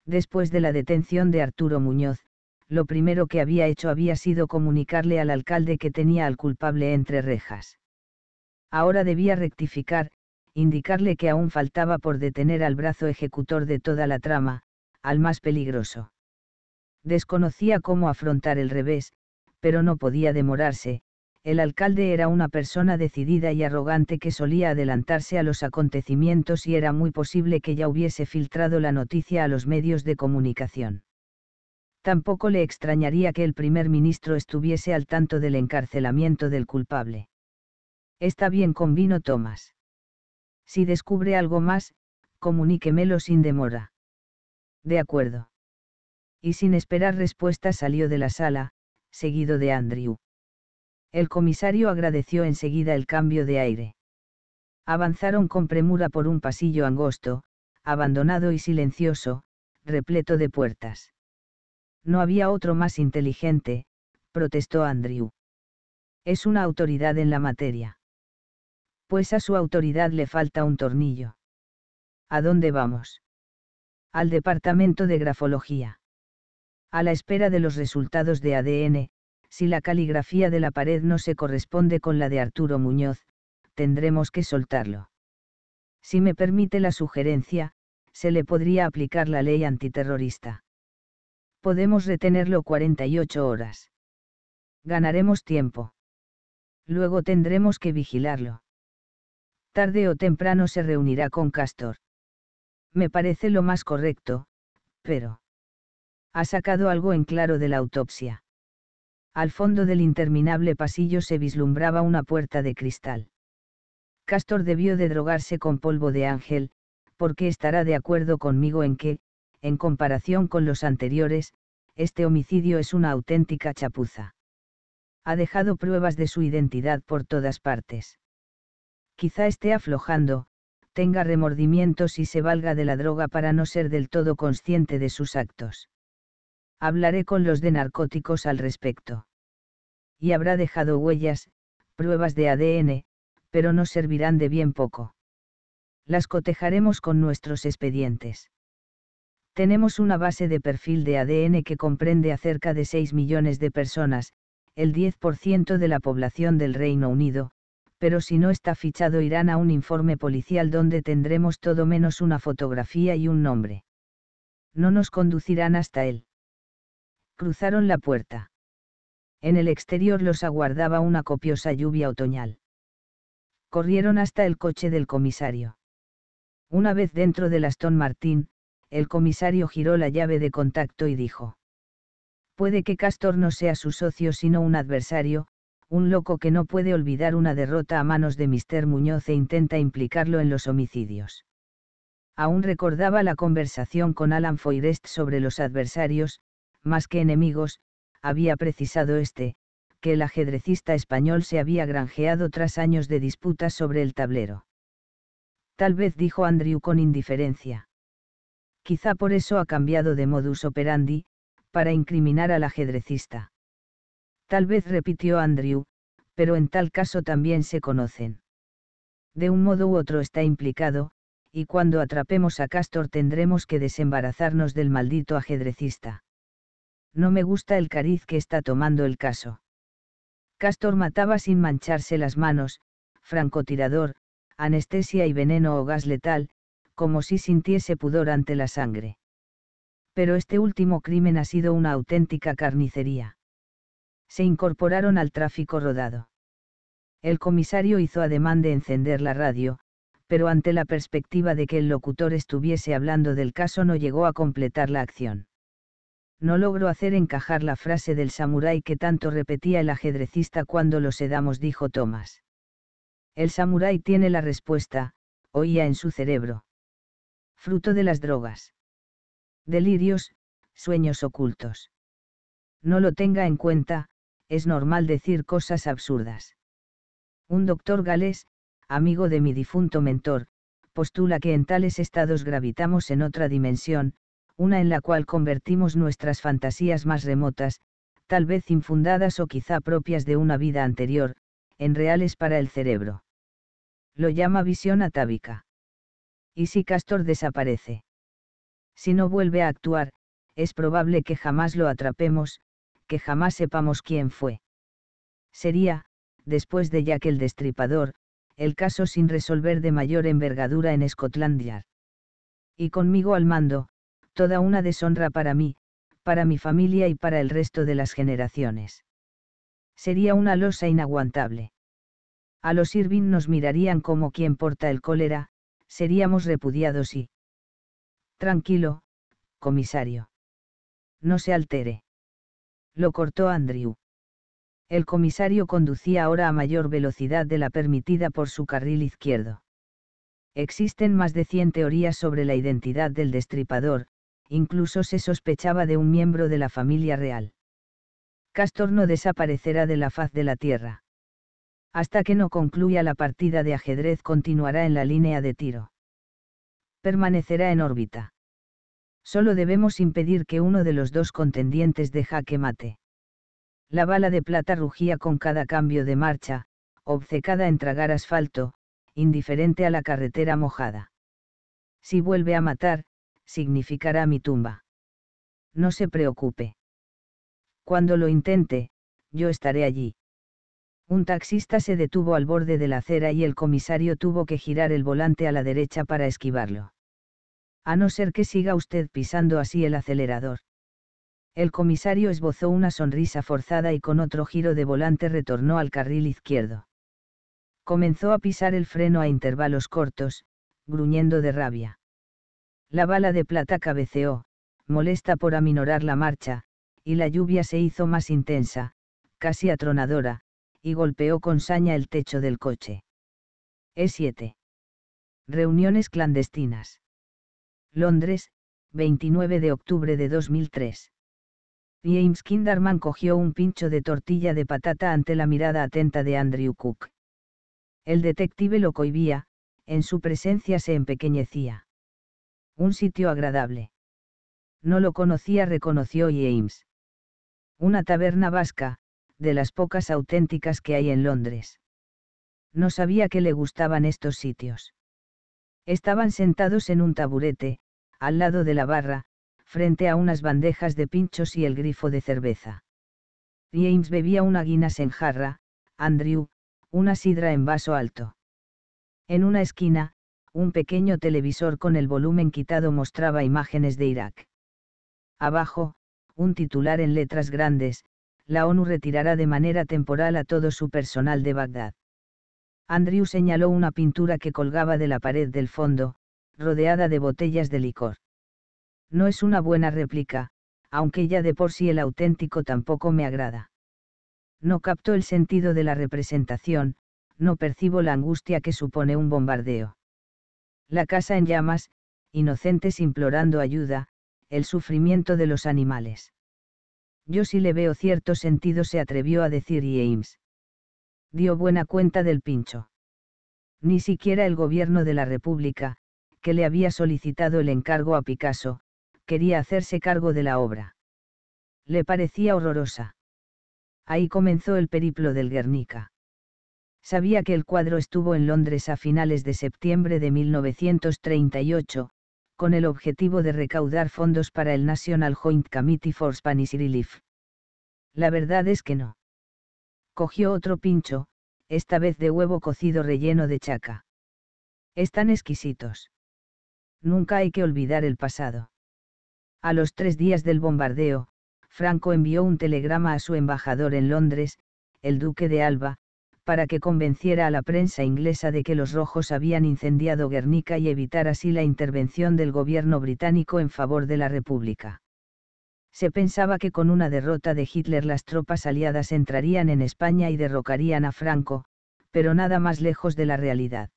Después de la detención de Arturo Muñoz, lo primero que había hecho había sido comunicarle al alcalde que tenía al culpable entre rejas. Ahora debía rectificar, indicarle que aún faltaba por detener al brazo ejecutor de toda la trama, al más peligroso. Desconocía cómo afrontar el revés, pero no podía demorarse, el alcalde era una persona decidida y arrogante que solía adelantarse a los acontecimientos y era muy posible que ya hubiese filtrado la noticia a los medios de comunicación. Tampoco le extrañaría que el primer ministro estuviese al tanto del encarcelamiento del culpable. Está bien, convino Tomás. Si descubre algo más, comuníquemelo sin demora. De acuerdo. Y sin esperar respuesta salió de la sala, seguido de Andrew. El comisario agradeció enseguida el cambio de aire. Avanzaron con premura por un pasillo angosto, abandonado y silencioso, repleto de puertas. No había otro más inteligente, protestó Andrew. Es una autoridad en la materia. Pues a su autoridad le falta un tornillo. ¿A dónde vamos? Al departamento de grafología. A la espera de los resultados de ADN, si la caligrafía de la pared no se corresponde con la de Arturo Muñoz, tendremos que soltarlo. Si me permite la sugerencia, se le podría aplicar la ley antiterrorista. Podemos retenerlo 48 horas. Ganaremos tiempo. Luego tendremos que vigilarlo. Tarde o temprano se reunirá con Castor. Me parece lo más correcto, pero... Ha sacado algo en claro de la autopsia. Al fondo del interminable pasillo se vislumbraba una puerta de cristal. Castor debió de drogarse con polvo de ángel, porque estará de acuerdo conmigo en que, en comparación con los anteriores, este homicidio es una auténtica chapuza. Ha dejado pruebas de su identidad por todas partes. Quizá esté aflojando, tenga remordimientos y se valga de la droga para no ser del todo consciente de sus actos. Hablaré con los de narcóticos al respecto. Y habrá dejado huellas, pruebas de ADN, pero nos servirán de bien poco. Las cotejaremos con nuestros expedientes. Tenemos una base de perfil de ADN que comprende a cerca de 6 millones de personas, el 10% de la población del Reino Unido, pero si no está fichado irán a un informe policial donde tendremos todo menos una fotografía y un nombre. No nos conducirán hasta él. Cruzaron la puerta. En el exterior los aguardaba una copiosa lluvia otoñal. Corrieron hasta el coche del comisario. Una vez dentro del Aston Martín, el comisario giró la llave de contacto y dijo. Puede que Castor no sea su socio sino un adversario, un loco que no puede olvidar una derrota a manos de Mr. Muñoz e intenta implicarlo en los homicidios. Aún recordaba la conversación con Alan Foirest sobre los adversarios, más que enemigos, había precisado este, que el ajedrecista español se había granjeado tras años de disputas sobre el tablero. Tal vez dijo Andrew con indiferencia. Quizá por eso ha cambiado de modus operandi, para incriminar al ajedrecista. Tal vez repitió Andrew, pero en tal caso también se conocen. De un modo u otro está implicado, y cuando atrapemos a Castor tendremos que desembarazarnos del maldito ajedrecista no me gusta el cariz que está tomando el caso. Castor mataba sin mancharse las manos, francotirador, anestesia y veneno o gas letal, como si sintiese pudor ante la sangre. Pero este último crimen ha sido una auténtica carnicería. Se incorporaron al tráfico rodado. El comisario hizo ademán de encender la radio, pero ante la perspectiva de que el locutor estuviese hablando del caso no llegó a completar la acción no logro hacer encajar la frase del samurái que tanto repetía el ajedrecista cuando lo sedamos, dijo Thomas. El samurái tiene la respuesta, oía en su cerebro. Fruto de las drogas. Delirios, sueños ocultos. No lo tenga en cuenta, es normal decir cosas absurdas. Un doctor galés, amigo de mi difunto mentor, postula que en tales estados gravitamos en otra dimensión, una en la cual convertimos nuestras fantasías más remotas, tal vez infundadas o quizá propias de una vida anterior, en reales para el cerebro. Lo llama visión atávica. ¿Y si Castor desaparece? Si no vuelve a actuar, es probable que jamás lo atrapemos, que jamás sepamos quién fue. Sería, después de Jack el Destripador, el caso sin resolver de mayor envergadura en Scotland Yard. Y conmigo al mando, toda una deshonra para mí, para mi familia y para el resto de las generaciones. Sería una losa inaguantable. A los Irving nos mirarían como quien porta el cólera, seríamos repudiados y... Tranquilo, comisario. No se altere. Lo cortó Andrew. El comisario conducía ahora a mayor velocidad de la permitida por su carril izquierdo. Existen más de 100 teorías sobre la identidad del destripador, incluso se sospechaba de un miembro de la familia real. Castor no desaparecerá de la faz de la Tierra. Hasta que no concluya la partida de ajedrez continuará en la línea de tiro. Permanecerá en órbita. Solo debemos impedir que uno de los dos contendientes deja que mate. La bala de plata rugía con cada cambio de marcha, obcecada en tragar asfalto, indiferente a la carretera mojada. Si vuelve a matar, significará mi tumba. No se preocupe. Cuando lo intente, yo estaré allí. Un taxista se detuvo al borde de la acera y el comisario tuvo que girar el volante a la derecha para esquivarlo. A no ser que siga usted pisando así el acelerador. El comisario esbozó una sonrisa forzada y con otro giro de volante retornó al carril izquierdo. Comenzó a pisar el freno a intervalos cortos, gruñendo de rabia. La bala de plata cabeceó, molesta por aminorar la marcha, y la lluvia se hizo más intensa, casi atronadora, y golpeó con saña el techo del coche. E7. Reuniones clandestinas. Londres, 29 de octubre de 2003. James Kinderman cogió un pincho de tortilla de patata ante la mirada atenta de Andrew Cook. El detective lo cohibía, en su presencia se empequeñecía. Un sitio agradable. No lo conocía, reconoció James. Una taberna vasca, de las pocas auténticas que hay en Londres. No sabía que le gustaban estos sitios. Estaban sentados en un taburete, al lado de la barra, frente a unas bandejas de pinchos y el grifo de cerveza. James bebía una guina en jarra, Andrew, una sidra en vaso alto. En una esquina, un pequeño televisor con el volumen quitado mostraba imágenes de Irak. Abajo, un titular en letras grandes, la ONU retirará de manera temporal a todo su personal de Bagdad. Andrew señaló una pintura que colgaba de la pared del fondo, rodeada de botellas de licor. No es una buena réplica, aunque ya de por sí el auténtico tampoco me agrada. No capto el sentido de la representación, no percibo la angustia que supone un bombardeo la casa en llamas, inocentes implorando ayuda, el sufrimiento de los animales. Yo sí le veo cierto sentido, se atrevió a decir James. Dio buena cuenta del pincho. Ni siquiera el gobierno de la República, que le había solicitado el encargo a Picasso, quería hacerse cargo de la obra. Le parecía horrorosa. Ahí comenzó el periplo del Guernica sabía que el cuadro estuvo en Londres a finales de septiembre de 1938, con el objetivo de recaudar fondos para el National Joint Committee for Spanish Relief. La verdad es que no. Cogió otro pincho, esta vez de huevo cocido relleno de chaca. Están exquisitos. Nunca hay que olvidar el pasado. A los tres días del bombardeo, Franco envió un telegrama a su embajador en Londres, el duque de Alba, para que convenciera a la prensa inglesa de que los rojos habían incendiado Guernica y evitar así la intervención del gobierno británico en favor de la República. Se pensaba que con una derrota de Hitler las tropas aliadas entrarían en España y derrocarían a Franco, pero nada más lejos de la realidad.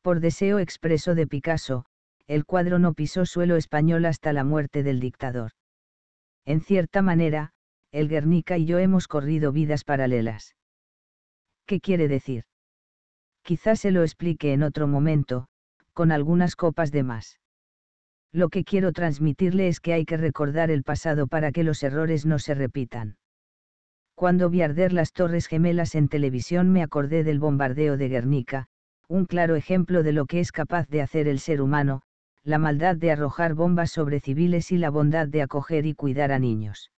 Por deseo expreso de Picasso, el cuadro no pisó suelo español hasta la muerte del dictador. En cierta manera, el Guernica y yo hemos corrido vidas paralelas. ¿Qué quiere decir? Quizás se lo explique en otro momento, con algunas copas de más. Lo que quiero transmitirle es que hay que recordar el pasado para que los errores no se repitan. Cuando vi arder las Torres Gemelas en televisión me acordé del bombardeo de Guernica, un claro ejemplo de lo que es capaz de hacer el ser humano, la maldad de arrojar bombas sobre civiles y la bondad de acoger y cuidar a niños.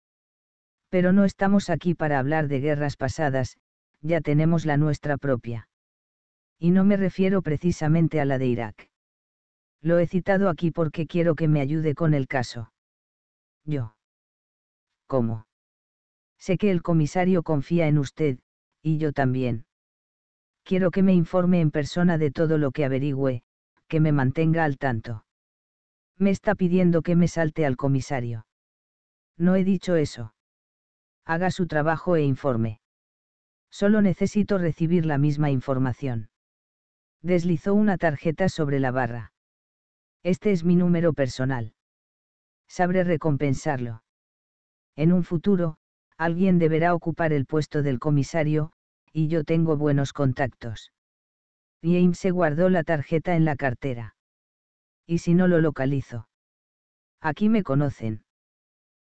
Pero no estamos aquí para hablar de guerras pasadas, ya tenemos la nuestra propia. Y no me refiero precisamente a la de Irak. Lo he citado aquí porque quiero que me ayude con el caso. Yo. ¿Cómo? Sé que el comisario confía en usted, y yo también. Quiero que me informe en persona de todo lo que averigüe, que me mantenga al tanto. Me está pidiendo que me salte al comisario. No he dicho eso. Haga su trabajo e informe. Solo necesito recibir la misma información. Deslizó una tarjeta sobre la barra. Este es mi número personal. Sabré recompensarlo. En un futuro, alguien deberá ocupar el puesto del comisario, y yo tengo buenos contactos. James se guardó la tarjeta en la cartera. ¿Y si no lo localizo? Aquí me conocen.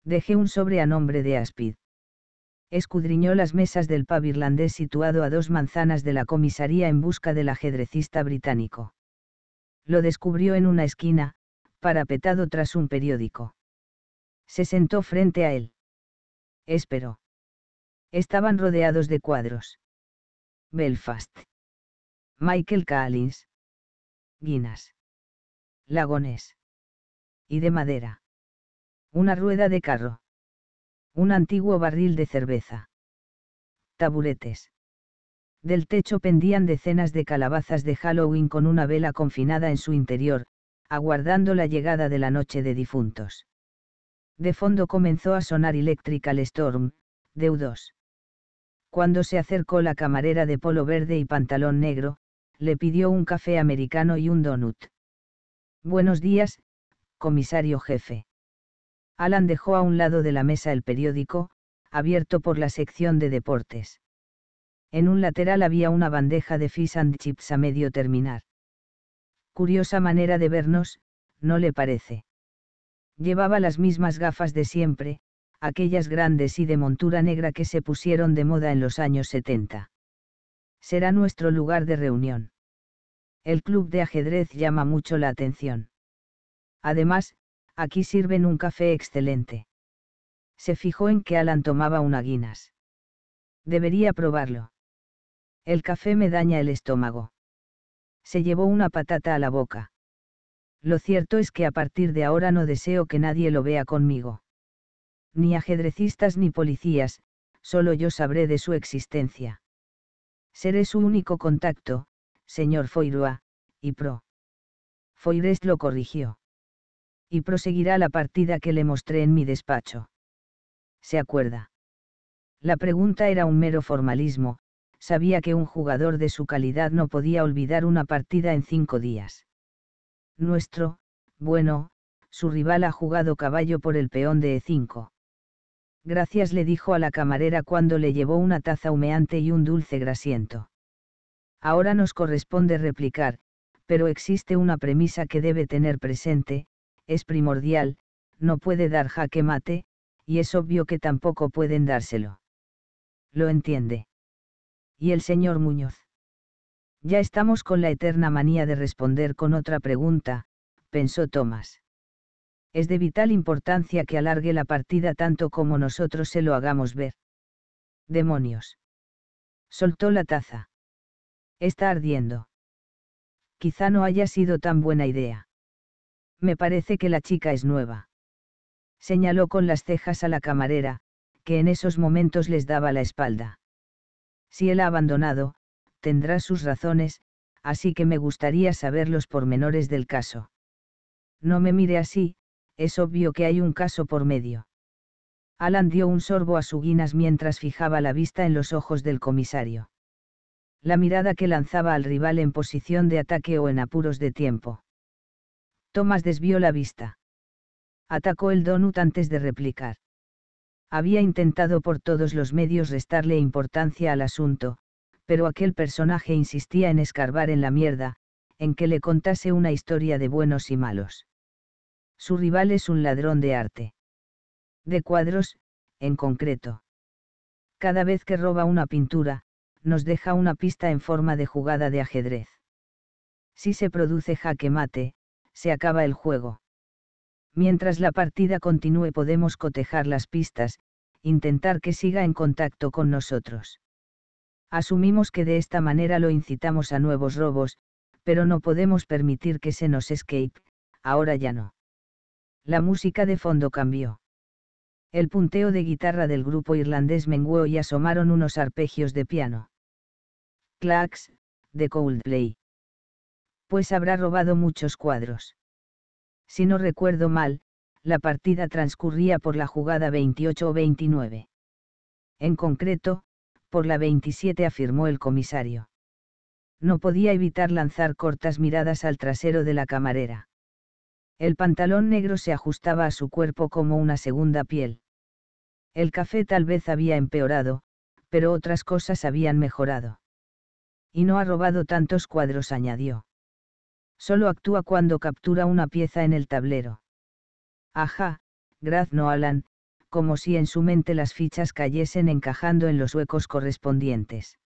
Dejé un sobre a nombre de Aspid escudriñó las mesas del pub irlandés situado a dos manzanas de la comisaría en busca del ajedrecista británico. Lo descubrió en una esquina, parapetado tras un periódico. Se sentó frente a él. Esperó. Estaban rodeados de cuadros. Belfast. Michael Callins. Guinness. Lagones. Y de madera. Una rueda de carro. Un antiguo barril de cerveza. Taburetes. Del techo pendían decenas de calabazas de Halloween con una vela confinada en su interior, aguardando la llegada de la noche de difuntos. De fondo comenzó a sonar Electrical Storm, deudos. Cuando se acercó la camarera de polo verde y pantalón negro, le pidió un café americano y un donut. Buenos días, comisario jefe. Alan dejó a un lado de la mesa el periódico, abierto por la sección de deportes. En un lateral había una bandeja de fish and chips a medio terminar. Curiosa manera de vernos, ¿no le parece? Llevaba las mismas gafas de siempre, aquellas grandes y de montura negra que se pusieron de moda en los años 70. Será nuestro lugar de reunión. El club de ajedrez llama mucho la atención. Además, Aquí sirven un café excelente. Se fijó en que Alan tomaba una Guinas. Debería probarlo. El café me daña el estómago. Se llevó una patata a la boca. Lo cierto es que a partir de ahora no deseo que nadie lo vea conmigo. Ni ajedrecistas ni policías, solo yo sabré de su existencia. Seré su único contacto, señor Foirua, y pro. Foires lo corrigió y proseguirá la partida que le mostré en mi despacho. ¿Se acuerda? La pregunta era un mero formalismo, sabía que un jugador de su calidad no podía olvidar una partida en cinco días. Nuestro, bueno, su rival ha jugado caballo por el peón de E5. Gracias le dijo a la camarera cuando le llevó una taza humeante y un dulce grasiento. Ahora nos corresponde replicar, pero existe una premisa que debe tener presente, es primordial, no puede dar jaque mate, y es obvio que tampoco pueden dárselo. Lo entiende. Y el señor Muñoz. Ya estamos con la eterna manía de responder con otra pregunta, pensó Tomás. Es de vital importancia que alargue la partida tanto como nosotros se lo hagamos ver. Demonios. Soltó la taza. Está ardiendo. Quizá no haya sido tan buena idea. Me parece que la chica es nueva. Señaló con las cejas a la camarera, que en esos momentos les daba la espalda. Si él ha abandonado, tendrá sus razones, así que me gustaría saber los pormenores del caso. No me mire así, es obvio que hay un caso por medio. Alan dio un sorbo a su guinas mientras fijaba la vista en los ojos del comisario. La mirada que lanzaba al rival en posición de ataque o en apuros de tiempo. Tomás desvió la vista. Atacó el donut antes de replicar. Había intentado por todos los medios restarle importancia al asunto, pero aquel personaje insistía en escarbar en la mierda, en que le contase una historia de buenos y malos. Su rival es un ladrón de arte. De cuadros, en concreto. Cada vez que roba una pintura, nos deja una pista en forma de jugada de ajedrez. Si se produce jaque mate, se acaba el juego. Mientras la partida continúe podemos cotejar las pistas, intentar que siga en contacto con nosotros. Asumimos que de esta manera lo incitamos a nuevos robos, pero no podemos permitir que se nos escape, ahora ya no. La música de fondo cambió. El punteo de guitarra del grupo irlandés menguó y asomaron unos arpegios de piano. Clacks, de Coldplay pues habrá robado muchos cuadros. Si no recuerdo mal, la partida transcurría por la jugada 28 o 29. En concreto, por la 27 afirmó el comisario. No podía evitar lanzar cortas miradas al trasero de la camarera. El pantalón negro se ajustaba a su cuerpo como una segunda piel. El café tal vez había empeorado, pero otras cosas habían mejorado. Y no ha robado tantos cuadros, añadió. Solo actúa cuando captura una pieza en el tablero. Ajá, grazno Alan, como si en su mente las fichas cayesen encajando en los huecos correspondientes.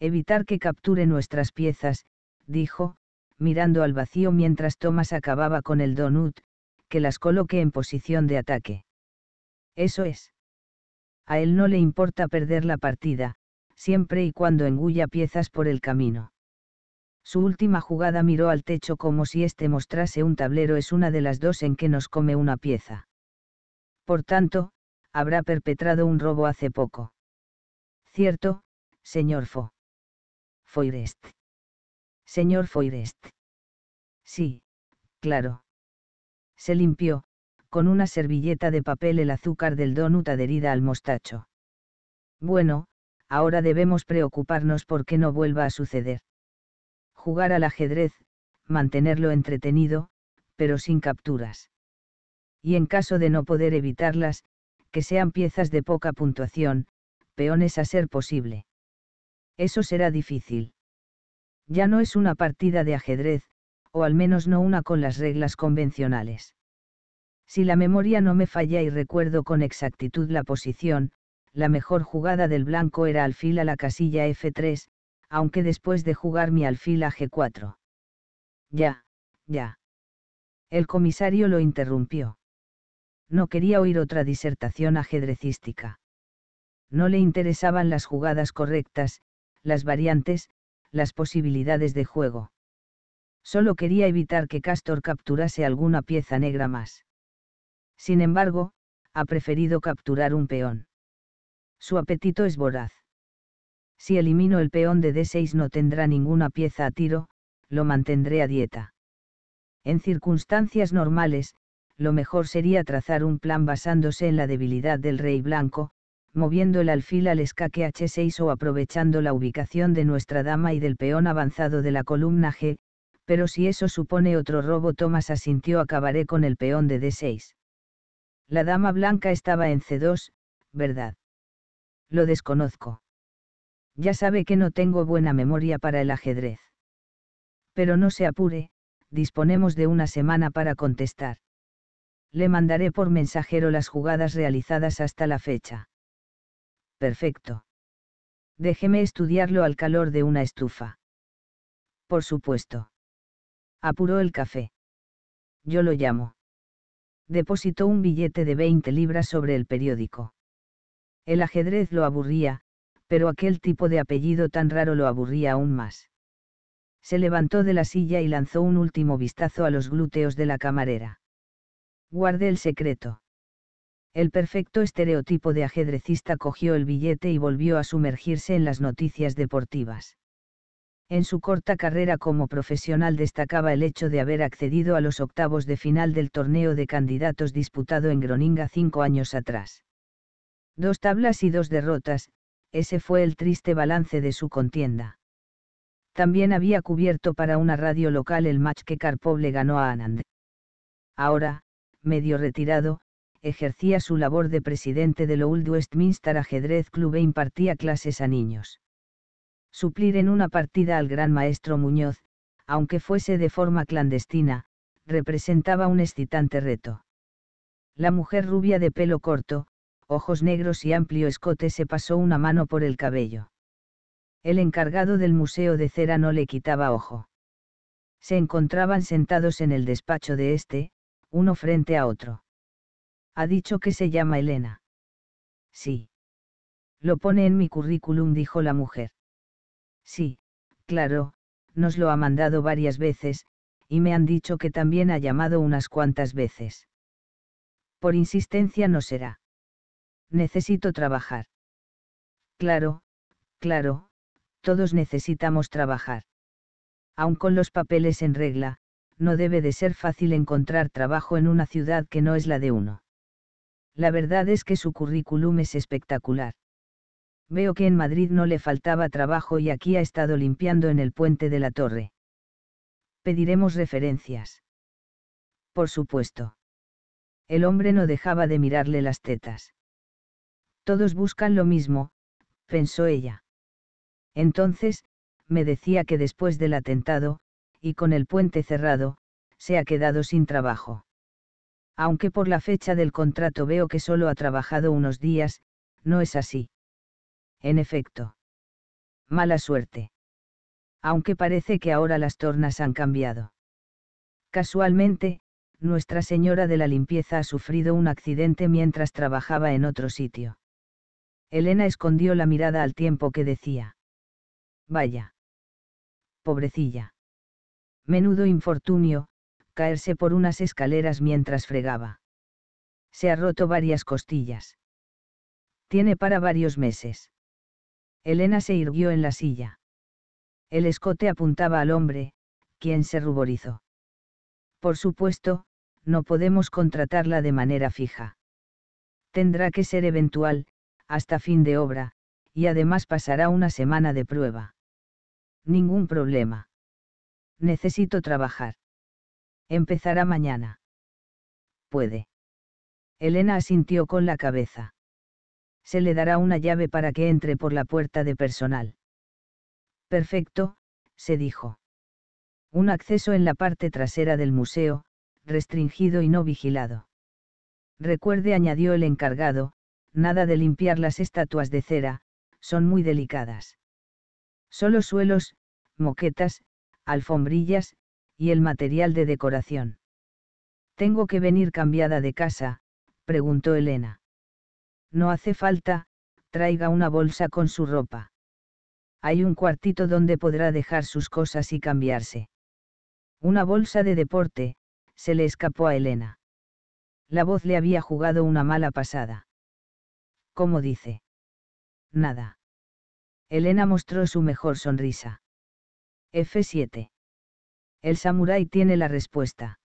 Evitar que capture nuestras piezas, dijo, mirando al vacío mientras Thomas acababa con el donut, que las coloque en posición de ataque. Eso es. A él no le importa perder la partida, siempre y cuando engulla piezas por el camino. Su última jugada miró al techo como si éste mostrase un tablero es una de las dos en que nos come una pieza. Por tanto, habrá perpetrado un robo hace poco. Cierto, señor Fo. Foirest. Señor Foirest. Sí, claro. Se limpió, con una servilleta de papel el azúcar del donut adherida al mostacho. Bueno, ahora debemos preocuparnos porque no vuelva a suceder jugar al ajedrez, mantenerlo entretenido, pero sin capturas. Y en caso de no poder evitarlas, que sean piezas de poca puntuación, peones a ser posible. Eso será difícil. Ya no es una partida de ajedrez, o al menos no una con las reglas convencionales. Si la memoria no me falla y recuerdo con exactitud la posición, la mejor jugada del blanco era alfil a la casilla F3, aunque después de jugar mi alfil a G4. Ya, ya. El comisario lo interrumpió. No quería oír otra disertación ajedrecística. No le interesaban las jugadas correctas, las variantes, las posibilidades de juego. Solo quería evitar que Castor capturase alguna pieza negra más. Sin embargo, ha preferido capturar un peón. Su apetito es voraz. Si elimino el peón de D6 no tendrá ninguna pieza a tiro, lo mantendré a dieta. En circunstancias normales, lo mejor sería trazar un plan basándose en la debilidad del rey blanco, moviendo el alfil al escaque H6 o aprovechando la ubicación de nuestra dama y del peón avanzado de la columna G, pero si eso supone otro robo Thomas asintió acabaré con el peón de D6. La dama blanca estaba en C2, ¿verdad? Lo desconozco. Ya sabe que no tengo buena memoria para el ajedrez. Pero no se apure, disponemos de una semana para contestar. Le mandaré por mensajero las jugadas realizadas hasta la fecha. Perfecto. Déjeme estudiarlo al calor de una estufa. Por supuesto. Apuró el café. Yo lo llamo. Depositó un billete de 20 libras sobre el periódico. El ajedrez lo aburría, pero aquel tipo de apellido tan raro lo aburría aún más. Se levantó de la silla y lanzó un último vistazo a los glúteos de la camarera. Guarde el secreto. El perfecto estereotipo de ajedrecista cogió el billete y volvió a sumergirse en las noticias deportivas. En su corta carrera como profesional destacaba el hecho de haber accedido a los octavos de final del torneo de candidatos disputado en Groninga cinco años atrás. Dos tablas y dos derrotas, ese fue el triste balance de su contienda. También había cubierto para una radio local el match que Carpoble ganó a Anand. Ahora, medio retirado, ejercía su labor de presidente del Old Westminster Ajedrez Club e impartía clases a niños. Suplir en una partida al gran maestro Muñoz, aunque fuese de forma clandestina, representaba un excitante reto. La mujer rubia de pelo corto, ojos negros y amplio escote se pasó una mano por el cabello. El encargado del Museo de Cera no le quitaba ojo. Se encontraban sentados en el despacho de este, uno frente a otro. Ha dicho que se llama Elena. Sí. Lo pone en mi currículum, dijo la mujer. Sí, claro, nos lo ha mandado varias veces, y me han dicho que también ha llamado unas cuantas veces. Por insistencia no será necesito trabajar. Claro, claro, todos necesitamos trabajar. Aun con los papeles en regla, no debe de ser fácil encontrar trabajo en una ciudad que no es la de uno. La verdad es que su currículum es espectacular. Veo que en Madrid no le faltaba trabajo y aquí ha estado limpiando en el puente de la torre. Pediremos referencias. Por supuesto. El hombre no dejaba de mirarle las tetas. Todos buscan lo mismo, pensó ella. Entonces, me decía que después del atentado, y con el puente cerrado, se ha quedado sin trabajo. Aunque por la fecha del contrato veo que solo ha trabajado unos días, no es así. En efecto. Mala suerte. Aunque parece que ahora las tornas han cambiado. Casualmente, Nuestra Señora de la Limpieza ha sufrido un accidente mientras trabajaba en otro sitio. Elena escondió la mirada al tiempo que decía. Vaya. Pobrecilla. Menudo infortunio, caerse por unas escaleras mientras fregaba. Se ha roto varias costillas. Tiene para varios meses. Elena se irguió en la silla. El escote apuntaba al hombre, quien se ruborizó. Por supuesto, no podemos contratarla de manera fija. Tendrá que ser eventual, hasta fin de obra, y además pasará una semana de prueba. Ningún problema. Necesito trabajar. Empezará mañana. Puede. Elena asintió con la cabeza. Se le dará una llave para que entre por la puerta de personal. Perfecto, se dijo. Un acceso en la parte trasera del museo, restringido y no vigilado. Recuerde, añadió el encargado, nada de limpiar las estatuas de cera, son muy delicadas. Solo suelos, moquetas, alfombrillas, y el material de decoración. ¿Tengo que venir cambiada de casa? preguntó Elena. No hace falta, traiga una bolsa con su ropa. Hay un cuartito donde podrá dejar sus cosas y cambiarse. Una bolsa de deporte, se le escapó a Elena. La voz le había jugado una mala pasada. ¿Cómo dice? Nada. Elena mostró su mejor sonrisa. F7. El samurái tiene la respuesta.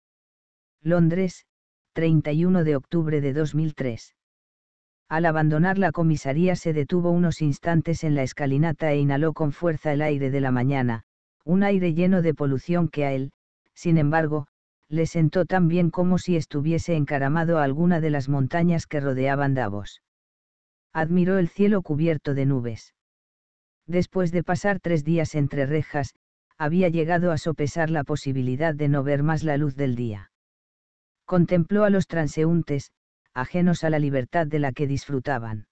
Londres, 31 de octubre de 2003. Al abandonar la comisaría se detuvo unos instantes en la escalinata e inhaló con fuerza el aire de la mañana, un aire lleno de polución que a él, sin embargo, le sentó tan bien como si estuviese encaramado a alguna de las montañas que rodeaban Davos admiró el cielo cubierto de nubes. Después de pasar tres días entre rejas, había llegado a sopesar la posibilidad de no ver más la luz del día. Contempló a los transeúntes, ajenos a la libertad de la que disfrutaban.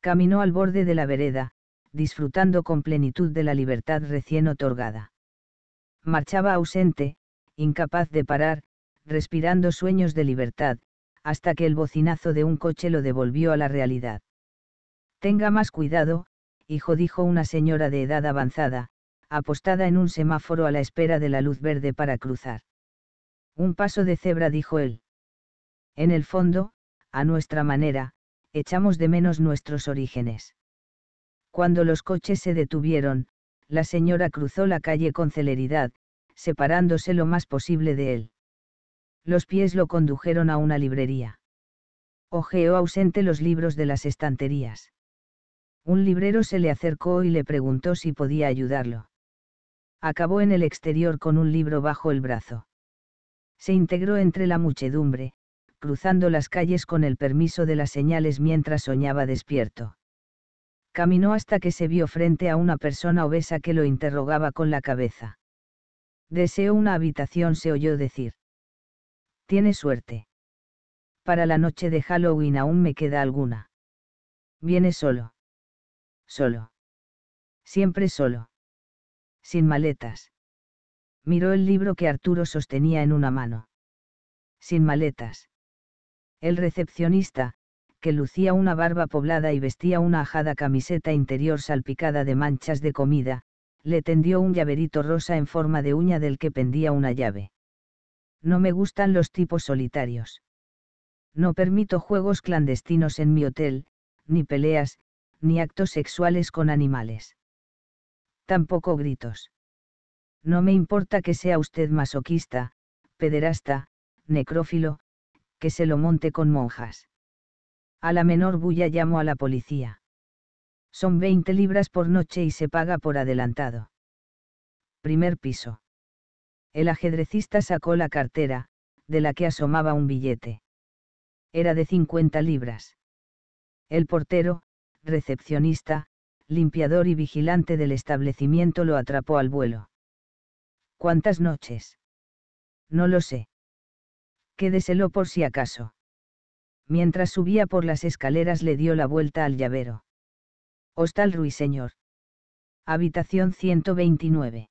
Caminó al borde de la vereda, disfrutando con plenitud de la libertad recién otorgada. Marchaba ausente, incapaz de parar, respirando sueños de libertad, hasta que el bocinazo de un coche lo devolvió a la realidad. Tenga más cuidado, hijo dijo una señora de edad avanzada, apostada en un semáforo a la espera de la luz verde para cruzar. Un paso de cebra dijo él. En el fondo, a nuestra manera, echamos de menos nuestros orígenes. Cuando los coches se detuvieron, la señora cruzó la calle con celeridad, separándose lo más posible de él los pies lo condujeron a una librería. Ojeó ausente los libros de las estanterías. Un librero se le acercó y le preguntó si podía ayudarlo. Acabó en el exterior con un libro bajo el brazo. Se integró entre la muchedumbre, cruzando las calles con el permiso de las señales mientras soñaba despierto. Caminó hasta que se vio frente a una persona obesa que lo interrogaba con la cabeza. Deseó una habitación, se oyó decir. Tiene suerte. Para la noche de Halloween aún me queda alguna. Viene solo. Solo. Siempre solo. Sin maletas. Miró el libro que Arturo sostenía en una mano. Sin maletas. El recepcionista, que lucía una barba poblada y vestía una ajada camiseta interior salpicada de manchas de comida, le tendió un llaverito rosa en forma de uña del que pendía una llave. No me gustan los tipos solitarios. No permito juegos clandestinos en mi hotel, ni peleas, ni actos sexuales con animales. Tampoco gritos. No me importa que sea usted masoquista, pederasta, necrófilo, que se lo monte con monjas. A la menor bulla llamo a la policía. Son 20 libras por noche y se paga por adelantado. Primer piso. El ajedrecista sacó la cartera, de la que asomaba un billete. Era de 50 libras. El portero, recepcionista, limpiador y vigilante del establecimiento lo atrapó al vuelo. ¿Cuántas noches? No lo sé. Quédeselo por si acaso. Mientras subía por las escaleras le dio la vuelta al llavero. Hostal Ruiseñor. Habitación 129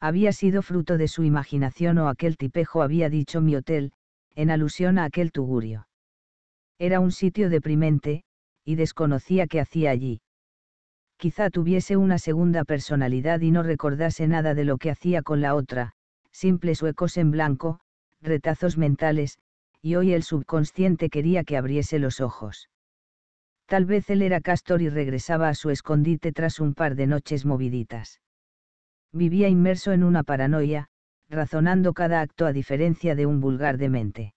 había sido fruto de su imaginación o aquel tipejo había dicho mi hotel, en alusión a aquel tugurio. Era un sitio deprimente, y desconocía qué hacía allí. Quizá tuviese una segunda personalidad y no recordase nada de lo que hacía con la otra, simples huecos en blanco, retazos mentales, y hoy el subconsciente quería que abriese los ojos. Tal vez él era Castor y regresaba a su escondite tras un par de noches moviditas. Vivía inmerso en una paranoia, razonando cada acto a diferencia de un vulgar demente.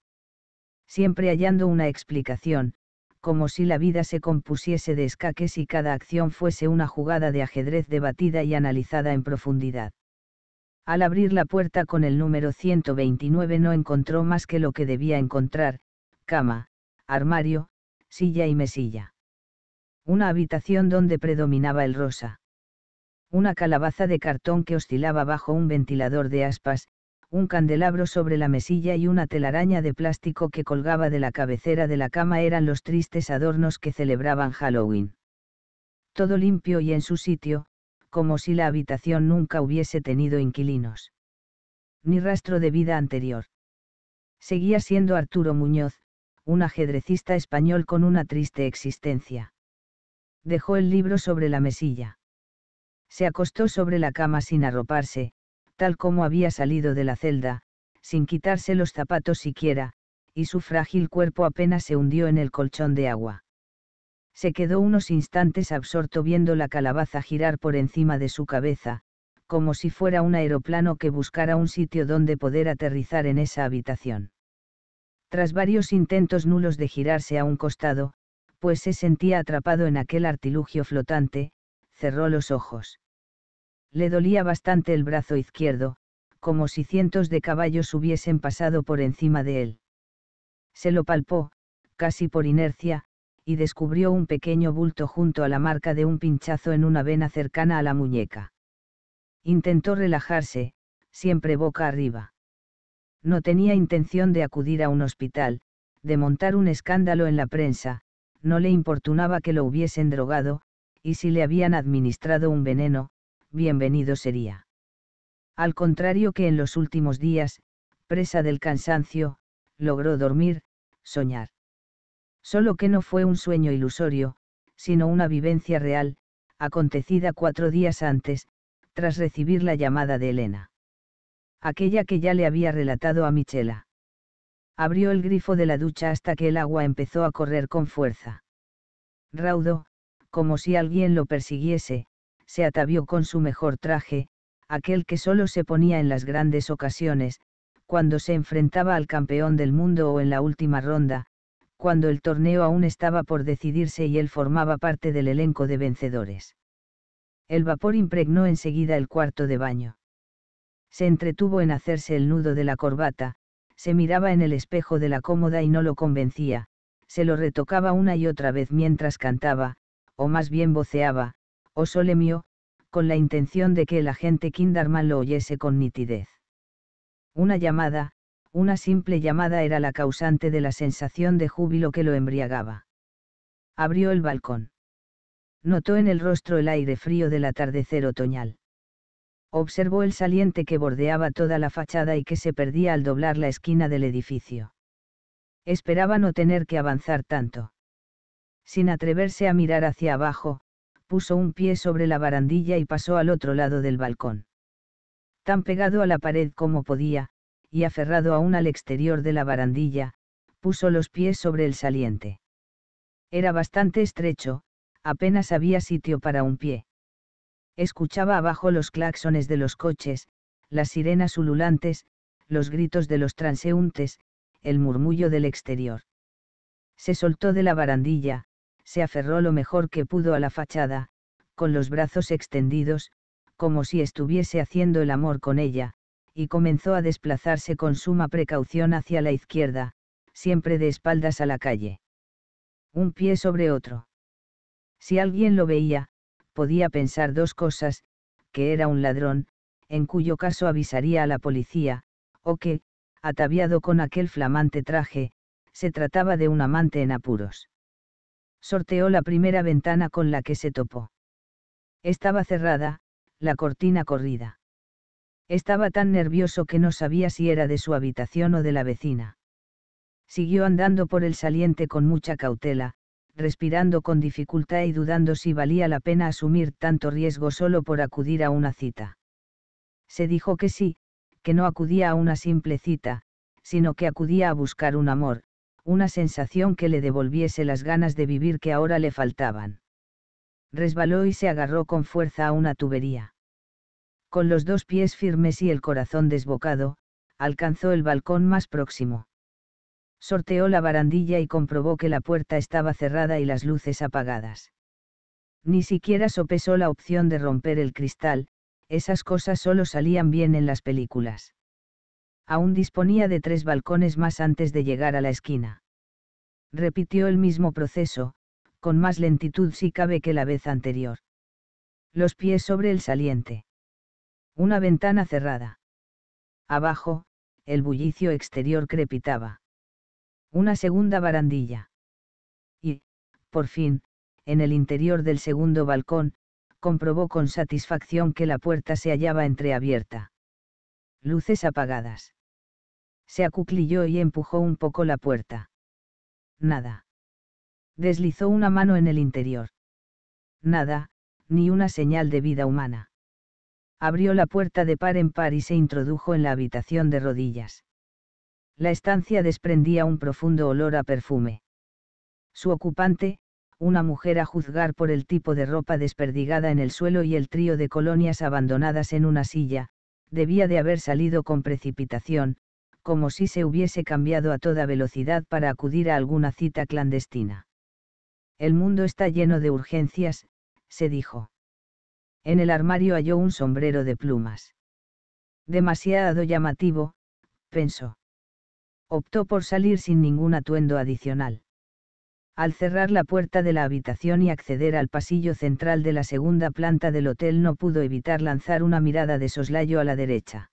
Siempre hallando una explicación, como si la vida se compusiese de escaques y cada acción fuese una jugada de ajedrez debatida y analizada en profundidad. Al abrir la puerta con el número 129 no encontró más que lo que debía encontrar, cama, armario, silla y mesilla. Una habitación donde predominaba el rosa una calabaza de cartón que oscilaba bajo un ventilador de aspas, un candelabro sobre la mesilla y una telaraña de plástico que colgaba de la cabecera de la cama eran los tristes adornos que celebraban Halloween. Todo limpio y en su sitio, como si la habitación nunca hubiese tenido inquilinos. Ni rastro de vida anterior. Seguía siendo Arturo Muñoz, un ajedrecista español con una triste existencia. Dejó el libro sobre la mesilla se acostó sobre la cama sin arroparse, tal como había salido de la celda, sin quitarse los zapatos siquiera, y su frágil cuerpo apenas se hundió en el colchón de agua. Se quedó unos instantes absorto viendo la calabaza girar por encima de su cabeza, como si fuera un aeroplano que buscara un sitio donde poder aterrizar en esa habitación. Tras varios intentos nulos de girarse a un costado, pues se sentía atrapado en aquel artilugio flotante, cerró los ojos. Le dolía bastante el brazo izquierdo, como si cientos de caballos hubiesen pasado por encima de él. Se lo palpó, casi por inercia, y descubrió un pequeño bulto junto a la marca de un pinchazo en una vena cercana a la muñeca. Intentó relajarse, siempre boca arriba. No tenía intención de acudir a un hospital, de montar un escándalo en la prensa, no le importunaba que lo hubiesen drogado, y si le habían administrado un veneno, bienvenido sería. Al contrario que en los últimos días, presa del cansancio, logró dormir, soñar. Solo que no fue un sueño ilusorio, sino una vivencia real, acontecida cuatro días antes, tras recibir la llamada de Elena. Aquella que ya le había relatado a Michela. Abrió el grifo de la ducha hasta que el agua empezó a correr con fuerza. Raudo, como si alguien lo persiguiese, se atavió con su mejor traje, aquel que solo se ponía en las grandes ocasiones, cuando se enfrentaba al campeón del mundo o en la última ronda, cuando el torneo aún estaba por decidirse y él formaba parte del elenco de vencedores. El vapor impregnó enseguida el cuarto de baño. Se entretuvo en hacerse el nudo de la corbata, se miraba en el espejo de la cómoda y no lo convencía, se lo retocaba una y otra vez mientras cantaba, o más bien voceaba, o oh, solemio, con la intención de que el agente Kinderman lo oyese con nitidez. Una llamada, una simple llamada era la causante de la sensación de júbilo que lo embriagaba. Abrió el balcón. Notó en el rostro el aire frío del atardecer otoñal. Observó el saliente que bordeaba toda la fachada y que se perdía al doblar la esquina del edificio. Esperaba no tener que avanzar tanto sin atreverse a mirar hacia abajo, puso un pie sobre la barandilla y pasó al otro lado del balcón. Tan pegado a la pared como podía, y aferrado aún al exterior de la barandilla, puso los pies sobre el saliente. Era bastante estrecho, apenas había sitio para un pie. Escuchaba abajo los claxones de los coches, las sirenas ululantes, los gritos de los transeúntes, el murmullo del exterior. Se soltó de la barandilla, se aferró lo mejor que pudo a la fachada, con los brazos extendidos, como si estuviese haciendo el amor con ella, y comenzó a desplazarse con suma precaución hacia la izquierda, siempre de espaldas a la calle. Un pie sobre otro. Si alguien lo veía, podía pensar dos cosas, que era un ladrón, en cuyo caso avisaría a la policía, o que, ataviado con aquel flamante traje, se trataba de un amante en apuros sorteó la primera ventana con la que se topó. Estaba cerrada, la cortina corrida. Estaba tan nervioso que no sabía si era de su habitación o de la vecina. Siguió andando por el saliente con mucha cautela, respirando con dificultad y dudando si valía la pena asumir tanto riesgo solo por acudir a una cita. Se dijo que sí, que no acudía a una simple cita, sino que acudía a buscar un amor, una sensación que le devolviese las ganas de vivir que ahora le faltaban. Resbaló y se agarró con fuerza a una tubería. Con los dos pies firmes y el corazón desbocado, alcanzó el balcón más próximo. Sorteó la barandilla y comprobó que la puerta estaba cerrada y las luces apagadas. Ni siquiera sopesó la opción de romper el cristal, esas cosas solo salían bien en las películas aún disponía de tres balcones más antes de llegar a la esquina. Repitió el mismo proceso, con más lentitud si cabe que la vez anterior. Los pies sobre el saliente. Una ventana cerrada. Abajo, el bullicio exterior crepitaba. Una segunda barandilla. Y, por fin, en el interior del segundo balcón, comprobó con satisfacción que la puerta se hallaba entreabierta. Luces apagadas se acuclilló y empujó un poco la puerta. Nada. Deslizó una mano en el interior. Nada, ni una señal de vida humana. Abrió la puerta de par en par y se introdujo en la habitación de rodillas. La estancia desprendía un profundo olor a perfume. Su ocupante, una mujer a juzgar por el tipo de ropa desperdigada en el suelo y el trío de colonias abandonadas en una silla, debía de haber salido con precipitación, como si se hubiese cambiado a toda velocidad para acudir a alguna cita clandestina. El mundo está lleno de urgencias, se dijo. En el armario halló un sombrero de plumas. Demasiado llamativo, pensó. Optó por salir sin ningún atuendo adicional. Al cerrar la puerta de la habitación y acceder al pasillo central de la segunda planta del hotel no pudo evitar lanzar una mirada de soslayo a la derecha.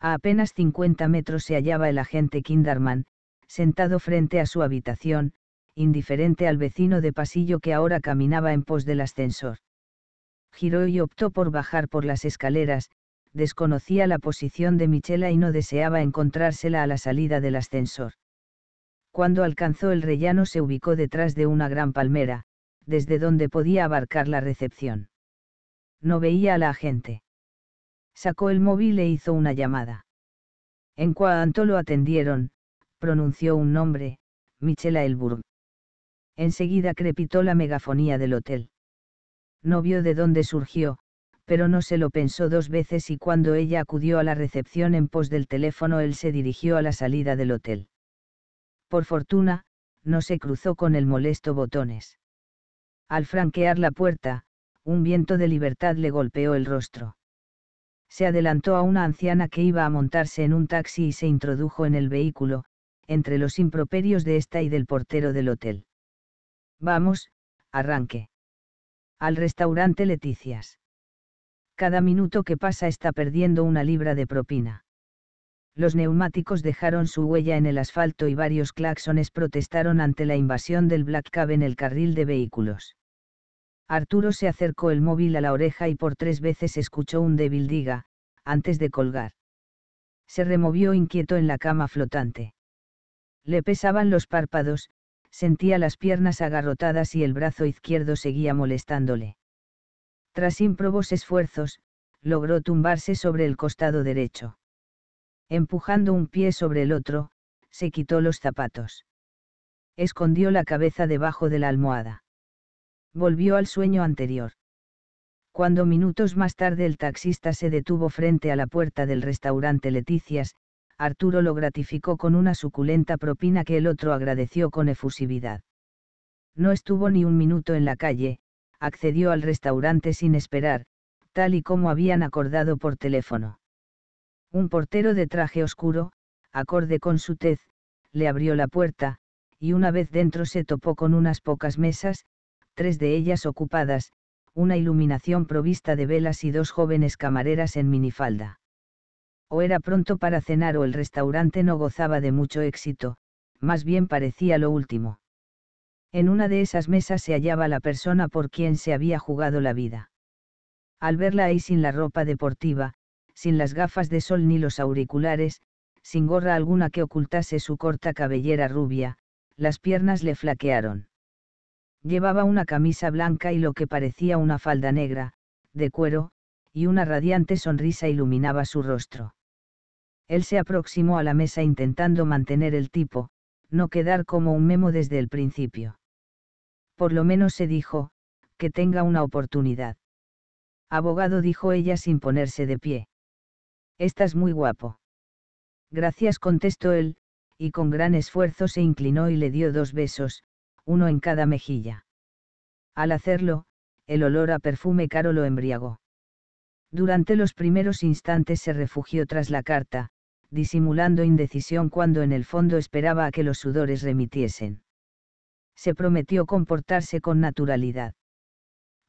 A apenas 50 metros se hallaba el agente Kinderman, sentado frente a su habitación, indiferente al vecino de pasillo que ahora caminaba en pos del ascensor. Giró y optó por bajar por las escaleras, desconocía la posición de Michela y no deseaba encontrársela a la salida del ascensor. Cuando alcanzó el rellano se ubicó detrás de una gran palmera, desde donde podía abarcar la recepción. No veía a la agente sacó el móvil e hizo una llamada. En cuanto lo atendieron, pronunció un nombre, Michela Elburg. Enseguida crepitó la megafonía del hotel. No vio de dónde surgió, pero no se lo pensó dos veces y cuando ella acudió a la recepción en pos del teléfono él se dirigió a la salida del hotel. Por fortuna, no se cruzó con el molesto botones. Al franquear la puerta, un viento de libertad le golpeó el rostro se adelantó a una anciana que iba a montarse en un taxi y se introdujo en el vehículo, entre los improperios de esta y del portero del hotel. Vamos, arranque. Al restaurante Leticias. Cada minuto que pasa está perdiendo una libra de propina. Los neumáticos dejaron su huella en el asfalto y varios claxones protestaron ante la invasión del Black Cab en el carril de vehículos. Arturo se acercó el móvil a la oreja y por tres veces escuchó un débil diga, antes de colgar. Se removió inquieto en la cama flotante. Le pesaban los párpados, sentía las piernas agarrotadas y el brazo izquierdo seguía molestándole. Tras ímprobos esfuerzos, logró tumbarse sobre el costado derecho. Empujando un pie sobre el otro, se quitó los zapatos. Escondió la cabeza debajo de la almohada volvió al sueño anterior. Cuando minutos más tarde el taxista se detuvo frente a la puerta del restaurante Leticias, Arturo lo gratificó con una suculenta propina que el otro agradeció con efusividad. No estuvo ni un minuto en la calle, accedió al restaurante sin esperar, tal y como habían acordado por teléfono. Un portero de traje oscuro, acorde con su tez, le abrió la puerta, y una vez dentro se topó con unas pocas mesas, tres de ellas ocupadas, una iluminación provista de velas y dos jóvenes camareras en minifalda. O era pronto para cenar o el restaurante no gozaba de mucho éxito, más bien parecía lo último. En una de esas mesas se hallaba la persona por quien se había jugado la vida. Al verla ahí sin la ropa deportiva, sin las gafas de sol ni los auriculares, sin gorra alguna que ocultase su corta cabellera rubia, las piernas le flaquearon. Llevaba una camisa blanca y lo que parecía una falda negra, de cuero, y una radiante sonrisa iluminaba su rostro. Él se aproximó a la mesa intentando mantener el tipo, no quedar como un memo desde el principio. Por lo menos se dijo, que tenga una oportunidad. Abogado dijo ella sin ponerse de pie. Estás muy guapo. Gracias contestó él, y con gran esfuerzo se inclinó y le dio dos besos, uno en cada mejilla. Al hacerlo, el olor a perfume caro lo embriagó. Durante los primeros instantes se refugió tras la carta, disimulando indecisión cuando en el fondo esperaba a que los sudores remitiesen. Se prometió comportarse con naturalidad.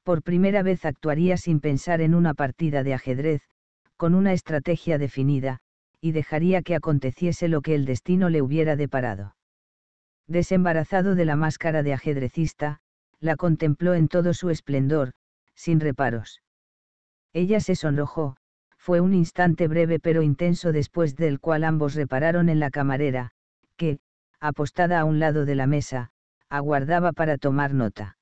Por primera vez actuaría sin pensar en una partida de ajedrez, con una estrategia definida, y dejaría que aconteciese lo que el destino le hubiera deparado desembarazado de la máscara de ajedrecista, la contempló en todo su esplendor, sin reparos. Ella se sonrojó, fue un instante breve pero intenso después del cual ambos repararon en la camarera, que, apostada a un lado de la mesa, aguardaba para tomar nota.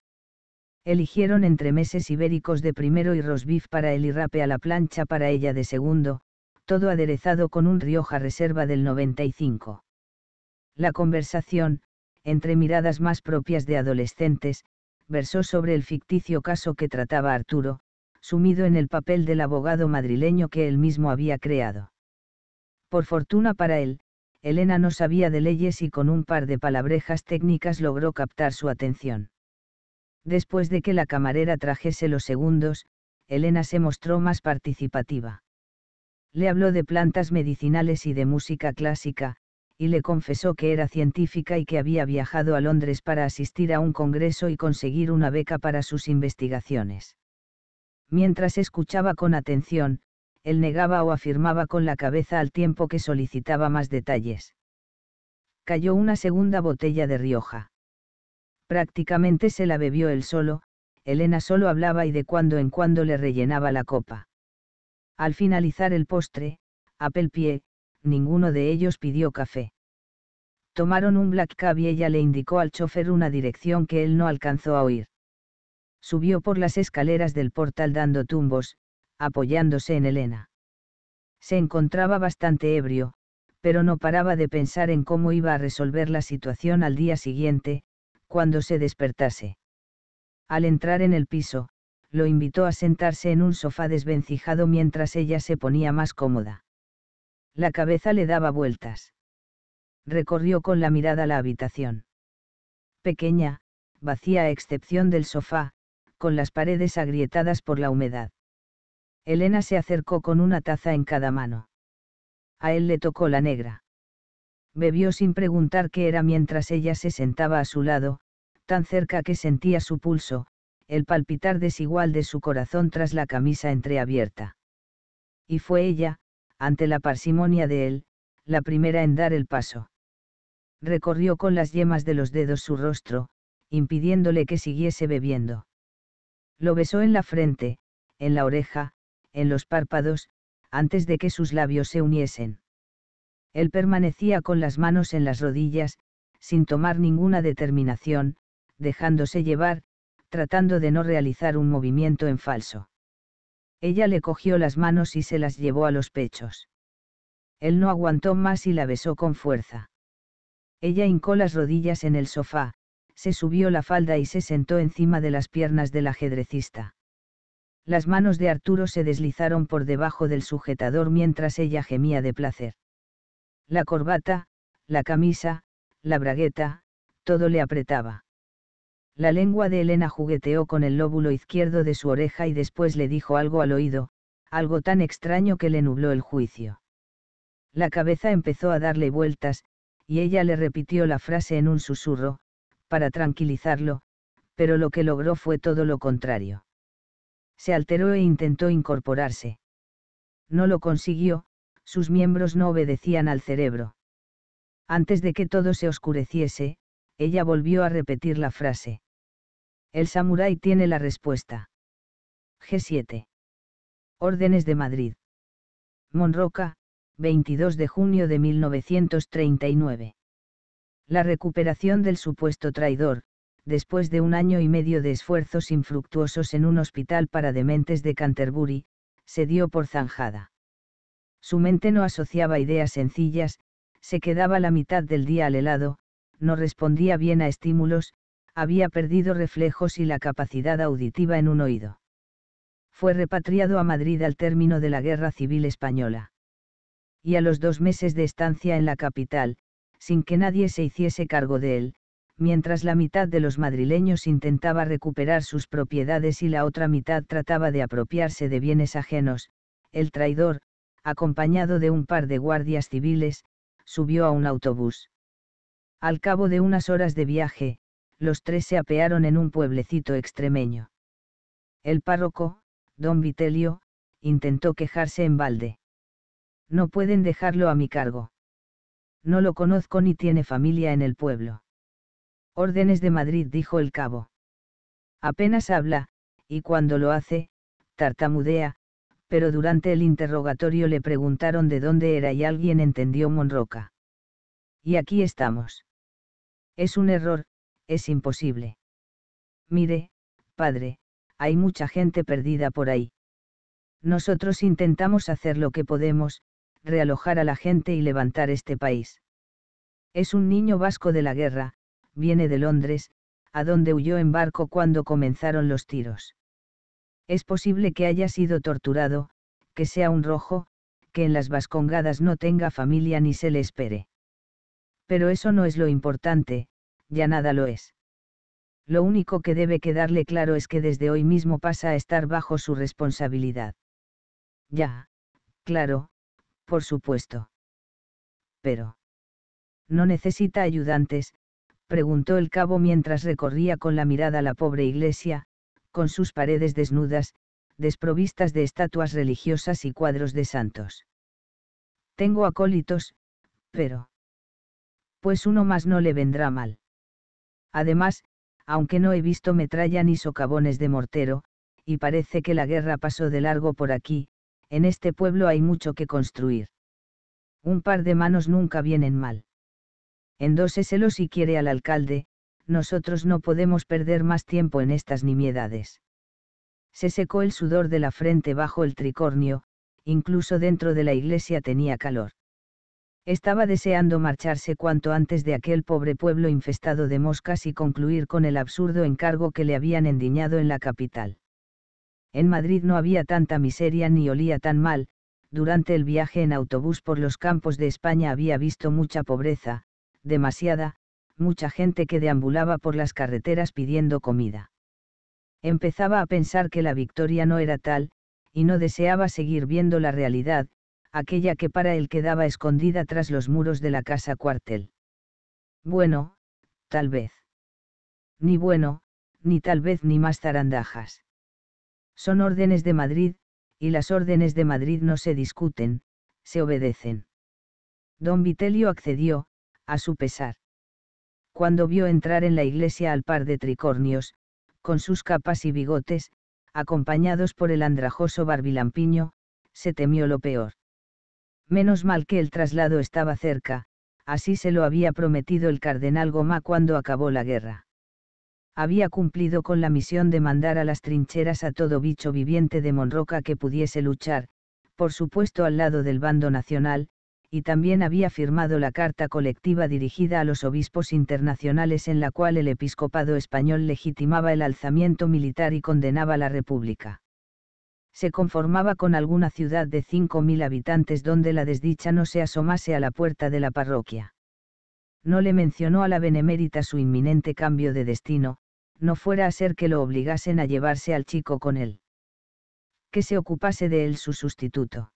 Eligieron entre meses ibéricos de primero y rosbif para el y a la plancha para ella de segundo, todo aderezado con un Rioja Reserva del 95. La conversación, entre miradas más propias de adolescentes, versó sobre el ficticio caso que trataba Arturo, sumido en el papel del abogado madrileño que él mismo había creado. Por fortuna para él, Elena no sabía de leyes y con un par de palabrejas técnicas logró captar su atención. Después de que la camarera trajese los segundos, Elena se mostró más participativa. Le habló de plantas medicinales y de música clásica, y le confesó que era científica y que había viajado a Londres para asistir a un congreso y conseguir una beca para sus investigaciones. Mientras escuchaba con atención, él negaba o afirmaba con la cabeza al tiempo que solicitaba más detalles. Cayó una segunda botella de Rioja. Prácticamente se la bebió él solo, Elena solo hablaba y de cuando en cuando le rellenaba la copa. Al finalizar el postre, Apple Pie, ninguno de ellos pidió café. Tomaron un black cab y ella le indicó al chofer una dirección que él no alcanzó a oír. Subió por las escaleras del portal dando tumbos, apoyándose en Elena. Se encontraba bastante ebrio, pero no paraba de pensar en cómo iba a resolver la situación al día siguiente, cuando se despertase. Al entrar en el piso, lo invitó a sentarse en un sofá desvencijado mientras ella se ponía más cómoda. La cabeza le daba vueltas. Recorrió con la mirada la habitación. Pequeña, vacía a excepción del sofá, con las paredes agrietadas por la humedad. Elena se acercó con una taza en cada mano. A él le tocó la negra. Bebió sin preguntar qué era mientras ella se sentaba a su lado, tan cerca que sentía su pulso, el palpitar desigual de su corazón tras la camisa entreabierta. Y fue ella, ante la parsimonia de él, la primera en dar el paso. Recorrió con las yemas de los dedos su rostro, impidiéndole que siguiese bebiendo. Lo besó en la frente, en la oreja, en los párpados, antes de que sus labios se uniesen. Él permanecía con las manos en las rodillas, sin tomar ninguna determinación, dejándose llevar, tratando de no realizar un movimiento en falso. Ella le cogió las manos y se las llevó a los pechos. Él no aguantó más y la besó con fuerza. Ella hincó las rodillas en el sofá, se subió la falda y se sentó encima de las piernas del ajedrecista. Las manos de Arturo se deslizaron por debajo del sujetador mientras ella gemía de placer. La corbata, la camisa, la bragueta, todo le apretaba. La lengua de Elena jugueteó con el lóbulo izquierdo de su oreja y después le dijo algo al oído, algo tan extraño que le nubló el juicio. La cabeza empezó a darle vueltas, y ella le repitió la frase en un susurro, para tranquilizarlo, pero lo que logró fue todo lo contrario. Se alteró e intentó incorporarse. No lo consiguió, sus miembros no obedecían al cerebro. Antes de que todo se oscureciese, ella volvió a repetir la frase. El samurái tiene la respuesta. G7. Órdenes de Madrid. Monroca, 22 de junio de 1939. La recuperación del supuesto traidor, después de un año y medio de esfuerzos infructuosos en un hospital para dementes de Canterbury, se dio por zanjada. Su mente no asociaba ideas sencillas, se quedaba la mitad del día al helado, no respondía bien a estímulos, había perdido reflejos y la capacidad auditiva en un oído. Fue repatriado a Madrid al término de la Guerra Civil Española. Y a los dos meses de estancia en la capital, sin que nadie se hiciese cargo de él, mientras la mitad de los madrileños intentaba recuperar sus propiedades y la otra mitad trataba de apropiarse de bienes ajenos, el traidor, acompañado de un par de guardias civiles, subió a un autobús. Al cabo de unas horas de viaje, los tres se apearon en un pueblecito extremeño. El párroco, don Vitelio, intentó quejarse en balde. No pueden dejarlo a mi cargo. No lo conozco ni tiene familia en el pueblo. Órdenes de Madrid, dijo el cabo. Apenas habla, y cuando lo hace, tartamudea, pero durante el interrogatorio le preguntaron de dónde era y alguien entendió Monroca. Y aquí estamos. Es un error, es imposible. Mire, padre, hay mucha gente perdida por ahí. Nosotros intentamos hacer lo que podemos, realojar a la gente y levantar este país. Es un niño vasco de la guerra, viene de Londres, a donde huyó en barco cuando comenzaron los tiros. Es posible que haya sido torturado, que sea un rojo, que en las vascongadas no tenga familia ni se le espere. Pero eso no es lo importante, ya nada lo es. Lo único que debe quedarle claro es que desde hoy mismo pasa a estar bajo su responsabilidad. Ya, claro, por supuesto. Pero. ¿No necesita ayudantes? preguntó el cabo mientras recorría con la mirada la pobre iglesia, con sus paredes desnudas, desprovistas de estatuas religiosas y cuadros de santos. Tengo acólitos, pero... Pues uno más no le vendrá mal. Además, aunque no he visto metralla ni socavones de mortero, y parece que la guerra pasó de largo por aquí, en este pueblo hay mucho que construir. Un par de manos nunca vienen mal. Endóseselo si quiere al alcalde, nosotros no podemos perder más tiempo en estas nimiedades. Se secó el sudor de la frente bajo el tricornio, incluso dentro de la iglesia tenía calor. Estaba deseando marcharse cuanto antes de aquel pobre pueblo infestado de moscas y concluir con el absurdo encargo que le habían endiñado en la capital. En Madrid no había tanta miseria ni olía tan mal, durante el viaje en autobús por los campos de España había visto mucha pobreza, demasiada, mucha gente que deambulaba por las carreteras pidiendo comida. Empezaba a pensar que la victoria no era tal, y no deseaba seguir viendo la realidad, aquella que para él quedaba escondida tras los muros de la casa cuartel. Bueno, tal vez. Ni bueno, ni tal vez ni más zarandajas. Son órdenes de Madrid, y las órdenes de Madrid no se discuten, se obedecen. Don Vitelio accedió, a su pesar. Cuando vio entrar en la iglesia al par de tricornios, con sus capas y bigotes, acompañados por el andrajoso barbilampiño, se temió lo peor. Menos mal que el traslado estaba cerca, así se lo había prometido el cardenal Goma cuando acabó la guerra. Había cumplido con la misión de mandar a las trincheras a todo bicho viviente de Monroca que pudiese luchar, por supuesto al lado del bando nacional, y también había firmado la carta colectiva dirigida a los obispos internacionales en la cual el episcopado español legitimaba el alzamiento militar y condenaba la República se conformaba con alguna ciudad de 5.000 habitantes donde la desdicha no se asomase a la puerta de la parroquia. No le mencionó a la benemérita su inminente cambio de destino, no fuera a ser que lo obligasen a llevarse al chico con él. Que se ocupase de él su sustituto.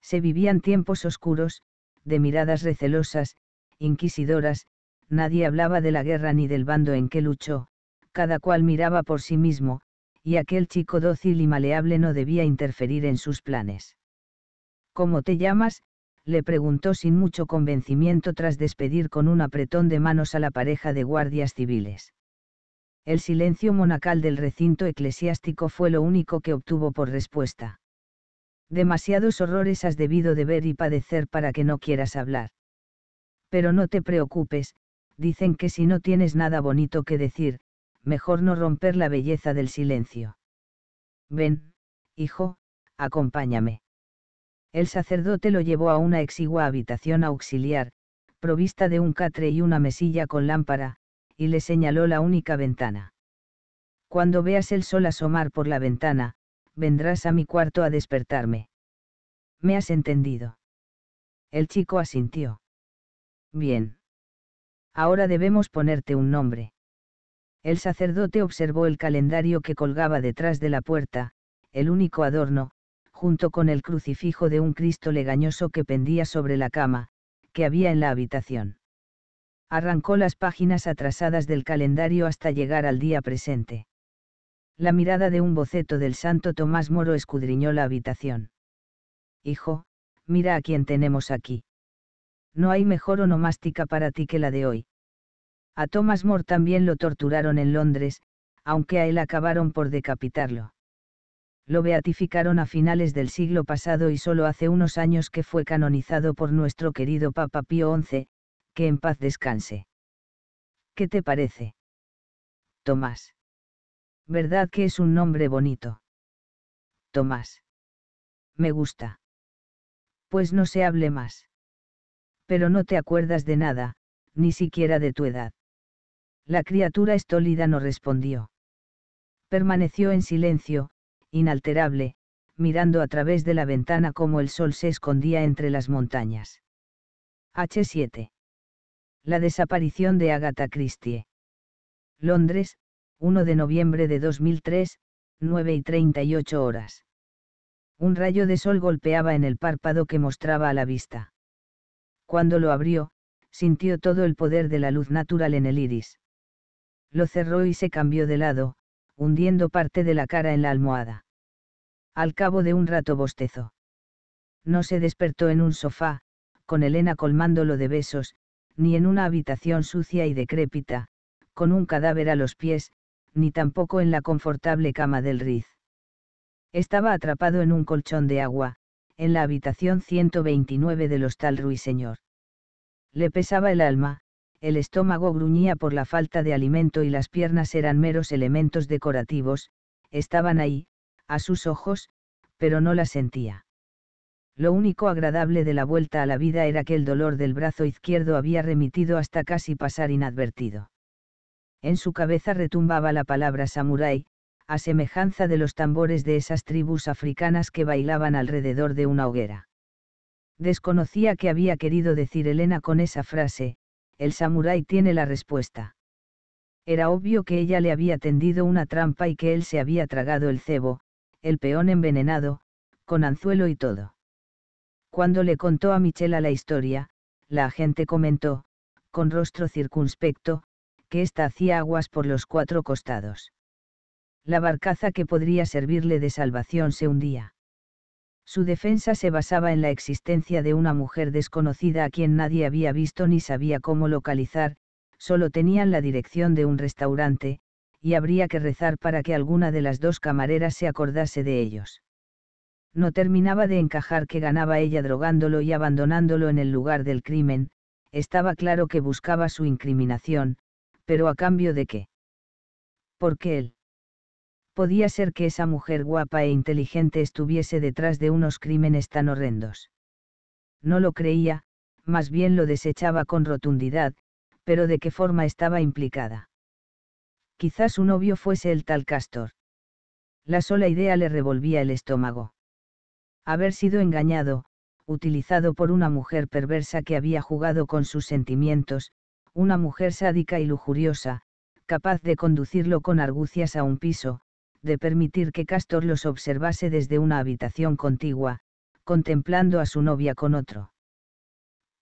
Se vivían tiempos oscuros, de miradas recelosas, inquisidoras, nadie hablaba de la guerra ni del bando en que luchó, cada cual miraba por sí mismo, y aquel chico dócil y maleable no debía interferir en sus planes. ¿Cómo te llamas? le preguntó sin mucho convencimiento tras despedir con un apretón de manos a la pareja de guardias civiles. El silencio monacal del recinto eclesiástico fue lo único que obtuvo por respuesta. Demasiados horrores has debido de ver y padecer para que no quieras hablar. Pero no te preocupes, dicen que si no tienes nada bonito que decir, mejor no romper la belleza del silencio. Ven, hijo, acompáñame. El sacerdote lo llevó a una exigua habitación auxiliar, provista de un catre y una mesilla con lámpara, y le señaló la única ventana. Cuando veas el sol asomar por la ventana, vendrás a mi cuarto a despertarme. ¿Me has entendido? El chico asintió. Bien. Ahora debemos ponerte un nombre. El sacerdote observó el calendario que colgaba detrás de la puerta, el único adorno, junto con el crucifijo de un Cristo legañoso que pendía sobre la cama, que había en la habitación. Arrancó las páginas atrasadas del calendario hasta llegar al día presente. La mirada de un boceto del santo Tomás Moro escudriñó la habitación. Hijo, mira a quien tenemos aquí. No hay mejor onomástica para ti que la de hoy. A Thomas More también lo torturaron en Londres, aunque a él acabaron por decapitarlo. Lo beatificaron a finales del siglo pasado y solo hace unos años que fue canonizado por nuestro querido Papa Pío XI, que en paz descanse. ¿Qué te parece? Tomás. ¿Verdad que es un nombre bonito? Tomás. Me gusta. Pues no se hable más. Pero no te acuerdas de nada, ni siquiera de tu edad. La criatura estólida no respondió. Permaneció en silencio, inalterable, mirando a través de la ventana como el sol se escondía entre las montañas. H7. La desaparición de Agatha Christie. Londres, 1 de noviembre de 2003, 9 y 38 horas. Un rayo de sol golpeaba en el párpado que mostraba a la vista. Cuando lo abrió, sintió todo el poder de la luz natural en el iris lo cerró y se cambió de lado, hundiendo parte de la cara en la almohada. Al cabo de un rato bostezó. No se despertó en un sofá, con Elena colmándolo de besos, ni en una habitación sucia y decrépita, con un cadáver a los pies, ni tampoco en la confortable cama del Riz. Estaba atrapado en un colchón de agua, en la habitación 129 del Hostal Ruiseñor. Le pesaba el alma, el estómago gruñía por la falta de alimento y las piernas eran meros elementos decorativos, estaban ahí, a sus ojos, pero no las sentía. Lo único agradable de la vuelta a la vida era que el dolor del brazo izquierdo había remitido hasta casi pasar inadvertido. En su cabeza retumbaba la palabra samurái, a semejanza de los tambores de esas tribus africanas que bailaban alrededor de una hoguera. Desconocía qué había querido decir Elena con esa frase, el samurái tiene la respuesta. Era obvio que ella le había tendido una trampa y que él se había tragado el cebo, el peón envenenado, con anzuelo y todo. Cuando le contó a Michela la historia, la agente comentó, con rostro circunspecto, que ésta hacía aguas por los cuatro costados. La barcaza que podría servirle de salvación se hundía. Su defensa se basaba en la existencia de una mujer desconocida a quien nadie había visto ni sabía cómo localizar, solo tenían la dirección de un restaurante, y habría que rezar para que alguna de las dos camareras se acordase de ellos. No terminaba de encajar que ganaba ella drogándolo y abandonándolo en el lugar del crimen, estaba claro que buscaba su incriminación, pero a cambio de qué. Porque él podía ser que esa mujer guapa e inteligente estuviese detrás de unos crímenes tan horrendos. No lo creía, más bien lo desechaba con rotundidad, pero de qué forma estaba implicada. Quizás su novio fuese el tal Castor. La sola idea le revolvía el estómago. Haber sido engañado, utilizado por una mujer perversa que había jugado con sus sentimientos, una mujer sádica y lujuriosa, capaz de conducirlo con argucias a un piso, de permitir que Castor los observase desde una habitación contigua, contemplando a su novia con otro.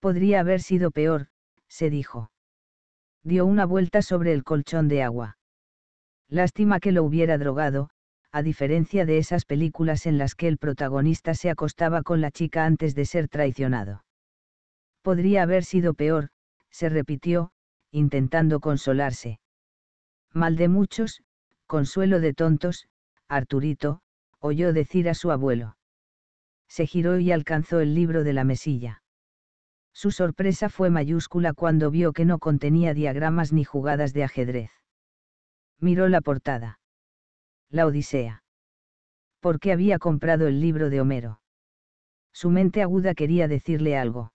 Podría haber sido peor, se dijo. Dio una vuelta sobre el colchón de agua. Lástima que lo hubiera drogado, a diferencia de esas películas en las que el protagonista se acostaba con la chica antes de ser traicionado. Podría haber sido peor, se repitió, intentando consolarse. Mal de muchos, Consuelo de tontos, Arturito, oyó decir a su abuelo. Se giró y alcanzó el libro de la mesilla. Su sorpresa fue mayúscula cuando vio que no contenía diagramas ni jugadas de ajedrez. Miró la portada. La Odisea. ¿Por qué había comprado el libro de Homero? Su mente aguda quería decirle algo.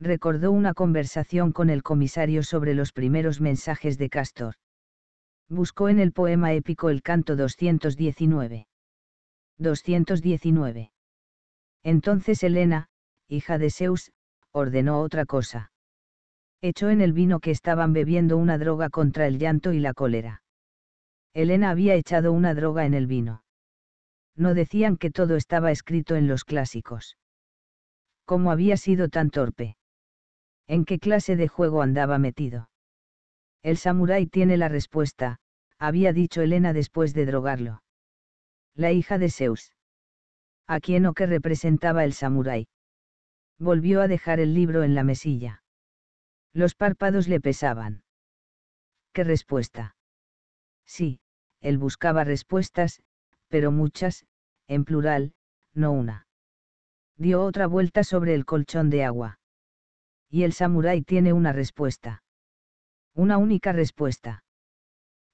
Recordó una conversación con el comisario sobre los primeros mensajes de Castor buscó en el poema épico el canto 219. 219. Entonces Helena, hija de Zeus, ordenó otra cosa. Echó en el vino que estaban bebiendo una droga contra el llanto y la cólera. Helena había echado una droga en el vino. No decían que todo estaba escrito en los clásicos. ¿Cómo había sido tan torpe? ¿En qué clase de juego andaba metido? El samurái tiene la respuesta, había dicho Elena después de drogarlo. La hija de Zeus. ¿A quién o qué representaba el samurái? Volvió a dejar el libro en la mesilla. Los párpados le pesaban. ¿Qué respuesta? Sí, él buscaba respuestas, pero muchas, en plural, no una. Dio otra vuelta sobre el colchón de agua. Y el samurái tiene una respuesta. Una única respuesta.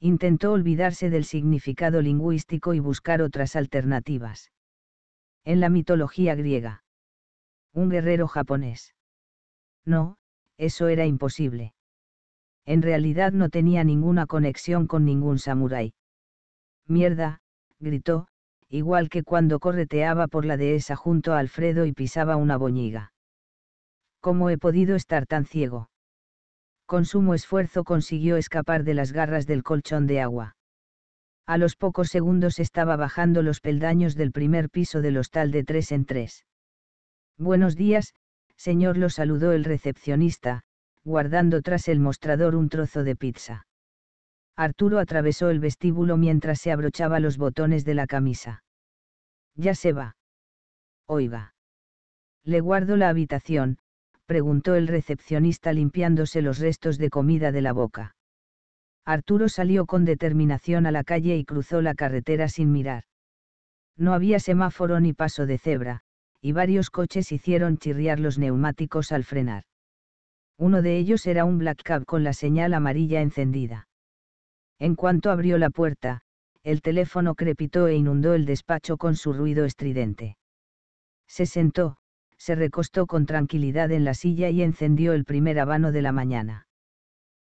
Intentó olvidarse del significado lingüístico y buscar otras alternativas. En la mitología griega. Un guerrero japonés. No, eso era imposible. En realidad no tenía ninguna conexión con ningún samurái. Mierda, gritó, igual que cuando correteaba por la dehesa junto a Alfredo y pisaba una boñiga. ¿Cómo he podido estar tan ciego? con sumo esfuerzo consiguió escapar de las garras del colchón de agua. A los pocos segundos estaba bajando los peldaños del primer piso del hostal de tres en tres. Buenos días, señor, lo saludó el recepcionista, guardando tras el mostrador un trozo de pizza. Arturo atravesó el vestíbulo mientras se abrochaba los botones de la camisa. Ya se va. Oiga. Le guardo la habitación, preguntó el recepcionista limpiándose los restos de comida de la boca. Arturo salió con determinación a la calle y cruzó la carretera sin mirar. No había semáforo ni paso de cebra, y varios coches hicieron chirriar los neumáticos al frenar. Uno de ellos era un Black Cab con la señal amarilla encendida. En cuanto abrió la puerta, el teléfono crepitó e inundó el despacho con su ruido estridente. Se sentó, se recostó con tranquilidad en la silla y encendió el primer habano de la mañana.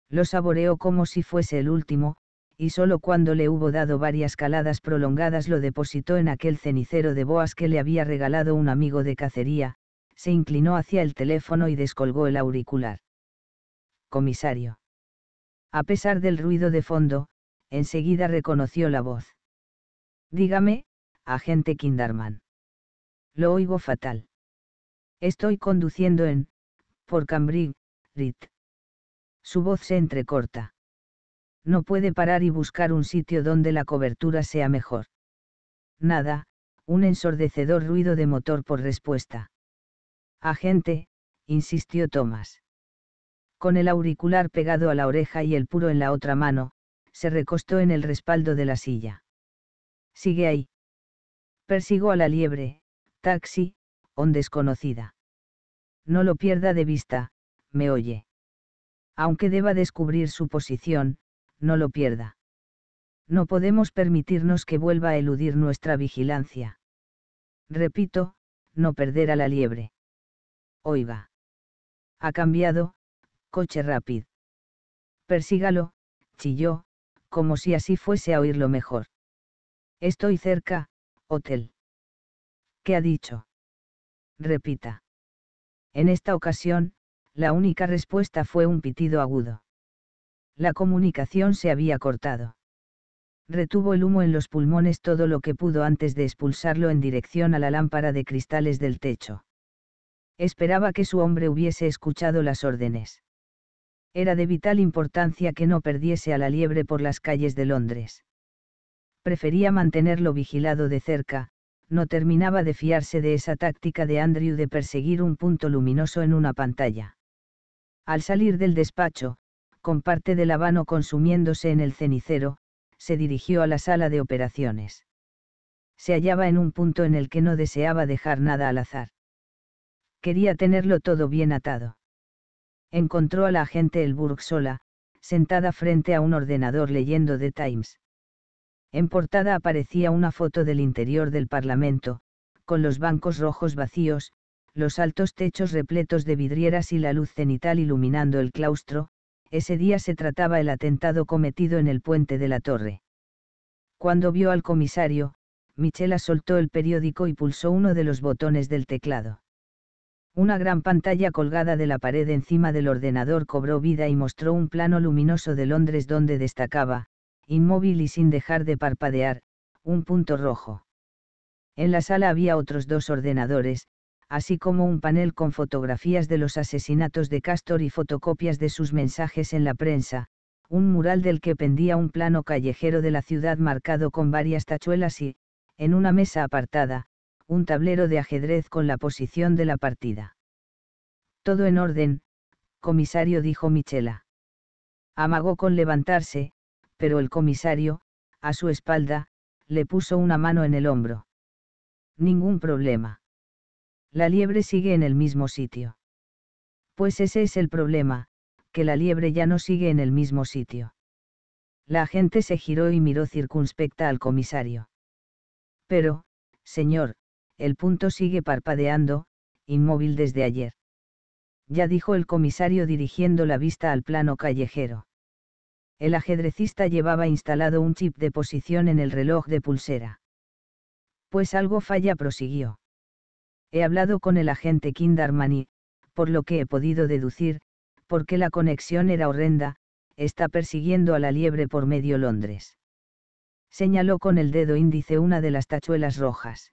Lo saboreó como si fuese el último, y solo cuando le hubo dado varias caladas prolongadas lo depositó en aquel cenicero de boas que le había regalado un amigo de cacería, se inclinó hacia el teléfono y descolgó el auricular. Comisario. A pesar del ruido de fondo, enseguida reconoció la voz. Dígame, agente Kinderman. Lo oigo fatal. Estoy conduciendo en, por Cambridge, Rit. Su voz se entrecorta. No puede parar y buscar un sitio donde la cobertura sea mejor. Nada, un ensordecedor ruido de motor por respuesta. Agente, insistió Thomas. Con el auricular pegado a la oreja y el puro en la otra mano, se recostó en el respaldo de la silla. Sigue ahí. Persigo a la liebre, taxi, on desconocida. No lo pierda de vista, me oye. Aunque deba descubrir su posición, no lo pierda. No podemos permitirnos que vuelva a eludir nuestra vigilancia. Repito, no perder a la liebre. Oiga. Ha cambiado, coche rápido. Persígalo, chilló, como si así fuese a oírlo mejor. Estoy cerca, hotel. ¿Qué ha dicho? repita. En esta ocasión, la única respuesta fue un pitido agudo. La comunicación se había cortado. Retuvo el humo en los pulmones todo lo que pudo antes de expulsarlo en dirección a la lámpara de cristales del techo. Esperaba que su hombre hubiese escuchado las órdenes. Era de vital importancia que no perdiese a la liebre por las calles de Londres. Prefería mantenerlo vigilado de cerca, no terminaba de fiarse de esa táctica de Andrew de perseguir un punto luminoso en una pantalla. Al salir del despacho, con parte del habano consumiéndose en el cenicero, se dirigió a la sala de operaciones. Se hallaba en un punto en el que no deseaba dejar nada al azar. Quería tenerlo todo bien atado. Encontró a la agente Elburg sola, sentada frente a un ordenador leyendo The Times. En portada aparecía una foto del interior del Parlamento, con los bancos rojos vacíos, los altos techos repletos de vidrieras y la luz cenital iluminando el claustro, ese día se trataba el atentado cometido en el puente de la torre. Cuando vio al comisario, Michela soltó el periódico y pulsó uno de los botones del teclado. Una gran pantalla colgada de la pared encima del ordenador cobró vida y mostró un plano luminoso de Londres donde destacaba, inmóvil y sin dejar de parpadear, un punto rojo. En la sala había otros dos ordenadores, así como un panel con fotografías de los asesinatos de Castor y fotocopias de sus mensajes en la prensa, un mural del que pendía un plano callejero de la ciudad marcado con varias tachuelas y, en una mesa apartada, un tablero de ajedrez con la posición de la partida. Todo en orden, comisario dijo Michela. Amagó con levantarse, pero el comisario, a su espalda, le puso una mano en el hombro. Ningún problema. La liebre sigue en el mismo sitio. Pues ese es el problema, que la liebre ya no sigue en el mismo sitio. La gente se giró y miró circunspecta al comisario. Pero, señor, el punto sigue parpadeando, inmóvil desde ayer. Ya dijo el comisario dirigiendo la vista al plano callejero el ajedrecista llevaba instalado un chip de posición en el reloj de pulsera. Pues algo falla, prosiguió. He hablado con el agente y, por lo que he podido deducir, porque la conexión era horrenda, está persiguiendo a la liebre por medio Londres. Señaló con el dedo índice una de las tachuelas rojas.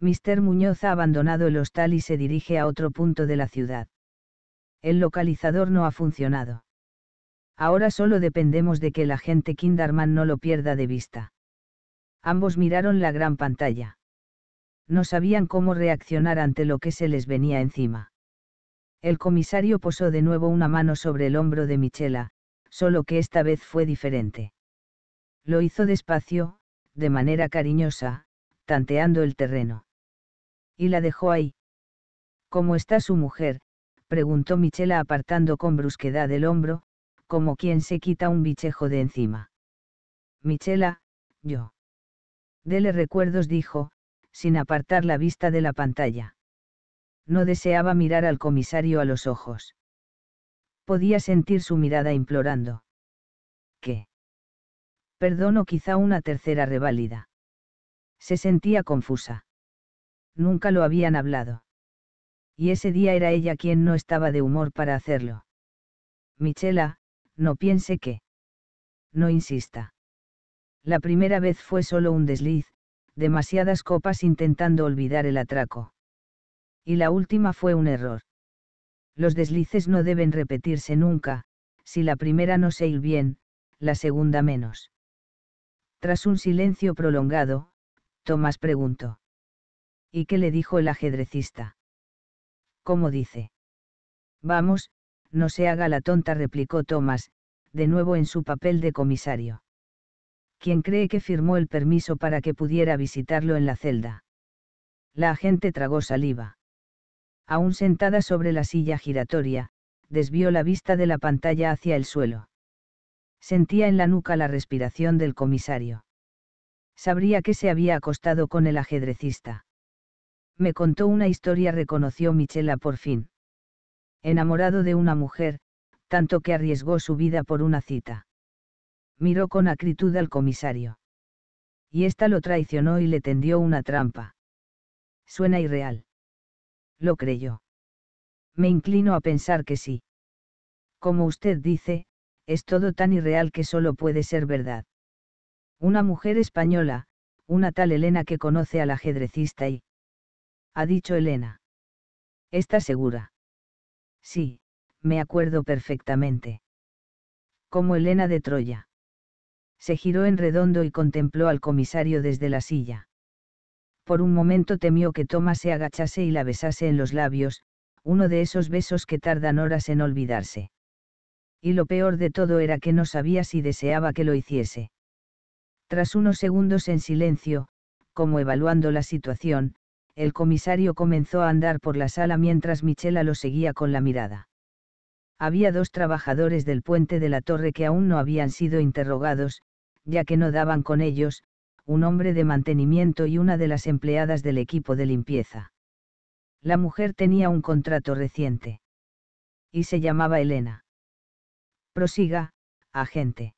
Mr. Muñoz ha abandonado el hostal y se dirige a otro punto de la ciudad. El localizador no ha funcionado. Ahora solo dependemos de que la gente Kinderman no lo pierda de vista. Ambos miraron la gran pantalla. No sabían cómo reaccionar ante lo que se les venía encima. El comisario posó de nuevo una mano sobre el hombro de Michela, solo que esta vez fue diferente. Lo hizo despacio, de manera cariñosa, tanteando el terreno. Y la dejó ahí. ¿Cómo está su mujer? preguntó Michela apartando con brusquedad el hombro, como quien se quita un bichejo de encima. Michela, yo. Dele recuerdos, dijo, sin apartar la vista de la pantalla. No deseaba mirar al comisario a los ojos. Podía sentir su mirada implorando. ¿Qué? Perdón o quizá una tercera reválida. Se sentía confusa. Nunca lo habían hablado. Y ese día era ella quien no estaba de humor para hacerlo. Michela, no piense que. No insista. La primera vez fue solo un desliz, demasiadas copas intentando olvidar el atraco. Y la última fue un error. Los deslices no deben repetirse nunca, si la primera no se ir bien, la segunda menos. Tras un silencio prolongado, Tomás preguntó. ¿Y qué le dijo el ajedrecista? ¿Cómo dice? Vamos, no se haga la tonta, replicó Thomas, de nuevo en su papel de comisario. ¿Quién cree que firmó el permiso para que pudiera visitarlo en la celda? La agente tragó saliva. Aún sentada sobre la silla giratoria, desvió la vista de la pantalla hacia el suelo. Sentía en la nuca la respiración del comisario. Sabría que se había acostado con el ajedrecista. Me contó una historia, reconoció Michela por fin enamorado de una mujer, tanto que arriesgó su vida por una cita. Miró con acritud al comisario. Y ésta lo traicionó y le tendió una trampa. Suena irreal. Lo creyó. Me inclino a pensar que sí. Como usted dice, es todo tan irreal que solo puede ser verdad. Una mujer española, una tal Elena que conoce al ajedrecista y... Ha dicho Elena. Está segura. Sí, me acuerdo perfectamente. Como Elena de Troya. Se giró en redondo y contempló al comisario desde la silla. Por un momento temió que Thomas se agachase y la besase en los labios, uno de esos besos que tardan horas en olvidarse. Y lo peor de todo era que no sabía si deseaba que lo hiciese. Tras unos segundos en silencio, como evaluando la situación, el comisario comenzó a andar por la sala mientras Michela lo seguía con la mirada. Había dos trabajadores del puente de la torre que aún no habían sido interrogados, ya que no daban con ellos, un hombre de mantenimiento y una de las empleadas del equipo de limpieza. La mujer tenía un contrato reciente. Y se llamaba Elena. Prosiga, agente.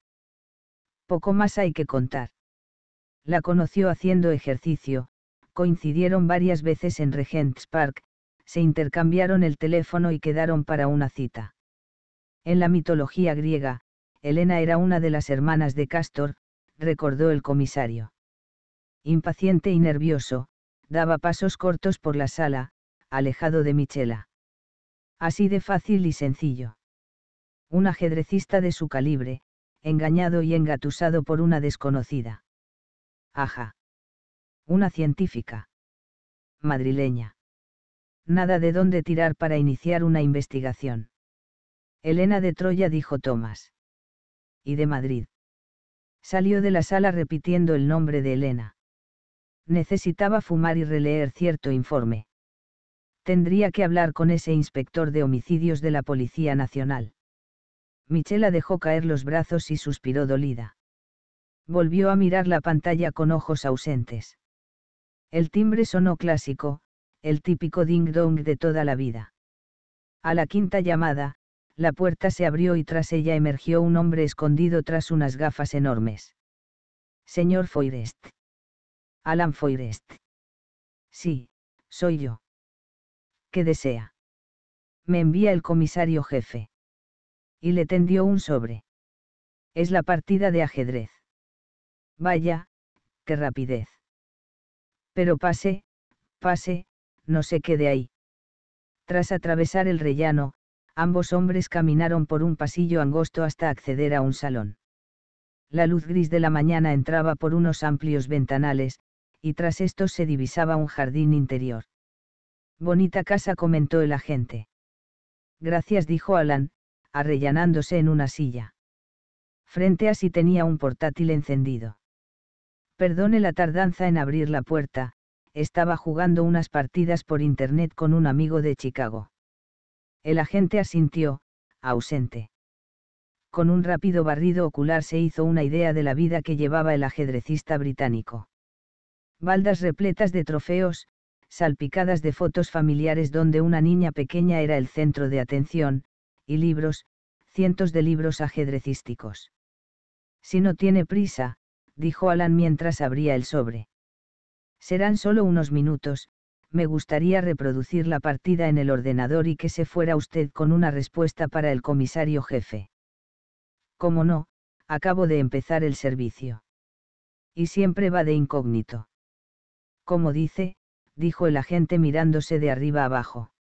Poco más hay que contar. La conoció haciendo ejercicio, coincidieron varias veces en Regent's Park, se intercambiaron el teléfono y quedaron para una cita. En la mitología griega, Elena era una de las hermanas de Castor, recordó el comisario. Impaciente y nervioso, daba pasos cortos por la sala, alejado de Michela. Así de fácil y sencillo. Un ajedrecista de su calibre, engañado y engatusado por una desconocida. Ajá. Una científica. Madrileña. Nada de dónde tirar para iniciar una investigación. Elena de Troya dijo Tomás. Y de Madrid. Salió de la sala repitiendo el nombre de Elena. Necesitaba fumar y releer cierto informe. Tendría que hablar con ese inspector de homicidios de la Policía Nacional. Michela dejó caer los brazos y suspiró dolida. Volvió a mirar la pantalla con ojos ausentes. El timbre sonó clásico, el típico ding-dong de toda la vida. A la quinta llamada, la puerta se abrió y tras ella emergió un hombre escondido tras unas gafas enormes. Señor Foirest. Alan Foirest. Sí, soy yo. ¿Qué desea? Me envía el comisario jefe. Y le tendió un sobre. Es la partida de ajedrez. Vaya, qué rapidez. Pero pase, pase, no se quede ahí. Tras atravesar el rellano, ambos hombres caminaron por un pasillo angosto hasta acceder a un salón. La luz gris de la mañana entraba por unos amplios ventanales, y tras estos se divisaba un jardín interior. Bonita casa comentó el agente. Gracias dijo Alan, arrellanándose en una silla. Frente a sí tenía un portátil encendido. Perdone la tardanza en abrir la puerta, estaba jugando unas partidas por internet con un amigo de Chicago. El agente asintió, ausente. Con un rápido barrido ocular se hizo una idea de la vida que llevaba el ajedrecista británico. Baldas repletas de trofeos, salpicadas de fotos familiares donde una niña pequeña era el centro de atención, y libros, cientos de libros ajedrecísticos. Si no tiene prisa, dijo Alan mientras abría el sobre. Serán solo unos minutos, me gustaría reproducir la partida en el ordenador y que se fuera usted con una respuesta para el comisario jefe. Como no, acabo de empezar el servicio. Y siempre va de incógnito. Como dice, dijo el agente mirándose de arriba abajo.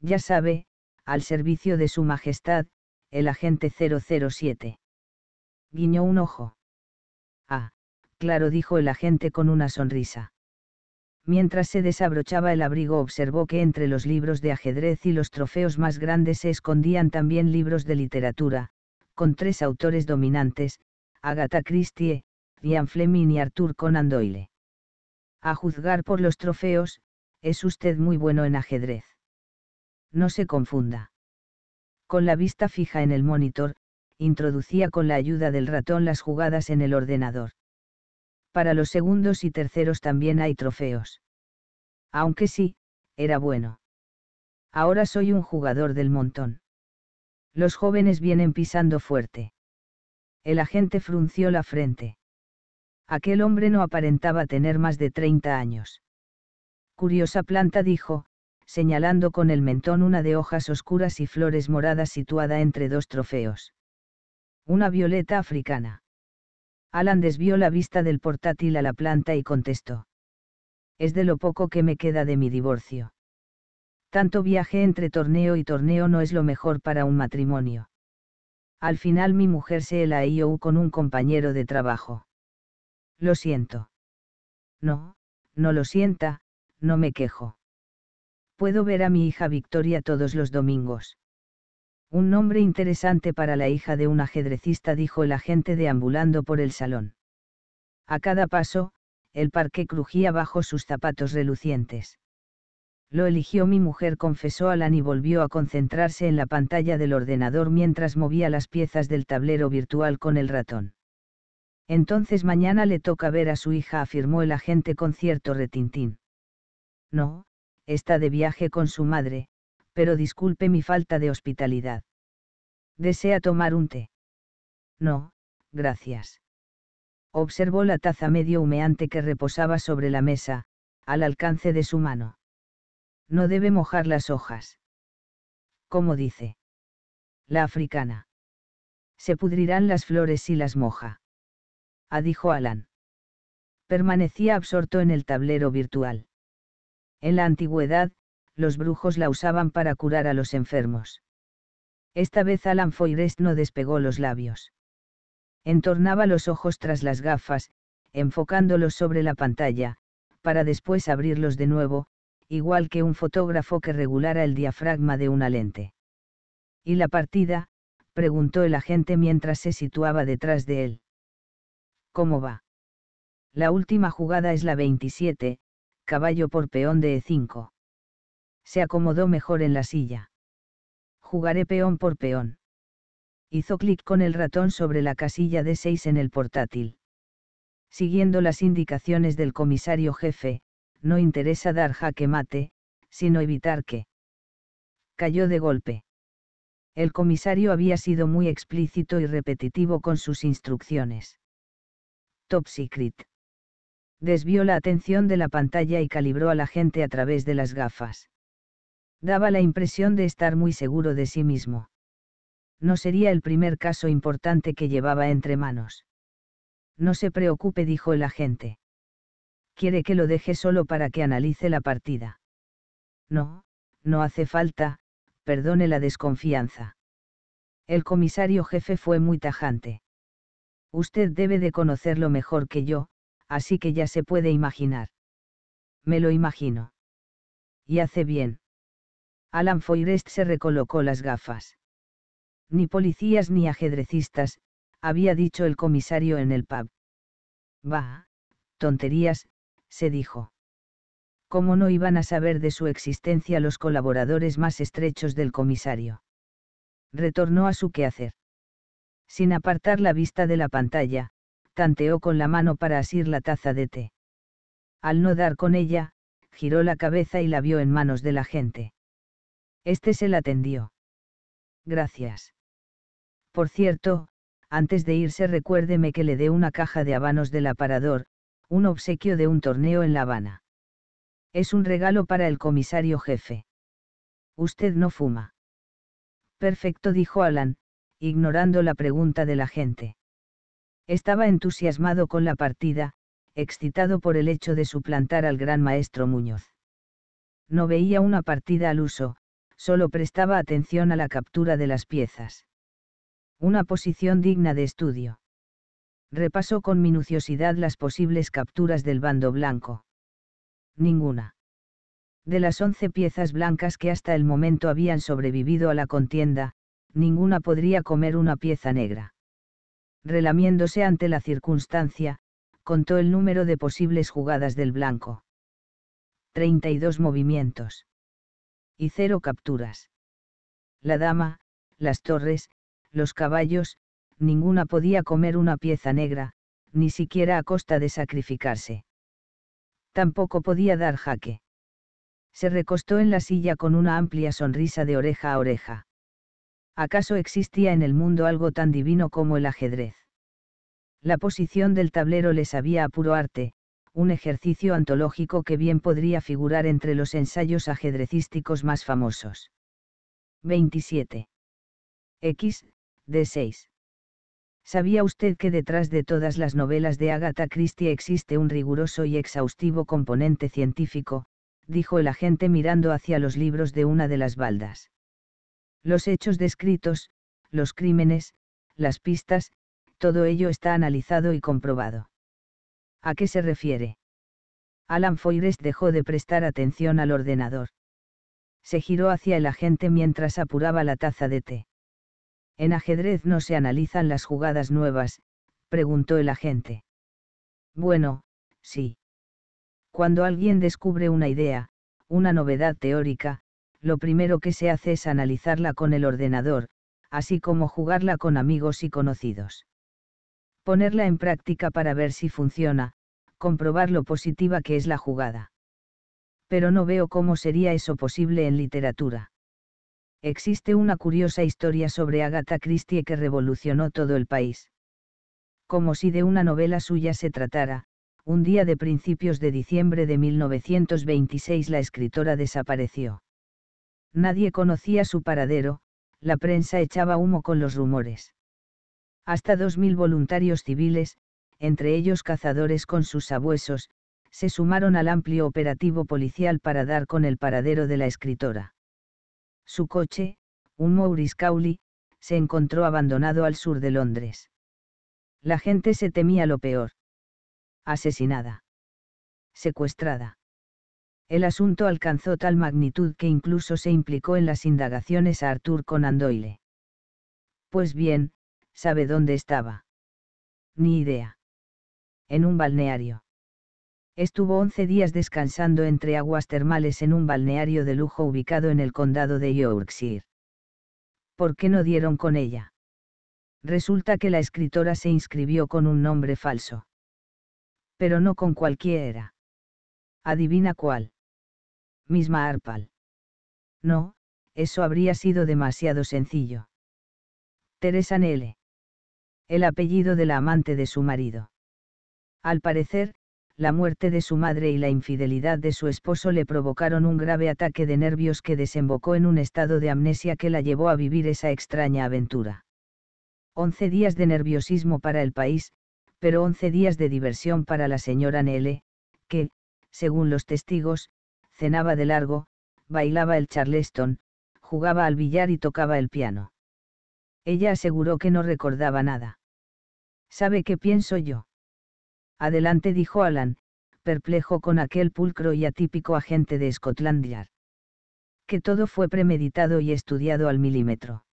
Ya sabe, al servicio de Su Majestad, el agente 007. Guiñó un ojo. Ah, claro, dijo el agente con una sonrisa. Mientras se desabrochaba el abrigo observó que entre los libros de ajedrez y los trofeos más grandes se escondían también libros de literatura, con tres autores dominantes, Agatha Christie, Ian Fleming y Arthur Conan Doyle. A juzgar por los trofeos, es usted muy bueno en ajedrez. No se confunda. Con la vista fija en el monitor, introducía con la ayuda del ratón las jugadas en el ordenador. Para los segundos y terceros también hay trofeos. Aunque sí, era bueno. Ahora soy un jugador del montón. Los jóvenes vienen pisando fuerte. El agente frunció la frente. Aquel hombre no aparentaba tener más de 30 años. Curiosa planta dijo, señalando con el mentón una de hojas oscuras y flores moradas situada entre dos trofeos. Una violeta africana. Alan desvió la vista del portátil a la planta y contestó. Es de lo poco que me queda de mi divorcio. Tanto viaje entre torneo y torneo no es lo mejor para un matrimonio. Al final mi mujer se la IOU con un compañero de trabajo. Lo siento. No, no lo sienta, no me quejo. Puedo ver a mi hija Victoria todos los domingos. Un nombre interesante para la hija de un ajedrecista, dijo el agente deambulando por el salón. A cada paso, el parque crujía bajo sus zapatos relucientes. Lo eligió mi mujer, confesó Alan y volvió a concentrarse en la pantalla del ordenador mientras movía las piezas del tablero virtual con el ratón. Entonces mañana le toca ver a su hija, afirmó el agente con cierto retintín. No, está de viaje con su madre, pero disculpe mi falta de hospitalidad. ¿Desea tomar un té? No, gracias. Observó la taza medio humeante que reposaba sobre la mesa, al alcance de su mano. No debe mojar las hojas. ¿Cómo dice? La africana. Se pudrirán las flores si las moja. Ah, dijo Alan. Permanecía absorto en el tablero virtual. En la antigüedad, los brujos la usaban para curar a los enfermos. Esta vez Alan Foyrest no despegó los labios. Entornaba los ojos tras las gafas, enfocándolos sobre la pantalla, para después abrirlos de nuevo, igual que un fotógrafo que regulara el diafragma de una lente. ¿Y la partida? preguntó el agente mientras se situaba detrás de él. ¿Cómo va? La última jugada es la 27, caballo por peón de E5 se acomodó mejor en la silla. Jugaré peón por peón. Hizo clic con el ratón sobre la casilla de 6 en el portátil. Siguiendo las indicaciones del comisario jefe, no interesa dar jaque mate, sino evitar que. Cayó de golpe. El comisario había sido muy explícito y repetitivo con sus instrucciones. Top Secret. Desvió la atención de la pantalla y calibró a la gente a través de las gafas. Daba la impresión de estar muy seguro de sí mismo. No sería el primer caso importante que llevaba entre manos. No se preocupe, dijo el agente. Quiere que lo deje solo para que analice la partida. No, no hace falta, perdone la desconfianza. El comisario jefe fue muy tajante. Usted debe de conocerlo mejor que yo, así que ya se puede imaginar. Me lo imagino. Y hace bien. Alan Foyrest se recolocó las gafas. Ni policías ni ajedrecistas, había dicho el comisario en el pub. Bah, tonterías, se dijo. ¿Cómo no iban a saber de su existencia los colaboradores más estrechos del comisario? Retornó a su quehacer. Sin apartar la vista de la pantalla, tanteó con la mano para asir la taza de té. Al no dar con ella, giró la cabeza y la vio en manos de la gente. Este se la atendió. Gracias. Por cierto, antes de irse recuérdeme que le dé una caja de habanos del aparador, un obsequio de un torneo en La Habana. Es un regalo para el comisario jefe. Usted no fuma. Perfecto, dijo Alan, ignorando la pregunta de la gente. Estaba entusiasmado con la partida, excitado por el hecho de suplantar al gran maestro Muñoz. No veía una partida al uso, solo prestaba atención a la captura de las piezas. Una posición digna de estudio. Repasó con minuciosidad las posibles capturas del bando blanco. Ninguna. De las once piezas blancas que hasta el momento habían sobrevivido a la contienda, ninguna podría comer una pieza negra. Relamiéndose ante la circunstancia, contó el número de posibles jugadas del blanco. 32 movimientos y cero capturas. La dama, las torres, los caballos, ninguna podía comer una pieza negra, ni siquiera a costa de sacrificarse. Tampoco podía dar jaque. Se recostó en la silla con una amplia sonrisa de oreja a oreja. ¿Acaso existía en el mundo algo tan divino como el ajedrez? La posición del tablero les había a puro arte, un ejercicio antológico que bien podría figurar entre los ensayos ajedrecísticos más famosos. 27. X, D6. ¿Sabía usted que detrás de todas las novelas de Agatha Christie existe un riguroso y exhaustivo componente científico? dijo el agente mirando hacia los libros de una de las baldas. Los hechos descritos, los crímenes, las pistas, todo ello está analizado y comprobado. ¿A qué se refiere? Alan Foires dejó de prestar atención al ordenador. Se giró hacia el agente mientras apuraba la taza de té. En ajedrez no se analizan las jugadas nuevas, preguntó el agente. Bueno, sí. Cuando alguien descubre una idea, una novedad teórica, lo primero que se hace es analizarla con el ordenador, así como jugarla con amigos y conocidos. Ponerla en práctica para ver si funciona, comprobar lo positiva que es la jugada. Pero no veo cómo sería eso posible en literatura. Existe una curiosa historia sobre Agatha Christie que revolucionó todo el país. Como si de una novela suya se tratara, un día de principios de diciembre de 1926 la escritora desapareció. Nadie conocía su paradero, la prensa echaba humo con los rumores. Hasta 2.000 voluntarios civiles, entre ellos cazadores con sus sabuesos, se sumaron al amplio operativo policial para dar con el paradero de la escritora. Su coche, un Maurice Cowley, se encontró abandonado al sur de Londres. La gente se temía lo peor. Asesinada. Secuestrada. El asunto alcanzó tal magnitud que incluso se implicó en las indagaciones a Arthur Conan Doyle. Pues bien, ¿sabe dónde estaba? Ni idea en un balneario. Estuvo 11 días descansando entre aguas termales en un balneario de lujo ubicado en el condado de Yorkshire. ¿Por qué no dieron con ella? Resulta que la escritora se inscribió con un nombre falso. Pero no con cualquiera. Adivina cuál. Misma Arpal. No, eso habría sido demasiado sencillo. Teresa Nele. El apellido de la amante de su marido. Al parecer, la muerte de su madre y la infidelidad de su esposo le provocaron un grave ataque de nervios que desembocó en un estado de amnesia que la llevó a vivir esa extraña aventura. Once días de nerviosismo para el país, pero once días de diversión para la señora Nele, que, según los testigos, cenaba de largo, bailaba el charleston, jugaba al billar y tocaba el piano. Ella aseguró que no recordaba nada. ¿Sabe qué pienso yo? Adelante dijo Alan, perplejo con aquel pulcro y atípico agente de Scotland Yard. Que todo fue premeditado y estudiado al milímetro.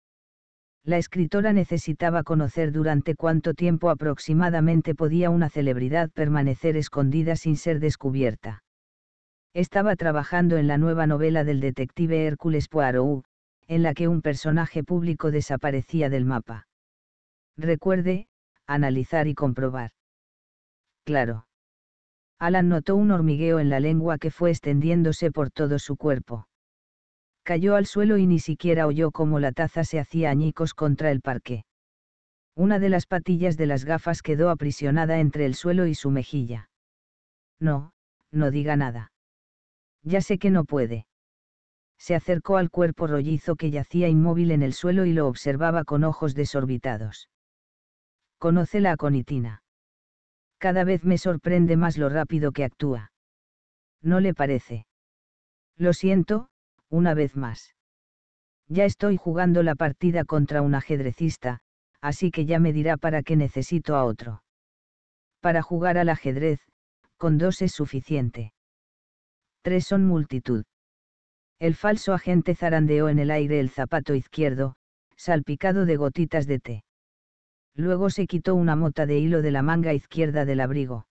La escritora necesitaba conocer durante cuánto tiempo aproximadamente podía una celebridad permanecer escondida sin ser descubierta. Estaba trabajando en la nueva novela del detective Hércules Poirot, en la que un personaje público desaparecía del mapa. Recuerde, analizar y comprobar claro. Alan notó un hormigueo en la lengua que fue extendiéndose por todo su cuerpo. Cayó al suelo y ni siquiera oyó cómo la taza se hacía añicos contra el parque. Una de las patillas de las gafas quedó aprisionada entre el suelo y su mejilla. No, no diga nada. Ya sé que no puede. Se acercó al cuerpo rollizo que yacía inmóvil en el suelo y lo observaba con ojos desorbitados. Conoce la aconitina cada vez me sorprende más lo rápido que actúa. ¿No le parece? Lo siento, una vez más. Ya estoy jugando la partida contra un ajedrecista, así que ya me dirá para qué necesito a otro. Para jugar al ajedrez, con dos es suficiente. Tres son multitud. El falso agente zarandeó en el aire el zapato izquierdo, salpicado de gotitas de té. Luego se quitó una mota de hilo de la manga izquierda del abrigo.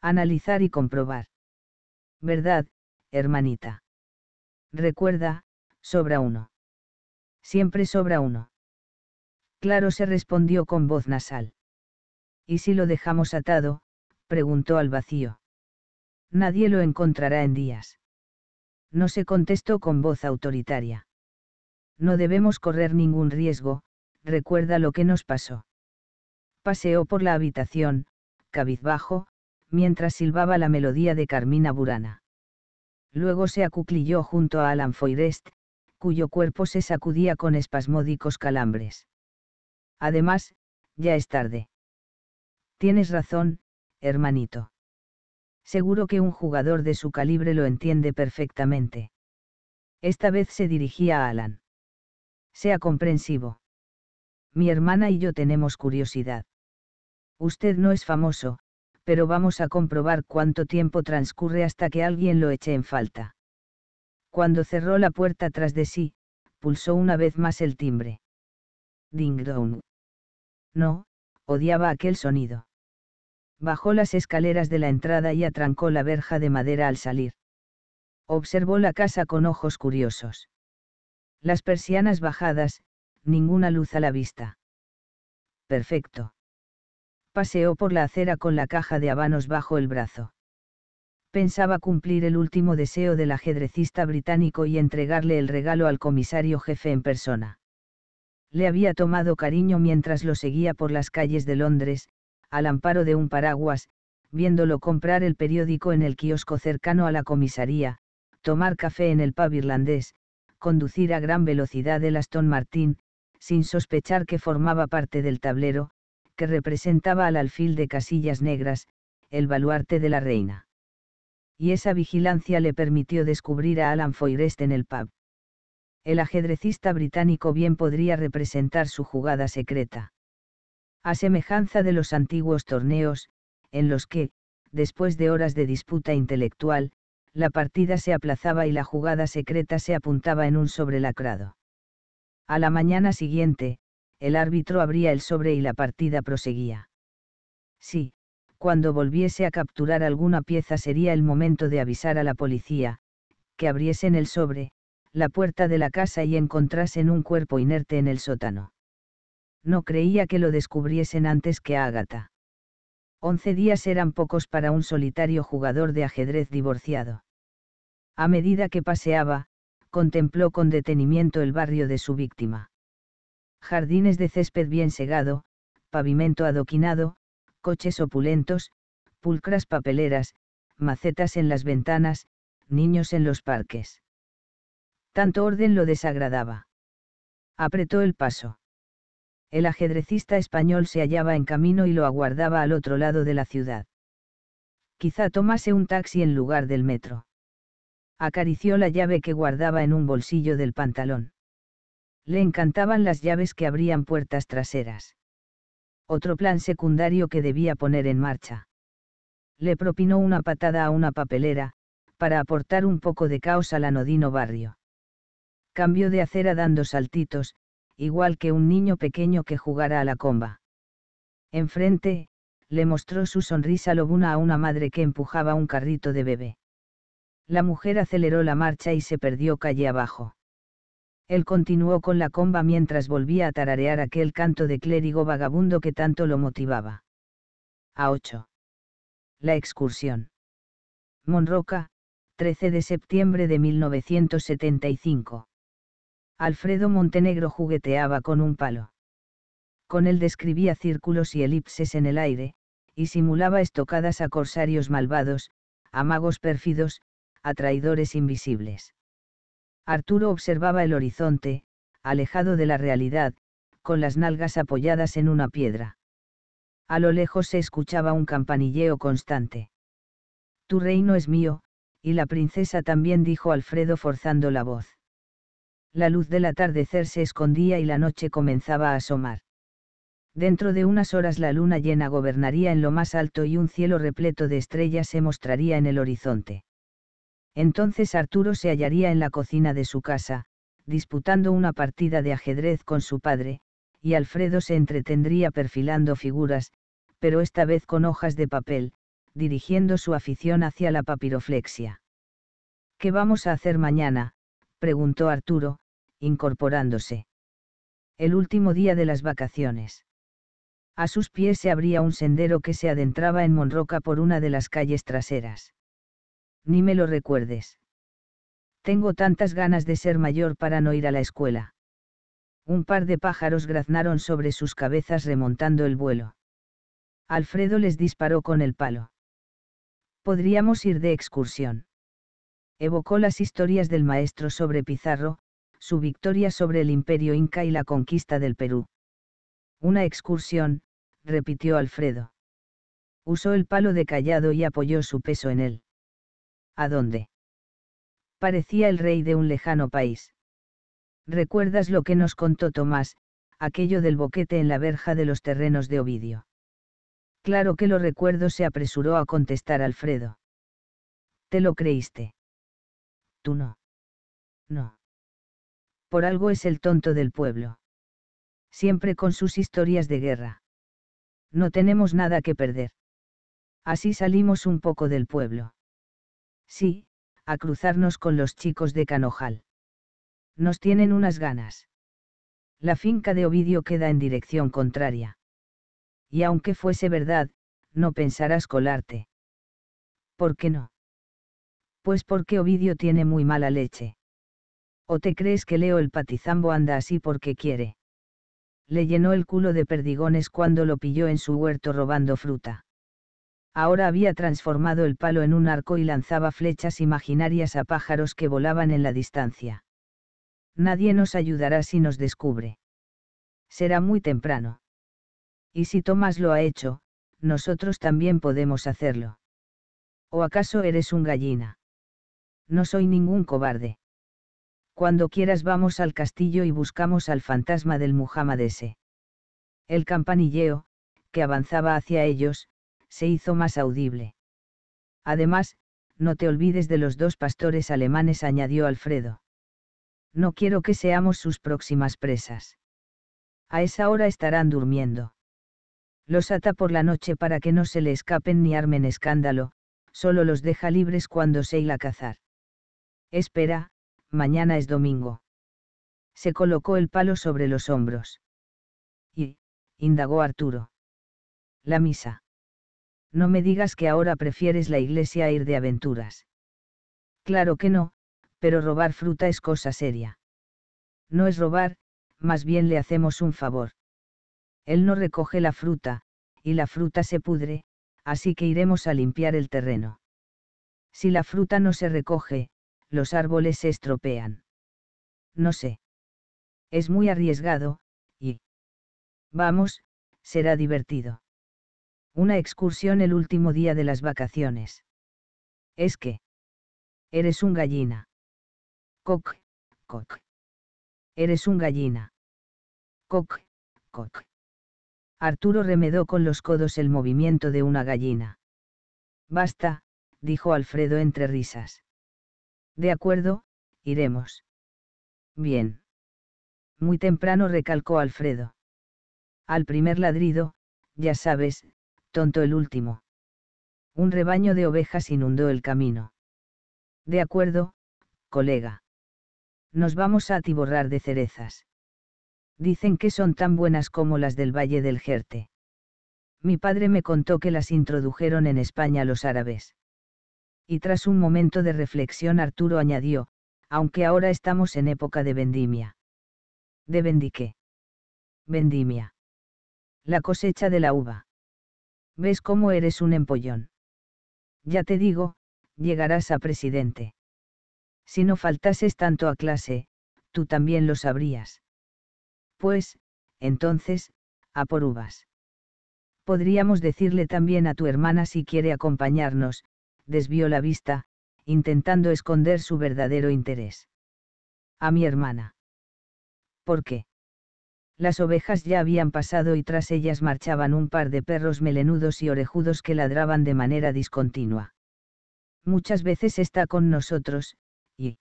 Analizar y comprobar. ¿Verdad, hermanita? Recuerda, sobra uno. Siempre sobra uno. Claro se respondió con voz nasal. ¿Y si lo dejamos atado? preguntó al vacío. Nadie lo encontrará en días. No se contestó con voz autoritaria. No debemos correr ningún riesgo, recuerda lo que nos pasó paseó por la habitación, cabizbajo, mientras silbaba la melodía de Carmina Burana. Luego se acuclilló junto a Alan Foirest, cuyo cuerpo se sacudía con espasmódicos calambres. Además, ya es tarde. Tienes razón, hermanito. Seguro que un jugador de su calibre lo entiende perfectamente. Esta vez se dirigía a Alan. Sea comprensivo. Mi hermana y yo tenemos curiosidad. Usted no es famoso, pero vamos a comprobar cuánto tiempo transcurre hasta que alguien lo eche en falta. Cuando cerró la puerta tras de sí, pulsó una vez más el timbre. Ding dong. No, odiaba aquel sonido. Bajó las escaleras de la entrada y atrancó la verja de madera al salir. Observó la casa con ojos curiosos. Las persianas bajadas, ninguna luz a la vista. Perfecto. Paseó por la acera con la caja de habanos bajo el brazo. Pensaba cumplir el último deseo del ajedrecista británico y entregarle el regalo al comisario jefe en persona. Le había tomado cariño mientras lo seguía por las calles de Londres, al amparo de un paraguas, viéndolo comprar el periódico en el kiosco cercano a la comisaría, tomar café en el pub irlandés, conducir a gran velocidad el Aston Martin, sin sospechar que formaba parte del tablero, que representaba al alfil de casillas negras, el baluarte de la reina. Y esa vigilancia le permitió descubrir a Alan Foyrest en el pub. El ajedrecista británico bien podría representar su jugada secreta. A semejanza de los antiguos torneos, en los que, después de horas de disputa intelectual, la partida se aplazaba y la jugada secreta se apuntaba en un sobrelacrado. A la mañana siguiente, el árbitro abría el sobre y la partida proseguía. Sí, cuando volviese a capturar alguna pieza sería el momento de avisar a la policía, que abriesen el sobre, la puerta de la casa y encontrasen un cuerpo inerte en el sótano. No creía que lo descubriesen antes que a Agatha. Once días eran pocos para un solitario jugador de ajedrez divorciado. A medida que paseaba, contempló con detenimiento el barrio de su víctima jardines de césped bien segado, pavimento adoquinado, coches opulentos, pulcras papeleras, macetas en las ventanas, niños en los parques. Tanto orden lo desagradaba. Apretó el paso. El ajedrecista español se hallaba en camino y lo aguardaba al otro lado de la ciudad. Quizá tomase un taxi en lugar del metro. Acarició la llave que guardaba en un bolsillo del pantalón. Le encantaban las llaves que abrían puertas traseras. Otro plan secundario que debía poner en marcha. Le propinó una patada a una papelera, para aportar un poco de caos al anodino barrio. Cambió de acera dando saltitos, igual que un niño pequeño que jugara a la comba. Enfrente, le mostró su sonrisa lobuna a una madre que empujaba un carrito de bebé. La mujer aceleró la marcha y se perdió calle abajo. Él continuó con la comba mientras volvía a tararear aquel canto de clérigo vagabundo que tanto lo motivaba. A 8. La excursión. Monroca, 13 de septiembre de 1975. Alfredo Montenegro jugueteaba con un palo. Con él describía círculos y elipses en el aire, y simulaba estocadas a corsarios malvados, a magos pérfidos, a traidores invisibles. Arturo observaba el horizonte, alejado de la realidad, con las nalgas apoyadas en una piedra. A lo lejos se escuchaba un campanilleo constante. Tu reino es mío, y la princesa también dijo Alfredo forzando la voz. La luz del atardecer se escondía y la noche comenzaba a asomar. Dentro de unas horas la luna llena gobernaría en lo más alto y un cielo repleto de estrellas se mostraría en el horizonte. Entonces Arturo se hallaría en la cocina de su casa, disputando una partida de ajedrez con su padre, y Alfredo se entretendría perfilando figuras, pero esta vez con hojas de papel, dirigiendo su afición hacia la papiroflexia. ¿Qué vamos a hacer mañana? preguntó Arturo, incorporándose. El último día de las vacaciones. A sus pies se abría un sendero que se adentraba en Monroca por una de las calles traseras. Ni me lo recuerdes. Tengo tantas ganas de ser mayor para no ir a la escuela. Un par de pájaros graznaron sobre sus cabezas remontando el vuelo. Alfredo les disparó con el palo. Podríamos ir de excursión. Evocó las historias del maestro sobre Pizarro, su victoria sobre el imperio inca y la conquista del Perú. Una excursión, repitió Alfredo. Usó el palo de callado y apoyó su peso en él. ¿A dónde? Parecía el rey de un lejano país. ¿Recuerdas lo que nos contó Tomás, aquello del boquete en la verja de los terrenos de Ovidio? Claro que lo recuerdo, se apresuró a contestar Alfredo. ¿Te lo creíste? Tú no. No. Por algo es el tonto del pueblo. Siempre con sus historias de guerra. No tenemos nada que perder. Así salimos un poco del pueblo. Sí, a cruzarnos con los chicos de Canojal. Nos tienen unas ganas. La finca de Ovidio queda en dirección contraria. Y aunque fuese verdad, no pensarás colarte. ¿Por qué no? Pues porque Ovidio tiene muy mala leche. ¿O te crees que Leo el patizambo anda así porque quiere? Le llenó el culo de perdigones cuando lo pilló en su huerto robando fruta ahora había transformado el palo en un arco y lanzaba flechas imaginarias a pájaros que volaban en la distancia. Nadie nos ayudará si nos descubre. Será muy temprano. Y si Tomás lo ha hecho, nosotros también podemos hacerlo. ¿O acaso eres un gallina? No soy ningún cobarde. Cuando quieras vamos al castillo y buscamos al fantasma del Muhammad ese. El campanilleo, que avanzaba hacia ellos, se hizo más audible. Además, no te olvides de los dos pastores alemanes, añadió Alfredo. No quiero que seamos sus próximas presas. A esa hora estarán durmiendo. Los ata por la noche para que no se le escapen ni armen escándalo, solo los deja libres cuando se hila a cazar. Espera, mañana es domingo. Se colocó el palo sobre los hombros. Y, indagó Arturo. La misa no me digas que ahora prefieres la iglesia a ir de aventuras. Claro que no, pero robar fruta es cosa seria. No es robar, más bien le hacemos un favor. Él no recoge la fruta, y la fruta se pudre, así que iremos a limpiar el terreno. Si la fruta no se recoge, los árboles se estropean. No sé. Es muy arriesgado, y... Vamos, será divertido. Una excursión el último día de las vacaciones. Es que. Eres un gallina. Coc, coc. Eres un gallina. Coc, coc. Arturo remedó con los codos el movimiento de una gallina. Basta, dijo Alfredo entre risas. De acuerdo, iremos. Bien. Muy temprano recalcó Alfredo. Al primer ladrido, ya sabes, tonto el último. Un rebaño de ovejas inundó el camino. De acuerdo, colega. Nos vamos a atiborrar de cerezas. Dicen que son tan buenas como las del Valle del Jerte. Mi padre me contó que las introdujeron en España los árabes. Y tras un momento de reflexión Arturo añadió, aunque ahora estamos en época de vendimia. ¿De vendiqué? Vendimia. La cosecha de la uva ves cómo eres un empollón. Ya te digo, llegarás a presidente. Si no faltases tanto a clase, tú también lo sabrías. Pues, entonces, a por uvas. Podríamos decirle también a tu hermana si quiere acompañarnos, desvió la vista, intentando esconder su verdadero interés. A mi hermana. ¿Por qué? Las ovejas ya habían pasado y tras ellas marchaban un par de perros melenudos y orejudos que ladraban de manera discontinua. Muchas veces está con nosotros, y...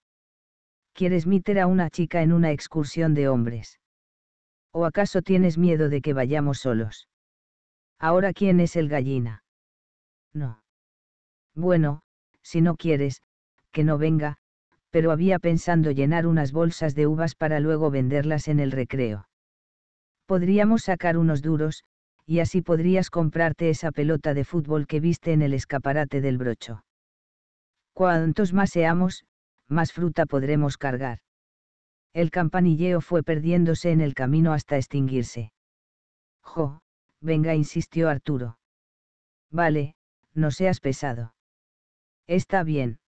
¿Quieres meter a una chica en una excursión de hombres? ¿O acaso tienes miedo de que vayamos solos? Ahora quién es el gallina? No. Bueno, si no quieres, que no venga, pero había pensando llenar unas bolsas de uvas para luego venderlas en el recreo. Podríamos sacar unos duros, y así podrías comprarte esa pelota de fútbol que viste en el escaparate del brocho. Cuantos más seamos, más fruta podremos cargar. El campanilleo fue perdiéndose en el camino hasta extinguirse. Jo, venga, insistió Arturo. Vale, no seas pesado. Está bien.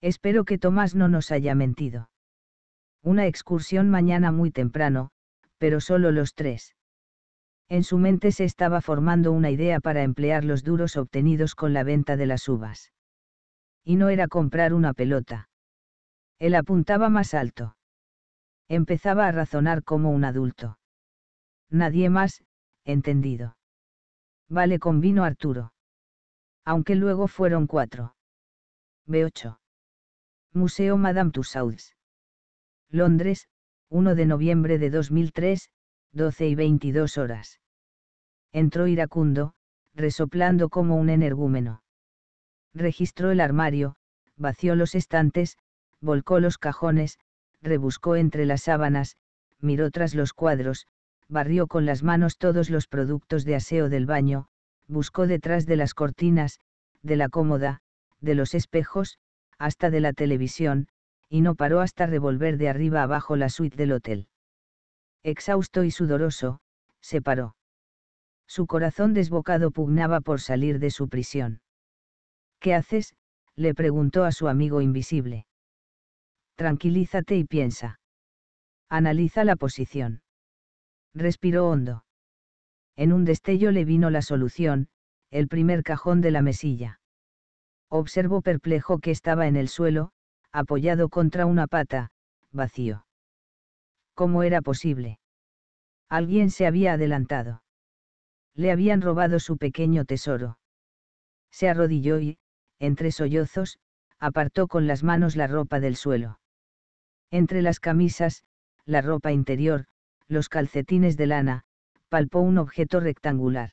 Espero que Tomás no nos haya mentido. Una excursión mañana muy temprano, pero solo los tres. En su mente se estaba formando una idea para emplear los duros obtenidos con la venta de las uvas. Y no era comprar una pelota. Él apuntaba más alto. Empezaba a razonar como un adulto. Nadie más, entendido. Vale, vino Arturo. Aunque luego fueron cuatro. B8. Museo Madame Tussauds. Londres, 1 de noviembre de 2003, 12 y 22 horas. Entró iracundo, resoplando como un energúmeno. Registró el armario, vació los estantes, volcó los cajones, rebuscó entre las sábanas, miró tras los cuadros, barrió con las manos todos los productos de aseo del baño, buscó detrás de las cortinas, de la cómoda, de los espejos, hasta de la televisión, y no paró hasta revolver de arriba abajo la suite del hotel. Exhausto y sudoroso, se paró. Su corazón desbocado pugnaba por salir de su prisión. ¿Qué haces? le preguntó a su amigo invisible. Tranquilízate y piensa. Analiza la posición. Respiró hondo. En un destello le vino la solución, el primer cajón de la mesilla. Observó perplejo que estaba en el suelo, apoyado contra una pata, vacío. ¿Cómo era posible? Alguien se había adelantado. Le habían robado su pequeño tesoro. Se arrodilló y, entre sollozos, apartó con las manos la ropa del suelo. Entre las camisas, la ropa interior, los calcetines de lana, palpó un objeto rectangular.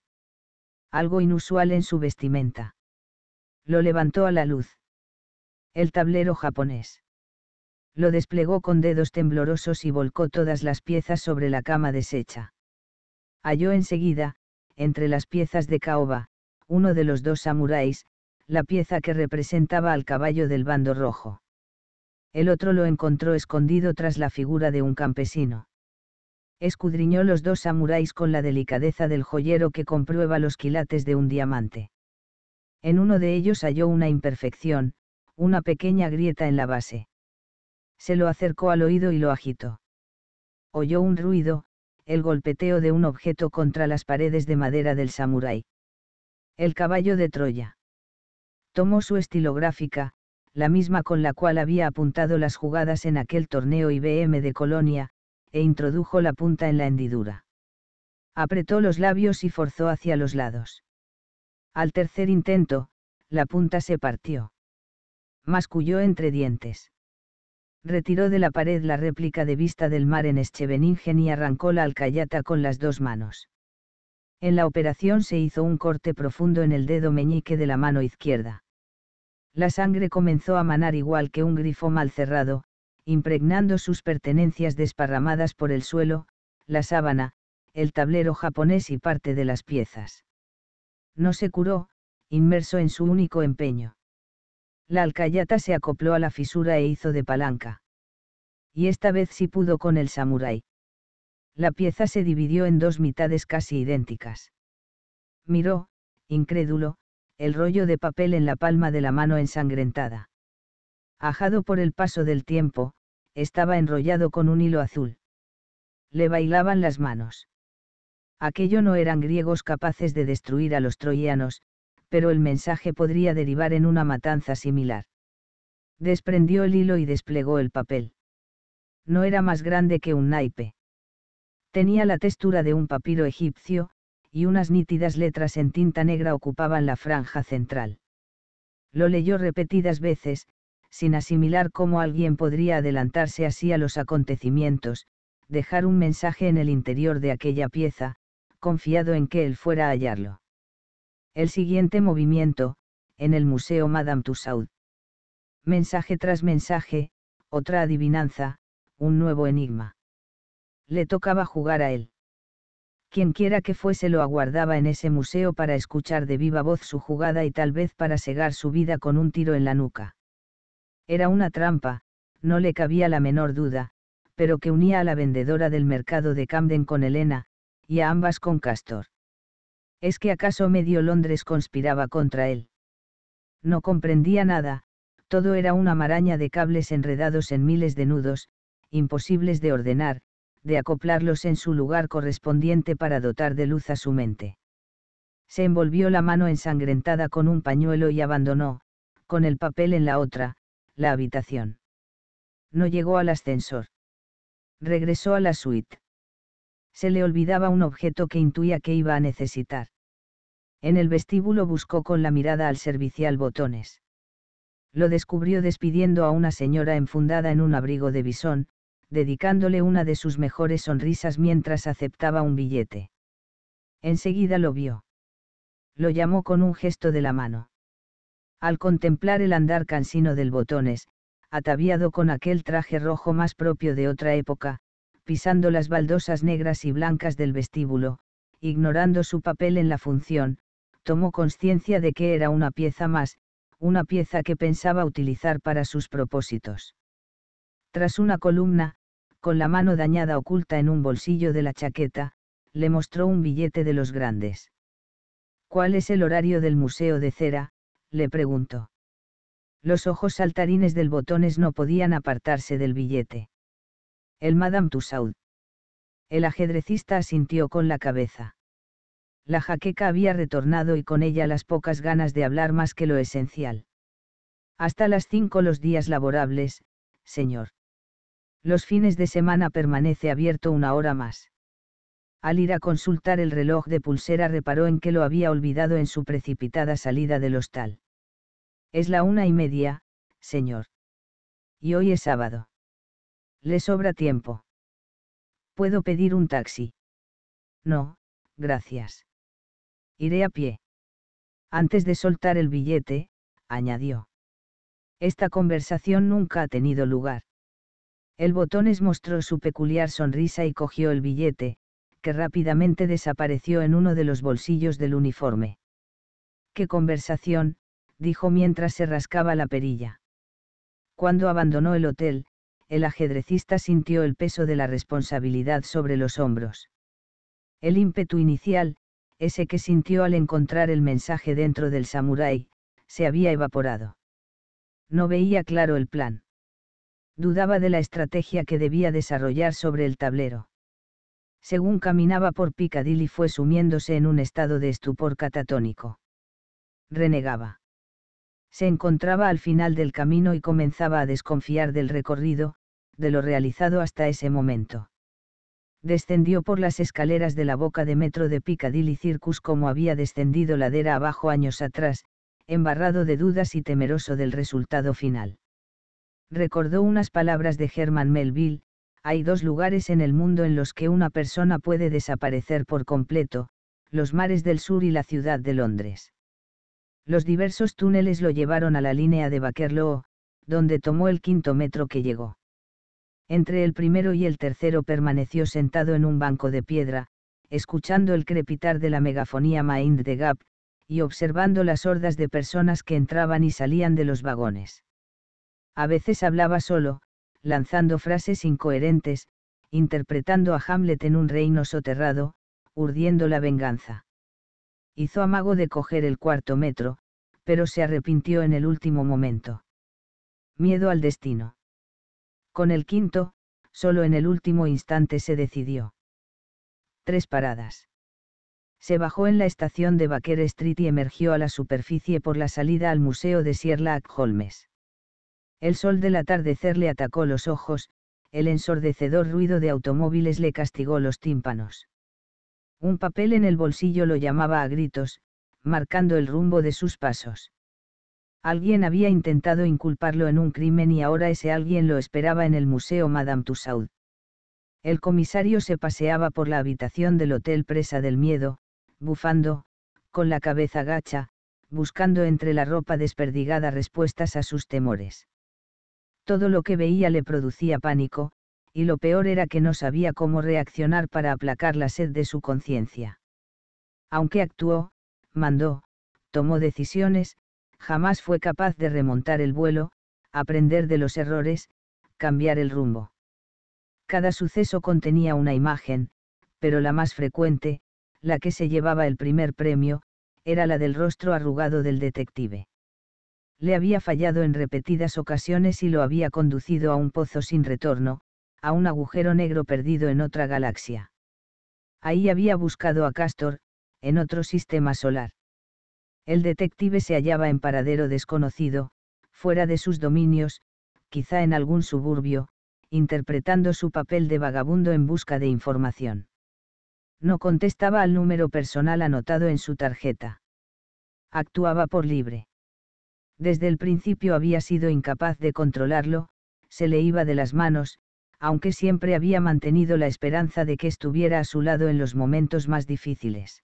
Algo inusual en su vestimenta. Lo levantó a la luz el tablero japonés. Lo desplegó con dedos temblorosos y volcó todas las piezas sobre la cama deshecha. Halló enseguida, entre las piezas de caoba, uno de los dos samuráis, la pieza que representaba al caballo del bando rojo. El otro lo encontró escondido tras la figura de un campesino. Escudriñó los dos samuráis con la delicadeza del joyero que comprueba los quilates de un diamante. En uno de ellos halló una imperfección, una pequeña grieta en la base. Se lo acercó al oído y lo agitó. Oyó un ruido, el golpeteo de un objeto contra las paredes de madera del samurái. El caballo de Troya. Tomó su estilográfica, la misma con la cual había apuntado las jugadas en aquel torneo IBM de Colonia, e introdujo la punta en la hendidura. Apretó los labios y forzó hacia los lados. Al tercer intento, la punta se partió masculló entre dientes. Retiró de la pared la réplica de vista del mar en Scheveningen y arrancó la alcayata con las dos manos. En la operación se hizo un corte profundo en el dedo meñique de la mano izquierda. La sangre comenzó a manar igual que un grifo mal cerrado, impregnando sus pertenencias desparramadas por el suelo, la sábana, el tablero japonés y parte de las piezas. No se curó, inmerso en su único empeño. La alcayata se acopló a la fisura e hizo de palanca. Y esta vez sí pudo con el samurái. La pieza se dividió en dos mitades casi idénticas. Miró, incrédulo, el rollo de papel en la palma de la mano ensangrentada. Ajado por el paso del tiempo, estaba enrollado con un hilo azul. Le bailaban las manos. Aquello no eran griegos capaces de destruir a los troyanos, pero el mensaje podría derivar en una matanza similar. Desprendió el hilo y desplegó el papel. No era más grande que un naipe. Tenía la textura de un papiro egipcio, y unas nítidas letras en tinta negra ocupaban la franja central. Lo leyó repetidas veces, sin asimilar cómo alguien podría adelantarse así a los acontecimientos, dejar un mensaje en el interior de aquella pieza, confiado en que él fuera a hallarlo. El siguiente movimiento, en el Museo Madame Tussaud. Mensaje tras mensaje, otra adivinanza, un nuevo enigma. Le tocaba jugar a él. Quien quiera que fuese lo aguardaba en ese museo para escuchar de viva voz su jugada y tal vez para segar su vida con un tiro en la nuca. Era una trampa, no le cabía la menor duda, pero que unía a la vendedora del mercado de Camden con Elena, y a ambas con Castor. ¿Es que acaso medio Londres conspiraba contra él? No comprendía nada, todo era una maraña de cables enredados en miles de nudos, imposibles de ordenar, de acoplarlos en su lugar correspondiente para dotar de luz a su mente. Se envolvió la mano ensangrentada con un pañuelo y abandonó, con el papel en la otra, la habitación. No llegó al ascensor. Regresó a la suite. Se le olvidaba un objeto que intuía que iba a necesitar. En el vestíbulo buscó con la mirada al servicial botones. Lo descubrió despidiendo a una señora enfundada en un abrigo de bisón, dedicándole una de sus mejores sonrisas mientras aceptaba un billete. Enseguida lo vio. Lo llamó con un gesto de la mano. Al contemplar el andar cansino del botones, ataviado con aquel traje rojo más propio de otra época, pisando las baldosas negras y blancas del vestíbulo, ignorando su papel en la función, tomó conciencia de que era una pieza más, una pieza que pensaba utilizar para sus propósitos. Tras una columna, con la mano dañada oculta en un bolsillo de la chaqueta, le mostró un billete de los grandes. ¿Cuál es el horario del Museo de Cera? le preguntó. Los ojos saltarines del botones no podían apartarse del billete. El Madame Tussaud. El ajedrecista asintió con la cabeza la jaqueca había retornado y con ella las pocas ganas de hablar más que lo esencial. Hasta las cinco los días laborables, señor. Los fines de semana permanece abierto una hora más. Al ir a consultar el reloj de pulsera reparó en que lo había olvidado en su precipitada salida del hostal. Es la una y media, señor. Y hoy es sábado. Le sobra tiempo. ¿Puedo pedir un taxi? No, gracias. Iré a pie. Antes de soltar el billete, añadió. Esta conversación nunca ha tenido lugar. El botones mostró su peculiar sonrisa y cogió el billete, que rápidamente desapareció en uno de los bolsillos del uniforme. ¡Qué conversación! dijo mientras se rascaba la perilla. Cuando abandonó el hotel, el ajedrecista sintió el peso de la responsabilidad sobre los hombros. El ímpetu inicial, ese que sintió al encontrar el mensaje dentro del samurái, se había evaporado. No veía claro el plan. Dudaba de la estrategia que debía desarrollar sobre el tablero. Según caminaba por Piccadilly fue sumiéndose en un estado de estupor catatónico. Renegaba. Se encontraba al final del camino y comenzaba a desconfiar del recorrido, de lo realizado hasta ese momento descendió por las escaleras de la boca de metro de Piccadilly Circus como había descendido ladera abajo años atrás, embarrado de dudas y temeroso del resultado final. Recordó unas palabras de Herman Melville, hay dos lugares en el mundo en los que una persona puede desaparecer por completo, los mares del sur y la ciudad de Londres. Los diversos túneles lo llevaron a la línea de Bakerloo, donde tomó el quinto metro que llegó. Entre el primero y el tercero permaneció sentado en un banco de piedra, escuchando el crepitar de la megafonía Mind the Gap, y observando las hordas de personas que entraban y salían de los vagones. A veces hablaba solo, lanzando frases incoherentes, interpretando a Hamlet en un reino soterrado, urdiendo la venganza. Hizo amago de coger el cuarto metro, pero se arrepintió en el último momento. Miedo al destino. Con el quinto, solo en el último instante se decidió. Tres paradas. Se bajó en la estación de Baker Street y emergió a la superficie por la salida al Museo de Sherlock Holmes. El sol del atardecer le atacó los ojos, el ensordecedor ruido de automóviles le castigó los tímpanos. Un papel en el bolsillo lo llamaba a gritos, marcando el rumbo de sus pasos. Alguien había intentado inculparlo en un crimen y ahora ese alguien lo esperaba en el Museo Madame Tussaud. El comisario se paseaba por la habitación del hotel presa del miedo, bufando, con la cabeza gacha, buscando entre la ropa desperdigada respuestas a sus temores. Todo lo que veía le producía pánico, y lo peor era que no sabía cómo reaccionar para aplacar la sed de su conciencia. Aunque actuó, mandó, tomó decisiones, jamás fue capaz de remontar el vuelo, aprender de los errores, cambiar el rumbo. Cada suceso contenía una imagen, pero la más frecuente, la que se llevaba el primer premio, era la del rostro arrugado del detective. Le había fallado en repetidas ocasiones y lo había conducido a un pozo sin retorno, a un agujero negro perdido en otra galaxia. Ahí había buscado a Castor, en otro sistema solar. El detective se hallaba en paradero desconocido, fuera de sus dominios, quizá en algún suburbio, interpretando su papel de vagabundo en busca de información. No contestaba al número personal anotado en su tarjeta. Actuaba por libre. Desde el principio había sido incapaz de controlarlo, se le iba de las manos, aunque siempre había mantenido la esperanza de que estuviera a su lado en los momentos más difíciles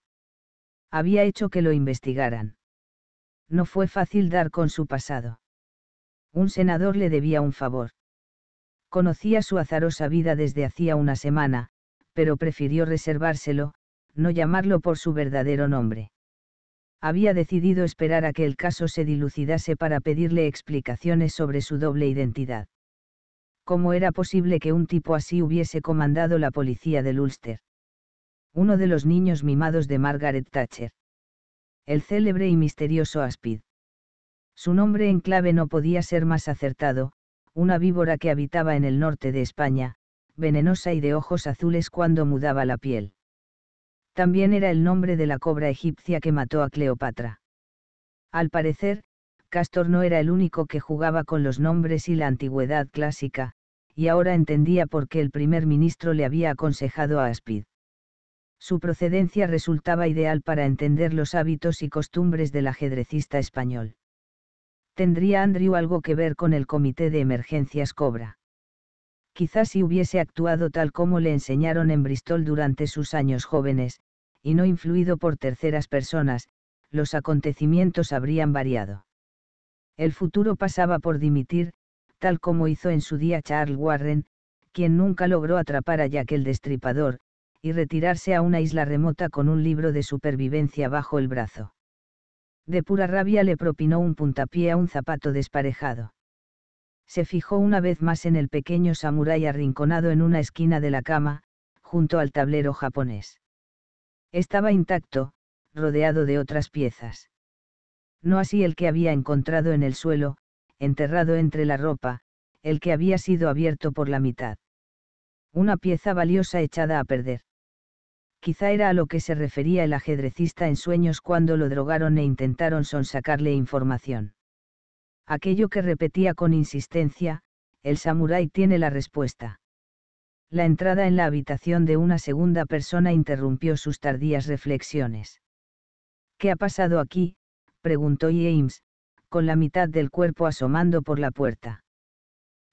había hecho que lo investigaran. No fue fácil dar con su pasado. Un senador le debía un favor. Conocía su azarosa vida desde hacía una semana, pero prefirió reservárselo, no llamarlo por su verdadero nombre. Había decidido esperar a que el caso se dilucidase para pedirle explicaciones sobre su doble identidad. ¿Cómo era posible que un tipo así hubiese comandado la policía del Ulster? uno de los niños mimados de Margaret Thatcher. El célebre y misterioso Aspid. Su nombre en clave no podía ser más acertado, una víbora que habitaba en el norte de España, venenosa y de ojos azules cuando mudaba la piel. También era el nombre de la cobra egipcia que mató a Cleopatra. Al parecer, Castor no era el único que jugaba con los nombres y la antigüedad clásica, y ahora entendía por qué el primer ministro le había aconsejado a Aspid. Su procedencia resultaba ideal para entender los hábitos y costumbres del ajedrecista español. ¿Tendría Andrew algo que ver con el Comité de Emergencias Cobra? Quizás si hubiese actuado tal como le enseñaron en Bristol durante sus años jóvenes, y no influido por terceras personas, los acontecimientos habrían variado. El futuro pasaba por dimitir, tal como hizo en su día Charles Warren, quien nunca logró atrapar a Jack el Destripador, y retirarse a una isla remota con un libro de supervivencia bajo el brazo. De pura rabia le propinó un puntapié a un zapato desparejado. Se fijó una vez más en el pequeño samurái arrinconado en una esquina de la cama, junto al tablero japonés. Estaba intacto, rodeado de otras piezas. No así el que había encontrado en el suelo, enterrado entre la ropa, el que había sido abierto por la mitad. Una pieza valiosa echada a perder. Quizá era a lo que se refería el ajedrecista en sueños cuando lo drogaron e intentaron sonsacarle información. Aquello que repetía con insistencia, el samurái tiene la respuesta. La entrada en la habitación de una segunda persona interrumpió sus tardías reflexiones. ¿Qué ha pasado aquí? preguntó James, con la mitad del cuerpo asomando por la puerta.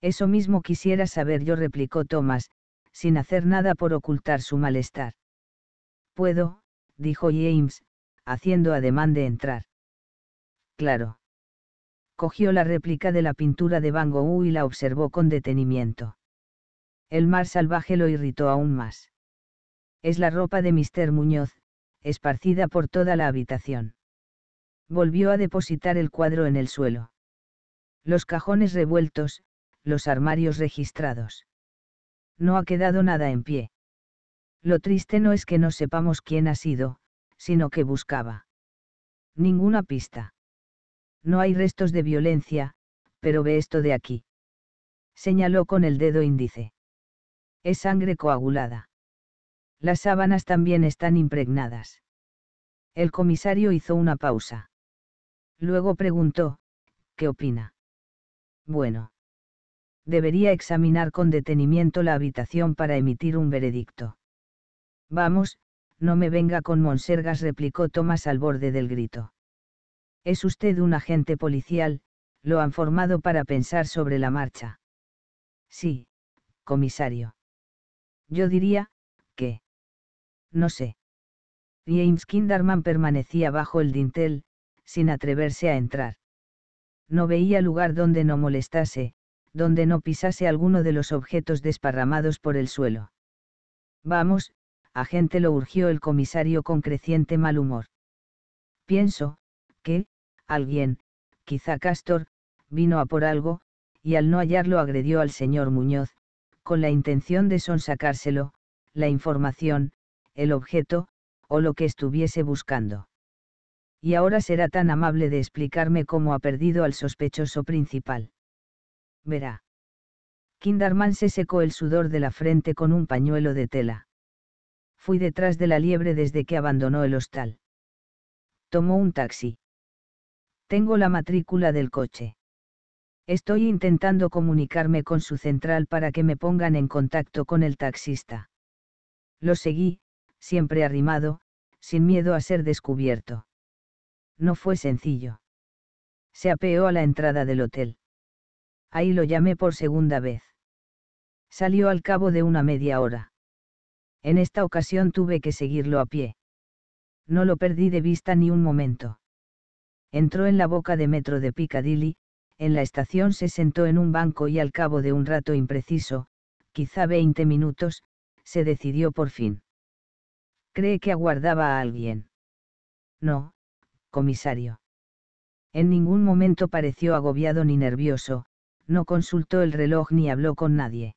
Eso mismo quisiera saber yo, replicó Thomas, sin hacer nada por ocultar su malestar. Puedo, dijo James, haciendo ademán de entrar. Claro. Cogió la réplica de la pintura de Van Gogh y la observó con detenimiento. El mar salvaje lo irritó aún más. Es la ropa de Mr. Muñoz, esparcida por toda la habitación. Volvió a depositar el cuadro en el suelo. Los cajones revueltos, los armarios registrados. No ha quedado nada en pie. Lo triste no es que no sepamos quién ha sido, sino que buscaba. Ninguna pista. No hay restos de violencia, pero ve esto de aquí. Señaló con el dedo índice. Es sangre coagulada. Las sábanas también están impregnadas. El comisario hizo una pausa. Luego preguntó, ¿qué opina? Bueno. Debería examinar con detenimiento la habitación para emitir un veredicto. Vamos, no me venga con monsergas, replicó Tomás al borde del grito. Es usted un agente policial, lo han formado para pensar sobre la marcha. Sí, comisario. Yo diría, que. No sé. James Kinderman permanecía bajo el dintel, sin atreverse a entrar. No veía lugar donde no molestase, donde no pisase alguno de los objetos desparramados por el suelo. Vamos, agente lo urgió el comisario con creciente mal humor. Pienso, que, alguien, quizá Castor, vino a por algo, y al no hallarlo agredió al señor Muñoz, con la intención de sonsacárselo, la información, el objeto, o lo que estuviese buscando. Y ahora será tan amable de explicarme cómo ha perdido al sospechoso principal. Verá. Kinderman se secó el sudor de la frente con un pañuelo de tela. Fui detrás de la liebre desde que abandonó el hostal. Tomó un taxi. Tengo la matrícula del coche. Estoy intentando comunicarme con su central para que me pongan en contacto con el taxista. Lo seguí, siempre arrimado, sin miedo a ser descubierto. No fue sencillo. Se apeó a la entrada del hotel. Ahí lo llamé por segunda vez. Salió al cabo de una media hora. En esta ocasión tuve que seguirlo a pie. No lo perdí de vista ni un momento. Entró en la boca de metro de Piccadilly, en la estación se sentó en un banco y al cabo de un rato impreciso, quizá 20 minutos, se decidió por fin. ¿Cree que aguardaba a alguien? No, comisario. En ningún momento pareció agobiado ni nervioso, no consultó el reloj ni habló con nadie.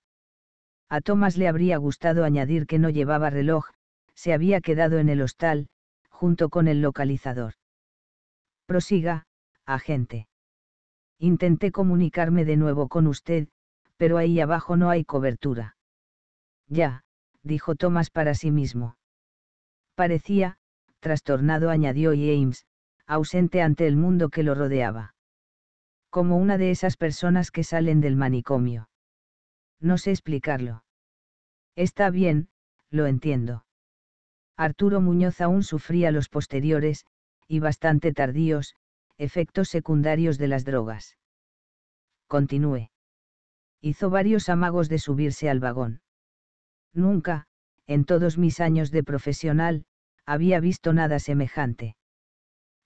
A Thomas le habría gustado añadir que no llevaba reloj, se había quedado en el hostal, junto con el localizador. Prosiga, agente. Intenté comunicarme de nuevo con usted, pero ahí abajo no hay cobertura. Ya, dijo Thomas para sí mismo. Parecía, trastornado añadió James, ausente ante el mundo que lo rodeaba. Como una de esas personas que salen del manicomio. No sé explicarlo. Está bien, lo entiendo. Arturo Muñoz aún sufría los posteriores, y bastante tardíos, efectos secundarios de las drogas. Continúe. Hizo varios amagos de subirse al vagón. Nunca, en todos mis años de profesional, había visto nada semejante.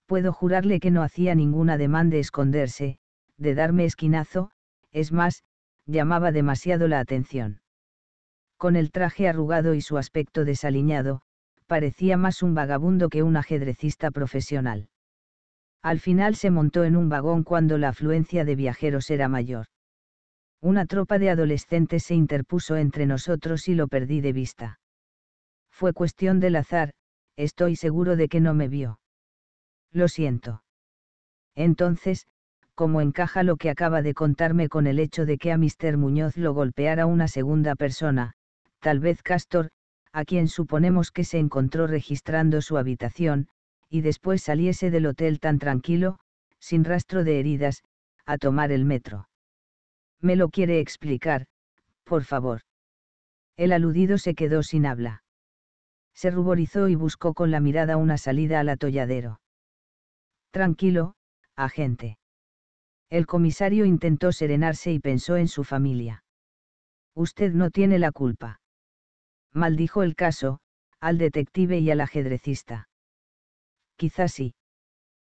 Puedo jurarle que no hacía ningún ademán de esconderse, de darme esquinazo, es más, llamaba demasiado la atención. Con el traje arrugado y su aspecto desaliñado, parecía más un vagabundo que un ajedrecista profesional. Al final se montó en un vagón cuando la afluencia de viajeros era mayor. Una tropa de adolescentes se interpuso entre nosotros y lo perdí de vista. Fue cuestión del azar, estoy seguro de que no me vio. Lo siento. Entonces, cómo encaja lo que acaba de contarme con el hecho de que a Mr. Muñoz lo golpeara una segunda persona, tal vez Castor, a quien suponemos que se encontró registrando su habitación, y después saliese del hotel tan tranquilo, sin rastro de heridas, a tomar el metro. Me lo quiere explicar, por favor. El aludido se quedó sin habla. Se ruborizó y buscó con la mirada una salida al atolladero. Tranquilo, agente. El comisario intentó serenarse y pensó en su familia. Usted no tiene la culpa. Maldijo el caso, al detective y al ajedrecista. Quizás sí.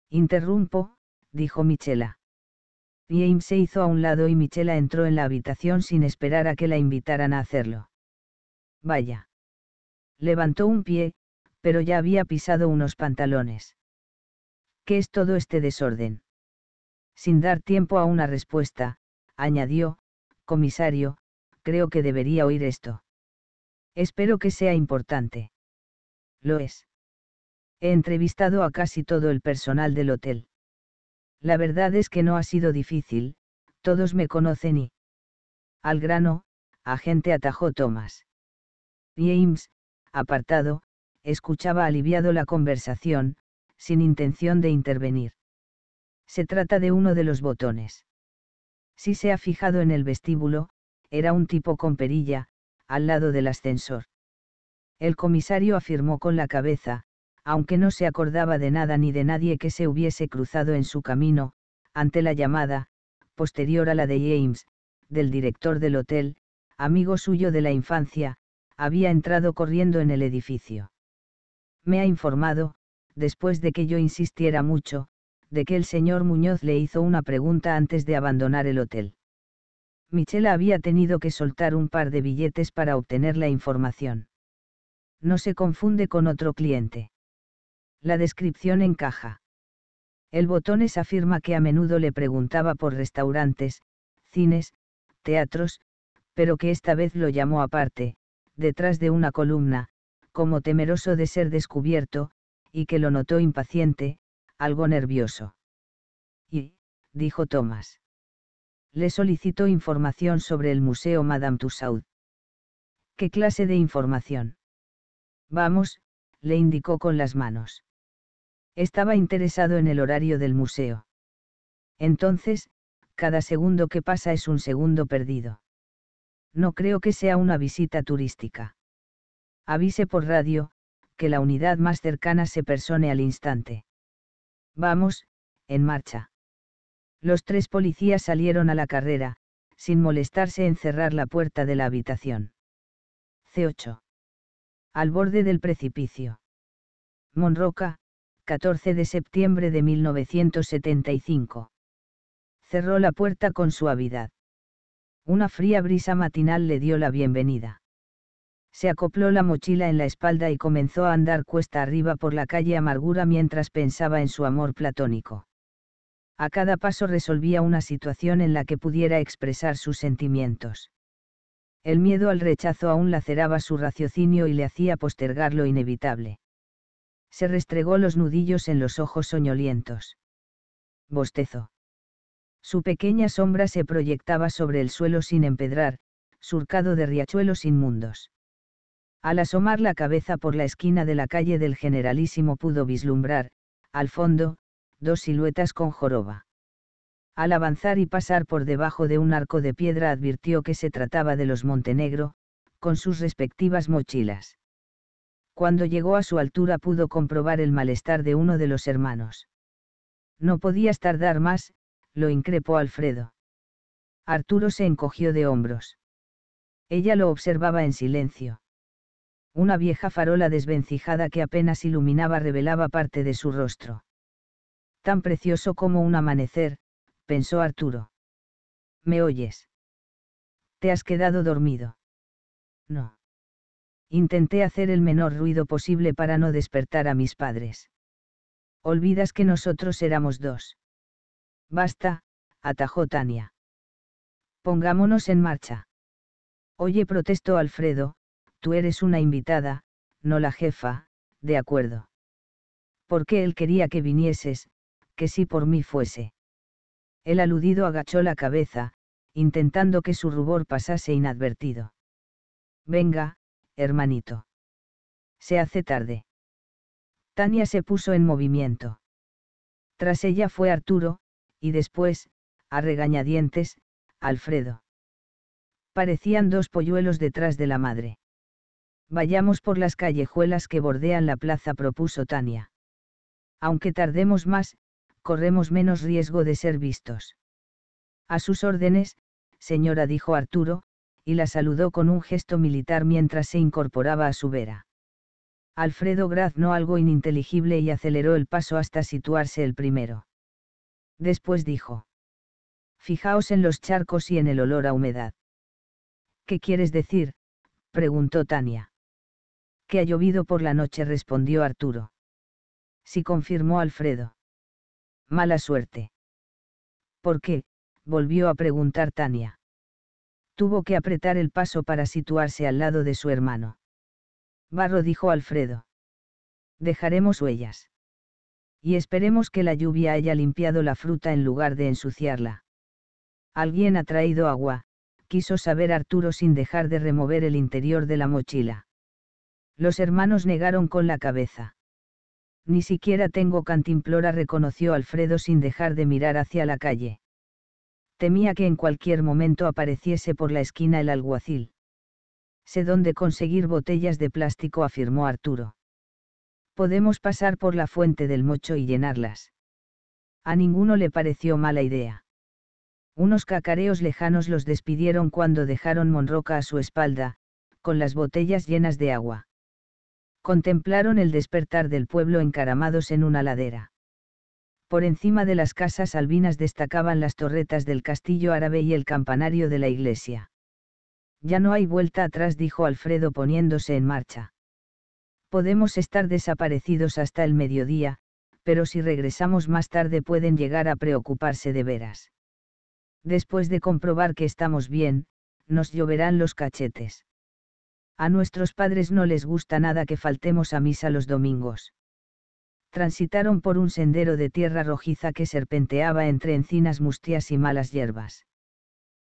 Interrumpo, dijo Michela. James se hizo a un lado y Michela entró en la habitación sin esperar a que la invitaran a hacerlo. Vaya. Levantó un pie, pero ya había pisado unos pantalones. ¿Qué es todo este desorden? Sin dar tiempo a una respuesta, añadió, comisario, creo que debería oír esto. Espero que sea importante. Lo es. He entrevistado a casi todo el personal del hotel. La verdad es que no ha sido difícil, todos me conocen y... Al grano, agente atajó Thomas. James, apartado, escuchaba aliviado la conversación, sin intención de intervenir. Se trata de uno de los botones. Si se ha fijado en el vestíbulo, era un tipo con perilla, al lado del ascensor. El comisario afirmó con la cabeza, aunque no se acordaba de nada ni de nadie que se hubiese cruzado en su camino, ante la llamada, posterior a la de James, del director del hotel, amigo suyo de la infancia, había entrado corriendo en el edificio. Me ha informado, después de que yo insistiera mucho, de que el señor Muñoz le hizo una pregunta antes de abandonar el hotel. Michela había tenido que soltar un par de billetes para obtener la información. No se confunde con otro cliente. La descripción encaja. El Botones afirma que a menudo le preguntaba por restaurantes, cines, teatros, pero que esta vez lo llamó aparte, detrás de una columna, como temeroso de ser descubierto, y que lo notó impaciente, algo nervioso. Y, dijo Thomas. Le solicitó información sobre el Museo Madame Tussaud. ¿Qué clase de información? Vamos, le indicó con las manos. Estaba interesado en el horario del museo. Entonces, cada segundo que pasa es un segundo perdido. No creo que sea una visita turística. Avise por radio, que la unidad más cercana se persone al instante. Vamos, en marcha. Los tres policías salieron a la carrera, sin molestarse en cerrar la puerta de la habitación. C8. Al borde del precipicio. Monroca, 14 de septiembre de 1975. Cerró la puerta con suavidad. Una fría brisa matinal le dio la bienvenida se acopló la mochila en la espalda y comenzó a andar cuesta arriba por la calle Amargura mientras pensaba en su amor platónico. A cada paso resolvía una situación en la que pudiera expresar sus sentimientos. El miedo al rechazo aún laceraba su raciocinio y le hacía postergar lo inevitable. Se restregó los nudillos en los ojos soñolientos. Bostezo. Su pequeña sombra se proyectaba sobre el suelo sin empedrar, surcado de riachuelos inmundos al asomar la cabeza por la esquina de la calle del generalísimo pudo vislumbrar, al fondo, dos siluetas con joroba. Al avanzar y pasar por debajo de un arco de piedra advirtió que se trataba de los Montenegro, con sus respectivas mochilas. Cuando llegó a su altura pudo comprobar el malestar de uno de los hermanos. No podías tardar más, lo increpó Alfredo. Arturo se encogió de hombros. Ella lo observaba en silencio. Una vieja farola desvencijada que apenas iluminaba revelaba parte de su rostro. Tan precioso como un amanecer, pensó Arturo. ¿Me oyes? ¿Te has quedado dormido? No. Intenté hacer el menor ruido posible para no despertar a mis padres. Olvidas que nosotros éramos dos. Basta, atajó Tania. Pongámonos en marcha. Oye, protestó Alfredo, Tú eres una invitada, no la jefa, de acuerdo. ¿Por qué él quería que vinieses, que si por mí fuese. El aludido agachó la cabeza, intentando que su rubor pasase inadvertido. Venga, hermanito. Se hace tarde. Tania se puso en movimiento. Tras ella fue Arturo, y después, a regañadientes, Alfredo. Parecían dos polluelos detrás de la madre. Vayamos por las callejuelas que bordean la plaza, propuso Tania. Aunque tardemos más, corremos menos riesgo de ser vistos. A sus órdenes, señora, dijo Arturo, y la saludó con un gesto militar mientras se incorporaba a su vera. Alfredo graznó algo ininteligible y aceleró el paso hasta situarse el primero. Después dijo. Fijaos en los charcos y en el olor a humedad. ¿Qué quieres decir? preguntó Tania. Que ha llovido por la noche, respondió Arturo. Sí, confirmó Alfredo. Mala suerte. ¿Por qué? volvió a preguntar Tania. Tuvo que apretar el paso para situarse al lado de su hermano. Barro dijo Alfredo. Dejaremos huellas. Y esperemos que la lluvia haya limpiado la fruta en lugar de ensuciarla. Alguien ha traído agua, quiso saber Arturo sin dejar de remover el interior de la mochila. Los hermanos negaron con la cabeza. Ni siquiera tengo cantimplora, reconoció Alfredo sin dejar de mirar hacia la calle. Temía que en cualquier momento apareciese por la esquina el alguacil. Sé dónde conseguir botellas de plástico, afirmó Arturo. Podemos pasar por la fuente del mocho y llenarlas. A ninguno le pareció mala idea. Unos cacareos lejanos los despidieron cuando dejaron Monroca a su espalda, con las botellas llenas de agua contemplaron el despertar del pueblo encaramados en una ladera. Por encima de las casas albinas destacaban las torretas del castillo árabe y el campanario de la iglesia. Ya no hay vuelta atrás, dijo Alfredo poniéndose en marcha. Podemos estar desaparecidos hasta el mediodía, pero si regresamos más tarde pueden llegar a preocuparse de veras. Después de comprobar que estamos bien, nos lloverán los cachetes. A nuestros padres no les gusta nada que faltemos a misa los domingos. Transitaron por un sendero de tierra rojiza que serpenteaba entre encinas mustias y malas hierbas.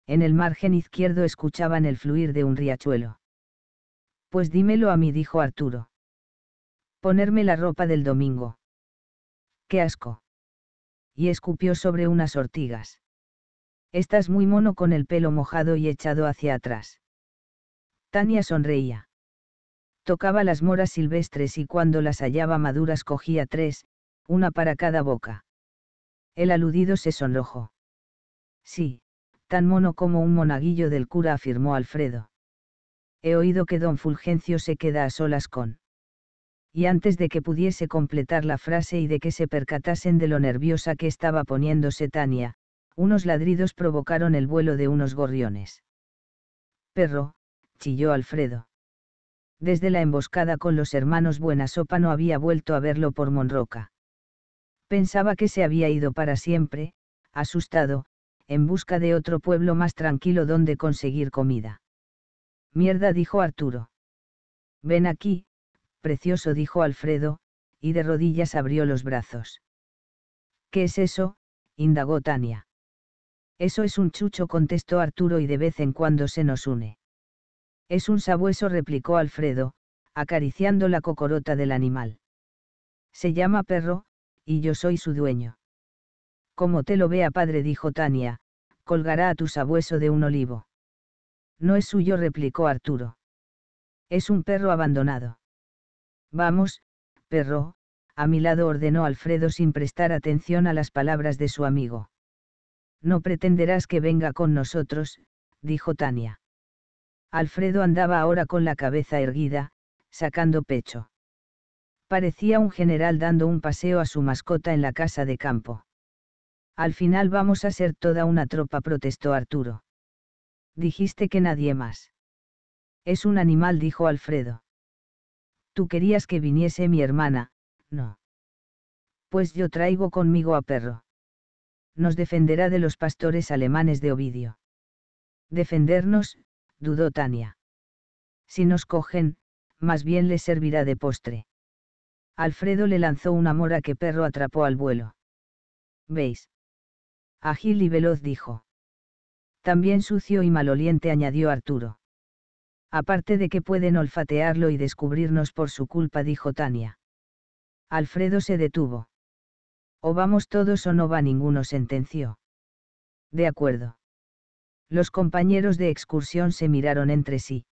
En el margen izquierdo escuchaban el fluir de un riachuelo. Pues dímelo a mí, dijo Arturo. Ponerme la ropa del domingo. ¡Qué asco! Y escupió sobre unas ortigas. Estás muy mono con el pelo mojado y echado hacia atrás. Tania sonreía. Tocaba las moras silvestres y cuando las hallaba maduras cogía tres, una para cada boca. El aludido se sonrojó. Sí, tan mono como un monaguillo del cura, afirmó Alfredo. He oído que don Fulgencio se queda a solas con. Y antes de que pudiese completar la frase y de que se percatasen de lo nerviosa que estaba poniéndose Tania, unos ladridos provocaron el vuelo de unos gorriones. Perro, chilló Alfredo. Desde la emboscada con los hermanos Buenasopa no había vuelto a verlo por Monroca. Pensaba que se había ido para siempre, asustado, en busca de otro pueblo más tranquilo donde conseguir comida. Mierda, dijo Arturo. Ven aquí, precioso, dijo Alfredo, y de rodillas abrió los brazos. ¿Qué es eso? indagó Tania. Eso es un chucho, contestó Arturo, y de vez en cuando se nos une. Es un sabueso, replicó Alfredo, acariciando la cocorota del animal. Se llama perro, y yo soy su dueño. Como te lo vea padre, dijo Tania, colgará a tu sabueso de un olivo. No es suyo, replicó Arturo. Es un perro abandonado. Vamos, perro, a mi lado ordenó Alfredo sin prestar atención a las palabras de su amigo. No pretenderás que venga con nosotros, dijo Tania. Alfredo andaba ahora con la cabeza erguida, sacando pecho. Parecía un general dando un paseo a su mascota en la casa de campo. Al final vamos a ser toda una tropa, protestó Arturo. Dijiste que nadie más. Es un animal, dijo Alfredo. Tú querías que viniese mi hermana, no. Pues yo traigo conmigo a perro. Nos defenderá de los pastores alemanes de Ovidio. Defendernos, dudó Tania. Si nos cogen, más bien les servirá de postre. Alfredo le lanzó una mora que perro atrapó al vuelo. ¿Veis? Ágil y veloz dijo. También sucio y maloliente añadió Arturo. Aparte de que pueden olfatearlo y descubrirnos por su culpa, dijo Tania. Alfredo se detuvo. O vamos todos o no va ninguno, sentenció. De acuerdo. Los compañeros de excursión se miraron entre sí.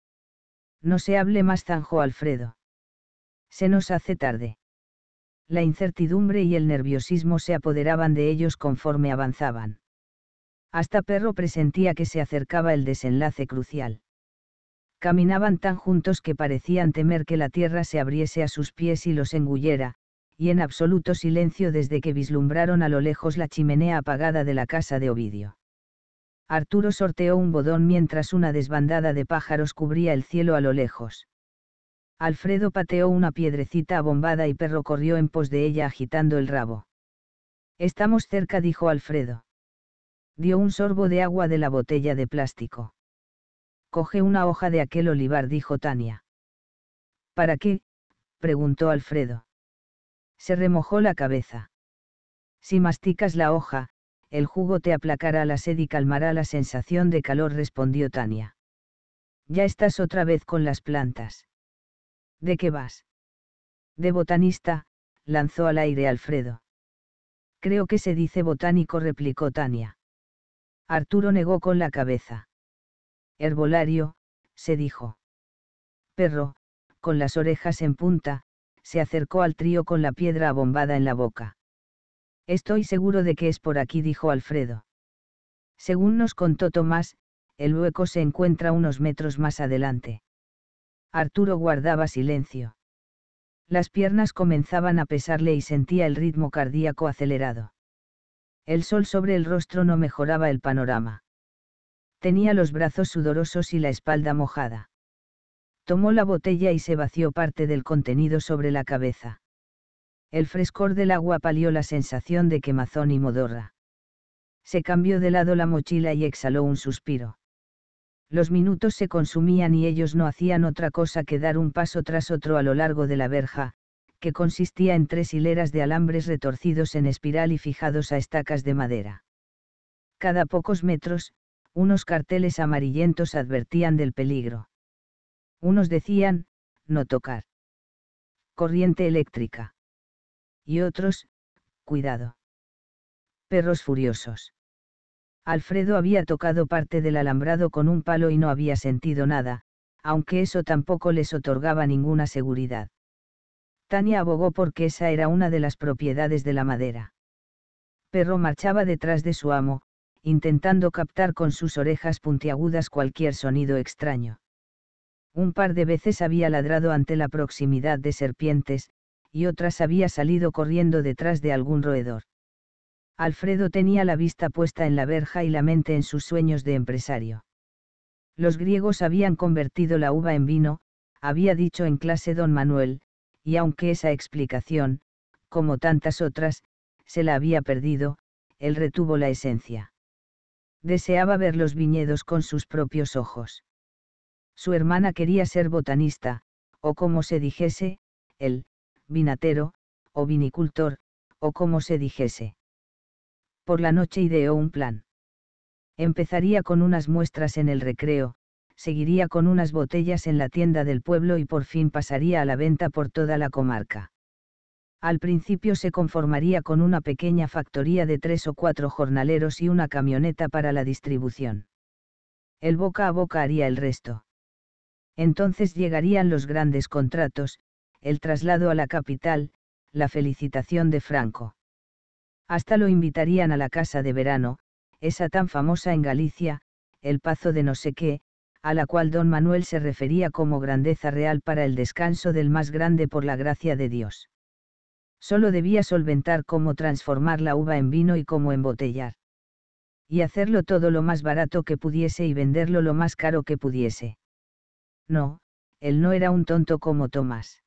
No se hable más tanjo, Alfredo. Se nos hace tarde. La incertidumbre y el nerviosismo se apoderaban de ellos conforme avanzaban. Hasta Perro presentía que se acercaba el desenlace crucial. Caminaban tan juntos que parecían temer que la tierra se abriese a sus pies y los engullera, y en absoluto silencio desde que vislumbraron a lo lejos la chimenea apagada de la casa de Ovidio. Arturo sorteó un bodón mientras una desbandada de pájaros cubría el cielo a lo lejos. Alfredo pateó una piedrecita abombada y Perro corrió en pos de ella agitando el rabo. Estamos cerca, dijo Alfredo. Dio un sorbo de agua de la botella de plástico. Coge una hoja de aquel olivar, dijo Tania. ¿Para qué? preguntó Alfredo. Se remojó la cabeza. Si masticas la hoja, el jugo te aplacará la sed y calmará la sensación de calor, respondió Tania. Ya estás otra vez con las plantas. ¿De qué vas? De botanista, lanzó al aire Alfredo. Creo que se dice botánico, replicó Tania. Arturo negó con la cabeza. Herbolario, se dijo. Perro, con las orejas en punta, se acercó al trío con la piedra abombada en la boca. Estoy seguro de que es por aquí, dijo Alfredo. Según nos contó Tomás, el hueco se encuentra unos metros más adelante. Arturo guardaba silencio. Las piernas comenzaban a pesarle y sentía el ritmo cardíaco acelerado. El sol sobre el rostro no mejoraba el panorama. Tenía los brazos sudorosos y la espalda mojada. Tomó la botella y se vació parte del contenido sobre la cabeza. El frescor del agua palió la sensación de quemazón y modorra. Se cambió de lado la mochila y exhaló un suspiro. Los minutos se consumían y ellos no hacían otra cosa que dar un paso tras otro a lo largo de la verja, que consistía en tres hileras de alambres retorcidos en espiral y fijados a estacas de madera. Cada pocos metros, unos carteles amarillentos advertían del peligro. Unos decían, no tocar. Corriente eléctrica y otros, cuidado. Perros furiosos. Alfredo había tocado parte del alambrado con un palo y no había sentido nada, aunque eso tampoco les otorgaba ninguna seguridad. Tania abogó porque esa era una de las propiedades de la madera. Perro marchaba detrás de su amo, intentando captar con sus orejas puntiagudas cualquier sonido extraño. Un par de veces había ladrado ante la proximidad de serpientes, y otras había salido corriendo detrás de algún roedor. Alfredo tenía la vista puesta en la verja y la mente en sus sueños de empresario. Los griegos habían convertido la uva en vino, había dicho en clase don Manuel, y aunque esa explicación, como tantas otras, se la había perdido, él retuvo la esencia. Deseaba ver los viñedos con sus propios ojos. Su hermana quería ser botanista, o como se dijese, él, vinatero, o vinicultor, o como se dijese. Por la noche ideó un plan. Empezaría con unas muestras en el recreo, seguiría con unas botellas en la tienda del pueblo y por fin pasaría a la venta por toda la comarca. Al principio se conformaría con una pequeña factoría de tres o cuatro jornaleros y una camioneta para la distribución. El boca a boca haría el resto. Entonces llegarían los grandes contratos, el traslado a la capital, la felicitación de Franco. Hasta lo invitarían a la casa de verano, esa tan famosa en Galicia, el Pazo de no sé qué, a la cual don Manuel se refería como grandeza real para el descanso del más grande por la gracia de Dios. Solo debía solventar cómo transformar la uva en vino y cómo embotellar. Y hacerlo todo lo más barato que pudiese y venderlo lo más caro que pudiese. No, él no era un tonto como Tomás.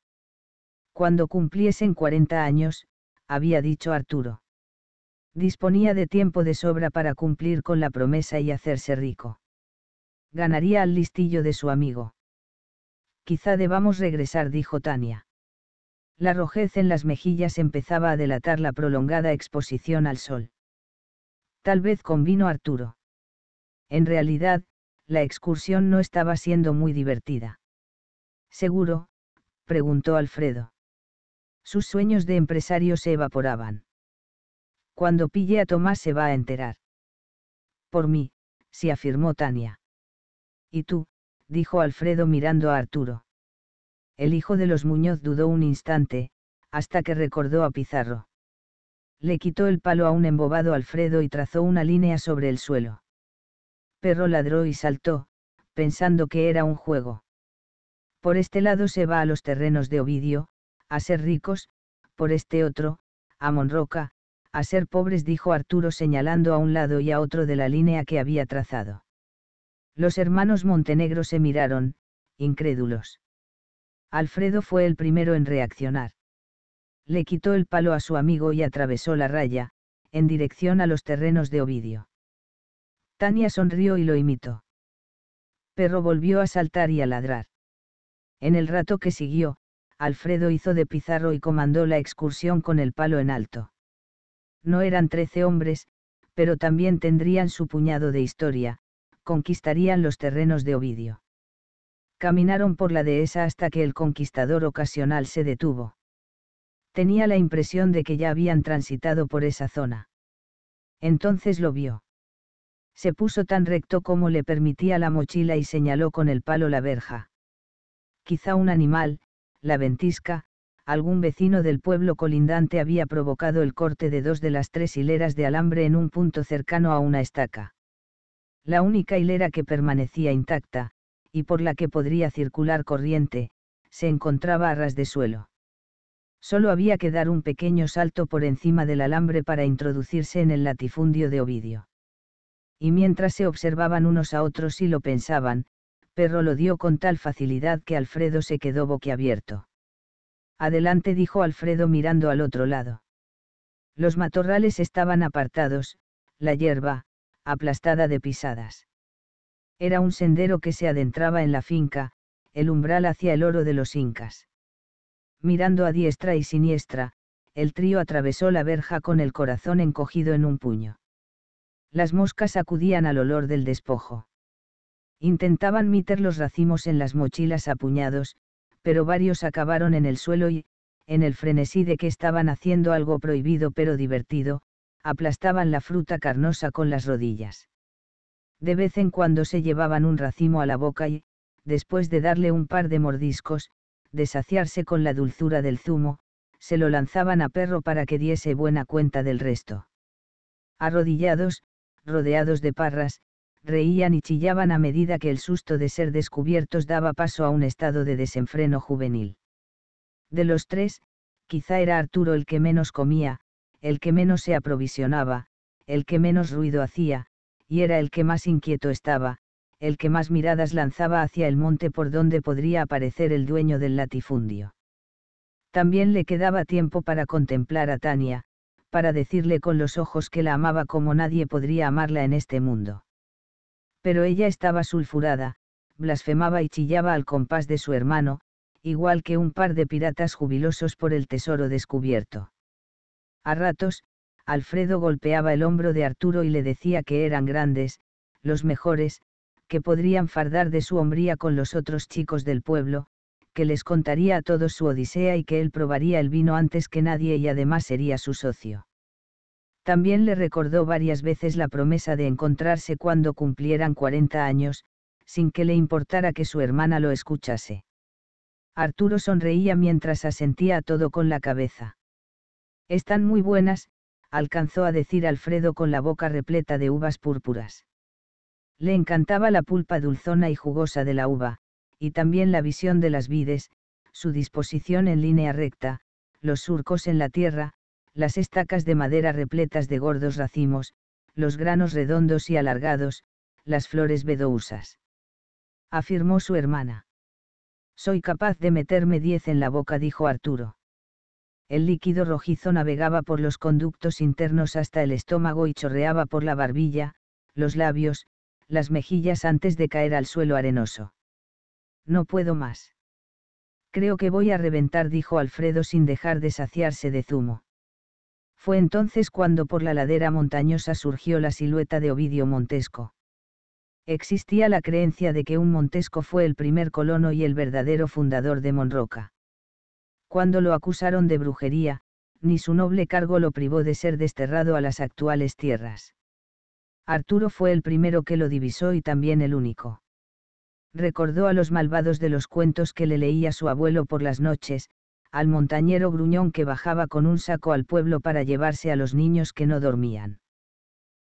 Cuando cumpliesen 40 años, había dicho Arturo. Disponía de tiempo de sobra para cumplir con la promesa y hacerse rico. Ganaría al listillo de su amigo. Quizá debamos regresar, dijo Tania. La rojez en las mejillas empezaba a delatar la prolongada exposición al sol. Tal vez convino Arturo. En realidad, la excursión no estaba siendo muy divertida. ¿Seguro? preguntó Alfredo. Sus sueños de empresario se evaporaban. Cuando pille a Tomás se va a enterar. Por mí, sí afirmó Tania. ¿Y tú? dijo Alfredo mirando a Arturo. El hijo de los Muñoz dudó un instante, hasta que recordó a Pizarro. Le quitó el palo a un embobado Alfredo y trazó una línea sobre el suelo. Perro ladró y saltó, pensando que era un juego. Por este lado se va a los terrenos de Ovidio, a ser ricos, por este otro, a Monroca, a ser pobres, dijo Arturo señalando a un lado y a otro de la línea que había trazado. Los hermanos Montenegro se miraron, incrédulos. Alfredo fue el primero en reaccionar. Le quitó el palo a su amigo y atravesó la raya, en dirección a los terrenos de Ovidio. Tania sonrió y lo imitó. Perro volvió a saltar y a ladrar. En el rato que siguió, Alfredo hizo de Pizarro y comandó la excursión con el palo en alto. No eran trece hombres, pero también tendrían su puñado de historia, conquistarían los terrenos de Ovidio. Caminaron por la dehesa hasta que el conquistador ocasional se detuvo. Tenía la impresión de que ya habían transitado por esa zona. Entonces lo vio. Se puso tan recto como le permitía la mochila y señaló con el palo la verja. Quizá un animal, la ventisca, algún vecino del pueblo colindante había provocado el corte de dos de las tres hileras de alambre en un punto cercano a una estaca. La única hilera que permanecía intacta, y por la que podría circular corriente, se encontraba a ras de suelo. Solo había que dar un pequeño salto por encima del alambre para introducirse en el latifundio de Ovidio. Y mientras se observaban unos a otros y lo pensaban, Perro lo dio con tal facilidad que Alfredo se quedó boquiabierto. Adelante, dijo Alfredo mirando al otro lado. Los matorrales estaban apartados, la hierba, aplastada de pisadas. Era un sendero que se adentraba en la finca, el umbral hacia el oro de los incas. Mirando a diestra y siniestra, el trío atravesó la verja con el corazón encogido en un puño. Las moscas acudían al olor del despojo. Intentaban meter los racimos en las mochilas a puñados, pero varios acabaron en el suelo y, en el frenesí de que estaban haciendo algo prohibido pero divertido, aplastaban la fruta carnosa con las rodillas. De vez en cuando se llevaban un racimo a la boca y, después de darle un par de mordiscos, de saciarse con la dulzura del zumo, se lo lanzaban a perro para que diese buena cuenta del resto. Arrodillados, rodeados de parras, reían y chillaban a medida que el susto de ser descubiertos daba paso a un estado de desenfreno juvenil. De los tres, quizá era Arturo el que menos comía, el que menos se aprovisionaba, el que menos ruido hacía, y era el que más inquieto estaba, el que más miradas lanzaba hacia el monte por donde podría aparecer el dueño del latifundio. También le quedaba tiempo para contemplar a Tania, para decirle con los ojos que la amaba como nadie podría amarla en este mundo pero ella estaba sulfurada, blasfemaba y chillaba al compás de su hermano, igual que un par de piratas jubilosos por el tesoro descubierto. A ratos, Alfredo golpeaba el hombro de Arturo y le decía que eran grandes, los mejores, que podrían fardar de su hombría con los otros chicos del pueblo, que les contaría a todos su odisea y que él probaría el vino antes que nadie y además sería su socio. También le recordó varias veces la promesa de encontrarse cuando cumplieran 40 años, sin que le importara que su hermana lo escuchase. Arturo sonreía mientras asentía a todo con la cabeza. Están muy buenas, alcanzó a decir Alfredo con la boca repleta de uvas púrpuras. Le encantaba la pulpa dulzona y jugosa de la uva, y también la visión de las vides, su disposición en línea recta, los surcos en la tierra, las estacas de madera repletas de gordos racimos, los granos redondos y alargados, las flores bedousas. Afirmó su hermana. Soy capaz de meterme diez en la boca, dijo Arturo. El líquido rojizo navegaba por los conductos internos hasta el estómago y chorreaba por la barbilla, los labios, las mejillas antes de caer al suelo arenoso. No puedo más. Creo que voy a reventar, dijo Alfredo sin dejar de saciarse de zumo. Fue entonces cuando por la ladera montañosa surgió la silueta de Ovidio Montesco. Existía la creencia de que un Montesco fue el primer colono y el verdadero fundador de Monroca. Cuando lo acusaron de brujería, ni su noble cargo lo privó de ser desterrado a las actuales tierras. Arturo fue el primero que lo divisó y también el único. Recordó a los malvados de los cuentos que le leía su abuelo por las noches, al montañero gruñón que bajaba con un saco al pueblo para llevarse a los niños que no dormían.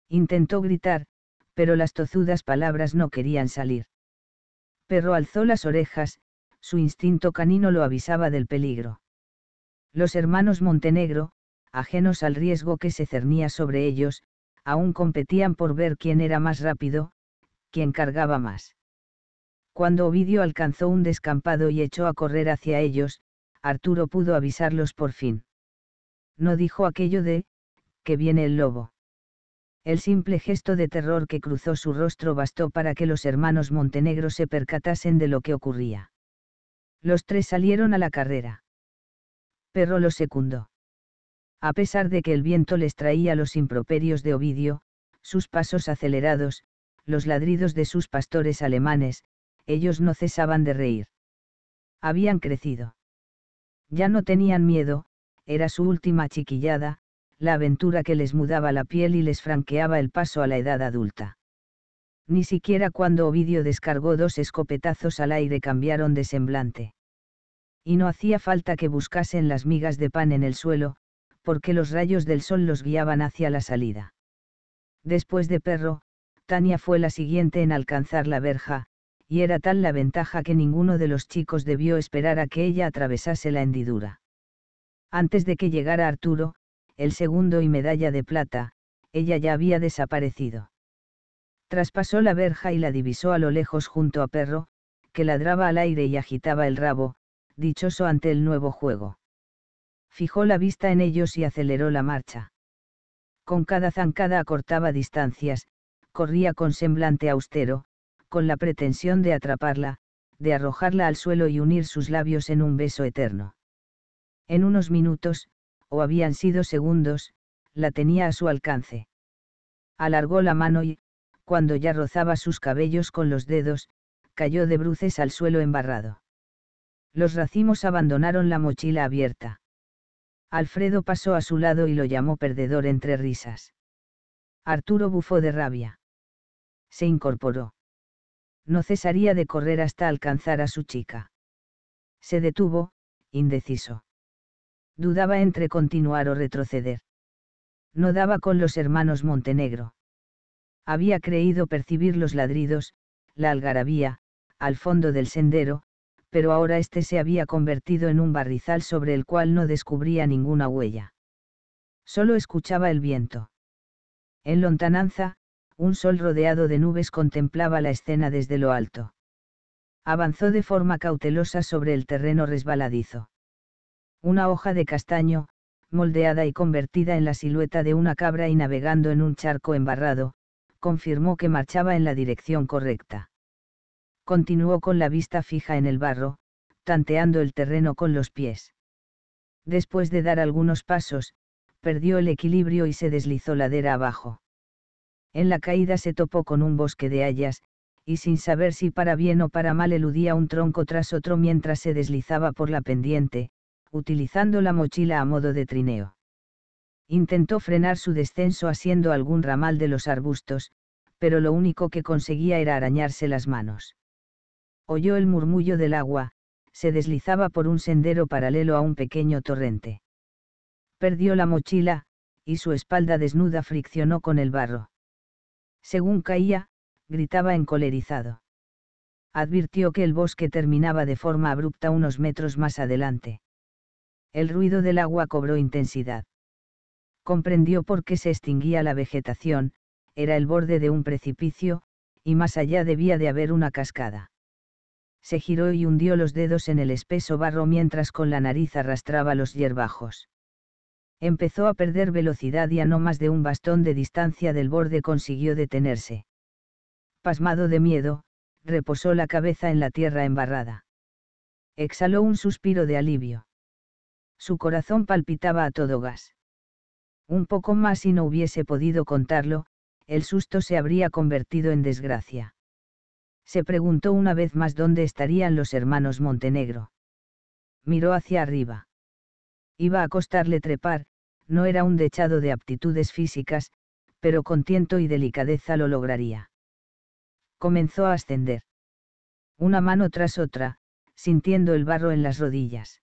Intentó gritar, pero las tozudas palabras no querían salir. Perro alzó las orejas, su instinto canino lo avisaba del peligro. Los hermanos Montenegro, ajenos al riesgo que se cernía sobre ellos, aún competían por ver quién era más rápido, quién cargaba más. Cuando Ovidio alcanzó un descampado y echó a correr hacia ellos, Arturo pudo avisarlos por fin. No dijo aquello de, que viene el lobo. El simple gesto de terror que cruzó su rostro bastó para que los hermanos Montenegro se percatasen de lo que ocurría. Los tres salieron a la carrera. Perro lo secundó. A pesar de que el viento les traía los improperios de Ovidio, sus pasos acelerados, los ladridos de sus pastores alemanes, ellos no cesaban de reír. Habían crecido. Ya no tenían miedo, era su última chiquillada, la aventura que les mudaba la piel y les franqueaba el paso a la edad adulta. Ni siquiera cuando Ovidio descargó dos escopetazos al aire cambiaron de semblante. Y no hacía falta que buscasen las migas de pan en el suelo, porque los rayos del sol los guiaban hacia la salida. Después de perro, Tania fue la siguiente en alcanzar la verja, y era tal la ventaja que ninguno de los chicos debió esperar a que ella atravesase la hendidura. Antes de que llegara Arturo, el segundo y medalla de plata, ella ya había desaparecido. Traspasó la verja y la divisó a lo lejos junto a Perro, que ladraba al aire y agitaba el rabo, dichoso ante el nuevo juego. Fijó la vista en ellos y aceleró la marcha. Con cada zancada acortaba distancias, corría con semblante austero, con la pretensión de atraparla, de arrojarla al suelo y unir sus labios en un beso eterno. En unos minutos, o habían sido segundos, la tenía a su alcance. Alargó la mano y, cuando ya rozaba sus cabellos con los dedos, cayó de bruces al suelo embarrado. Los racimos abandonaron la mochila abierta. Alfredo pasó a su lado y lo llamó perdedor entre risas. Arturo bufó de rabia. Se incorporó no cesaría de correr hasta alcanzar a su chica. Se detuvo, indeciso. Dudaba entre continuar o retroceder. No daba con los hermanos Montenegro. Había creído percibir los ladridos, la algarabía, al fondo del sendero, pero ahora este se había convertido en un barrizal sobre el cual no descubría ninguna huella. Solo escuchaba el viento. En lontananza, un sol rodeado de nubes contemplaba la escena desde lo alto. Avanzó de forma cautelosa sobre el terreno resbaladizo. Una hoja de castaño, moldeada y convertida en la silueta de una cabra y navegando en un charco embarrado, confirmó que marchaba en la dirección correcta. Continuó con la vista fija en el barro, tanteando el terreno con los pies. Después de dar algunos pasos, perdió el equilibrio y se deslizó ladera abajo. En la caída se topó con un bosque de hayas, y sin saber si para bien o para mal eludía un tronco tras otro mientras se deslizaba por la pendiente, utilizando la mochila a modo de trineo. Intentó frenar su descenso haciendo algún ramal de los arbustos, pero lo único que conseguía era arañarse las manos. Oyó el murmullo del agua, se deslizaba por un sendero paralelo a un pequeño torrente. Perdió la mochila, y su espalda desnuda friccionó con el barro. Según caía, gritaba encolerizado. Advirtió que el bosque terminaba de forma abrupta unos metros más adelante. El ruido del agua cobró intensidad. Comprendió por qué se extinguía la vegetación, era el borde de un precipicio, y más allá debía de haber una cascada. Se giró y hundió los dedos en el espeso barro mientras con la nariz arrastraba los hierbajos empezó a perder velocidad y a no más de un bastón de distancia del borde consiguió detenerse. Pasmado de miedo, reposó la cabeza en la tierra embarrada. Exhaló un suspiro de alivio. Su corazón palpitaba a todo gas. Un poco más y no hubiese podido contarlo, el susto se habría convertido en desgracia. Se preguntó una vez más dónde estarían los hermanos Montenegro. Miró hacia arriba. Iba a costarle trepar, no era un dechado de aptitudes físicas, pero con tiento y delicadeza lo lograría. Comenzó a ascender. Una mano tras otra, sintiendo el barro en las rodillas.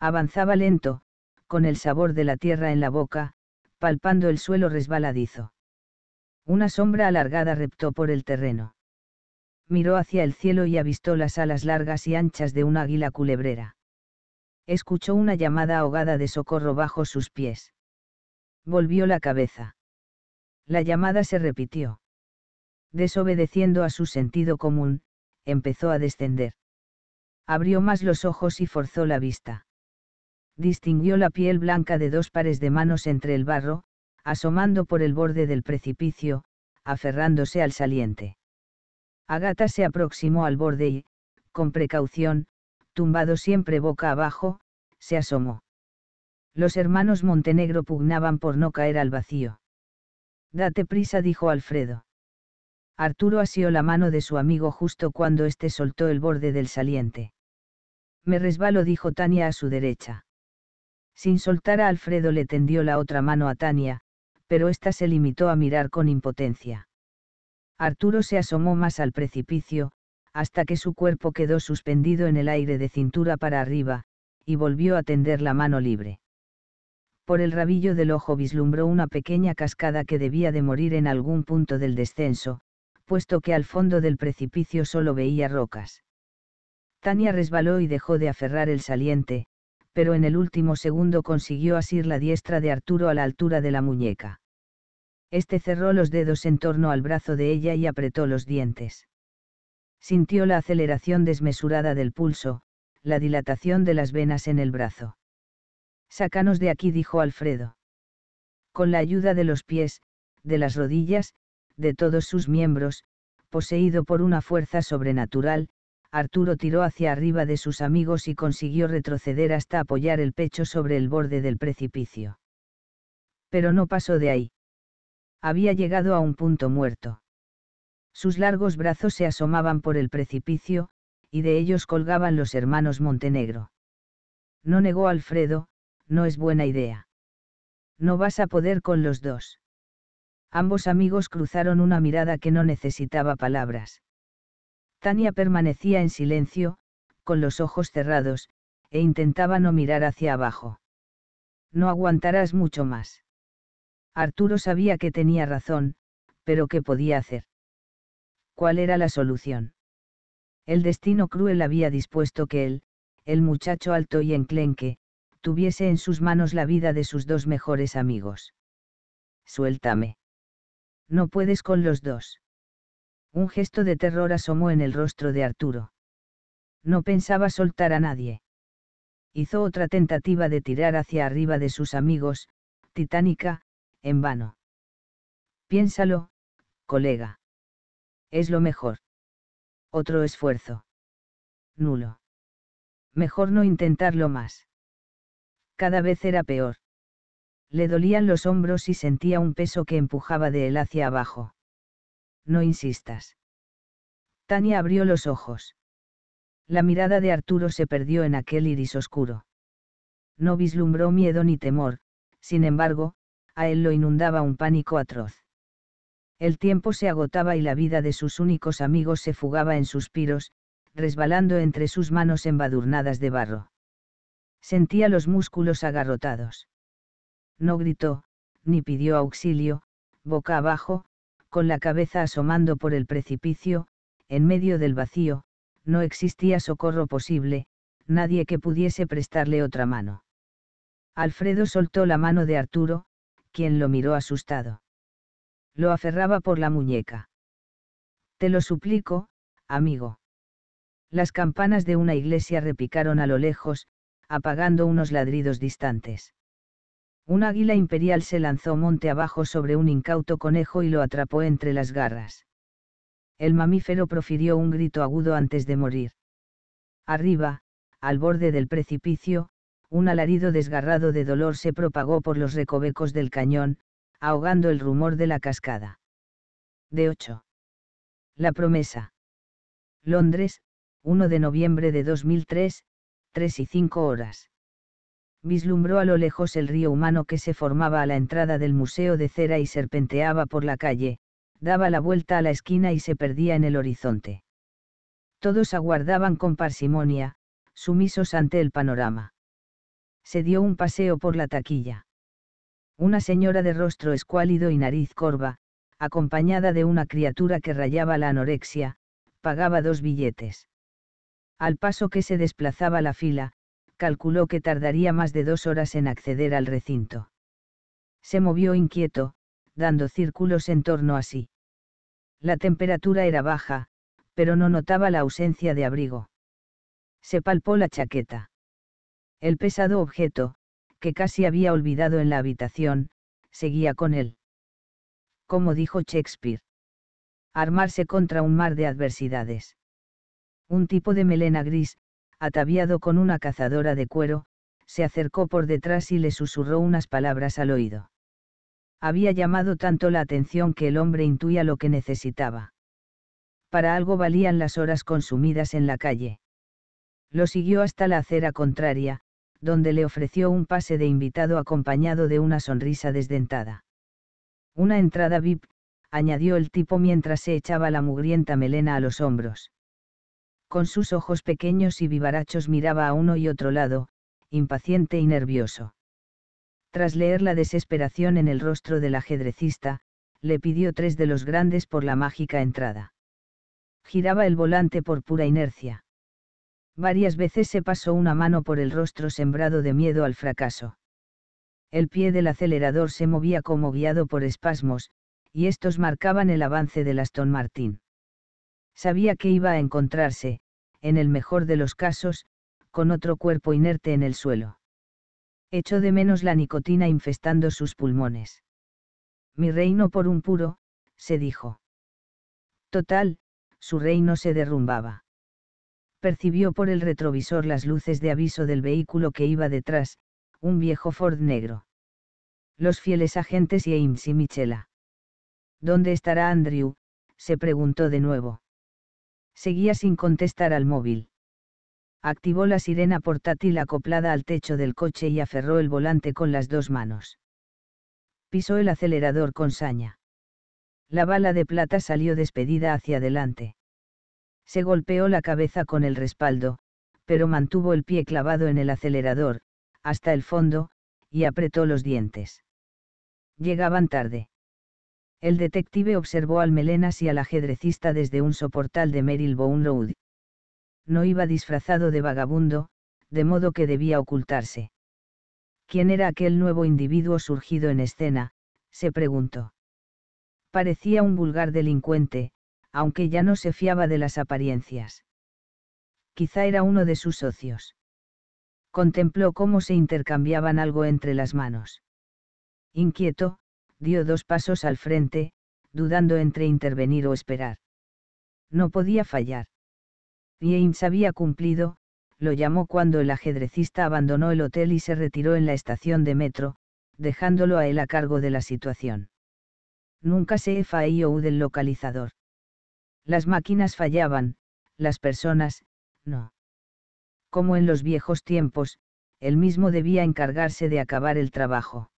Avanzaba lento, con el sabor de la tierra en la boca, palpando el suelo resbaladizo. Una sombra alargada reptó por el terreno. Miró hacia el cielo y avistó las alas largas y anchas de un águila culebrera escuchó una llamada ahogada de socorro bajo sus pies. Volvió la cabeza. La llamada se repitió. Desobedeciendo a su sentido común, empezó a descender. Abrió más los ojos y forzó la vista. Distinguió la piel blanca de dos pares de manos entre el barro, asomando por el borde del precipicio, aferrándose al saliente. Agata se aproximó al borde y, con precaución, tumbado siempre boca abajo, se asomó. Los hermanos Montenegro pugnaban por no caer al vacío. Date prisa, dijo Alfredo. Arturo asió la mano de su amigo justo cuando éste soltó el borde del saliente. Me resbalo, dijo Tania a su derecha. Sin soltar a Alfredo le tendió la otra mano a Tania, pero ésta se limitó a mirar con impotencia. Arturo se asomó más al precipicio, hasta que su cuerpo quedó suspendido en el aire de cintura para arriba, y volvió a tender la mano libre. Por el rabillo del ojo vislumbró una pequeña cascada que debía de morir en algún punto del descenso, puesto que al fondo del precipicio solo veía rocas. Tania resbaló y dejó de aferrar el saliente, pero en el último segundo consiguió asir la diestra de Arturo a la altura de la muñeca. Este cerró los dedos en torno al brazo de ella y apretó los dientes. Sintió la aceleración desmesurada del pulso, la dilatación de las venas en el brazo. Sácanos de aquí, dijo Alfredo. Con la ayuda de los pies, de las rodillas, de todos sus miembros, poseído por una fuerza sobrenatural, Arturo tiró hacia arriba de sus amigos y consiguió retroceder hasta apoyar el pecho sobre el borde del precipicio. Pero no pasó de ahí. Había llegado a un punto muerto. Sus largos brazos se asomaban por el precipicio, y de ellos colgaban los hermanos Montenegro. No negó Alfredo, no es buena idea. No vas a poder con los dos. Ambos amigos cruzaron una mirada que no necesitaba palabras. Tania permanecía en silencio, con los ojos cerrados, e intentaba no mirar hacia abajo. No aguantarás mucho más. Arturo sabía que tenía razón, pero ¿qué podía hacer? ¿cuál era la solución? El destino cruel había dispuesto que él, el muchacho alto y enclenque, tuviese en sus manos la vida de sus dos mejores amigos. Suéltame. No puedes con los dos. Un gesto de terror asomó en el rostro de Arturo. No pensaba soltar a nadie. Hizo otra tentativa de tirar hacia arriba de sus amigos, titánica, en vano. Piénsalo, colega. Es lo mejor. Otro esfuerzo. Nulo. Mejor no intentarlo más. Cada vez era peor. Le dolían los hombros y sentía un peso que empujaba de él hacia abajo. No insistas. Tania abrió los ojos. La mirada de Arturo se perdió en aquel iris oscuro. No vislumbró miedo ni temor, sin embargo, a él lo inundaba un pánico atroz. El tiempo se agotaba y la vida de sus únicos amigos se fugaba en suspiros, resbalando entre sus manos embadurnadas de barro. Sentía los músculos agarrotados. No gritó, ni pidió auxilio, boca abajo, con la cabeza asomando por el precipicio, en medio del vacío, no existía socorro posible, nadie que pudiese prestarle otra mano. Alfredo soltó la mano de Arturo, quien lo miró asustado lo aferraba por la muñeca. Te lo suplico, amigo. Las campanas de una iglesia repicaron a lo lejos, apagando unos ladridos distantes. Un águila imperial se lanzó monte abajo sobre un incauto conejo y lo atrapó entre las garras. El mamífero profirió un grito agudo antes de morir. Arriba, al borde del precipicio, un alarido desgarrado de dolor se propagó por los recovecos del cañón, ahogando el rumor de la cascada. De 8. La promesa. Londres, 1 de noviembre de 2003, 3 y 5 horas. Vislumbró a lo lejos el río humano que se formaba a la entrada del Museo de Cera y serpenteaba por la calle, daba la vuelta a la esquina y se perdía en el horizonte. Todos aguardaban con parsimonia, sumisos ante el panorama. Se dio un paseo por la taquilla. Una señora de rostro escuálido y nariz corva, acompañada de una criatura que rayaba la anorexia, pagaba dos billetes. Al paso que se desplazaba la fila, calculó que tardaría más de dos horas en acceder al recinto. Se movió inquieto, dando círculos en torno a sí. La temperatura era baja, pero no notaba la ausencia de abrigo. Se palpó la chaqueta. El pesado objeto, que casi había olvidado en la habitación, seguía con él. Como dijo Shakespeare. Armarse contra un mar de adversidades. Un tipo de melena gris, ataviado con una cazadora de cuero, se acercó por detrás y le susurró unas palabras al oído. Había llamado tanto la atención que el hombre intuía lo que necesitaba. Para algo valían las horas consumidas en la calle. Lo siguió hasta la acera contraria, donde le ofreció un pase de invitado acompañado de una sonrisa desdentada. Una entrada VIP, añadió el tipo mientras se echaba la mugrienta melena a los hombros. Con sus ojos pequeños y vivarachos miraba a uno y otro lado, impaciente y nervioso. Tras leer la desesperación en el rostro del ajedrecista, le pidió tres de los grandes por la mágica entrada. Giraba el volante por pura inercia. Varias veces se pasó una mano por el rostro sembrado de miedo al fracaso. El pie del acelerador se movía como guiado por espasmos, y estos marcaban el avance del Aston Martin. Sabía que iba a encontrarse, en el mejor de los casos, con otro cuerpo inerte en el suelo. Echó de menos la nicotina infestando sus pulmones. Mi reino por un puro, se dijo. Total, su reino se derrumbaba percibió por el retrovisor las luces de aviso del vehículo que iba detrás, un viejo Ford negro. Los fieles agentes y y Michela. ¿Dónde estará Andrew? se preguntó de nuevo. Seguía sin contestar al móvil. Activó la sirena portátil acoplada al techo del coche y aferró el volante con las dos manos. Pisó el acelerador con saña. La bala de plata salió despedida hacia adelante. Se golpeó la cabeza con el respaldo, pero mantuvo el pie clavado en el acelerador, hasta el fondo, y apretó los dientes. Llegaban tarde. El detective observó al Melenas y al ajedrecista desde un soportal de Marylebone Road. No iba disfrazado de vagabundo, de modo que debía ocultarse. ¿Quién era aquel nuevo individuo surgido en escena? se preguntó. Parecía un vulgar delincuente, aunque ya no se fiaba de las apariencias. Quizá era uno de sus socios. Contempló cómo se intercambiaban algo entre las manos. Inquieto, dio dos pasos al frente, dudando entre intervenir o esperar. No podía fallar. James había cumplido, lo llamó cuando el ajedrecista abandonó el hotel y se retiró en la estación de metro, dejándolo a él a cargo de la situación. Nunca se FIOU del localizador. Las máquinas fallaban, las personas, no. Como en los viejos tiempos, él mismo debía encargarse de acabar el trabajo.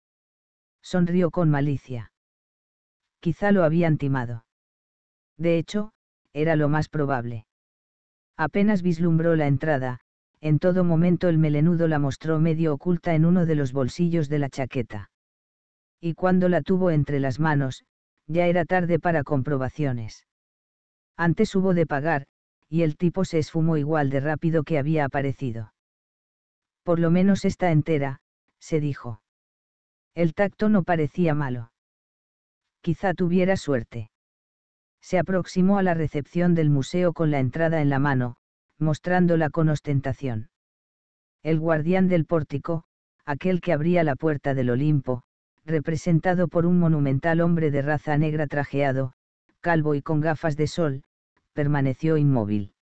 Sonrió con malicia. Quizá lo habían timado. De hecho, era lo más probable. Apenas vislumbró la entrada, en todo momento el melenudo la mostró medio oculta en uno de los bolsillos de la chaqueta. Y cuando la tuvo entre las manos, ya era tarde para comprobaciones. Antes hubo de pagar, y el tipo se esfumó igual de rápido que había aparecido. Por lo menos está entera, se dijo. El tacto no parecía malo. Quizá tuviera suerte. Se aproximó a la recepción del museo con la entrada en la mano, mostrándola con ostentación. El guardián del pórtico, aquel que abría la puerta del Olimpo, representado por un monumental hombre de raza negra trajeado, calvo y con gafas de sol, permaneció inmóvil.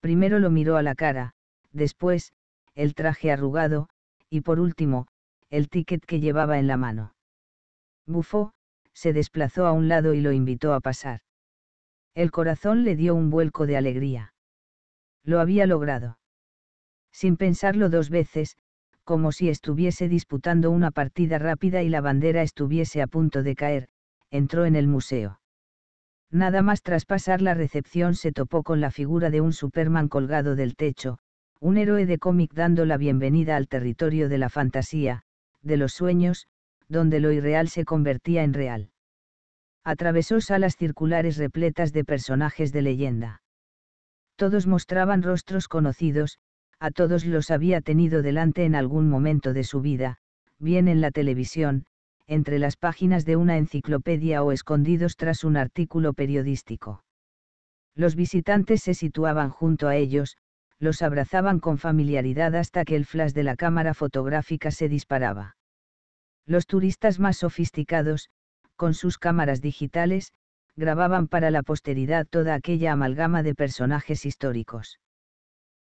Primero lo miró a la cara, después, el traje arrugado, y por último, el ticket que llevaba en la mano. Bufó, se desplazó a un lado y lo invitó a pasar. El corazón le dio un vuelco de alegría. Lo había logrado. Sin pensarlo dos veces, como si estuviese disputando una partida rápida y la bandera estuviese a punto de caer, entró en el museo. Nada más traspasar la recepción se topó con la figura de un Superman colgado del techo, un héroe de cómic dando la bienvenida al territorio de la fantasía, de los sueños, donde lo irreal se convertía en real. Atravesó salas circulares repletas de personajes de leyenda. Todos mostraban rostros conocidos, a todos los había tenido delante en algún momento de su vida, bien en la televisión, entre las páginas de una enciclopedia o escondidos tras un artículo periodístico. Los visitantes se situaban junto a ellos, los abrazaban con familiaridad hasta que el flash de la cámara fotográfica se disparaba. Los turistas más sofisticados, con sus cámaras digitales, grababan para la posteridad toda aquella amalgama de personajes históricos.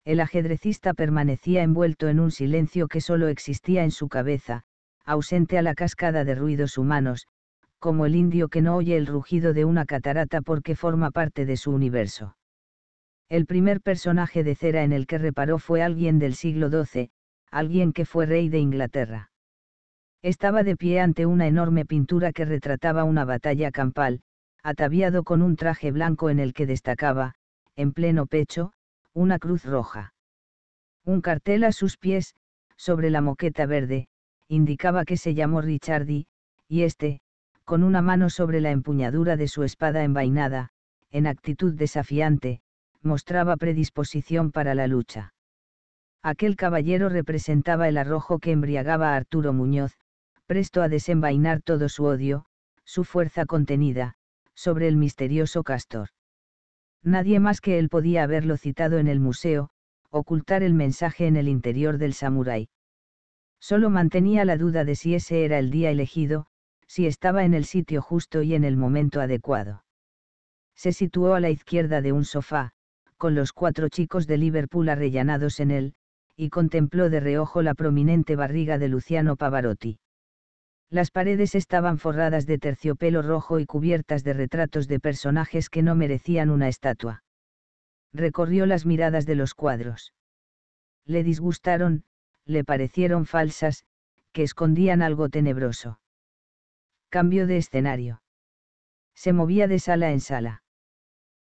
El ajedrecista permanecía envuelto en un silencio que solo existía en su cabeza, ausente a la cascada de ruidos humanos, como el indio que no oye el rugido de una catarata porque forma parte de su universo. El primer personaje de cera en el que reparó fue alguien del siglo XII, alguien que fue rey de Inglaterra. Estaba de pie ante una enorme pintura que retrataba una batalla campal, ataviado con un traje blanco en el que destacaba, en pleno pecho, una cruz roja. Un cartel a sus pies, sobre la moqueta verde, indicaba que se llamó Richardi, y éste, con una mano sobre la empuñadura de su espada envainada, en actitud desafiante, mostraba predisposición para la lucha. Aquel caballero representaba el arrojo que embriagaba a Arturo Muñoz, presto a desenvainar todo su odio, su fuerza contenida, sobre el misterioso castor. Nadie más que él podía haberlo citado en el museo, ocultar el mensaje en el interior del samurái. Solo mantenía la duda de si ese era el día elegido, si estaba en el sitio justo y en el momento adecuado. Se situó a la izquierda de un sofá, con los cuatro chicos de Liverpool arrellanados en él, y contempló de reojo la prominente barriga de Luciano Pavarotti. Las paredes estaban forradas de terciopelo rojo y cubiertas de retratos de personajes que no merecían una estatua. Recorrió las miradas de los cuadros. Le disgustaron, le parecieron falsas, que escondían algo tenebroso. Cambio de escenario. Se movía de sala en sala.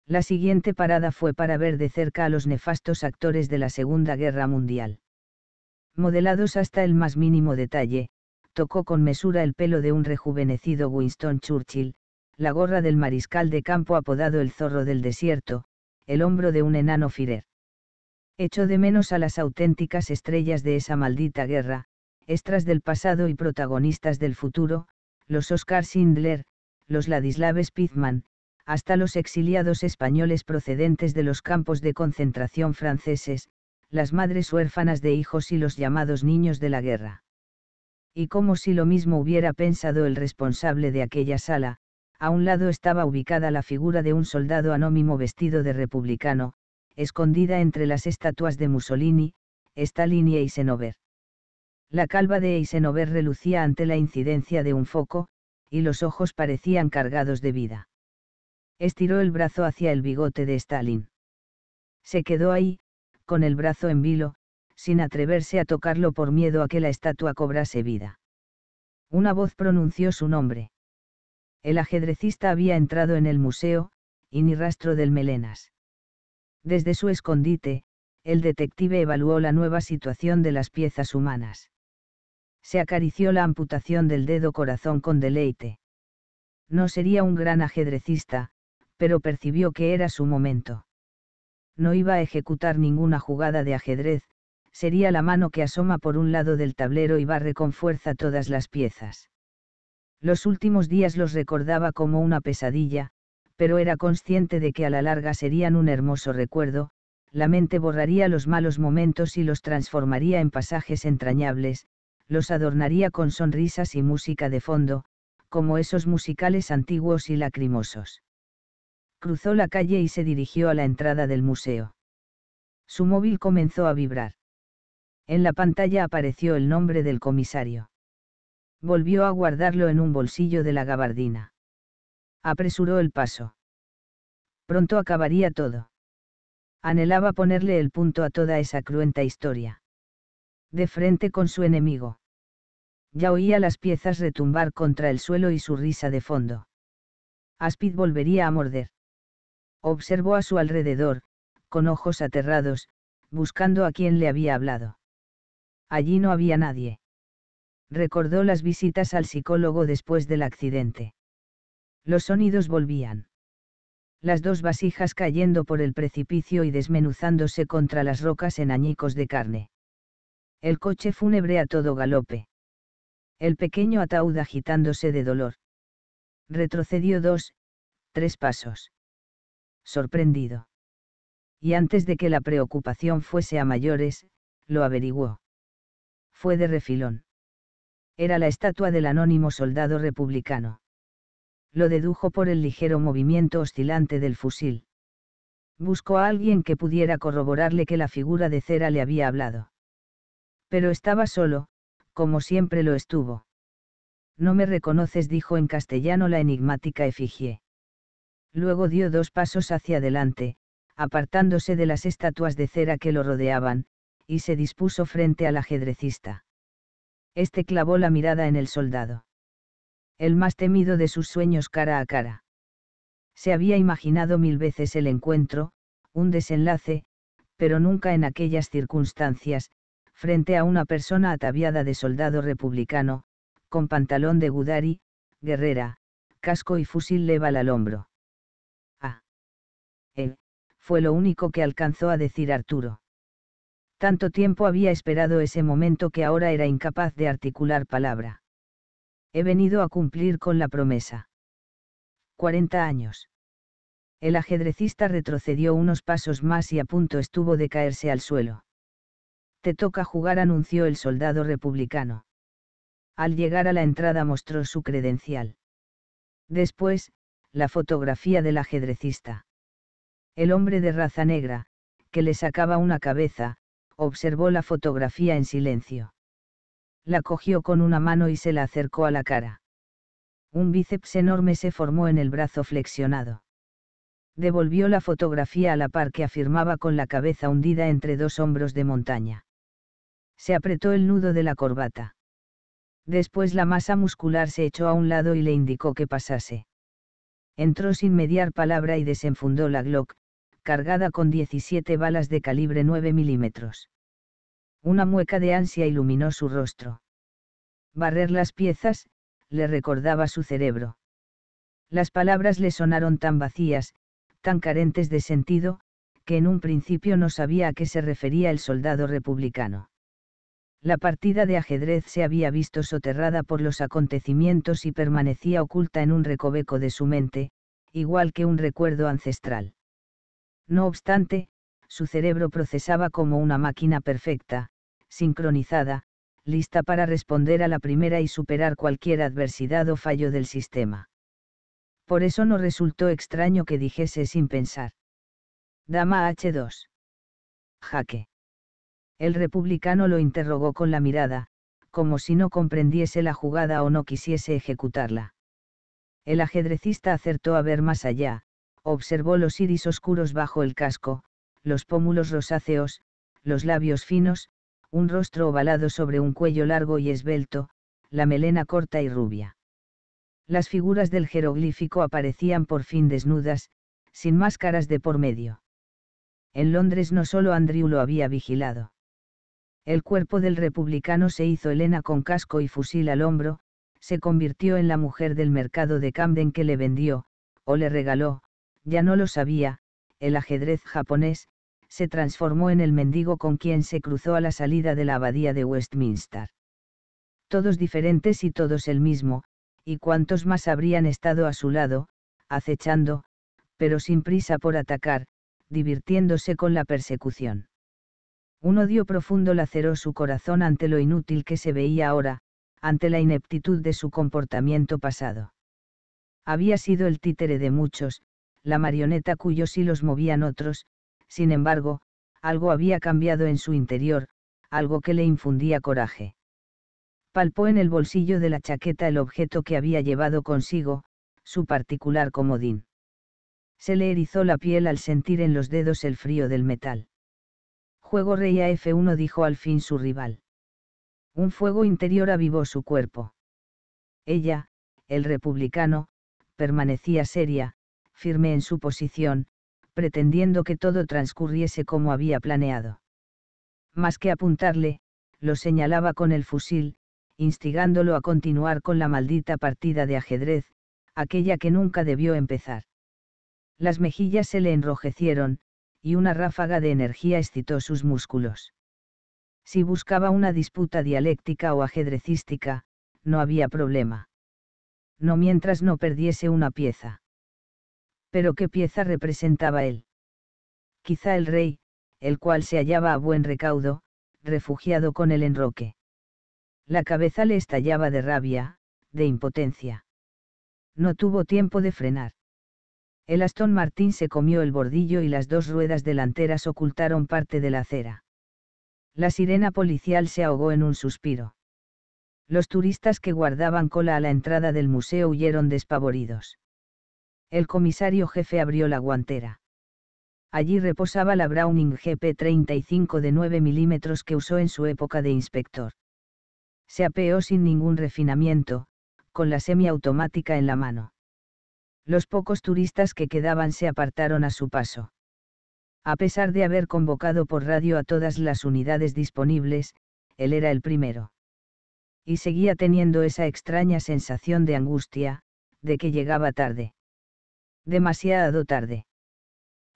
La siguiente parada fue para ver de cerca a los nefastos actores de la Segunda Guerra Mundial. Modelados hasta el más mínimo detalle, tocó con mesura el pelo de un rejuvenecido Winston Churchill, la gorra del mariscal de campo apodado el zorro del desierto, el hombro de un enano Firer. Echo de menos a las auténticas estrellas de esa maldita guerra, extras del pasado y protagonistas del futuro, los Oscar Sindler, los Ladislaves Spitzman, hasta los exiliados españoles procedentes de los campos de concentración franceses, las madres huérfanas de hijos y los llamados niños de la guerra. Y como si lo mismo hubiera pensado el responsable de aquella sala, a un lado estaba ubicada la figura de un soldado anónimo vestido de republicano, escondida entre las estatuas de Mussolini, Stalin y Eisenhower. La calva de Eisenhower relucía ante la incidencia de un foco, y los ojos parecían cargados de vida. Estiró el brazo hacia el bigote de Stalin. Se quedó ahí, con el brazo en vilo, sin atreverse a tocarlo por miedo a que la estatua cobrase vida. Una voz pronunció su nombre. El ajedrecista había entrado en el museo, y ni rastro del melenas. Desde su escondite, el detective evaluó la nueva situación de las piezas humanas. Se acarició la amputación del dedo corazón con deleite. No sería un gran ajedrecista, pero percibió que era su momento. No iba a ejecutar ninguna jugada de ajedrez, sería la mano que asoma por un lado del tablero y barre con fuerza todas las piezas. Los últimos días los recordaba como una pesadilla, pero era consciente de que a la larga serían un hermoso recuerdo, la mente borraría los malos momentos y los transformaría en pasajes entrañables, los adornaría con sonrisas y música de fondo, como esos musicales antiguos y lacrimosos. Cruzó la calle y se dirigió a la entrada del museo. Su móvil comenzó a vibrar. En la pantalla apareció el nombre del comisario. Volvió a guardarlo en un bolsillo de la gabardina. Apresuró el paso. Pronto acabaría todo. Anhelaba ponerle el punto a toda esa cruenta historia. De frente con su enemigo. Ya oía las piezas retumbar contra el suelo y su risa de fondo. Aspid volvería a morder. Observó a su alrededor, con ojos aterrados, buscando a quien le había hablado. Allí no había nadie. Recordó las visitas al psicólogo después del accidente. Los sonidos volvían. Las dos vasijas cayendo por el precipicio y desmenuzándose contra las rocas en añicos de carne. El coche fúnebre a todo galope. El pequeño ataúd agitándose de dolor. Retrocedió dos, tres pasos. Sorprendido. Y antes de que la preocupación fuese a mayores, lo averiguó. Fue de refilón. Era la estatua del anónimo soldado republicano lo dedujo por el ligero movimiento oscilante del fusil. Buscó a alguien que pudiera corroborarle que la figura de cera le había hablado. Pero estaba solo, como siempre lo estuvo. No me reconoces, dijo en castellano la enigmática efigie. Luego dio dos pasos hacia adelante, apartándose de las estatuas de cera que lo rodeaban, y se dispuso frente al ajedrecista. Este clavó la mirada en el soldado el más temido de sus sueños cara a cara. Se había imaginado mil veces el encuentro, un desenlace, pero nunca en aquellas circunstancias, frente a una persona ataviada de soldado republicano, con pantalón de Gudari, guerrera, casco y fusil leval al hombro. Ah. Él, fue lo único que alcanzó a decir Arturo. Tanto tiempo había esperado ese momento que ahora era incapaz de articular palabra. He venido a cumplir con la promesa. 40 años. El ajedrecista retrocedió unos pasos más y a punto estuvo de caerse al suelo. Te toca jugar, anunció el soldado republicano. Al llegar a la entrada mostró su credencial. Después, la fotografía del ajedrecista. El hombre de raza negra, que le sacaba una cabeza, observó la fotografía en silencio la cogió con una mano y se la acercó a la cara. Un bíceps enorme se formó en el brazo flexionado. Devolvió la fotografía a la par que afirmaba con la cabeza hundida entre dos hombros de montaña. Se apretó el nudo de la corbata. Después la masa muscular se echó a un lado y le indicó que pasase. Entró sin mediar palabra y desenfundó la Glock, cargada con 17 balas de calibre 9 milímetros. Una mueca de ansia iluminó su rostro. Barrer las piezas, le recordaba su cerebro. Las palabras le sonaron tan vacías, tan carentes de sentido, que en un principio no sabía a qué se refería el soldado republicano. La partida de ajedrez se había visto soterrada por los acontecimientos y permanecía oculta en un recoveco de su mente, igual que un recuerdo ancestral. No obstante, su cerebro procesaba como una máquina perfecta, sincronizada, lista para responder a la primera y superar cualquier adversidad o fallo del sistema. Por eso no resultó extraño que dijese sin pensar. Dama H2. Jaque. El republicano lo interrogó con la mirada, como si no comprendiese la jugada o no quisiese ejecutarla. El ajedrecista acertó a ver más allá, observó los iris oscuros bajo el casco, los pómulos rosáceos, los labios finos, un rostro ovalado sobre un cuello largo y esbelto, la melena corta y rubia. Las figuras del jeroglífico aparecían por fin desnudas, sin máscaras de por medio. En Londres no solo Andrew lo había vigilado. El cuerpo del republicano se hizo Elena con casco y fusil al hombro, se convirtió en la mujer del mercado de Camden que le vendió, o le regaló, ya no lo sabía, el ajedrez japonés, se transformó en el mendigo con quien se cruzó a la salida de la abadía de Westminster. Todos diferentes y todos el mismo, y cuantos más habrían estado a su lado, acechando, pero sin prisa por atacar, divirtiéndose con la persecución. Un odio profundo laceró su corazón ante lo inútil que se veía ahora, ante la ineptitud de su comportamiento pasado. Había sido el títere de muchos, la marioneta cuyos hilos movían otros, sin embargo, algo había cambiado en su interior, algo que le infundía coraje. Palpó en el bolsillo de la chaqueta el objeto que había llevado consigo, su particular comodín. Se le erizó la piel al sentir en los dedos el frío del metal. Juego rey a F1 dijo al fin su rival. Un fuego interior avivó su cuerpo. Ella, el republicano, permanecía seria, firme en su posición, pretendiendo que todo transcurriese como había planeado. Más que apuntarle, lo señalaba con el fusil, instigándolo a continuar con la maldita partida de ajedrez, aquella que nunca debió empezar. Las mejillas se le enrojecieron, y una ráfaga de energía excitó sus músculos. Si buscaba una disputa dialéctica o ajedrecística, no había problema. No mientras no perdiese una pieza. Pero ¿qué pieza representaba él? Quizá el rey, el cual se hallaba a buen recaudo, refugiado con el enroque. La cabeza le estallaba de rabia, de impotencia. No tuvo tiempo de frenar. El Aston Martín se comió el bordillo y las dos ruedas delanteras ocultaron parte de la acera. La sirena policial se ahogó en un suspiro. Los turistas que guardaban cola a la entrada del museo huyeron despavoridos. El comisario jefe abrió la guantera. Allí reposaba la Browning GP35 de 9 milímetros que usó en su época de inspector. Se apeó sin ningún refinamiento, con la semiautomática en la mano. Los pocos turistas que quedaban se apartaron a su paso. A pesar de haber convocado por radio a todas las unidades disponibles, él era el primero. Y seguía teniendo esa extraña sensación de angustia, de que llegaba tarde. Demasiado tarde.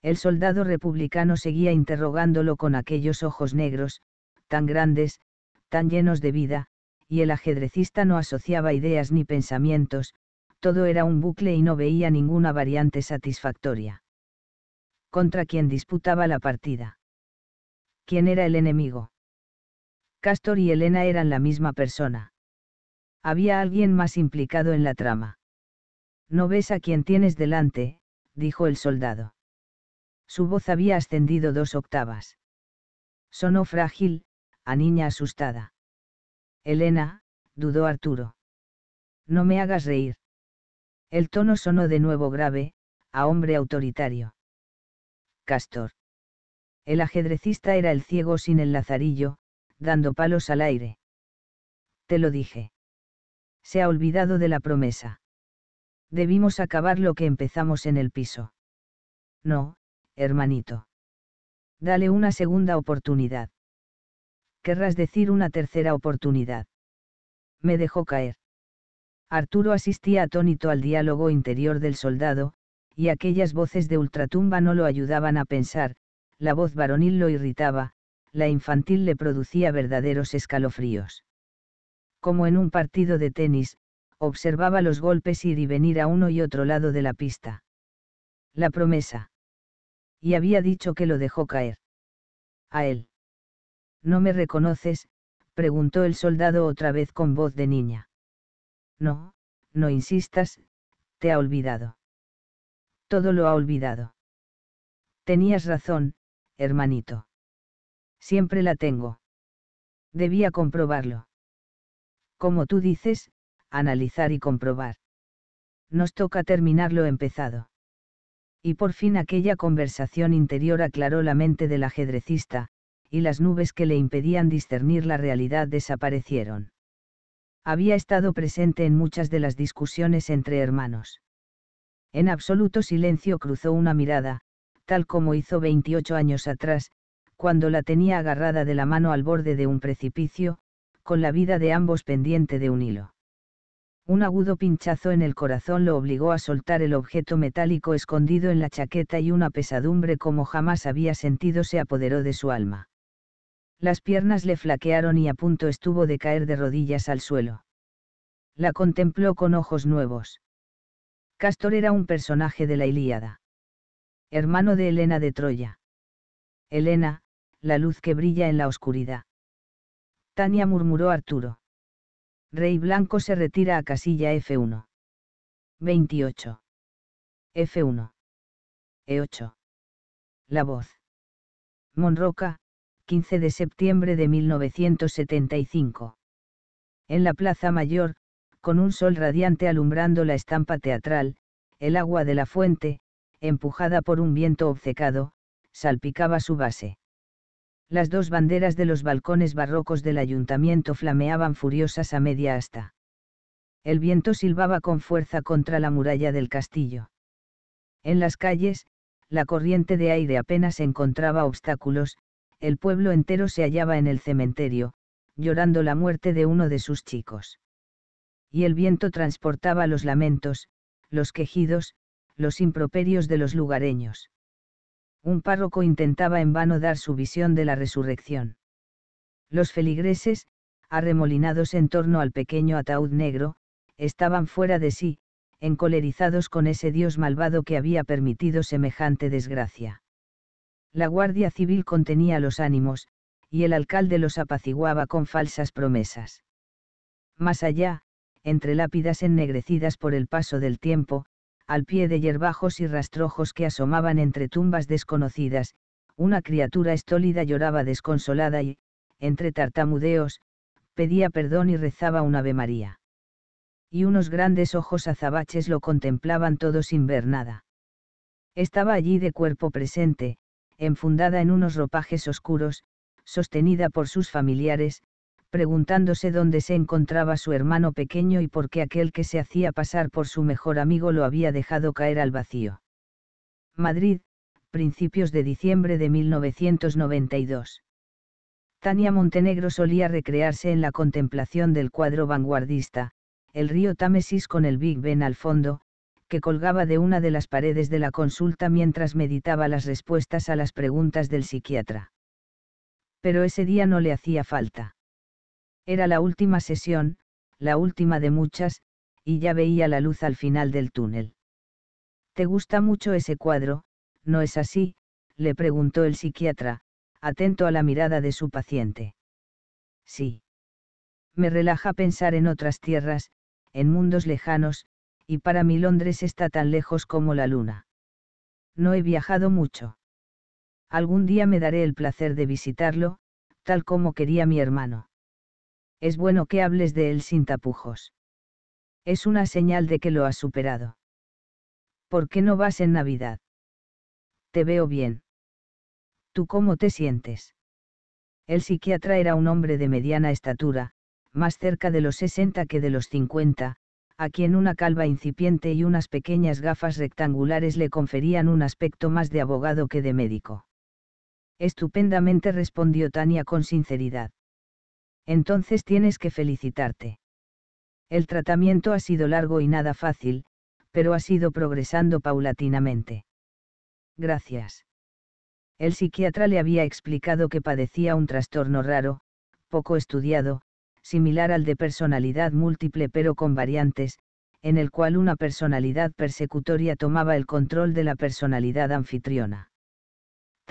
El soldado republicano seguía interrogándolo con aquellos ojos negros, tan grandes, tan llenos de vida, y el ajedrecista no asociaba ideas ni pensamientos, todo era un bucle y no veía ninguna variante satisfactoria. ¿Contra quién disputaba la partida? ¿Quién era el enemigo? Castor y Elena eran la misma persona. Había alguien más implicado en la trama. No ves a quien tienes delante, dijo el soldado. Su voz había ascendido dos octavas. Sonó frágil, a niña asustada. Elena, dudó Arturo. No me hagas reír. El tono sonó de nuevo grave, a hombre autoritario. Castor. El ajedrecista era el ciego sin el lazarillo, dando palos al aire. Te lo dije. Se ha olvidado de la promesa debimos acabar lo que empezamos en el piso. No, hermanito. Dale una segunda oportunidad. Querrás decir una tercera oportunidad. Me dejó caer. Arturo asistía atónito al diálogo interior del soldado, y aquellas voces de ultratumba no lo ayudaban a pensar, la voz varonil lo irritaba, la infantil le producía verdaderos escalofríos. Como en un partido de tenis, observaba los golpes ir y venir a uno y otro lado de la pista. La promesa. Y había dicho que lo dejó caer. A él. ¿No me reconoces? preguntó el soldado otra vez con voz de niña. No, no insistas, te ha olvidado. Todo lo ha olvidado. Tenías razón, hermanito. Siempre la tengo. Debía comprobarlo. Como tú dices, analizar y comprobar. Nos toca terminar lo empezado. Y por fin aquella conversación interior aclaró la mente del ajedrecista, y las nubes que le impedían discernir la realidad desaparecieron. Había estado presente en muchas de las discusiones entre hermanos. En absoluto silencio cruzó una mirada, tal como hizo 28 años atrás, cuando la tenía agarrada de la mano al borde de un precipicio, con la vida de ambos pendiente de un hilo. Un agudo pinchazo en el corazón lo obligó a soltar el objeto metálico escondido en la chaqueta y una pesadumbre como jamás había sentido se apoderó de su alma. Las piernas le flaquearon y a punto estuvo de caer de rodillas al suelo. La contempló con ojos nuevos. Castor era un personaje de la Ilíada. Hermano de Helena de Troya. Helena, la luz que brilla en la oscuridad. Tania murmuró Arturo. Rey blanco se retira a casilla F1. 28. F1. E8. La voz. Monroca, 15 de septiembre de 1975. En la Plaza Mayor, con un sol radiante alumbrando la estampa teatral, el agua de la fuente, empujada por un viento obcecado, salpicaba su base las dos banderas de los balcones barrocos del ayuntamiento flameaban furiosas a media asta. El viento silbaba con fuerza contra la muralla del castillo. En las calles, la corriente de aire apenas encontraba obstáculos, el pueblo entero se hallaba en el cementerio, llorando la muerte de uno de sus chicos. Y el viento transportaba los lamentos, los quejidos, los improperios de los lugareños un párroco intentaba en vano dar su visión de la resurrección. Los feligreses, arremolinados en torno al pequeño ataúd negro, estaban fuera de sí, encolerizados con ese dios malvado que había permitido semejante desgracia. La Guardia Civil contenía los ánimos, y el alcalde los apaciguaba con falsas promesas. Más allá, entre lápidas ennegrecidas por el paso del tiempo, al pie de yerbajos y rastrojos que asomaban entre tumbas desconocidas, una criatura estólida lloraba desconsolada y, entre tartamudeos, pedía perdón y rezaba un Ave María. Y unos grandes ojos azabaches lo contemplaban todo sin ver nada. Estaba allí de cuerpo presente, enfundada en unos ropajes oscuros, sostenida por sus familiares, preguntándose dónde se encontraba su hermano pequeño y por qué aquel que se hacía pasar por su mejor amigo lo había dejado caer al vacío. Madrid, principios de diciembre de 1992. Tania Montenegro solía recrearse en la contemplación del cuadro vanguardista, el río Támesis con el Big Ben al fondo, que colgaba de una de las paredes de la consulta mientras meditaba las respuestas a las preguntas del psiquiatra. Pero ese día no le hacía falta. Era la última sesión, la última de muchas, y ya veía la luz al final del túnel. ¿Te gusta mucho ese cuadro? ¿No es así? le preguntó el psiquiatra, atento a la mirada de su paciente. Sí. Me relaja pensar en otras tierras, en mundos lejanos, y para mí Londres está tan lejos como la luna. No he viajado mucho. Algún día me daré el placer de visitarlo, tal como quería mi hermano es bueno que hables de él sin tapujos. Es una señal de que lo has superado. ¿Por qué no vas en Navidad? Te veo bien. ¿Tú cómo te sientes? El psiquiatra era un hombre de mediana estatura, más cerca de los 60 que de los 50, a quien una calva incipiente y unas pequeñas gafas rectangulares le conferían un aspecto más de abogado que de médico. Estupendamente respondió Tania con sinceridad entonces tienes que felicitarte. El tratamiento ha sido largo y nada fácil, pero ha sido progresando paulatinamente. Gracias. El psiquiatra le había explicado que padecía un trastorno raro, poco estudiado, similar al de personalidad múltiple pero con variantes, en el cual una personalidad persecutoria tomaba el control de la personalidad anfitriona.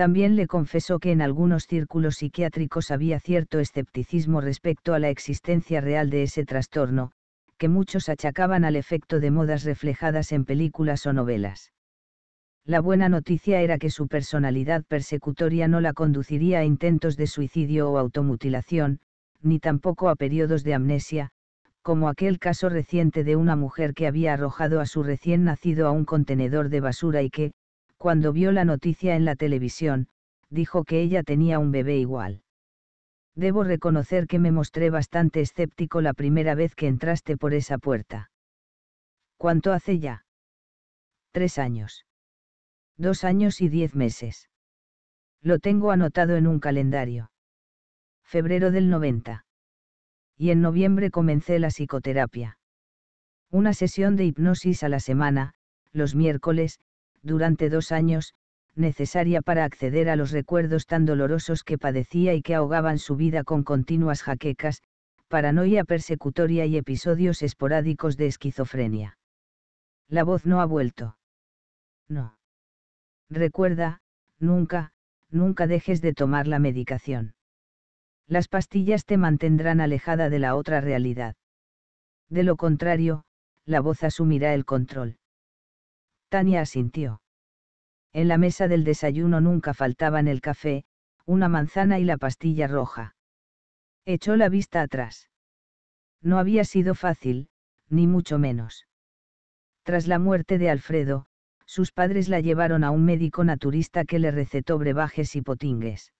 También le confesó que en algunos círculos psiquiátricos había cierto escepticismo respecto a la existencia real de ese trastorno, que muchos achacaban al efecto de modas reflejadas en películas o novelas. La buena noticia era que su personalidad persecutoria no la conduciría a intentos de suicidio o automutilación, ni tampoco a periodos de amnesia, como aquel caso reciente de una mujer que había arrojado a su recién nacido a un contenedor de basura y que, cuando vio la noticia en la televisión, dijo que ella tenía un bebé igual. Debo reconocer que me mostré bastante escéptico la primera vez que entraste por esa puerta. ¿Cuánto hace ya? Tres años. Dos años y diez meses. Lo tengo anotado en un calendario. Febrero del 90. Y en noviembre comencé la psicoterapia. Una sesión de hipnosis a la semana, los miércoles, durante dos años, necesaria para acceder a los recuerdos tan dolorosos que padecía y que ahogaban su vida con continuas jaquecas, paranoia persecutoria y episodios esporádicos de esquizofrenia. La voz no ha vuelto. No. Recuerda, nunca, nunca dejes de tomar la medicación. Las pastillas te mantendrán alejada de la otra realidad. De lo contrario, la voz asumirá el control. Tania asintió. En la mesa del desayuno nunca faltaban el café, una manzana y la pastilla roja. Echó la vista atrás. No había sido fácil, ni mucho menos. Tras la muerte de Alfredo, sus padres la llevaron a un médico naturista que le recetó brebajes y potingues.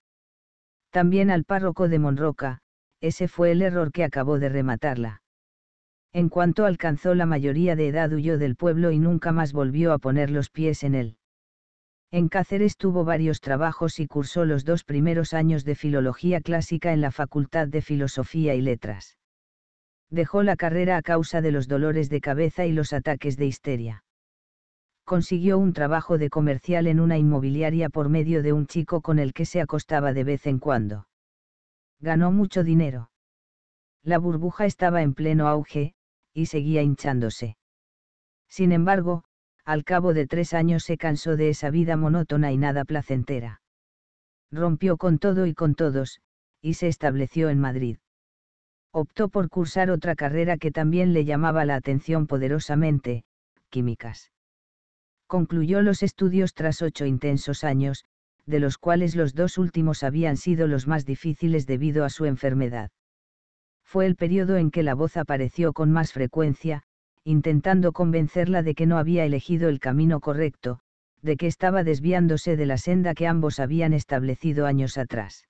También al párroco de Monroca, ese fue el error que acabó de rematarla. En cuanto alcanzó la mayoría de edad huyó del pueblo y nunca más volvió a poner los pies en él. En Cáceres tuvo varios trabajos y cursó los dos primeros años de Filología Clásica en la Facultad de Filosofía y Letras. Dejó la carrera a causa de los dolores de cabeza y los ataques de histeria. Consiguió un trabajo de comercial en una inmobiliaria por medio de un chico con el que se acostaba de vez en cuando. Ganó mucho dinero. La burbuja estaba en pleno auge, y seguía hinchándose. Sin embargo, al cabo de tres años se cansó de esa vida monótona y nada placentera. Rompió con todo y con todos, y se estableció en Madrid. Optó por cursar otra carrera que también le llamaba la atención poderosamente, químicas. Concluyó los estudios tras ocho intensos años, de los cuales los dos últimos habían sido los más difíciles debido a su enfermedad fue el periodo en que la voz apareció con más frecuencia, intentando convencerla de que no había elegido el camino correcto, de que estaba desviándose de la senda que ambos habían establecido años atrás.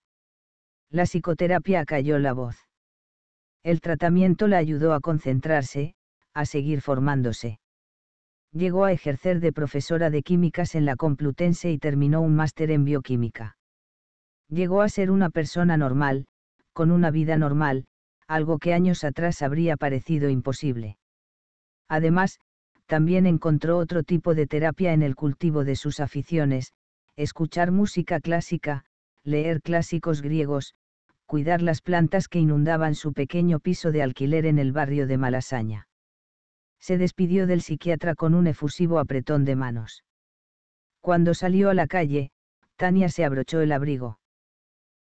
La psicoterapia acalló la voz. El tratamiento la ayudó a concentrarse, a seguir formándose. Llegó a ejercer de profesora de químicas en la Complutense y terminó un máster en bioquímica. Llegó a ser una persona normal, con una vida normal, algo que años atrás habría parecido imposible. Además, también encontró otro tipo de terapia en el cultivo de sus aficiones, escuchar música clásica, leer clásicos griegos, cuidar las plantas que inundaban su pequeño piso de alquiler en el barrio de Malasaña. Se despidió del psiquiatra con un efusivo apretón de manos. Cuando salió a la calle, Tania se abrochó el abrigo.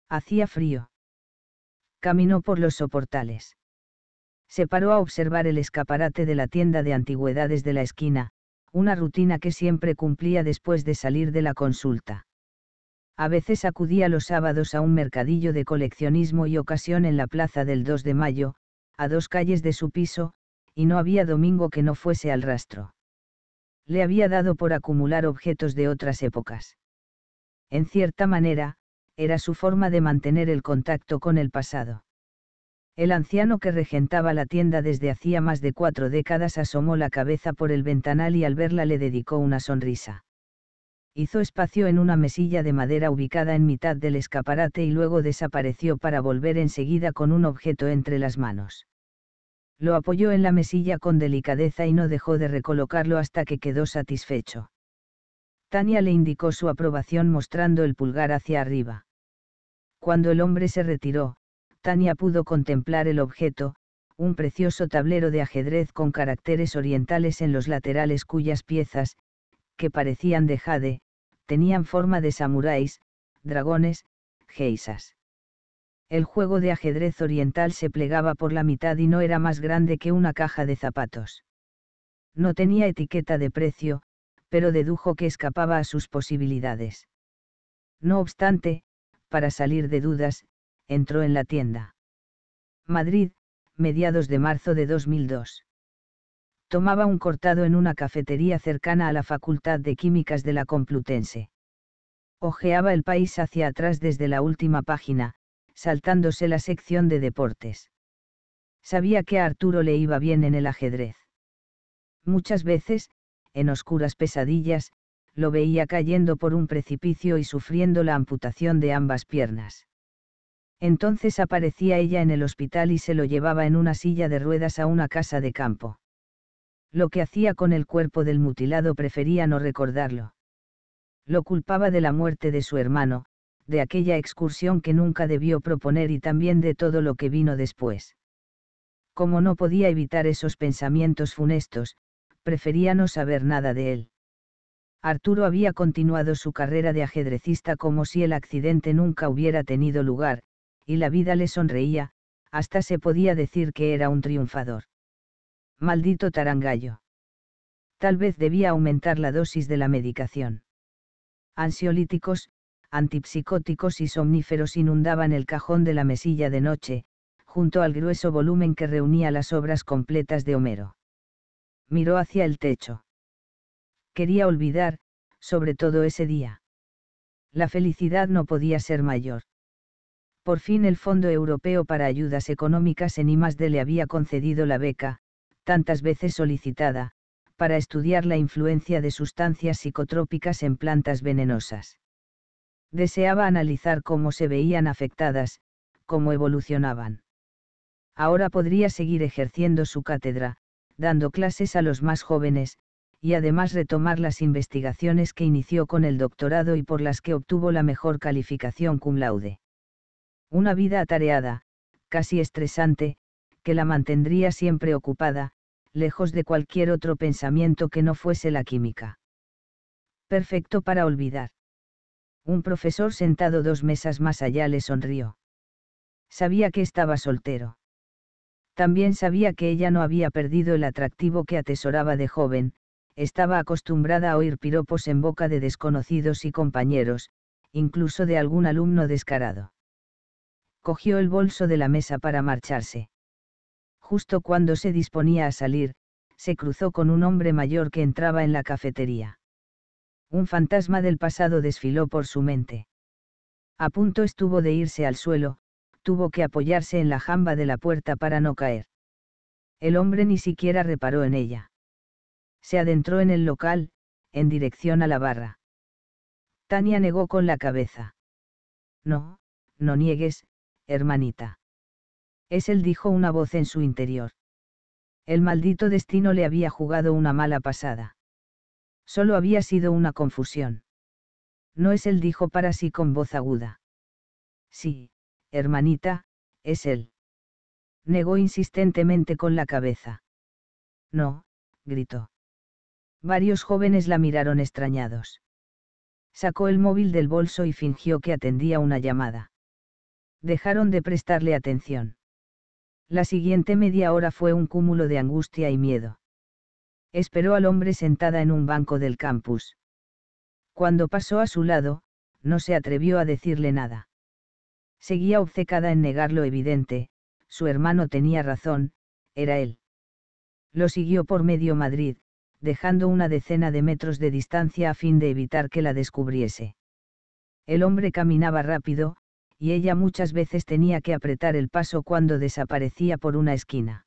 Hacía frío caminó por los soportales. Se paró a observar el escaparate de la tienda de antigüedades de la esquina, una rutina que siempre cumplía después de salir de la consulta. A veces acudía los sábados a un mercadillo de coleccionismo y ocasión en la plaza del 2 de mayo, a dos calles de su piso, y no había domingo que no fuese al rastro. Le había dado por acumular objetos de otras épocas. En cierta manera, era su forma de mantener el contacto con el pasado. El anciano que regentaba la tienda desde hacía más de cuatro décadas asomó la cabeza por el ventanal y al verla le dedicó una sonrisa. Hizo espacio en una mesilla de madera ubicada en mitad del escaparate y luego desapareció para volver enseguida con un objeto entre las manos. Lo apoyó en la mesilla con delicadeza y no dejó de recolocarlo hasta que quedó satisfecho. Tania le indicó su aprobación mostrando el pulgar hacia arriba. Cuando el hombre se retiró, Tania pudo contemplar el objeto, un precioso tablero de ajedrez con caracteres orientales en los laterales cuyas piezas, que parecían de jade, tenían forma de samuráis, dragones, geisas. El juego de ajedrez oriental se plegaba por la mitad y no era más grande que una caja de zapatos. No tenía etiqueta de precio, pero dedujo que escapaba a sus posibilidades. No obstante, para salir de dudas, entró en la tienda. Madrid, mediados de marzo de 2002. Tomaba un cortado en una cafetería cercana a la Facultad de Químicas de la Complutense. Ojeaba el país hacia atrás desde la última página, saltándose la sección de deportes. Sabía que a Arturo le iba bien en el ajedrez. Muchas veces, en oscuras pesadillas, lo veía cayendo por un precipicio y sufriendo la amputación de ambas piernas. Entonces aparecía ella en el hospital y se lo llevaba en una silla de ruedas a una casa de campo. Lo que hacía con el cuerpo del mutilado prefería no recordarlo. Lo culpaba de la muerte de su hermano, de aquella excursión que nunca debió proponer y también de todo lo que vino después. Como no podía evitar esos pensamientos funestos, prefería no saber nada de él. Arturo había continuado su carrera de ajedrecista como si el accidente nunca hubiera tenido lugar, y la vida le sonreía, hasta se podía decir que era un triunfador. Maldito tarangallo. Tal vez debía aumentar la dosis de la medicación. Ansiolíticos, antipsicóticos y somníferos inundaban el cajón de la mesilla de noche, junto al grueso volumen que reunía las obras completas de Homero. Miró hacia el techo quería olvidar, sobre todo ese día. La felicidad no podía ser mayor. Por fin el Fondo Europeo para Ayudas Económicas en IMASD le había concedido la beca, tantas veces solicitada, para estudiar la influencia de sustancias psicotrópicas en plantas venenosas. Deseaba analizar cómo se veían afectadas, cómo evolucionaban. Ahora podría seguir ejerciendo su cátedra, dando clases a los más jóvenes, y además retomar las investigaciones que inició con el doctorado y por las que obtuvo la mejor calificación cum laude. Una vida atareada, casi estresante, que la mantendría siempre ocupada, lejos de cualquier otro pensamiento que no fuese la química. Perfecto para olvidar. Un profesor sentado dos mesas más allá le sonrió. Sabía que estaba soltero. También sabía que ella no había perdido el atractivo que atesoraba de joven, estaba acostumbrada a oír piropos en boca de desconocidos y compañeros, incluso de algún alumno descarado. Cogió el bolso de la mesa para marcharse. Justo cuando se disponía a salir, se cruzó con un hombre mayor que entraba en la cafetería. Un fantasma del pasado desfiló por su mente. A punto estuvo de irse al suelo, tuvo que apoyarse en la jamba de la puerta para no caer. El hombre ni siquiera reparó en ella se adentró en el local, en dirección a la barra. Tania negó con la cabeza. No, no niegues, hermanita. Es él, dijo una voz en su interior. El maldito destino le había jugado una mala pasada. Solo había sido una confusión. No es él, dijo para sí con voz aguda. Sí, hermanita, es él. Negó insistentemente con la cabeza. No, gritó. Varios jóvenes la miraron extrañados. Sacó el móvil del bolso y fingió que atendía una llamada. Dejaron de prestarle atención. La siguiente media hora fue un cúmulo de angustia y miedo. Esperó al hombre sentada en un banco del campus. Cuando pasó a su lado, no se atrevió a decirle nada. Seguía obcecada en negar lo evidente, su hermano tenía razón, era él. Lo siguió por medio Madrid, dejando una decena de metros de distancia a fin de evitar que la descubriese. El hombre caminaba rápido, y ella muchas veces tenía que apretar el paso cuando desaparecía por una esquina.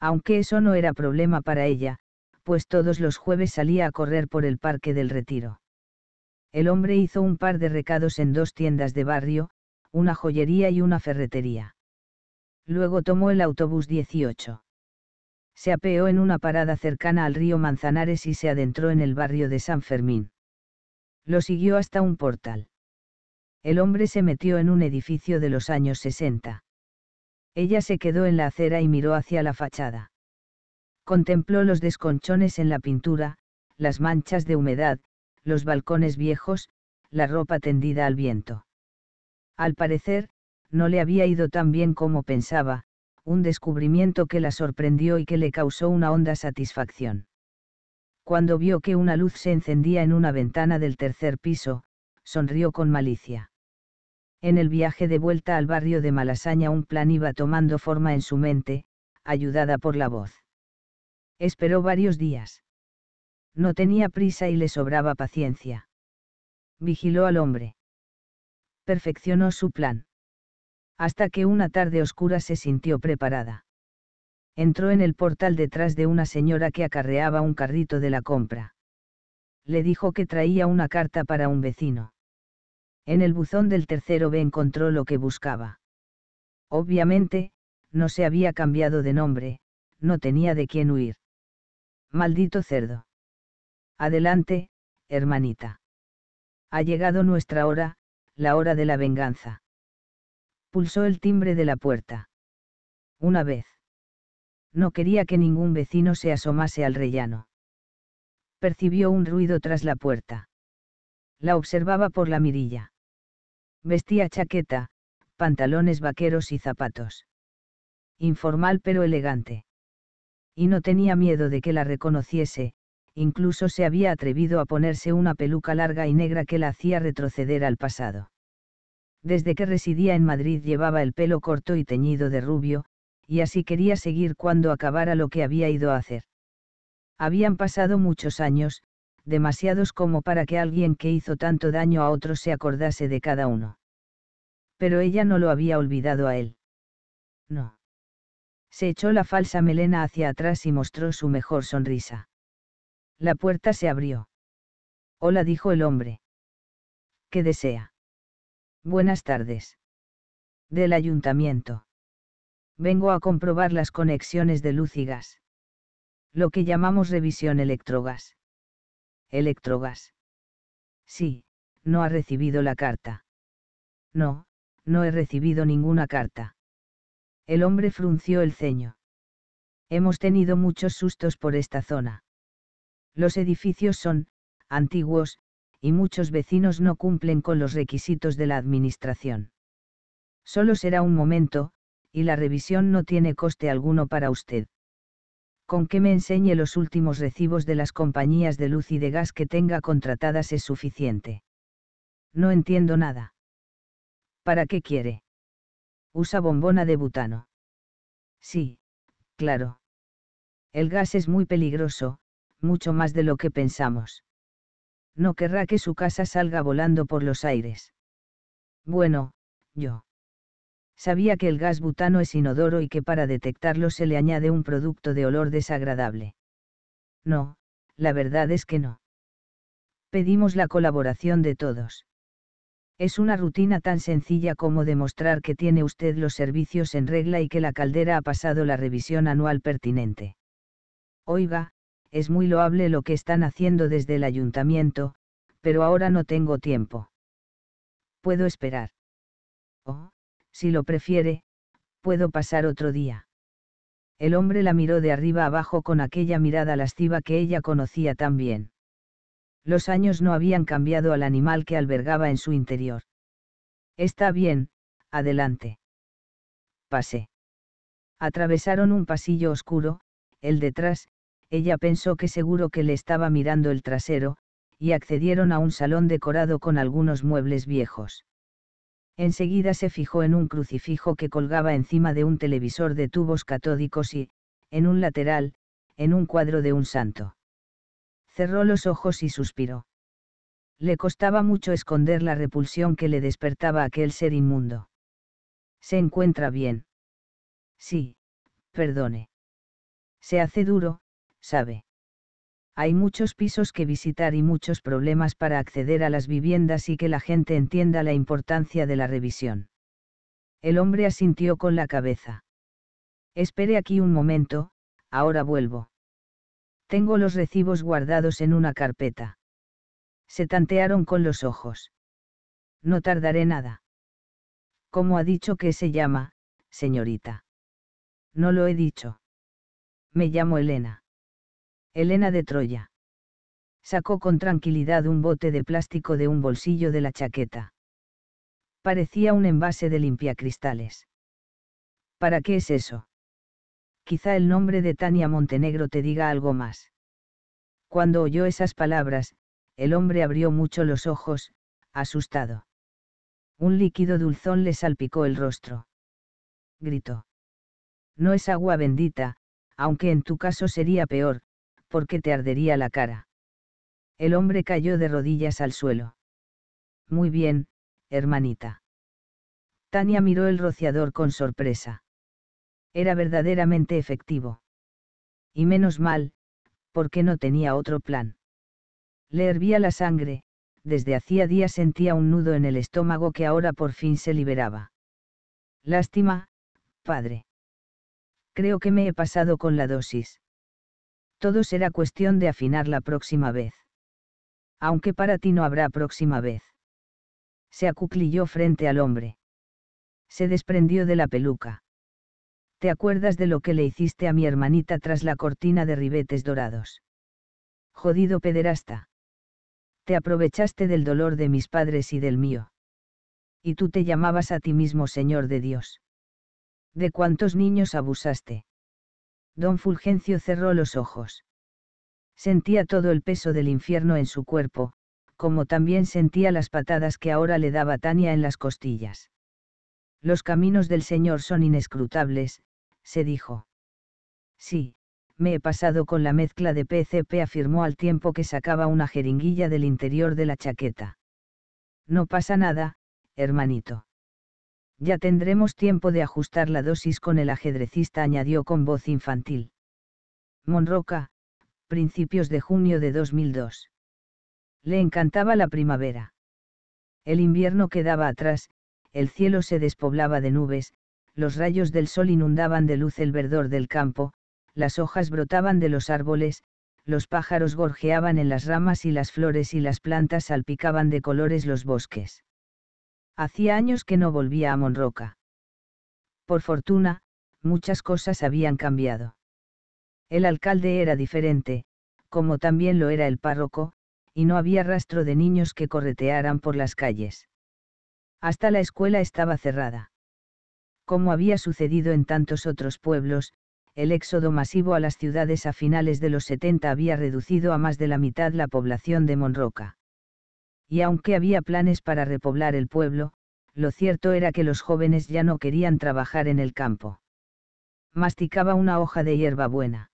Aunque eso no era problema para ella, pues todos los jueves salía a correr por el Parque del Retiro. El hombre hizo un par de recados en dos tiendas de barrio, una joyería y una ferretería. Luego tomó el autobús 18 se apeó en una parada cercana al río Manzanares y se adentró en el barrio de San Fermín. Lo siguió hasta un portal. El hombre se metió en un edificio de los años 60. Ella se quedó en la acera y miró hacia la fachada. Contempló los desconchones en la pintura, las manchas de humedad, los balcones viejos, la ropa tendida al viento. Al parecer, no le había ido tan bien como pensaba, un descubrimiento que la sorprendió y que le causó una honda satisfacción. Cuando vio que una luz se encendía en una ventana del tercer piso, sonrió con malicia. En el viaje de vuelta al barrio de Malasaña un plan iba tomando forma en su mente, ayudada por la voz. Esperó varios días. No tenía prisa y le sobraba paciencia. Vigiló al hombre. Perfeccionó su plan hasta que una tarde oscura se sintió preparada. Entró en el portal detrás de una señora que acarreaba un carrito de la compra. Le dijo que traía una carta para un vecino. En el buzón del tercero B encontró lo que buscaba. Obviamente, no se había cambiado de nombre, no tenía de quién huir. Maldito cerdo. Adelante, hermanita. Ha llegado nuestra hora, la hora de la venganza. Pulsó el timbre de la puerta. Una vez. No quería que ningún vecino se asomase al rellano. Percibió un ruido tras la puerta. La observaba por la mirilla. Vestía chaqueta, pantalones vaqueros y zapatos. Informal pero elegante. Y no tenía miedo de que la reconociese, incluso se había atrevido a ponerse una peluca larga y negra que la hacía retroceder al pasado. Desde que residía en Madrid llevaba el pelo corto y teñido de rubio, y así quería seguir cuando acabara lo que había ido a hacer. Habían pasado muchos años, demasiados como para que alguien que hizo tanto daño a otros se acordase de cada uno. Pero ella no lo había olvidado a él. No. Se echó la falsa melena hacia atrás y mostró su mejor sonrisa. La puerta se abrió. Hola, dijo el hombre. ¿Qué desea? Buenas tardes. Del ayuntamiento. Vengo a comprobar las conexiones de luz y gas. Lo que llamamos revisión electrogas. Electrogas. Sí, no ha recibido la carta. No, no he recibido ninguna carta. El hombre frunció el ceño. Hemos tenido muchos sustos por esta zona. Los edificios son, antiguos, y muchos vecinos no cumplen con los requisitos de la Administración. Solo será un momento, y la revisión no tiene coste alguno para usted. Con que me enseñe los últimos recibos de las compañías de luz y de gas que tenga contratadas es suficiente. No entiendo nada. ¿Para qué quiere? Usa bombona de butano. Sí, claro. El gas es muy peligroso, mucho más de lo que pensamos no querrá que su casa salga volando por los aires. Bueno, yo. Sabía que el gas butano es inodoro y que para detectarlo se le añade un producto de olor desagradable. No, la verdad es que no. Pedimos la colaboración de todos. Es una rutina tan sencilla como demostrar que tiene usted los servicios en regla y que la caldera ha pasado la revisión anual pertinente. Oiga, es muy loable lo que están haciendo desde el ayuntamiento, pero ahora no tengo tiempo. Puedo esperar. O, si lo prefiere, puedo pasar otro día. El hombre la miró de arriba abajo con aquella mirada lasciva que ella conocía tan bien. Los años no habían cambiado al animal que albergaba en su interior. Está bien, adelante. Pasé. Atravesaron un pasillo oscuro, el detrás, ella pensó que seguro que le estaba mirando el trasero, y accedieron a un salón decorado con algunos muebles viejos. Enseguida se fijó en un crucifijo que colgaba encima de un televisor de tubos catódicos y, en un lateral, en un cuadro de un santo. Cerró los ojos y suspiró. Le costaba mucho esconder la repulsión que le despertaba aquel ser inmundo. ¿Se encuentra bien? Sí, perdone. Se hace duro, sabe. Hay muchos pisos que visitar y muchos problemas para acceder a las viviendas y que la gente entienda la importancia de la revisión. El hombre asintió con la cabeza. Espere aquí un momento, ahora vuelvo. Tengo los recibos guardados en una carpeta. Se tantearon con los ojos. No tardaré nada. ¿Cómo ha dicho que se llama, señorita? No lo he dicho. Me llamo Elena. Elena de Troya. Sacó con tranquilidad un bote de plástico de un bolsillo de la chaqueta. Parecía un envase de limpiacristales. ¿Para qué es eso? Quizá el nombre de Tania Montenegro te diga algo más. Cuando oyó esas palabras, el hombre abrió mucho los ojos, asustado. Un líquido dulzón le salpicó el rostro. Gritó. No es agua bendita, aunque en tu caso sería peor, porque te ardería la cara. El hombre cayó de rodillas al suelo. Muy bien, hermanita. Tania miró el rociador con sorpresa. Era verdaderamente efectivo. Y menos mal, porque no tenía otro plan. Le hervía la sangre, desde hacía días sentía un nudo en el estómago que ahora por fin se liberaba. Lástima, padre. Creo que me he pasado con la dosis. Todo será cuestión de afinar la próxima vez. Aunque para ti no habrá próxima vez. Se acuclilló frente al hombre. Se desprendió de la peluca. ¿Te acuerdas de lo que le hiciste a mi hermanita tras la cortina de ribetes dorados? Jodido pederasta. Te aprovechaste del dolor de mis padres y del mío. Y tú te llamabas a ti mismo Señor de Dios. ¿De cuántos niños abusaste? don Fulgencio cerró los ojos. Sentía todo el peso del infierno en su cuerpo, como también sentía las patadas que ahora le daba Tania en las costillas. Los caminos del Señor son inescrutables, se dijo. Sí, me he pasado con la mezcla de PCP, afirmó al tiempo que sacaba una jeringuilla del interior de la chaqueta. No pasa nada, hermanito. Ya tendremos tiempo de ajustar la dosis con el ajedrecista, añadió con voz infantil. Monroca, principios de junio de 2002. Le encantaba la primavera. El invierno quedaba atrás, el cielo se despoblaba de nubes, los rayos del sol inundaban de luz el verdor del campo, las hojas brotaban de los árboles, los pájaros gorjeaban en las ramas y las flores y las plantas salpicaban de colores los bosques. Hacía años que no volvía a Monroca. Por fortuna, muchas cosas habían cambiado. El alcalde era diferente, como también lo era el párroco, y no había rastro de niños que corretearan por las calles. Hasta la escuela estaba cerrada. Como había sucedido en tantos otros pueblos, el éxodo masivo a las ciudades a finales de los 70 había reducido a más de la mitad la población de Monroca y aunque había planes para repoblar el pueblo, lo cierto era que los jóvenes ya no querían trabajar en el campo. Masticaba una hoja de hierba buena.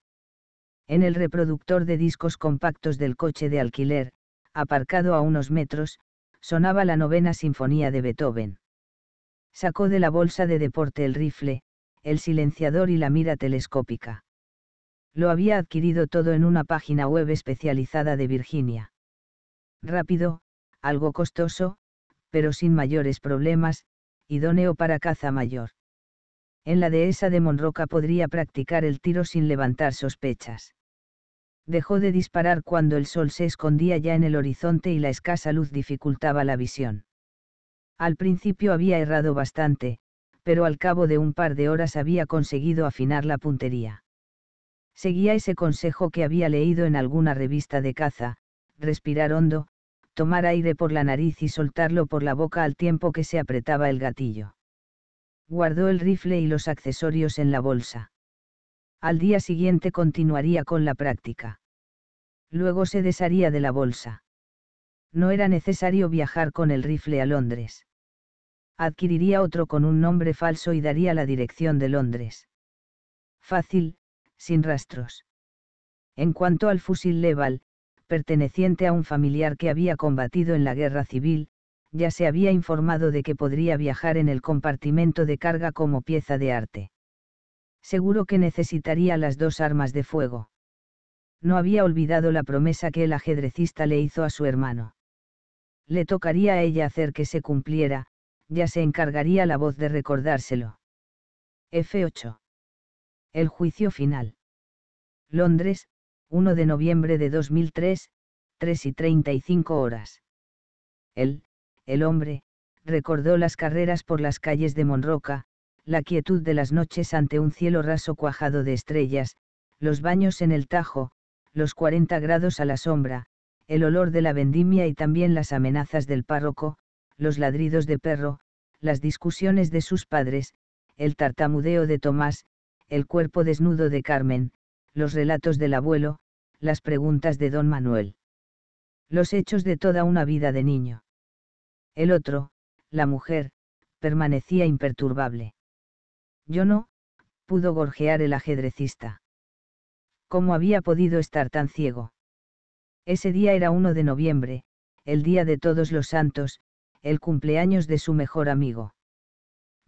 En el reproductor de discos compactos del coche de alquiler, aparcado a unos metros, sonaba la novena sinfonía de Beethoven. Sacó de la bolsa de deporte el rifle, el silenciador y la mira telescópica. Lo había adquirido todo en una página web especializada de Virginia. Rápido, algo costoso, pero sin mayores problemas, idóneo para caza mayor. En la dehesa de Monroca podría practicar el tiro sin levantar sospechas. Dejó de disparar cuando el sol se escondía ya en el horizonte y la escasa luz dificultaba la visión. Al principio había errado bastante, pero al cabo de un par de horas había conseguido afinar la puntería. Seguía ese consejo que había leído en alguna revista de caza, respirar hondo, tomar aire por la nariz y soltarlo por la boca al tiempo que se apretaba el gatillo. Guardó el rifle y los accesorios en la bolsa. Al día siguiente continuaría con la práctica. Luego se desharía de la bolsa. No era necesario viajar con el rifle a Londres. Adquiriría otro con un nombre falso y daría la dirección de Londres. Fácil, sin rastros. En cuanto al fusil Leval, perteneciente a un familiar que había combatido en la guerra civil, ya se había informado de que podría viajar en el compartimento de carga como pieza de arte. Seguro que necesitaría las dos armas de fuego. No había olvidado la promesa que el ajedrecista le hizo a su hermano. Le tocaría a ella hacer que se cumpliera, ya se encargaría la voz de recordárselo. F8. El juicio final. Londres, 1 de noviembre de 2003, 3 y 35 horas. Él, el hombre, recordó las carreras por las calles de Monroca, la quietud de las noches ante un cielo raso cuajado de estrellas, los baños en el Tajo, los 40 grados a la sombra, el olor de la vendimia y también las amenazas del párroco, los ladridos de perro, las discusiones de sus padres, el tartamudeo de Tomás, el cuerpo desnudo de Carmen, los relatos del abuelo, las preguntas de don Manuel. Los hechos de toda una vida de niño. El otro, la mujer, permanecía imperturbable. Yo no, pudo gorjear el ajedrecista. ¿Cómo había podido estar tan ciego? Ese día era 1 de noviembre, el día de todos los santos, el cumpleaños de su mejor amigo.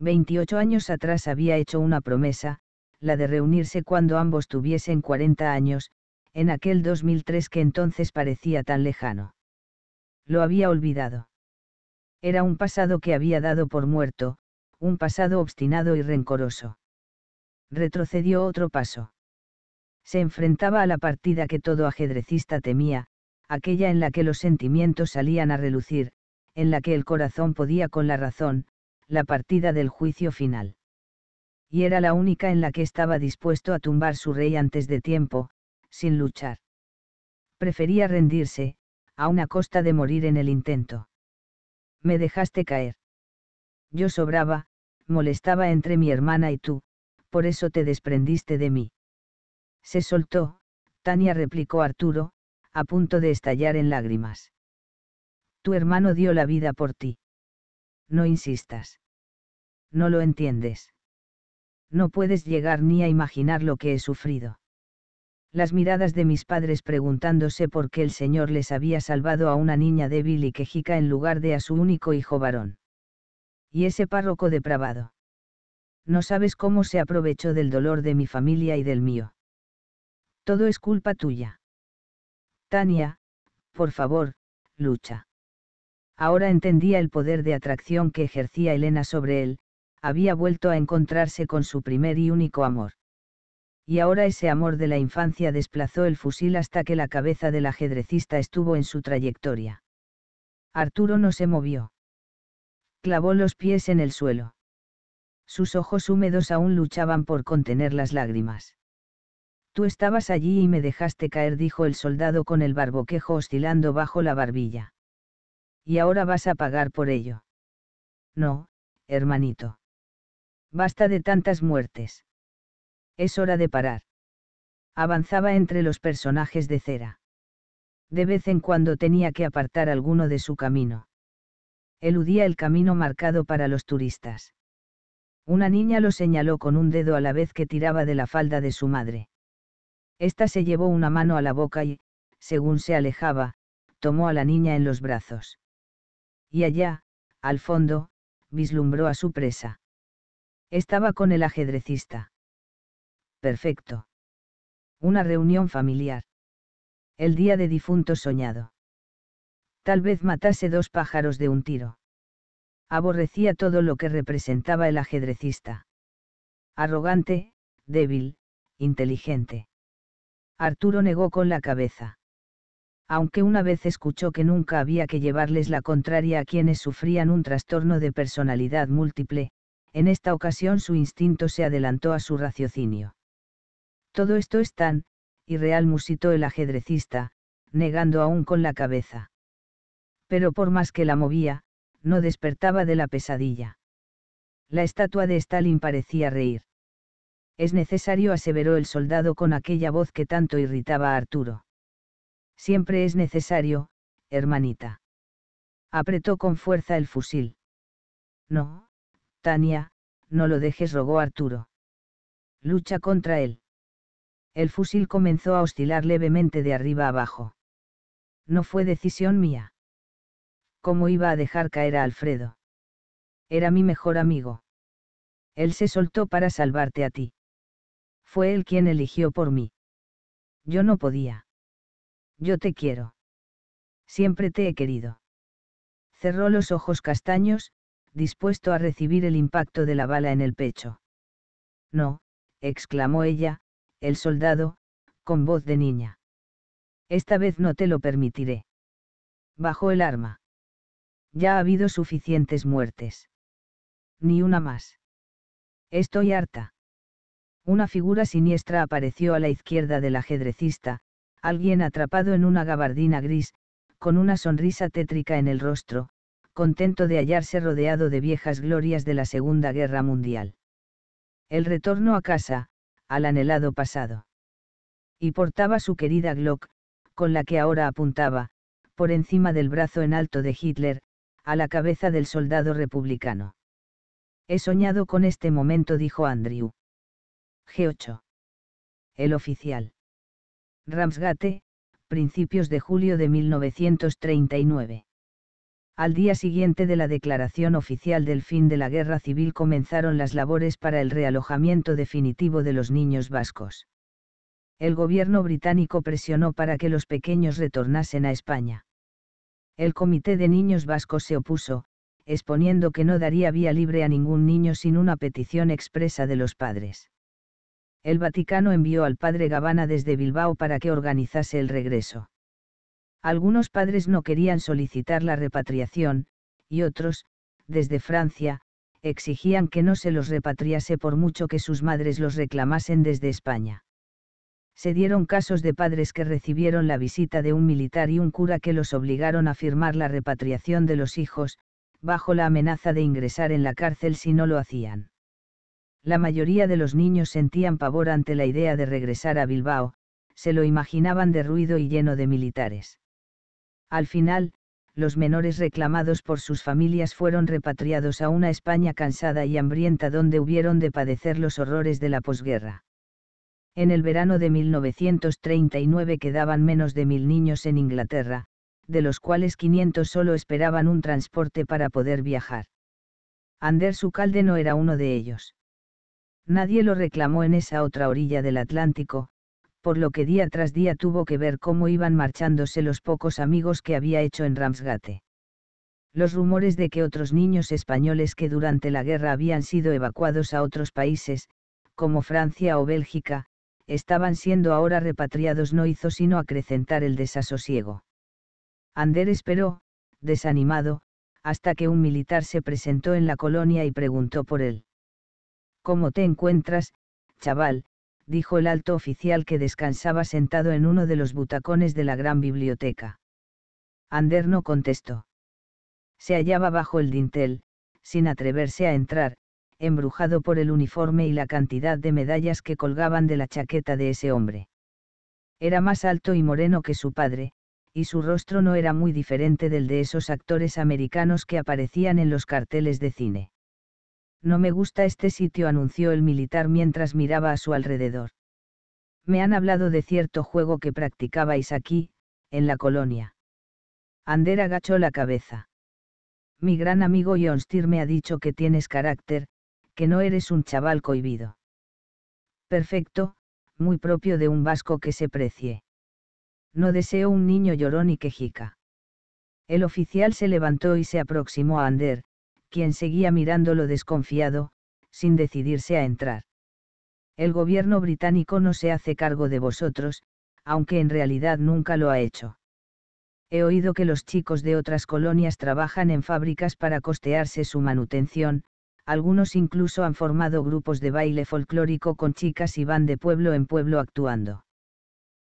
28 años atrás había hecho una promesa, la de reunirse cuando ambos tuviesen 40 años, en aquel 2003 que entonces parecía tan lejano. Lo había olvidado. Era un pasado que había dado por muerto, un pasado obstinado y rencoroso. Retrocedió otro paso. Se enfrentaba a la partida que todo ajedrecista temía, aquella en la que los sentimientos salían a relucir, en la que el corazón podía con la razón, la partida del juicio final y era la única en la que estaba dispuesto a tumbar su rey antes de tiempo, sin luchar. Prefería rendirse, a una costa de morir en el intento. Me dejaste caer. Yo sobraba, molestaba entre mi hermana y tú, por eso te desprendiste de mí. Se soltó, Tania replicó Arturo, a punto de estallar en lágrimas. Tu hermano dio la vida por ti. No insistas. No lo entiendes. No puedes llegar ni a imaginar lo que he sufrido. Las miradas de mis padres preguntándose por qué el Señor les había salvado a una niña débil y quejica en lugar de a su único hijo varón. Y ese párroco depravado. No sabes cómo se aprovechó del dolor de mi familia y del mío. Todo es culpa tuya. Tania, por favor, lucha. Ahora entendía el poder de atracción que ejercía Elena sobre él, había vuelto a encontrarse con su primer y único amor. Y ahora ese amor de la infancia desplazó el fusil hasta que la cabeza del ajedrecista estuvo en su trayectoria. Arturo no se movió. Clavó los pies en el suelo. Sus ojos húmedos aún luchaban por contener las lágrimas. Tú estabas allí y me dejaste caer, dijo el soldado con el barboquejo oscilando bajo la barbilla. Y ahora vas a pagar por ello. No, hermanito. Basta de tantas muertes. Es hora de parar. Avanzaba entre los personajes de cera. De vez en cuando tenía que apartar alguno de su camino. Eludía el camino marcado para los turistas. Una niña lo señaló con un dedo a la vez que tiraba de la falda de su madre. Esta se llevó una mano a la boca y, según se alejaba, tomó a la niña en los brazos. Y allá, al fondo, vislumbró a su presa. Estaba con el ajedrecista. Perfecto. Una reunión familiar. El día de difunto soñado. Tal vez matase dos pájaros de un tiro. Aborrecía todo lo que representaba el ajedrecista. Arrogante, débil, inteligente. Arturo negó con la cabeza. Aunque una vez escuchó que nunca había que llevarles la contraria a quienes sufrían un trastorno de personalidad múltiple, en esta ocasión su instinto se adelantó a su raciocinio. Todo esto es tan, irreal musitó el ajedrecista, negando aún con la cabeza. Pero por más que la movía, no despertaba de la pesadilla. La estatua de Stalin parecía reír. Es necesario, aseveró el soldado con aquella voz que tanto irritaba a Arturo. Siempre es necesario, hermanita. Apretó con fuerza el fusil. No, Tania, no lo dejes, rogó Arturo. Lucha contra él. El fusil comenzó a oscilar levemente de arriba abajo. No fue decisión mía. ¿Cómo iba a dejar caer a Alfredo? Era mi mejor amigo. Él se soltó para salvarte a ti. Fue él quien eligió por mí. Yo no podía. Yo te quiero. Siempre te he querido. Cerró los ojos castaños, dispuesto a recibir el impacto de la bala en el pecho. No, exclamó ella, el soldado, con voz de niña. Esta vez no te lo permitiré. Bajó el arma. Ya ha habido suficientes muertes. Ni una más. Estoy harta. Una figura siniestra apareció a la izquierda del ajedrecista, alguien atrapado en una gabardina gris, con una sonrisa tétrica en el rostro, contento de hallarse rodeado de viejas glorias de la Segunda Guerra Mundial. El retorno a casa, al anhelado pasado. Y portaba su querida Glock, con la que ahora apuntaba, por encima del brazo en alto de Hitler, a la cabeza del soldado republicano. He soñado con este momento, dijo Andrew. G8. El oficial. Ramsgate, principios de julio de 1939. Al día siguiente de la declaración oficial del fin de la guerra civil comenzaron las labores para el realojamiento definitivo de los niños vascos. El gobierno británico presionó para que los pequeños retornasen a España. El Comité de Niños Vascos se opuso, exponiendo que no daría vía libre a ningún niño sin una petición expresa de los padres. El Vaticano envió al padre Gavana desde Bilbao para que organizase el regreso. Algunos padres no querían solicitar la repatriación, y otros, desde Francia, exigían que no se los repatriase por mucho que sus madres los reclamasen desde España. Se dieron casos de padres que recibieron la visita de un militar y un cura que los obligaron a firmar la repatriación de los hijos, bajo la amenaza de ingresar en la cárcel si no lo hacían. La mayoría de los niños sentían pavor ante la idea de regresar a Bilbao, se lo imaginaban de ruido y lleno de militares. Al final, los menores reclamados por sus familias fueron repatriados a una España cansada y hambrienta donde hubieron de padecer los horrores de la posguerra. En el verano de 1939 quedaban menos de mil niños en Inglaterra, de los cuales 500 solo esperaban un transporte para poder viajar. Anders Ucalde no era uno de ellos. Nadie lo reclamó en esa otra orilla del Atlántico, por lo que día tras día tuvo que ver cómo iban marchándose los pocos amigos que había hecho en Ramsgate. Los rumores de que otros niños españoles que durante la guerra habían sido evacuados a otros países, como Francia o Bélgica, estaban siendo ahora repatriados no hizo sino acrecentar el desasosiego. Ander esperó, desanimado, hasta que un militar se presentó en la colonia y preguntó por él. ¿Cómo te encuentras, chaval? dijo el alto oficial que descansaba sentado en uno de los butacones de la gran biblioteca. Ander no contestó. Se hallaba bajo el dintel, sin atreverse a entrar, embrujado por el uniforme y la cantidad de medallas que colgaban de la chaqueta de ese hombre. Era más alto y moreno que su padre, y su rostro no era muy diferente del de esos actores americanos que aparecían en los carteles de cine. No me gusta este sitio, anunció el militar mientras miraba a su alrededor. Me han hablado de cierto juego que practicabais aquí, en la colonia. Ander agachó la cabeza. Mi gran amigo Jonstir me ha dicho que tienes carácter, que no eres un chaval cohibido. Perfecto, muy propio de un vasco que se precie. No deseo un niño llorón y quejica. El oficial se levantó y se aproximó a Ander, quien seguía mirándolo desconfiado, sin decidirse a entrar. El gobierno británico no se hace cargo de vosotros, aunque en realidad nunca lo ha hecho. He oído que los chicos de otras colonias trabajan en fábricas para costearse su manutención, algunos incluso han formado grupos de baile folclórico con chicas y van de pueblo en pueblo actuando.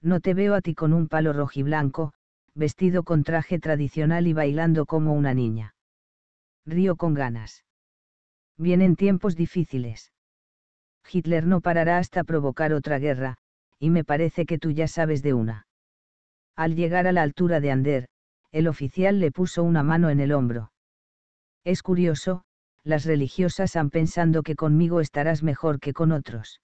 No te veo a ti con un palo rojiblanco, vestido con traje tradicional y bailando como una niña río con ganas. Vienen tiempos difíciles. Hitler no parará hasta provocar otra guerra, y me parece que tú ya sabes de una. Al llegar a la altura de Ander, el oficial le puso una mano en el hombro. Es curioso, las religiosas han pensando que conmigo estarás mejor que con otros.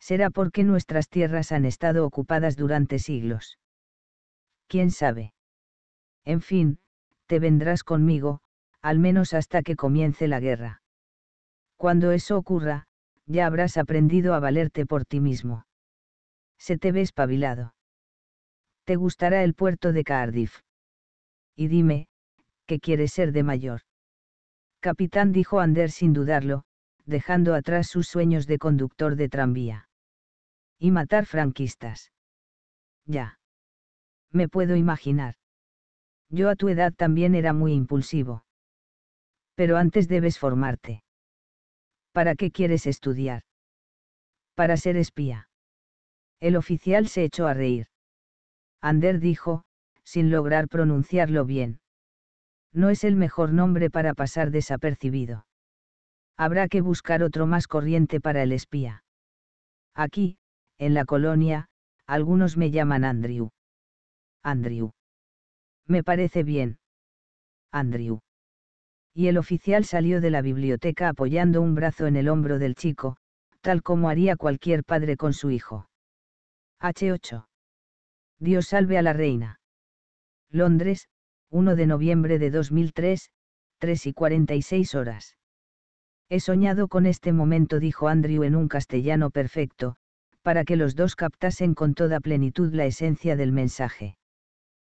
Será porque nuestras tierras han estado ocupadas durante siglos. ¿Quién sabe? En fin, te vendrás conmigo, al menos hasta que comience la guerra. Cuando eso ocurra, ya habrás aprendido a valerte por ti mismo. Se te ve espabilado. Te gustará el puerto de Cardiff. Y dime, ¿qué quieres ser de mayor? Capitán dijo Ander sin dudarlo, dejando atrás sus sueños de conductor de tranvía. Y matar franquistas. Ya. Me puedo imaginar. Yo a tu edad también era muy impulsivo. Pero antes debes formarte. ¿Para qué quieres estudiar? Para ser espía. El oficial se echó a reír. Ander dijo, sin lograr pronunciarlo bien. No es el mejor nombre para pasar desapercibido. Habrá que buscar otro más corriente para el espía. Aquí, en la colonia, algunos me llaman Andrew. Andrew. Me parece bien. Andrew y el oficial salió de la biblioteca apoyando un brazo en el hombro del chico, tal como haría cualquier padre con su hijo. H8. Dios salve a la reina. Londres, 1 de noviembre de 2003, 3 y 46 horas. He soñado con este momento, dijo Andrew en un castellano perfecto, para que los dos captasen con toda plenitud la esencia del mensaje.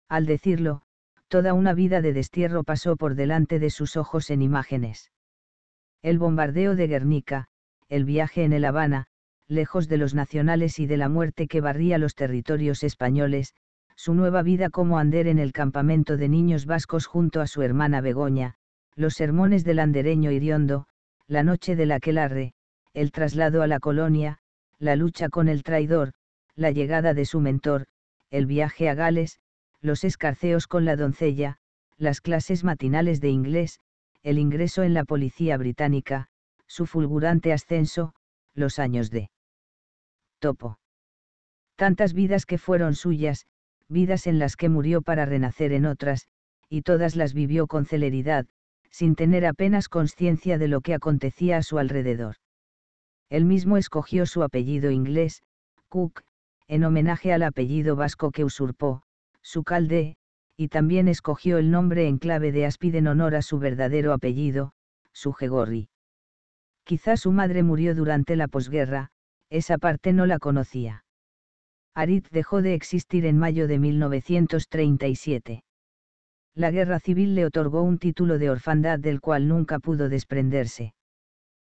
Al decirlo, toda una vida de destierro pasó por delante de sus ojos en imágenes. El bombardeo de Guernica, el viaje en El Habana, lejos de los nacionales y de la muerte que barría los territorios españoles, su nueva vida como ander en el campamento de niños vascos junto a su hermana Begoña, los sermones del andereño Iriondo, la noche del aquelarre, el traslado a la colonia, la lucha con el traidor, la llegada de su mentor, el viaje a Gales, los escarceos con la doncella, las clases matinales de inglés, el ingreso en la policía británica, su fulgurante ascenso, los años de topo. Tantas vidas que fueron suyas, vidas en las que murió para renacer en otras, y todas las vivió con celeridad, sin tener apenas conciencia de lo que acontecía a su alrededor. Él mismo escogió su apellido inglés, Cook, en homenaje al apellido vasco que usurpó, su calde, y también escogió el nombre en clave de Aspid en honor a su verdadero apellido, Sugegori. Quizá su madre murió durante la posguerra, esa parte no la conocía. Arit dejó de existir en mayo de 1937. La guerra civil le otorgó un título de orfandad del cual nunca pudo desprenderse.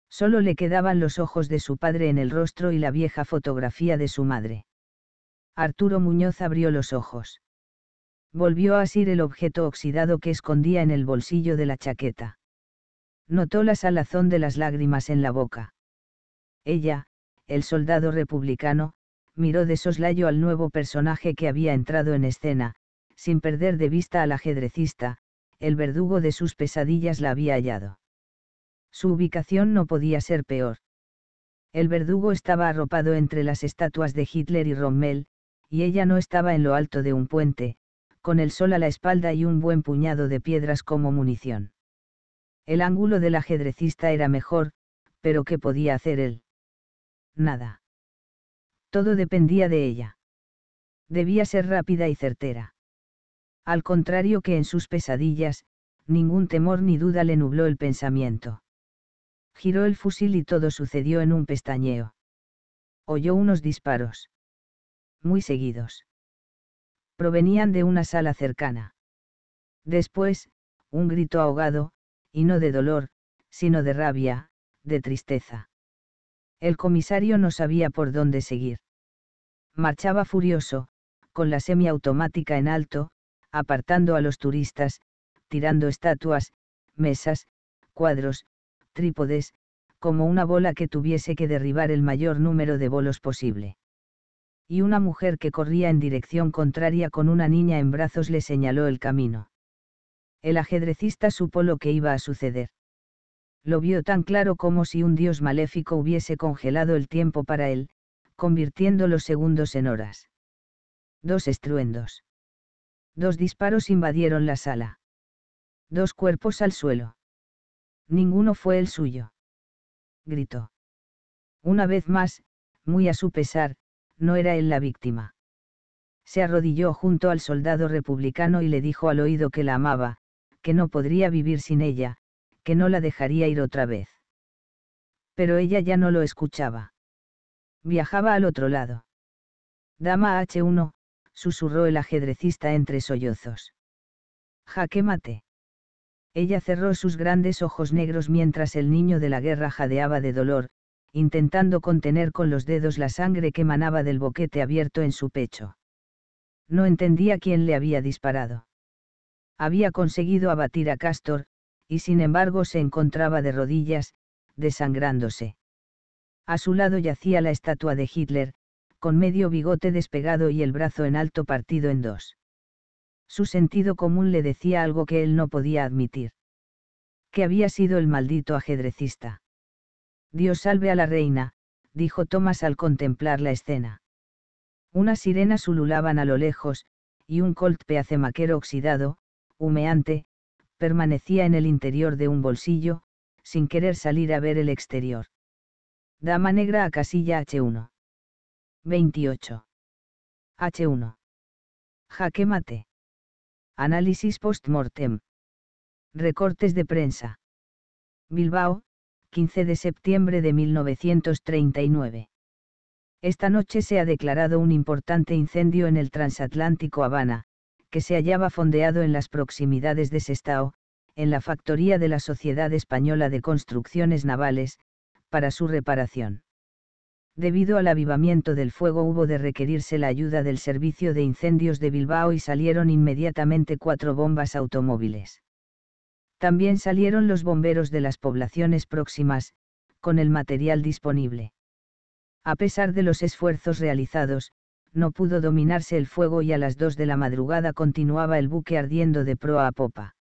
Solo le quedaban los ojos de su padre en el rostro y la vieja fotografía de su madre. Arturo Muñoz abrió los ojos. Volvió a asir el objeto oxidado que escondía en el bolsillo de la chaqueta. Notó la salazón de las lágrimas en la boca. Ella, el soldado republicano, miró de soslayo al nuevo personaje que había entrado en escena, sin perder de vista al ajedrecista, el verdugo de sus pesadillas la había hallado. Su ubicación no podía ser peor. El verdugo estaba arropado entre las estatuas de Hitler y Rommel, y ella no estaba en lo alto de un puente, con el sol a la espalda y un buen puñado de piedras como munición. El ángulo del ajedrecista era mejor, pero ¿qué podía hacer él? Nada. Todo dependía de ella. Debía ser rápida y certera. Al contrario que en sus pesadillas, ningún temor ni duda le nubló el pensamiento. Giró el fusil y todo sucedió en un pestañeo. Oyó unos disparos. Muy seguidos provenían de una sala cercana. Después, un grito ahogado, y no de dolor, sino de rabia, de tristeza. El comisario no sabía por dónde seguir. Marchaba furioso, con la semiautomática en alto, apartando a los turistas, tirando estatuas, mesas, cuadros, trípodes, como una bola que tuviese que derribar el mayor número de bolos posible y una mujer que corría en dirección contraria con una niña en brazos le señaló el camino. El ajedrecista supo lo que iba a suceder. Lo vio tan claro como si un dios maléfico hubiese congelado el tiempo para él, convirtiendo los segundos en horas. Dos estruendos. Dos disparos invadieron la sala. Dos cuerpos al suelo. Ninguno fue el suyo. Gritó. Una vez más, muy a su pesar, no era él la víctima. Se arrodilló junto al soldado republicano y le dijo al oído que la amaba, que no podría vivir sin ella, que no la dejaría ir otra vez. Pero ella ya no lo escuchaba. Viajaba al otro lado. Dama H1, susurró el ajedrecista entre sollozos. Jaque mate. Ella cerró sus grandes ojos negros mientras el niño de la guerra jadeaba de dolor, intentando contener con los dedos la sangre que manaba del boquete abierto en su pecho. No entendía quién le había disparado. Había conseguido abatir a Castor, y sin embargo se encontraba de rodillas, desangrándose. A su lado yacía la estatua de Hitler, con medio bigote despegado y el brazo en alto partido en dos. Su sentido común le decía algo que él no podía admitir. Que había sido el maldito ajedrecista. Dios salve a la reina, dijo Thomas al contemplar la escena. Unas sirenas ululaban a lo lejos, y un colt peacemaquero oxidado, humeante, permanecía en el interior de un bolsillo, sin querer salir a ver el exterior. Dama negra a casilla H1. 28. H1. Jaque mate. Análisis post-mortem. Recortes de prensa. Bilbao, 15 de septiembre de 1939. Esta noche se ha declarado un importante incendio en el transatlántico Habana, que se hallaba fondeado en las proximidades de Sestao, en la factoría de la Sociedad Española de Construcciones Navales, para su reparación. Debido al avivamiento del fuego hubo de requerirse la ayuda del Servicio de Incendios de Bilbao y salieron inmediatamente cuatro bombas automóviles. También salieron los bomberos de las poblaciones próximas, con el material disponible. A pesar de los esfuerzos realizados, no pudo dominarse el fuego y a las 2 de la madrugada continuaba el buque ardiendo de proa a popa.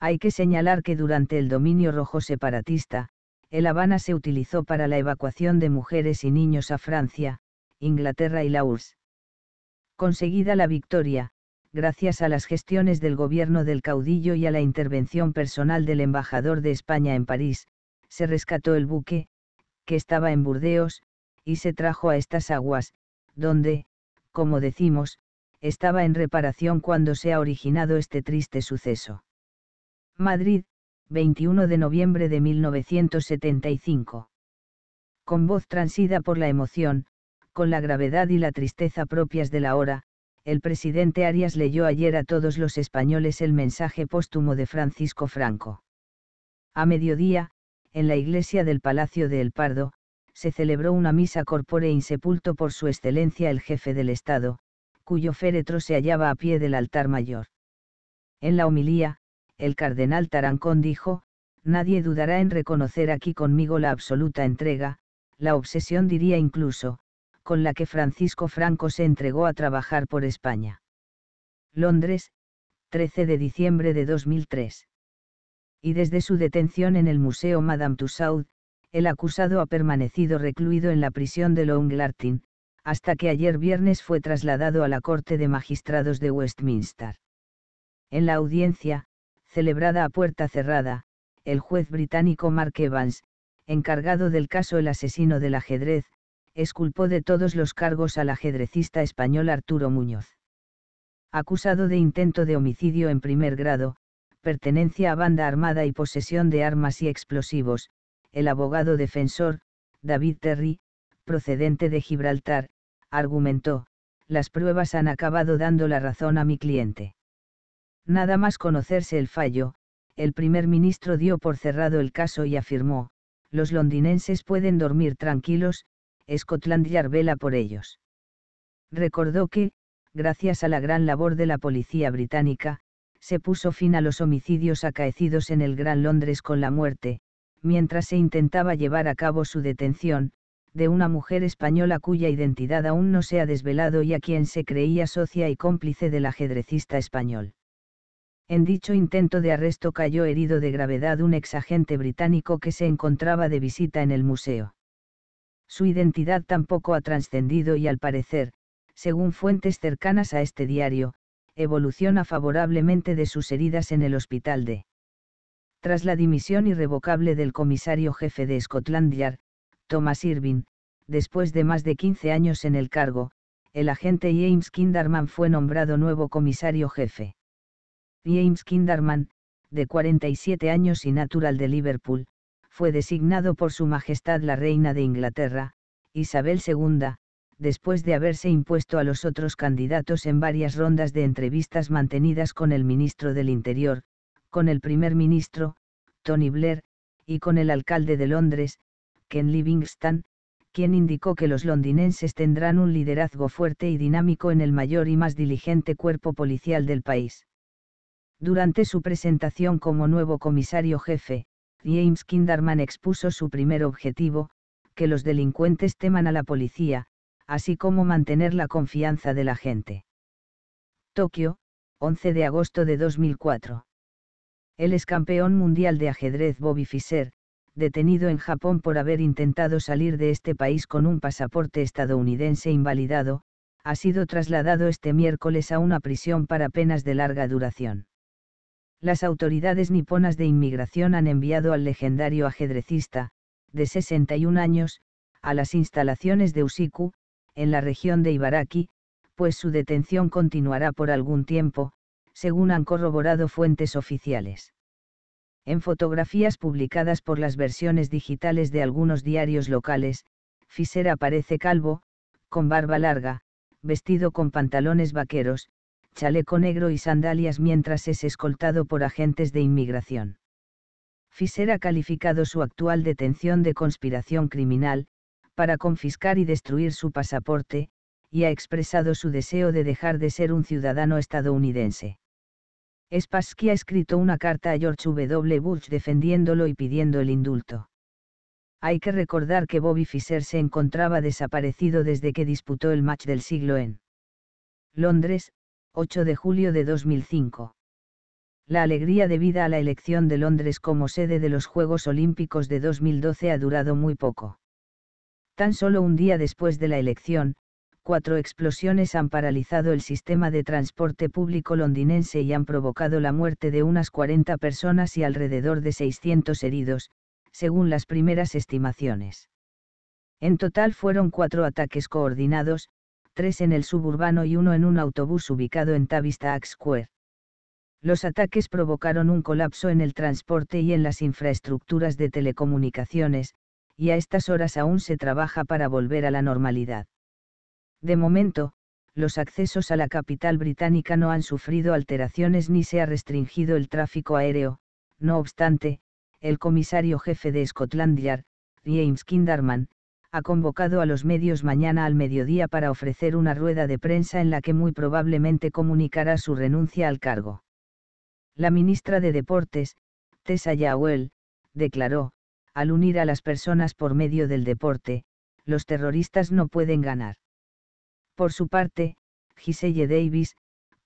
Hay que señalar que durante el dominio rojo separatista, el Habana se utilizó para la evacuación de mujeres y niños a Francia, Inglaterra y la URSS. Conseguida la victoria, gracias a las gestiones del gobierno del caudillo y a la intervención personal del embajador de España en París, se rescató el buque, que estaba en Burdeos, y se trajo a estas aguas, donde, como decimos, estaba en reparación cuando se ha originado este triste suceso. Madrid, 21 de noviembre de 1975. Con voz transida por la emoción, con la gravedad y la tristeza propias de la hora, el presidente Arias leyó ayer a todos los españoles el mensaje póstumo de Francisco Franco. A mediodía, en la iglesia del Palacio de El Pardo, se celebró una misa corpore e insepulto por su excelencia el jefe del Estado, cuyo féretro se hallaba a pie del altar mayor. En la homilía, el cardenal Tarancón dijo, nadie dudará en reconocer aquí conmigo la absoluta entrega, la obsesión diría incluso, con la que Francisco Franco se entregó a trabajar por España. Londres, 13 de diciembre de 2003. Y desde su detención en el Museo Madame Tussaud, el acusado ha permanecido recluido en la prisión de Longlartin, hasta que ayer viernes fue trasladado a la Corte de Magistrados de Westminster. En la audiencia, celebrada a puerta cerrada, el juez británico Mark Evans, encargado del caso El asesino del ajedrez, esculpó de todos los cargos al ajedrecista español Arturo Muñoz. Acusado de intento de homicidio en primer grado, pertenencia a banda armada y posesión de armas y explosivos, el abogado defensor, David Terry, procedente de Gibraltar, argumentó, las pruebas han acabado dando la razón a mi cliente. Nada más conocerse el fallo, el primer ministro dio por cerrado el caso y afirmó, los londinenses pueden dormir tranquilos, Scotland Yard vela por ellos. Recordó que, gracias a la gran labor de la policía británica, se puso fin a los homicidios acaecidos en el Gran Londres con la muerte, mientras se intentaba llevar a cabo su detención, de una mujer española cuya identidad aún no se ha desvelado y a quien se creía socia y cómplice del ajedrecista español. En dicho intento de arresto cayó herido de gravedad un exagente británico que se encontraba de visita en el museo. Su identidad tampoco ha trascendido y al parecer, según fuentes cercanas a este diario, evoluciona favorablemente de sus heridas en el hospital de. Tras la dimisión irrevocable del comisario jefe de Scotland Yard, Thomas Irving, después de más de 15 años en el cargo, el agente James Kinderman fue nombrado nuevo comisario jefe. James Kinderman, de 47 años y natural de Liverpool, fue designado por Su Majestad la Reina de Inglaterra, Isabel II, después de haberse impuesto a los otros candidatos en varias rondas de entrevistas mantenidas con el ministro del Interior, con el primer ministro, Tony Blair, y con el alcalde de Londres, Ken Livingston, quien indicó que los londinenses tendrán un liderazgo fuerte y dinámico en el mayor y más diligente cuerpo policial del país. Durante su presentación como nuevo comisario jefe, James Kinderman expuso su primer objetivo, que los delincuentes teman a la policía, así como mantener la confianza de la gente. Tokio, 11 de agosto de 2004. El ex campeón mundial de ajedrez Bobby Fischer, detenido en Japón por haber intentado salir de este país con un pasaporte estadounidense invalidado, ha sido trasladado este miércoles a una prisión para penas de larga duración las autoridades niponas de inmigración han enviado al legendario ajedrecista, de 61 años, a las instalaciones de Usiku, en la región de Ibaraki, pues su detención continuará por algún tiempo, según han corroborado fuentes oficiales. En fotografías publicadas por las versiones digitales de algunos diarios locales, Fischer aparece calvo, con barba larga, vestido con pantalones vaqueros, chaleco negro y sandalias mientras es escoltado por agentes de inmigración. Fisher ha calificado su actual detención de conspiración criminal, para confiscar y destruir su pasaporte, y ha expresado su deseo de dejar de ser un ciudadano estadounidense. Spassky ha escrito una carta a George W. Bush defendiéndolo y pidiendo el indulto. Hay que recordar que Bobby Fischer se encontraba desaparecido desde que disputó el match del siglo en Londres, 8 de julio de 2005. La alegría debida a la elección de Londres como sede de los Juegos Olímpicos de 2012 ha durado muy poco. Tan solo un día después de la elección, cuatro explosiones han paralizado el sistema de transporte público londinense y han provocado la muerte de unas 40 personas y alrededor de 600 heridos, según las primeras estimaciones. En total fueron cuatro ataques coordinados, tres en el suburbano y uno en un autobús ubicado en Tavistock Square. Los ataques provocaron un colapso en el transporte y en las infraestructuras de telecomunicaciones, y a estas horas aún se trabaja para volver a la normalidad. De momento, los accesos a la capital británica no han sufrido alteraciones ni se ha restringido el tráfico aéreo, no obstante, el comisario jefe de Scotland Yard, James Kinderman, ha convocado a los medios mañana al mediodía para ofrecer una rueda de prensa en la que muy probablemente comunicará su renuncia al cargo. La ministra de Deportes, Tessa Yahuel, declaró, al unir a las personas por medio del deporte, los terroristas no pueden ganar. Por su parte, Giseye Davis,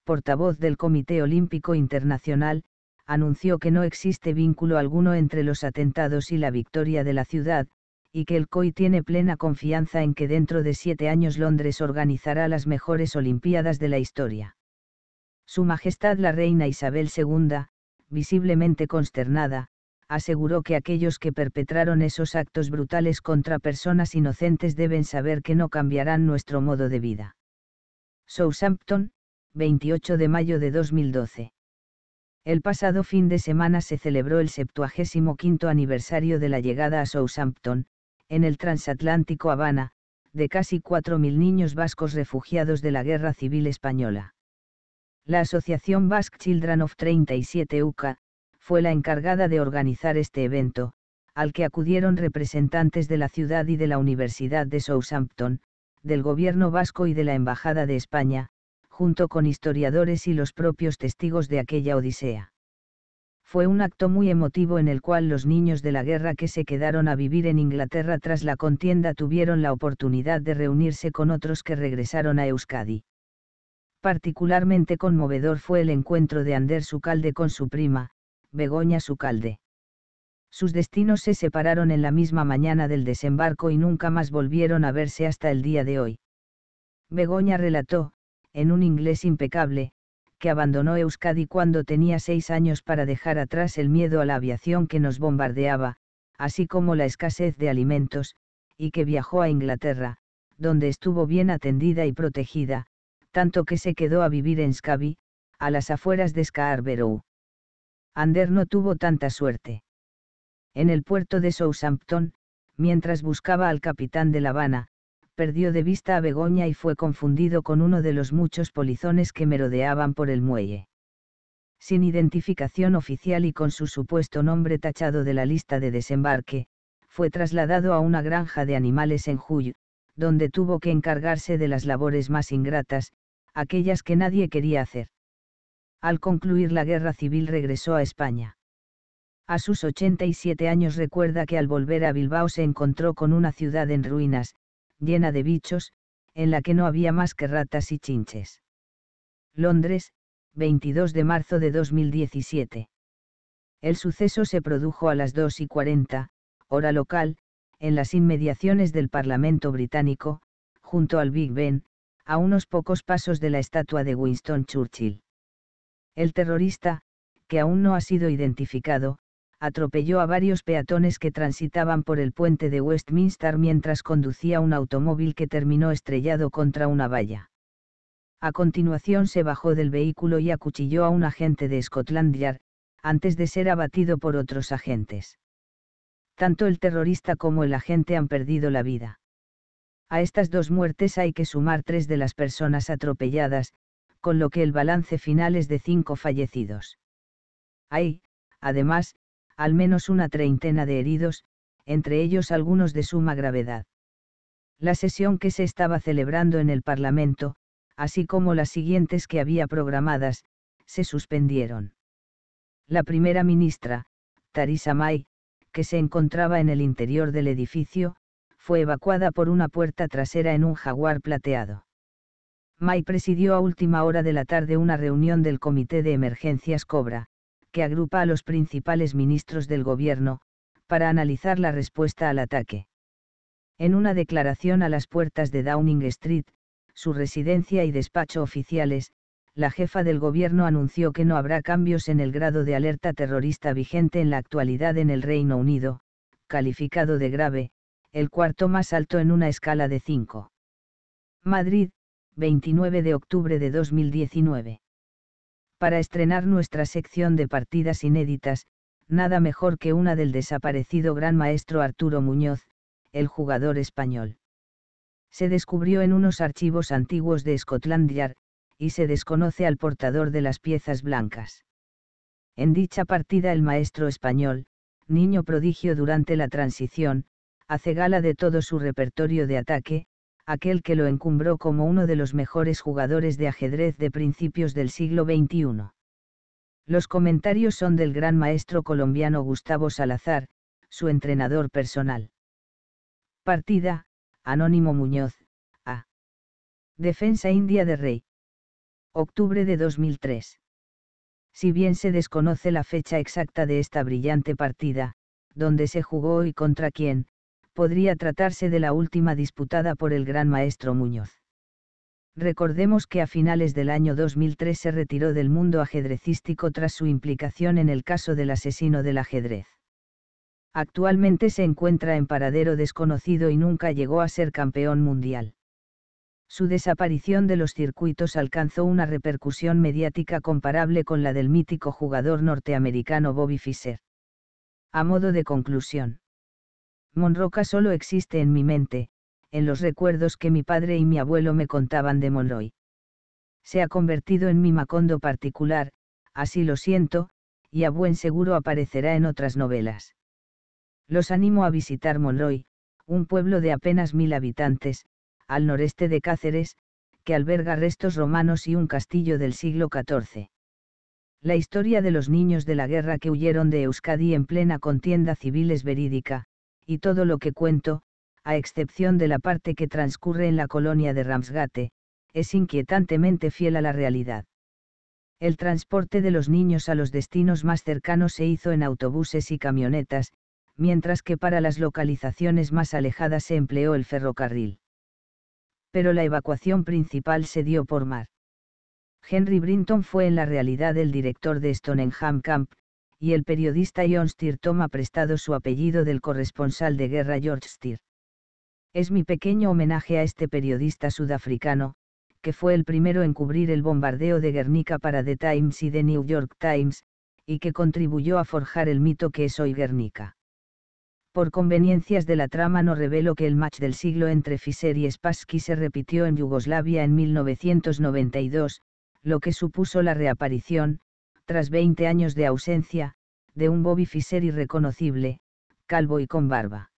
portavoz del Comité Olímpico Internacional, anunció que no existe vínculo alguno entre los atentados y la victoria de la ciudad, y que el COI tiene plena confianza en que dentro de siete años Londres organizará las mejores Olimpiadas de la historia. Su Majestad la Reina Isabel II, visiblemente consternada, aseguró que aquellos que perpetraron esos actos brutales contra personas inocentes deben saber que no cambiarán nuestro modo de vida. Southampton, 28 de mayo de 2012. El pasado fin de semana se celebró el 75 aniversario de la llegada a Southampton, en el transatlántico Habana, de casi 4.000 niños vascos refugiados de la Guerra Civil Española. La Asociación Basque Children of 37 UCA, fue la encargada de organizar este evento, al que acudieron representantes de la ciudad y de la Universidad de Southampton, del gobierno vasco y de la Embajada de España, junto con historiadores y los propios testigos de aquella odisea fue un acto muy emotivo en el cual los niños de la guerra que se quedaron a vivir en Inglaterra tras la contienda tuvieron la oportunidad de reunirse con otros que regresaron a Euskadi. Particularmente conmovedor fue el encuentro de Ander Sucalde con su prima, Begoña Sucalde. Sus destinos se separaron en la misma mañana del desembarco y nunca más volvieron a verse hasta el día de hoy. Begoña relató, en un inglés impecable, que abandonó Euskadi cuando tenía seis años para dejar atrás el miedo a la aviación que nos bombardeaba, así como la escasez de alimentos, y que viajó a Inglaterra, donde estuvo bien atendida y protegida, tanto que se quedó a vivir en Scavi, a las afueras de Scarborough. Ander no tuvo tanta suerte. En el puerto de Southampton, mientras buscaba al capitán de La Habana, perdió de vista a Begoña y fue confundido con uno de los muchos polizones que merodeaban por el muelle. Sin identificación oficial y con su supuesto nombre tachado de la lista de desembarque, fue trasladado a una granja de animales en Julio, donde tuvo que encargarse de las labores más ingratas, aquellas que nadie quería hacer. Al concluir la guerra civil regresó a España. A sus 87 años recuerda que al volver a Bilbao se encontró con una ciudad en ruinas, llena de bichos, en la que no había más que ratas y chinches. Londres, 22 de marzo de 2017. El suceso se produjo a las 2 y 40, hora local, en las inmediaciones del Parlamento británico, junto al Big Ben, a unos pocos pasos de la estatua de Winston Churchill. El terrorista, que aún no ha sido identificado, atropelló a varios peatones que transitaban por el puente de Westminster mientras conducía un automóvil que terminó estrellado contra una valla. A continuación se bajó del vehículo y acuchilló a un agente de Scotland Yard, antes de ser abatido por otros agentes. Tanto el terrorista como el agente han perdido la vida. A estas dos muertes hay que sumar tres de las personas atropelladas, con lo que el balance final es de cinco fallecidos. Hay, además, al menos una treintena de heridos, entre ellos algunos de suma gravedad. La sesión que se estaba celebrando en el Parlamento, así como las siguientes que había programadas, se suspendieron. La primera ministra, Tarisa May, que se encontraba en el interior del edificio, fue evacuada por una puerta trasera en un jaguar plateado. May presidió a última hora de la tarde una reunión del Comité de Emergencias Cobra, que agrupa a los principales ministros del gobierno, para analizar la respuesta al ataque. En una declaración a las puertas de Downing Street, su residencia y despacho oficiales, la jefa del gobierno anunció que no habrá cambios en el grado de alerta terrorista vigente en la actualidad en el Reino Unido, calificado de grave, el cuarto más alto en una escala de 5. Madrid, 29 de octubre de 2019. Para estrenar nuestra sección de partidas inéditas, nada mejor que una del desaparecido gran maestro Arturo Muñoz, el jugador español. Se descubrió en unos archivos antiguos de Scotland Yard, y se desconoce al portador de las piezas blancas. En dicha partida el maestro español, niño prodigio durante la transición, hace gala de todo su repertorio de ataque, aquel que lo encumbró como uno de los mejores jugadores de ajedrez de principios del siglo XXI. Los comentarios son del gran maestro colombiano Gustavo Salazar, su entrenador personal. Partida, Anónimo Muñoz, A. Defensa India de Rey. Octubre de 2003. Si bien se desconoce la fecha exacta de esta brillante partida, donde se jugó y contra quién, podría tratarse de la última disputada por el gran maestro Muñoz. Recordemos que a finales del año 2003 se retiró del mundo ajedrecístico tras su implicación en el caso del asesino del ajedrez. Actualmente se encuentra en paradero desconocido y nunca llegó a ser campeón mundial. Su desaparición de los circuitos alcanzó una repercusión mediática comparable con la del mítico jugador norteamericano Bobby Fischer. A modo de conclusión Monroca solo existe en mi mente, en los recuerdos que mi padre y mi abuelo me contaban de Monroy. Se ha convertido en mi Macondo particular, así lo siento, y a buen seguro aparecerá en otras novelas. Los animo a visitar Monroy, un pueblo de apenas mil habitantes, al noreste de Cáceres, que alberga restos romanos y un castillo del siglo XIV. La historia de los niños de la guerra que huyeron de Euskadi en plena contienda civil es verídica, y todo lo que cuento, a excepción de la parte que transcurre en la colonia de Ramsgate, es inquietantemente fiel a la realidad. El transporte de los niños a los destinos más cercanos se hizo en autobuses y camionetas, mientras que para las localizaciones más alejadas se empleó el ferrocarril. Pero la evacuación principal se dio por mar. Henry Brinton fue en la realidad el director de Stoneham Camp, y el periodista John Stier toma prestado su apellido del corresponsal de guerra George Stier. Es mi pequeño homenaje a este periodista sudafricano, que fue el primero en cubrir el bombardeo de Guernica para The Times y The New York Times, y que contribuyó a forjar el mito que es hoy Guernica. Por conveniencias de la trama no revelo que el match del siglo entre Fischer y Spassky se repitió en Yugoslavia en 1992, lo que supuso la reaparición, tras 20 años de ausencia, de un Bobby Fischer irreconocible, calvo y con barba.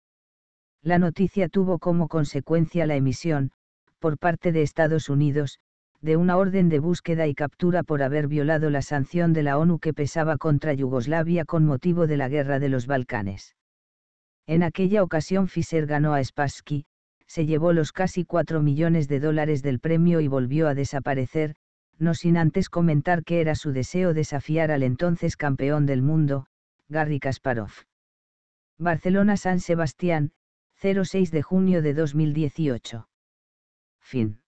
La noticia tuvo como consecuencia la emisión, por parte de Estados Unidos, de una orden de búsqueda y captura por haber violado la sanción de la ONU que pesaba contra Yugoslavia con motivo de la guerra de los Balcanes. En aquella ocasión Fischer ganó a Spassky, se llevó los casi 4 millones de dólares del premio y volvió a desaparecer, no sin antes comentar que era su deseo desafiar al entonces campeón del mundo, Garry Kasparov. Barcelona-San Sebastián, 06 de junio de 2018. Fin.